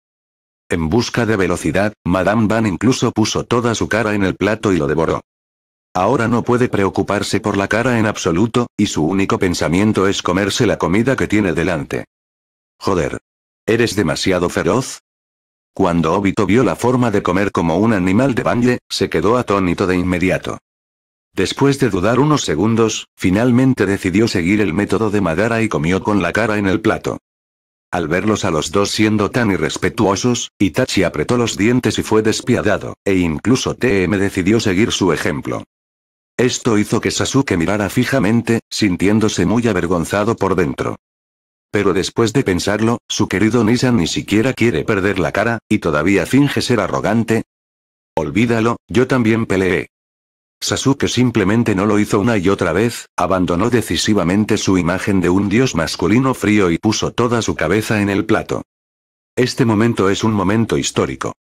En busca de velocidad, Madame Van incluso puso toda su cara en el plato y lo devoró. Ahora no puede preocuparse por la cara en absoluto, y su único pensamiento es comerse la comida que tiene delante. Joder. ¿Eres demasiado feroz? Cuando Obito vio la forma de comer como un animal de Banje, se quedó atónito de inmediato. Después de dudar unos segundos, finalmente decidió seguir el método de Madara y comió con la cara en el plato. Al verlos a los dos siendo tan irrespetuosos, Itachi apretó los dientes y fue despiadado, e incluso TM decidió seguir su ejemplo. Esto hizo que Sasuke mirara fijamente, sintiéndose muy avergonzado por dentro. Pero después de pensarlo, su querido Nisan ni siquiera quiere perder la cara, y todavía finge ser arrogante. Olvídalo, yo también peleé. Sasuke simplemente no lo hizo una y otra vez, abandonó decisivamente su imagen de un dios masculino frío y puso toda su cabeza en el plato. Este momento es un momento histórico.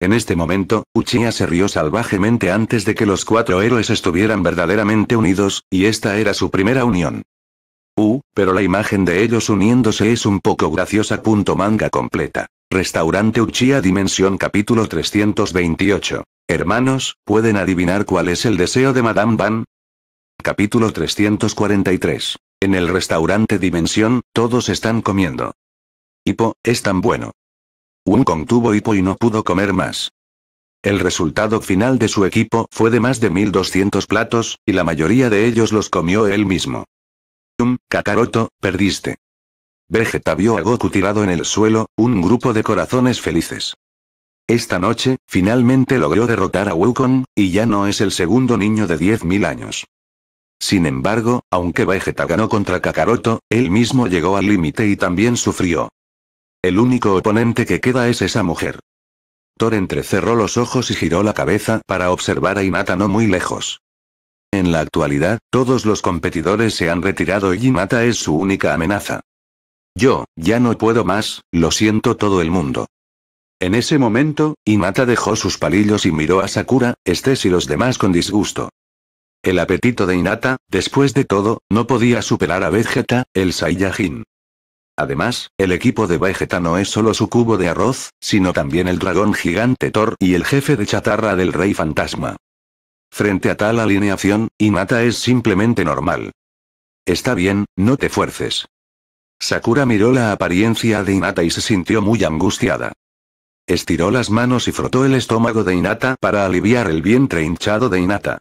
En este momento, Uchiha se rió salvajemente antes de que los cuatro héroes estuvieran verdaderamente unidos, y esta era su primera unión. Uh, pero la imagen de ellos uniéndose es un poco graciosa. Punto manga completa. Restaurante Uchiha Dimensión capítulo 328. Hermanos, ¿pueden adivinar cuál es el deseo de Madame Van? Capítulo 343. En el restaurante Dimensión, todos están comiendo. Hipo, es tan bueno. Un contuvo hipo y no pudo comer más. El resultado final de su equipo fue de más de 1200 platos, y la mayoría de ellos los comió él mismo. Um, Kakaroto, perdiste. Vegeta vio a Goku tirado en el suelo, un grupo de corazones felices. Esta noche, finalmente logró derrotar a Wukong, y ya no es el segundo niño de 10.000 años. Sin embargo, aunque Vegeta ganó contra Kakaroto, él mismo llegó al límite y también sufrió. El único oponente que queda es esa mujer. Thor entrecerró los ojos y giró la cabeza para observar a Inata no muy lejos. En la actualidad, todos los competidores se han retirado y Inata es su única amenaza. Yo, ya no puedo más, lo siento todo el mundo. En ese momento, Inata dejó sus palillos y miró a Sakura, Estés y los demás con disgusto. El apetito de Inata, después de todo, no podía superar a Vegeta, el Saiyajin. Además, el equipo de Vegeta no es solo su cubo de arroz, sino también el dragón gigante Thor y el jefe de chatarra del Rey Fantasma. Frente a tal alineación, Inata es simplemente normal. Está bien, no te fuerces. Sakura miró la apariencia de Inata y se sintió muy angustiada. Estiró las manos y frotó el estómago de Inata para aliviar el vientre hinchado de Inata.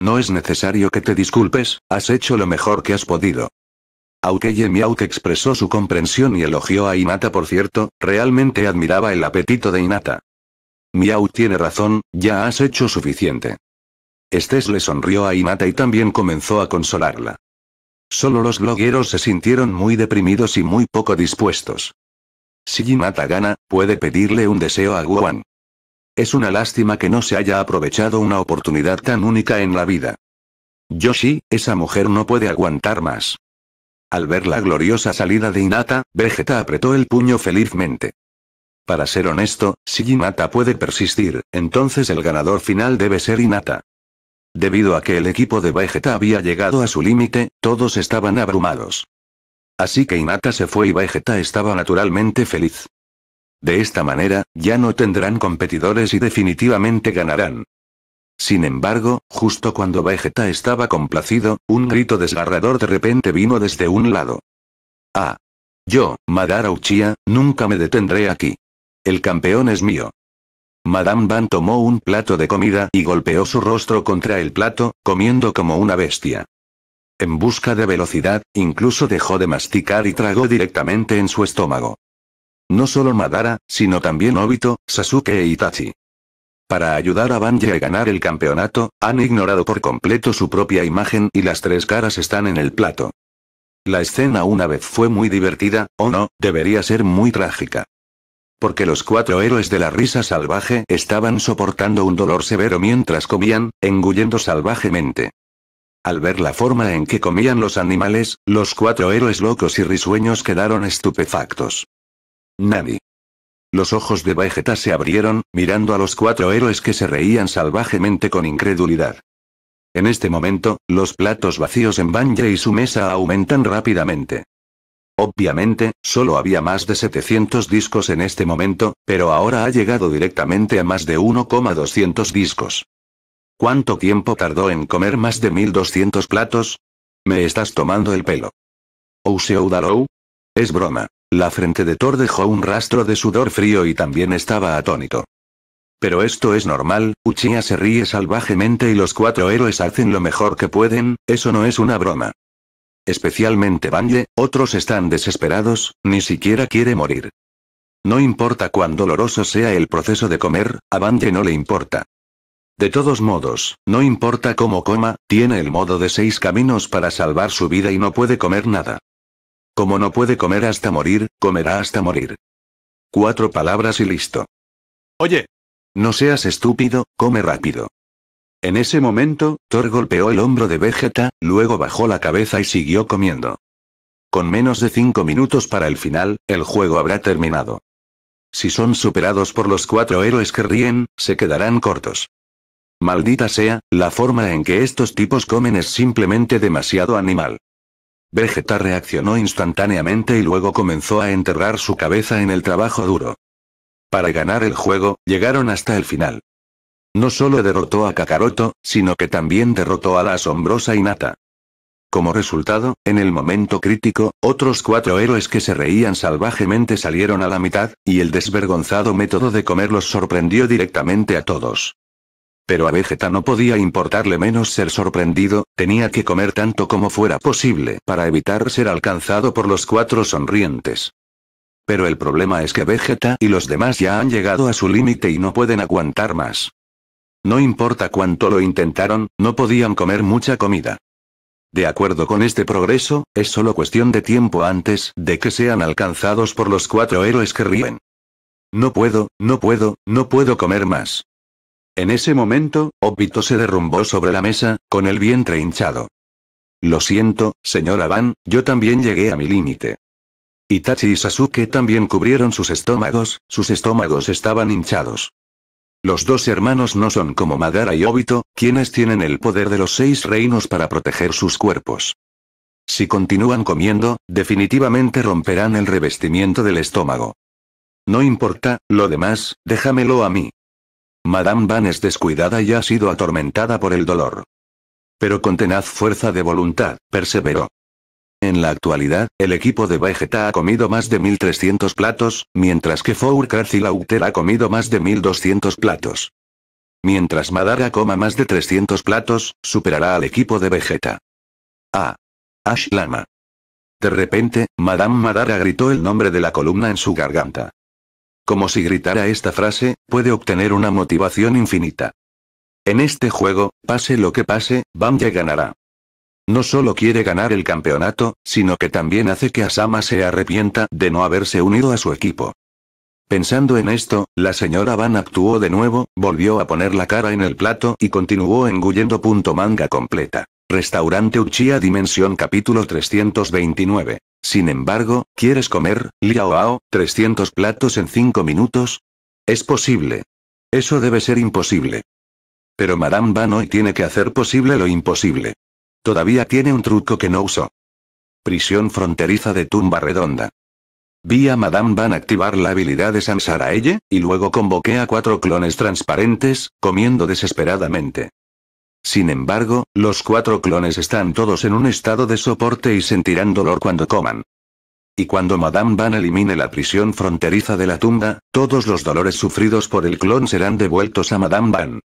No es necesario que te disculpes, has hecho lo mejor que has podido. Aukeye Miau expresó su comprensión y elogió a Inata por cierto, realmente admiraba el apetito de Inata. Miau tiene razón, ya has hecho suficiente. Estés le sonrió a Inata y también comenzó a consolarla. Solo los blogueros se sintieron muy deprimidos y muy poco dispuestos. Si Mata gana, puede pedirle un deseo a Guan. Es una lástima que no se haya aprovechado una oportunidad tan única en la vida. Yoshi, esa mujer no puede aguantar más. Al ver la gloriosa salida de Inata, Vegeta apretó el puño felizmente. Para ser honesto, si puede persistir, entonces el ganador final debe ser Inata. Debido a que el equipo de Vegeta había llegado a su límite, todos estaban abrumados. Así que Inata se fue y Vegeta estaba naturalmente feliz. De esta manera, ya no tendrán competidores y definitivamente ganarán. Sin embargo, justo cuando Vegeta estaba complacido, un grito desgarrador de repente vino desde un lado. Ah. Yo, Madara Uchiha, nunca me detendré aquí. El campeón es mío. Madame Van tomó un plato de comida y golpeó su rostro contra el plato, comiendo como una bestia. En busca de velocidad, incluso dejó de masticar y tragó directamente en su estómago. No solo Madara, sino también Obito, Sasuke e Itachi. Para ayudar a Banji a ganar el campeonato, han ignorado por completo su propia imagen y las tres caras están en el plato. La escena una vez fue muy divertida, o no, debería ser muy trágica. Porque los cuatro héroes de la risa salvaje estaban soportando un dolor severo mientras comían, engullendo salvajemente. Al ver la forma en que comían los animales, los cuatro héroes locos y risueños quedaron estupefactos. Nani. Los ojos de Vegeta se abrieron, mirando a los cuatro héroes que se reían salvajemente con incredulidad. En este momento, los platos vacíos en Banja y su mesa aumentan rápidamente. Obviamente, solo había más de 700 discos en este momento, pero ahora ha llegado directamente a más de 1,200 discos. ¿Cuánto tiempo tardó en comer más de 1200 platos? Me estás tomando el pelo. seoudarou? Es broma. La frente de Thor dejó un rastro de sudor frío y también estaba atónito. Pero esto es normal, Uchiha se ríe salvajemente y los cuatro héroes hacen lo mejor que pueden, eso no es una broma. Especialmente Banye, otros están desesperados, ni siquiera quiere morir. No importa cuán doloroso sea el proceso de comer, a Banje no le importa. De todos modos, no importa cómo coma, tiene el modo de seis caminos para salvar su vida y no puede comer nada. Como no puede comer hasta morir, comerá hasta morir. Cuatro palabras y listo. Oye. No seas estúpido, come rápido. En ese momento, Thor golpeó el hombro de Vegeta, luego bajó la cabeza y siguió comiendo. Con menos de cinco minutos para el final, el juego habrá terminado. Si son superados por los cuatro héroes que ríen, se quedarán cortos. Maldita sea, la forma en que estos tipos comen es simplemente demasiado animal. Vegeta reaccionó instantáneamente y luego comenzó a enterrar su cabeza en el trabajo duro. Para ganar el juego, llegaron hasta el final. No solo derrotó a Kakaroto, sino que también derrotó a la asombrosa Inata. Como resultado, en el momento crítico, otros cuatro héroes que se reían salvajemente salieron a la mitad, y el desvergonzado método de comerlos sorprendió directamente a todos. Pero a Vegeta no podía importarle menos ser sorprendido, tenía que comer tanto como fuera posible para evitar ser alcanzado por los cuatro sonrientes. Pero el problema es que Vegeta y los demás ya han llegado a su límite y no pueden aguantar más. No importa cuánto lo intentaron, no podían comer mucha comida. De acuerdo con este progreso, es solo cuestión de tiempo antes de que sean alcanzados por los cuatro héroes que ríen. No puedo, no puedo, no puedo comer más. En ese momento, Obito se derrumbó sobre la mesa, con el vientre hinchado. Lo siento, señora Van, yo también llegué a mi límite. Itachi y Sasuke también cubrieron sus estómagos, sus estómagos estaban hinchados. Los dos hermanos no son como Madara y Obito, quienes tienen el poder de los seis reinos para proteger sus cuerpos. Si continúan comiendo, definitivamente romperán el revestimiento del estómago. No importa, lo demás, déjamelo a mí. Madame Van es descuidada y ha sido atormentada por el dolor. Pero con tenaz fuerza de voluntad, perseveró. En la actualidad, el equipo de Vegeta ha comido más de 1.300 platos, mientras que Fourcraft y Lauter ha comido más de 1.200 platos. Mientras Madara coma más de 300 platos, superará al equipo de Vegeta. Ah. Ash Lama. De repente, Madame Madara gritó el nombre de la columna en su garganta. Como si gritara esta frase, puede obtener una motivación infinita. En este juego, pase lo que pase, ya ganará. No solo quiere ganar el campeonato, sino que también hace que Asama se arrepienta de no haberse unido a su equipo. Pensando en esto, la señora Van actuó de nuevo, volvió a poner la cara en el plato y continuó engullendo punto manga completa. Restaurante Uchiha Dimensión capítulo 329. Sin embargo, ¿quieres comer, Liao 300 platos en 5 minutos? Es posible. Eso debe ser imposible. Pero Madame Van hoy tiene que hacer posible lo imposible. Todavía tiene un truco que no usó. Prisión fronteriza de tumba redonda. Vi a Madame Van activar la habilidad de Sansaraelle, y luego convoqué a cuatro clones transparentes, comiendo desesperadamente. Sin embargo, los cuatro clones están todos en un estado de soporte y sentirán dolor cuando coman. Y cuando Madame Van elimine la prisión fronteriza de la tumba, todos los dolores sufridos por el clon serán devueltos a Madame Van.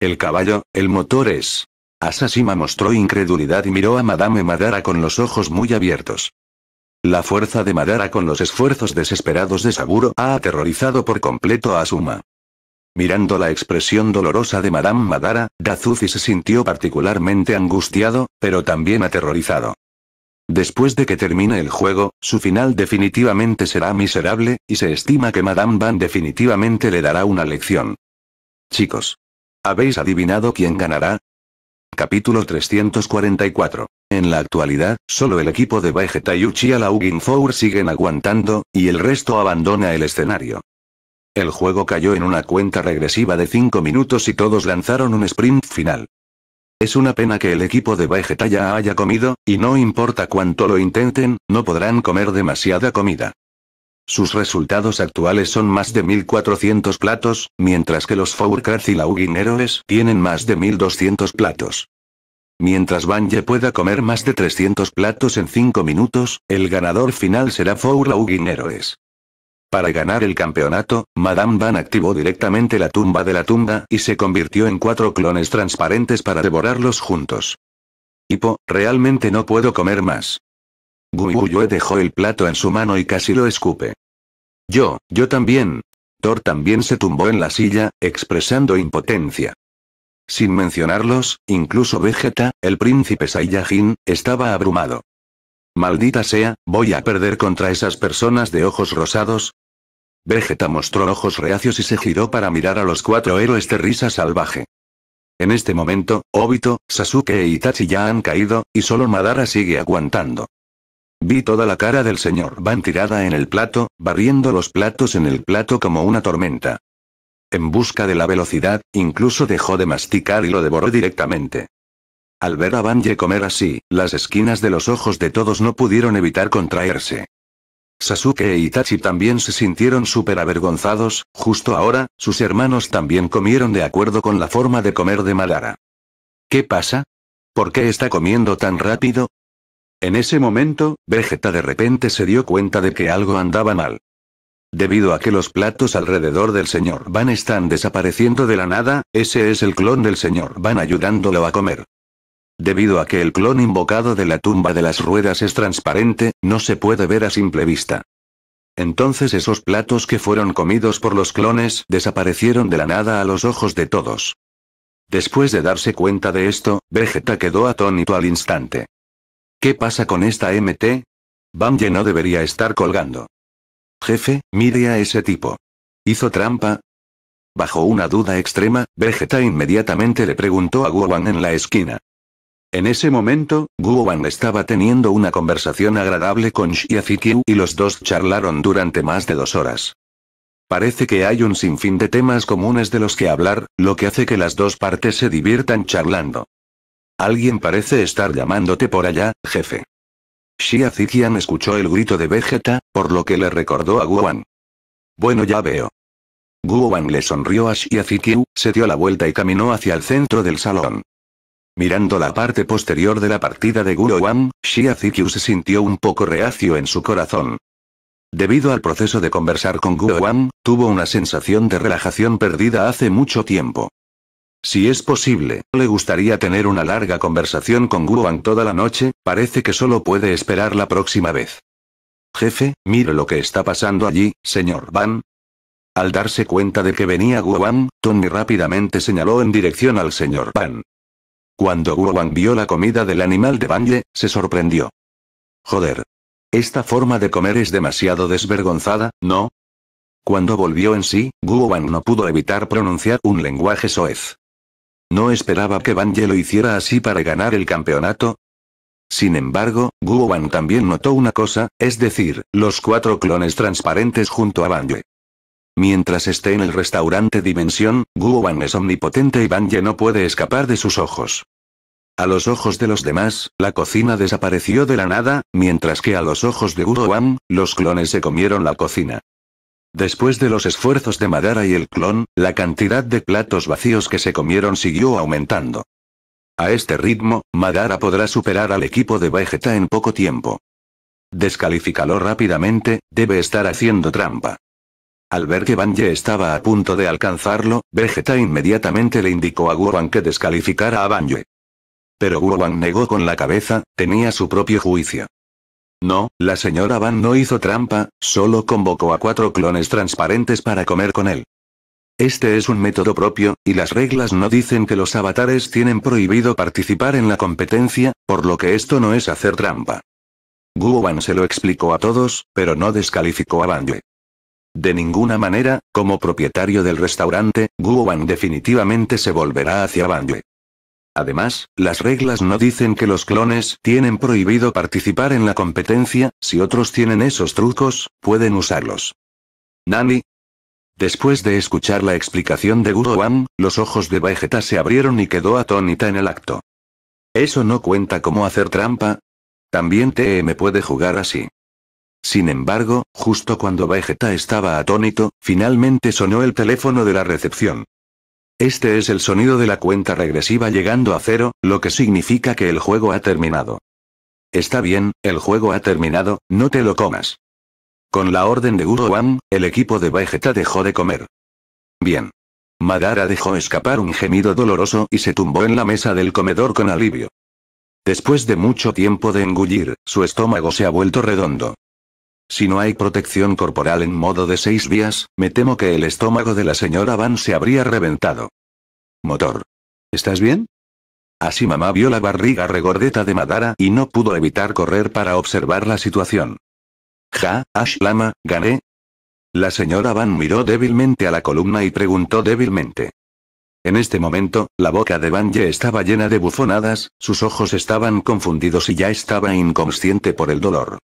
El caballo, el motor es. Asashima mostró incredulidad y miró a Madame Madara con los ojos muy abiertos. La fuerza de Madara con los esfuerzos desesperados de Saburo ha aterrorizado por completo a Asuma. Mirando la expresión dolorosa de Madame Madara, Dazuzi se sintió particularmente angustiado, pero también aterrorizado. Después de que termine el juego, su final definitivamente será miserable, y se estima que Madame Van definitivamente le dará una lección. Chicos. ¿Habéis adivinado quién ganará? Capítulo 344. En la actualidad, solo el equipo de Vegeta y Uchiha Laugin Four siguen aguantando, y el resto abandona el escenario. El juego cayó en una cuenta regresiva de 5 minutos y todos lanzaron un sprint final. Es una pena que el equipo de Vegeta ya haya comido, y no importa cuánto lo intenten, no podrán comer demasiada comida. Sus resultados actuales son más de 1400 platos, mientras que los Fourcrats y Lauguineroes tienen más de 1200 platos. Mientras Banje pueda comer más de 300 platos en 5 minutos, el ganador final será Four Lauguineroes. Para ganar el campeonato, Madame Van activó directamente la tumba de la tumba y se convirtió en cuatro clones transparentes para devorarlos juntos. hipo realmente no puedo comer más. Guyue dejó el plato en su mano y casi lo escupe. Yo, yo también. Thor también se tumbó en la silla, expresando impotencia. Sin mencionarlos, incluso Vegeta, el príncipe Saiyajin, estaba abrumado. Maldita sea, voy a perder contra esas personas de ojos rosados, Vegeta mostró ojos reacios y se giró para mirar a los cuatro héroes de risa salvaje. En este momento, Obito, Sasuke e Itachi ya han caído, y solo Madara sigue aguantando. Vi toda la cara del señor Van tirada en el plato, barriendo los platos en el plato como una tormenta. En busca de la velocidad, incluso dejó de masticar y lo devoró directamente. Al ver a Banje comer así, las esquinas de los ojos de todos no pudieron evitar contraerse. Sasuke e Itachi también se sintieron súper avergonzados, justo ahora, sus hermanos también comieron de acuerdo con la forma de comer de Madara. ¿Qué pasa? ¿Por qué está comiendo tan rápido? En ese momento, Vegeta de repente se dio cuenta de que algo andaba mal. Debido a que los platos alrededor del señor Van están desapareciendo de la nada, ese es el clon del señor Van ayudándolo a comer. Debido a que el clon invocado de la tumba de las ruedas es transparente, no se puede ver a simple vista. Entonces esos platos que fueron comidos por los clones desaparecieron de la nada a los ojos de todos. Después de darse cuenta de esto, Vegeta quedó atónito al instante. ¿Qué pasa con esta MT? Bamje no debería estar colgando. Jefe, mire a ese tipo. ¿Hizo trampa? Bajo una duda extrema, Vegeta inmediatamente le preguntó a Gohan en la esquina. En ese momento, Wan estaba teniendo una conversación agradable con Xia y los dos charlaron durante más de dos horas. Parece que hay un sinfín de temas comunes de los que hablar, lo que hace que las dos partes se diviertan charlando. Alguien parece estar llamándote por allá, jefe. Xia escuchó el grito de Vegeta, por lo que le recordó a Wan. Bueno ya veo. Wan le sonrió a Xia se dio la vuelta y caminó hacia el centro del salón. Mirando la parte posterior de la partida de Guru Wang, Xia Zikyu se sintió un poco reacio en su corazón. Debido al proceso de conversar con Guo tuvo una sensación de relajación perdida hace mucho tiempo. Si es posible, le gustaría tener una larga conversación con Guo toda la noche, parece que solo puede esperar la próxima vez. Jefe, mire lo que está pasando allí, señor Van. Al darse cuenta de que venía Guo Tony rápidamente señaló en dirección al señor Van. Cuando Wang vio la comida del animal de Banye, se sorprendió. Joder. Esta forma de comer es demasiado desvergonzada, ¿no? Cuando volvió en sí, Wang no pudo evitar pronunciar un lenguaje soez. No esperaba que Banye lo hiciera así para ganar el campeonato, sin embargo, Wang también notó una cosa, es decir, los cuatro clones transparentes junto a Banye. Mientras esté en el restaurante Dimensión, Wang es omnipotente y Banje no puede escapar de sus ojos. A los ojos de los demás, la cocina desapareció de la nada, mientras que a los ojos de Guru los clones se comieron la cocina. Después de los esfuerzos de Madara y el clon, la cantidad de platos vacíos que se comieron siguió aumentando. A este ritmo, Madara podrá superar al equipo de Vegeta en poco tiempo. Descalifícalo rápidamente, debe estar haciendo trampa. Al ver que Banje estaba a punto de alcanzarlo, Vegeta inmediatamente le indicó a Gohan que descalificara a Banje pero Wang negó con la cabeza, tenía su propio juicio. No, la señora Van no hizo trampa, solo convocó a cuatro clones transparentes para comer con él. Este es un método propio, y las reglas no dicen que los avatares tienen prohibido participar en la competencia, por lo que esto no es hacer trampa. Guo Wan se lo explicó a todos, pero no descalificó a Yue. De ninguna manera, como propietario del restaurante, Guo Wan definitivamente se volverá hacia Yue. Además, las reglas no dicen que los clones tienen prohibido participar en la competencia, si otros tienen esos trucos, pueden usarlos. Nani. Después de escuchar la explicación de Guru los ojos de Vegeta se abrieron y quedó atónita en el acto. ¿Eso no cuenta como hacer trampa? También TM puede jugar así. Sin embargo, justo cuando Vegeta estaba atónito, finalmente sonó el teléfono de la recepción. Este es el sonido de la cuenta regresiva llegando a cero, lo que significa que el juego ha terminado. Está bien, el juego ha terminado, no te lo comas. Con la orden de Guru el equipo de Vegeta dejó de comer. Bien. Madara dejó escapar un gemido doloroso y se tumbó en la mesa del comedor con alivio. Después de mucho tiempo de engullir, su estómago se ha vuelto redondo. Si no hay protección corporal en modo de seis días, me temo que el estómago de la señora Van se habría reventado. Motor. ¿Estás bien? Así mamá vio la barriga regordeta de Madara y no pudo evitar correr para observar la situación. Ja, Ashlama, gané. La señora Van miró débilmente a la columna y preguntó débilmente. En este momento, la boca de Banje estaba llena de bufonadas, sus ojos estaban confundidos y ya estaba inconsciente por el dolor.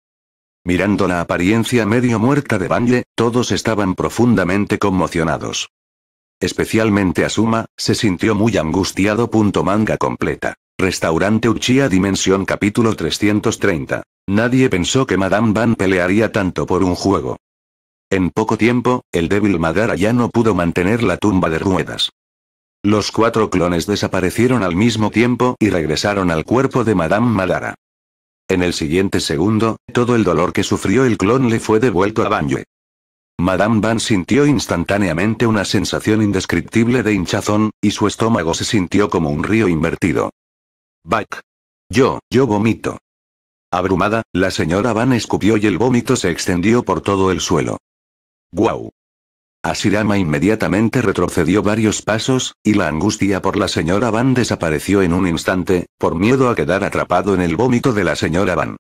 Mirando la apariencia medio muerta de Banle, todos estaban profundamente conmocionados. Especialmente Asuma, se sintió muy angustiado. Manga completa. Restaurante Uchiha Dimensión capítulo 330. Nadie pensó que Madame Van pelearía tanto por un juego. En poco tiempo, el débil Madara ya no pudo mantener la tumba de ruedas. Los cuatro clones desaparecieron al mismo tiempo y regresaron al cuerpo de Madame Madara. En el siguiente segundo, todo el dolor que sufrió el clon le fue devuelto a Yue. Madame Van sintió instantáneamente una sensación indescriptible de hinchazón, y su estómago se sintió como un río invertido. Back. Yo, yo vomito. Abrumada, la señora Van escupió y el vómito se extendió por todo el suelo. ¡Guau! Asirama inmediatamente retrocedió varios pasos, y la angustia por la señora Van desapareció en un instante, por miedo a quedar atrapado en el vómito de la señora Van.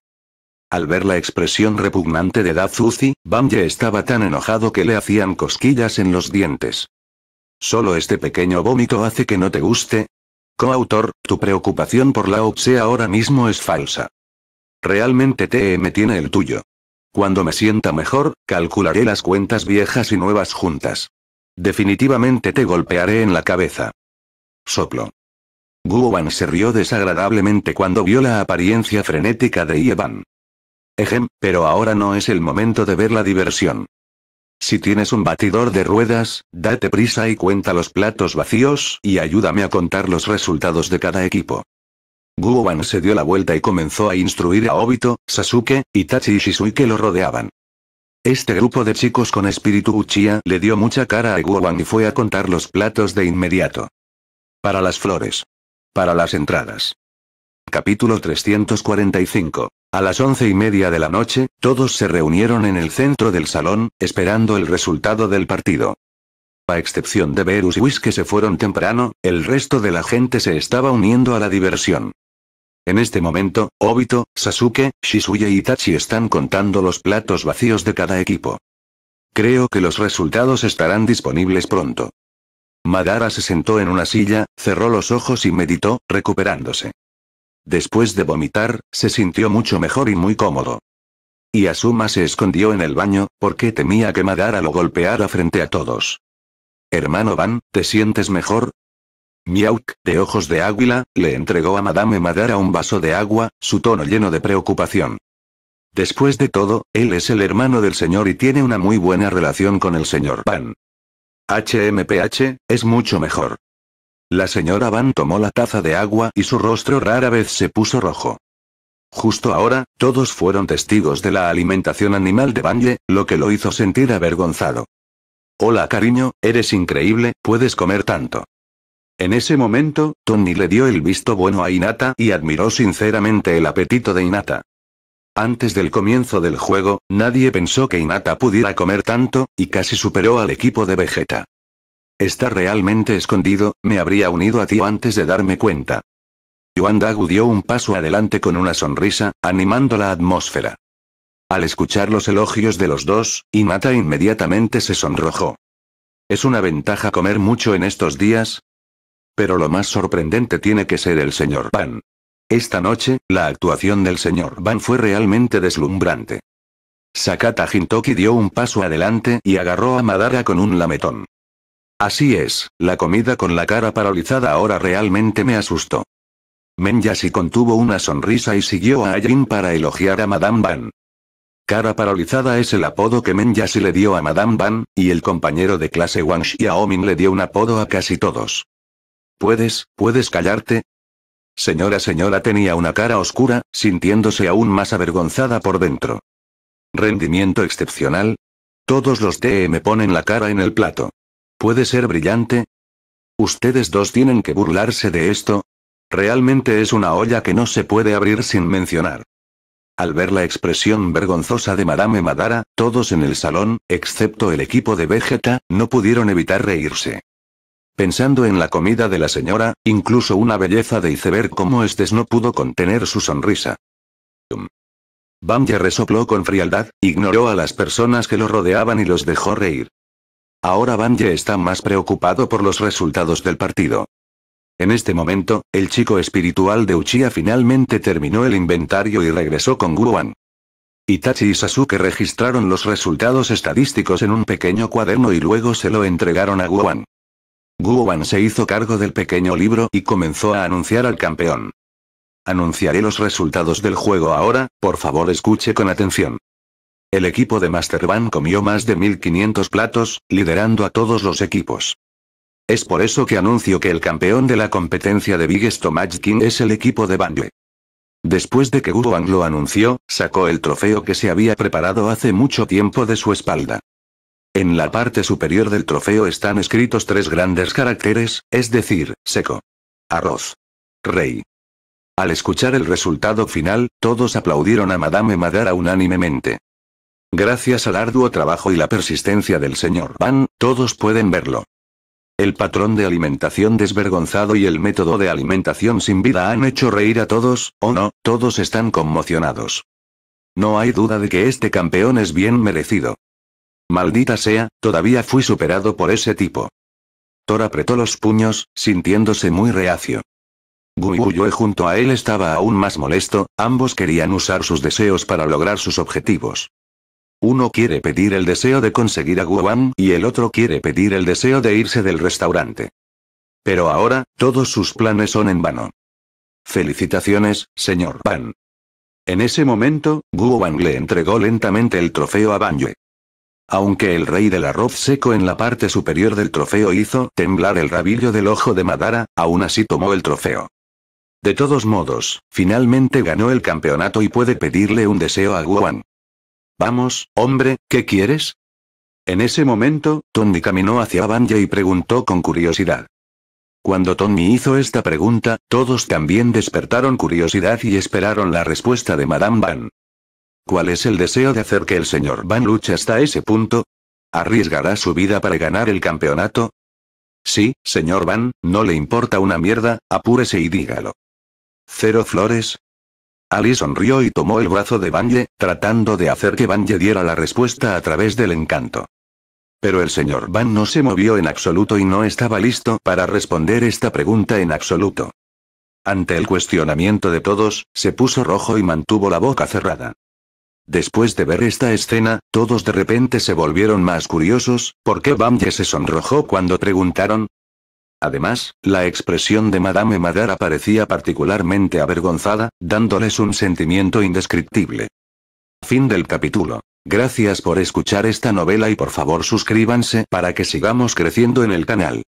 Al ver la expresión repugnante de Dazuzi, ya estaba tan enojado que le hacían cosquillas en los dientes. ¿Solo este pequeño vómito hace que no te guste? Coautor, tu preocupación por la Oxe ahora mismo es falsa. Realmente TM tiene el tuyo. Cuando me sienta mejor, calcularé las cuentas viejas y nuevas juntas. Definitivamente te golpearé en la cabeza. Soplo. Guoban se rió desagradablemente cuando vio la apariencia frenética de Ievan. Ejem, pero ahora no es el momento de ver la diversión. Si tienes un batidor de ruedas, date prisa y cuenta los platos vacíos, y ayúdame a contar los resultados de cada equipo. Guoban se dio la vuelta y comenzó a instruir a Obito, Sasuke, Itachi y Shisui que lo rodeaban. Este grupo de chicos con espíritu Uchiha le dio mucha cara a Guoban y fue a contar los platos de inmediato. Para las flores. Para las entradas. Capítulo 345. A las once y media de la noche, todos se reunieron en el centro del salón, esperando el resultado del partido. A excepción de Berus y Whis que se fueron temprano, el resto de la gente se estaba uniendo a la diversión. En este momento, Obito, Sasuke, Shisuya y Itachi están contando los platos vacíos de cada equipo. Creo que los resultados estarán disponibles pronto. Madara se sentó en una silla, cerró los ojos y meditó, recuperándose. Después de vomitar, se sintió mucho mejor y muy cómodo. Y Asuma se escondió en el baño, porque temía que Madara lo golpeara frente a todos. Hermano Van, ¿te sientes mejor? Miauk, de ojos de águila, le entregó a Madame Madara un vaso de agua, su tono lleno de preocupación. Después de todo, él es el hermano del señor y tiene una muy buena relación con el señor Van. HMPH, es mucho mejor. La señora Van tomó la taza de agua y su rostro rara vez se puso rojo. Justo ahora, todos fueron testigos de la alimentación animal de Ye, lo que lo hizo sentir avergonzado. Hola cariño, eres increíble, puedes comer tanto. En ese momento, Tony le dio el visto bueno a Inata y admiró sinceramente el apetito de Inata. Antes del comienzo del juego, nadie pensó que Inata pudiera comer tanto, y casi superó al equipo de Vegeta. Está realmente escondido, me habría unido a ti antes de darme cuenta. Yuan Dagu dio un paso adelante con una sonrisa, animando la atmósfera. Al escuchar los elogios de los dos, Inata inmediatamente se sonrojó. Es una ventaja comer mucho en estos días, pero lo más sorprendente tiene que ser el señor Van. Esta noche, la actuación del señor Van fue realmente deslumbrante. Sakata Hintoki dio un paso adelante y agarró a Madara con un lametón. Así es, la comida con la cara paralizada ahora realmente me asustó. yashi contuvo una sonrisa y siguió a Ayin para elogiar a Madame Van. Cara paralizada es el apodo que Yashi le dio a Madame Van, y el compañero de clase Wang Xiaomin le dio un apodo a casi todos. ¿Puedes, puedes callarte? Señora señora tenía una cara oscura, sintiéndose aún más avergonzada por dentro. Rendimiento excepcional. Todos los me ponen la cara en el plato. ¿Puede ser brillante? Ustedes dos tienen que burlarse de esto. Realmente es una olla que no se puede abrir sin mencionar. Al ver la expresión vergonzosa de Madame Madara, todos en el salón, excepto el equipo de Vegeta, no pudieron evitar reírse. Pensando en la comida de la señora, incluso una belleza de iceberg como este no pudo contener su sonrisa. Banje resopló con frialdad, ignoró a las personas que lo rodeaban y los dejó reír. Ahora Banje está más preocupado por los resultados del partido. En este momento, el chico espiritual de Uchiha finalmente terminó el inventario y regresó con Guan. Itachi y Sasuke registraron los resultados estadísticos en un pequeño cuaderno y luego se lo entregaron a Guan. Wang se hizo cargo del pequeño libro y comenzó a anunciar al campeón. Anunciaré los resultados del juego ahora, por favor escuche con atención. El equipo de Master comió más de 1500 platos, liderando a todos los equipos. Es por eso que anuncio que el campeón de la competencia de Biggest Stomach King es el equipo de Banjue. Después de que Wang lo anunció, sacó el trofeo que se había preparado hace mucho tiempo de su espalda. En la parte superior del trofeo están escritos tres grandes caracteres, es decir, seco. Arroz. Rey. Al escuchar el resultado final, todos aplaudieron a Madame Madara unánimemente. Gracias al arduo trabajo y la persistencia del señor Van, todos pueden verlo. El patrón de alimentación desvergonzado y el método de alimentación sin vida han hecho reír a todos, o no, todos están conmocionados. No hay duda de que este campeón es bien merecido. Maldita sea, todavía fui superado por ese tipo. Thor apretó los puños, sintiéndose muy reacio. Guyue junto a él estaba aún más molesto, ambos querían usar sus deseos para lograr sus objetivos. Uno quiere pedir el deseo de conseguir a Wan y el otro quiere pedir el deseo de irse del restaurante. Pero ahora, todos sus planes son en vano. Felicitaciones, señor Pan. En ese momento, Guo le entregó lentamente el trofeo a Yue. Aunque el rey del arroz seco en la parte superior del trofeo hizo temblar el rabillo del ojo de Madara, aún así tomó el trofeo. De todos modos, finalmente ganó el campeonato y puede pedirle un deseo a Guan. Vamos, hombre, ¿qué quieres? En ese momento, Tony caminó hacia Banja y preguntó con curiosidad. Cuando Tony hizo esta pregunta, todos también despertaron curiosidad y esperaron la respuesta de Madame Van. ¿Cuál es el deseo de hacer que el señor Van luche hasta ese punto? ¿Arriesgará su vida para ganar el campeonato? Sí, señor Van, no le importa una mierda, apúrese y dígalo. ¿Cero flores? Ali sonrió y tomó el brazo de Banje, tratando de hacer que Banje diera la respuesta a través del encanto. Pero el señor Van no se movió en absoluto y no estaba listo para responder esta pregunta en absoluto. Ante el cuestionamiento de todos, se puso rojo y mantuvo la boca cerrada. Después de ver esta escena, todos de repente se volvieron más curiosos, ¿por qué se sonrojó cuando preguntaron? Además, la expresión de Madame Madara parecía particularmente avergonzada, dándoles un sentimiento indescriptible. Fin del capítulo. Gracias por escuchar esta novela y por favor suscríbanse para que sigamos creciendo en el canal.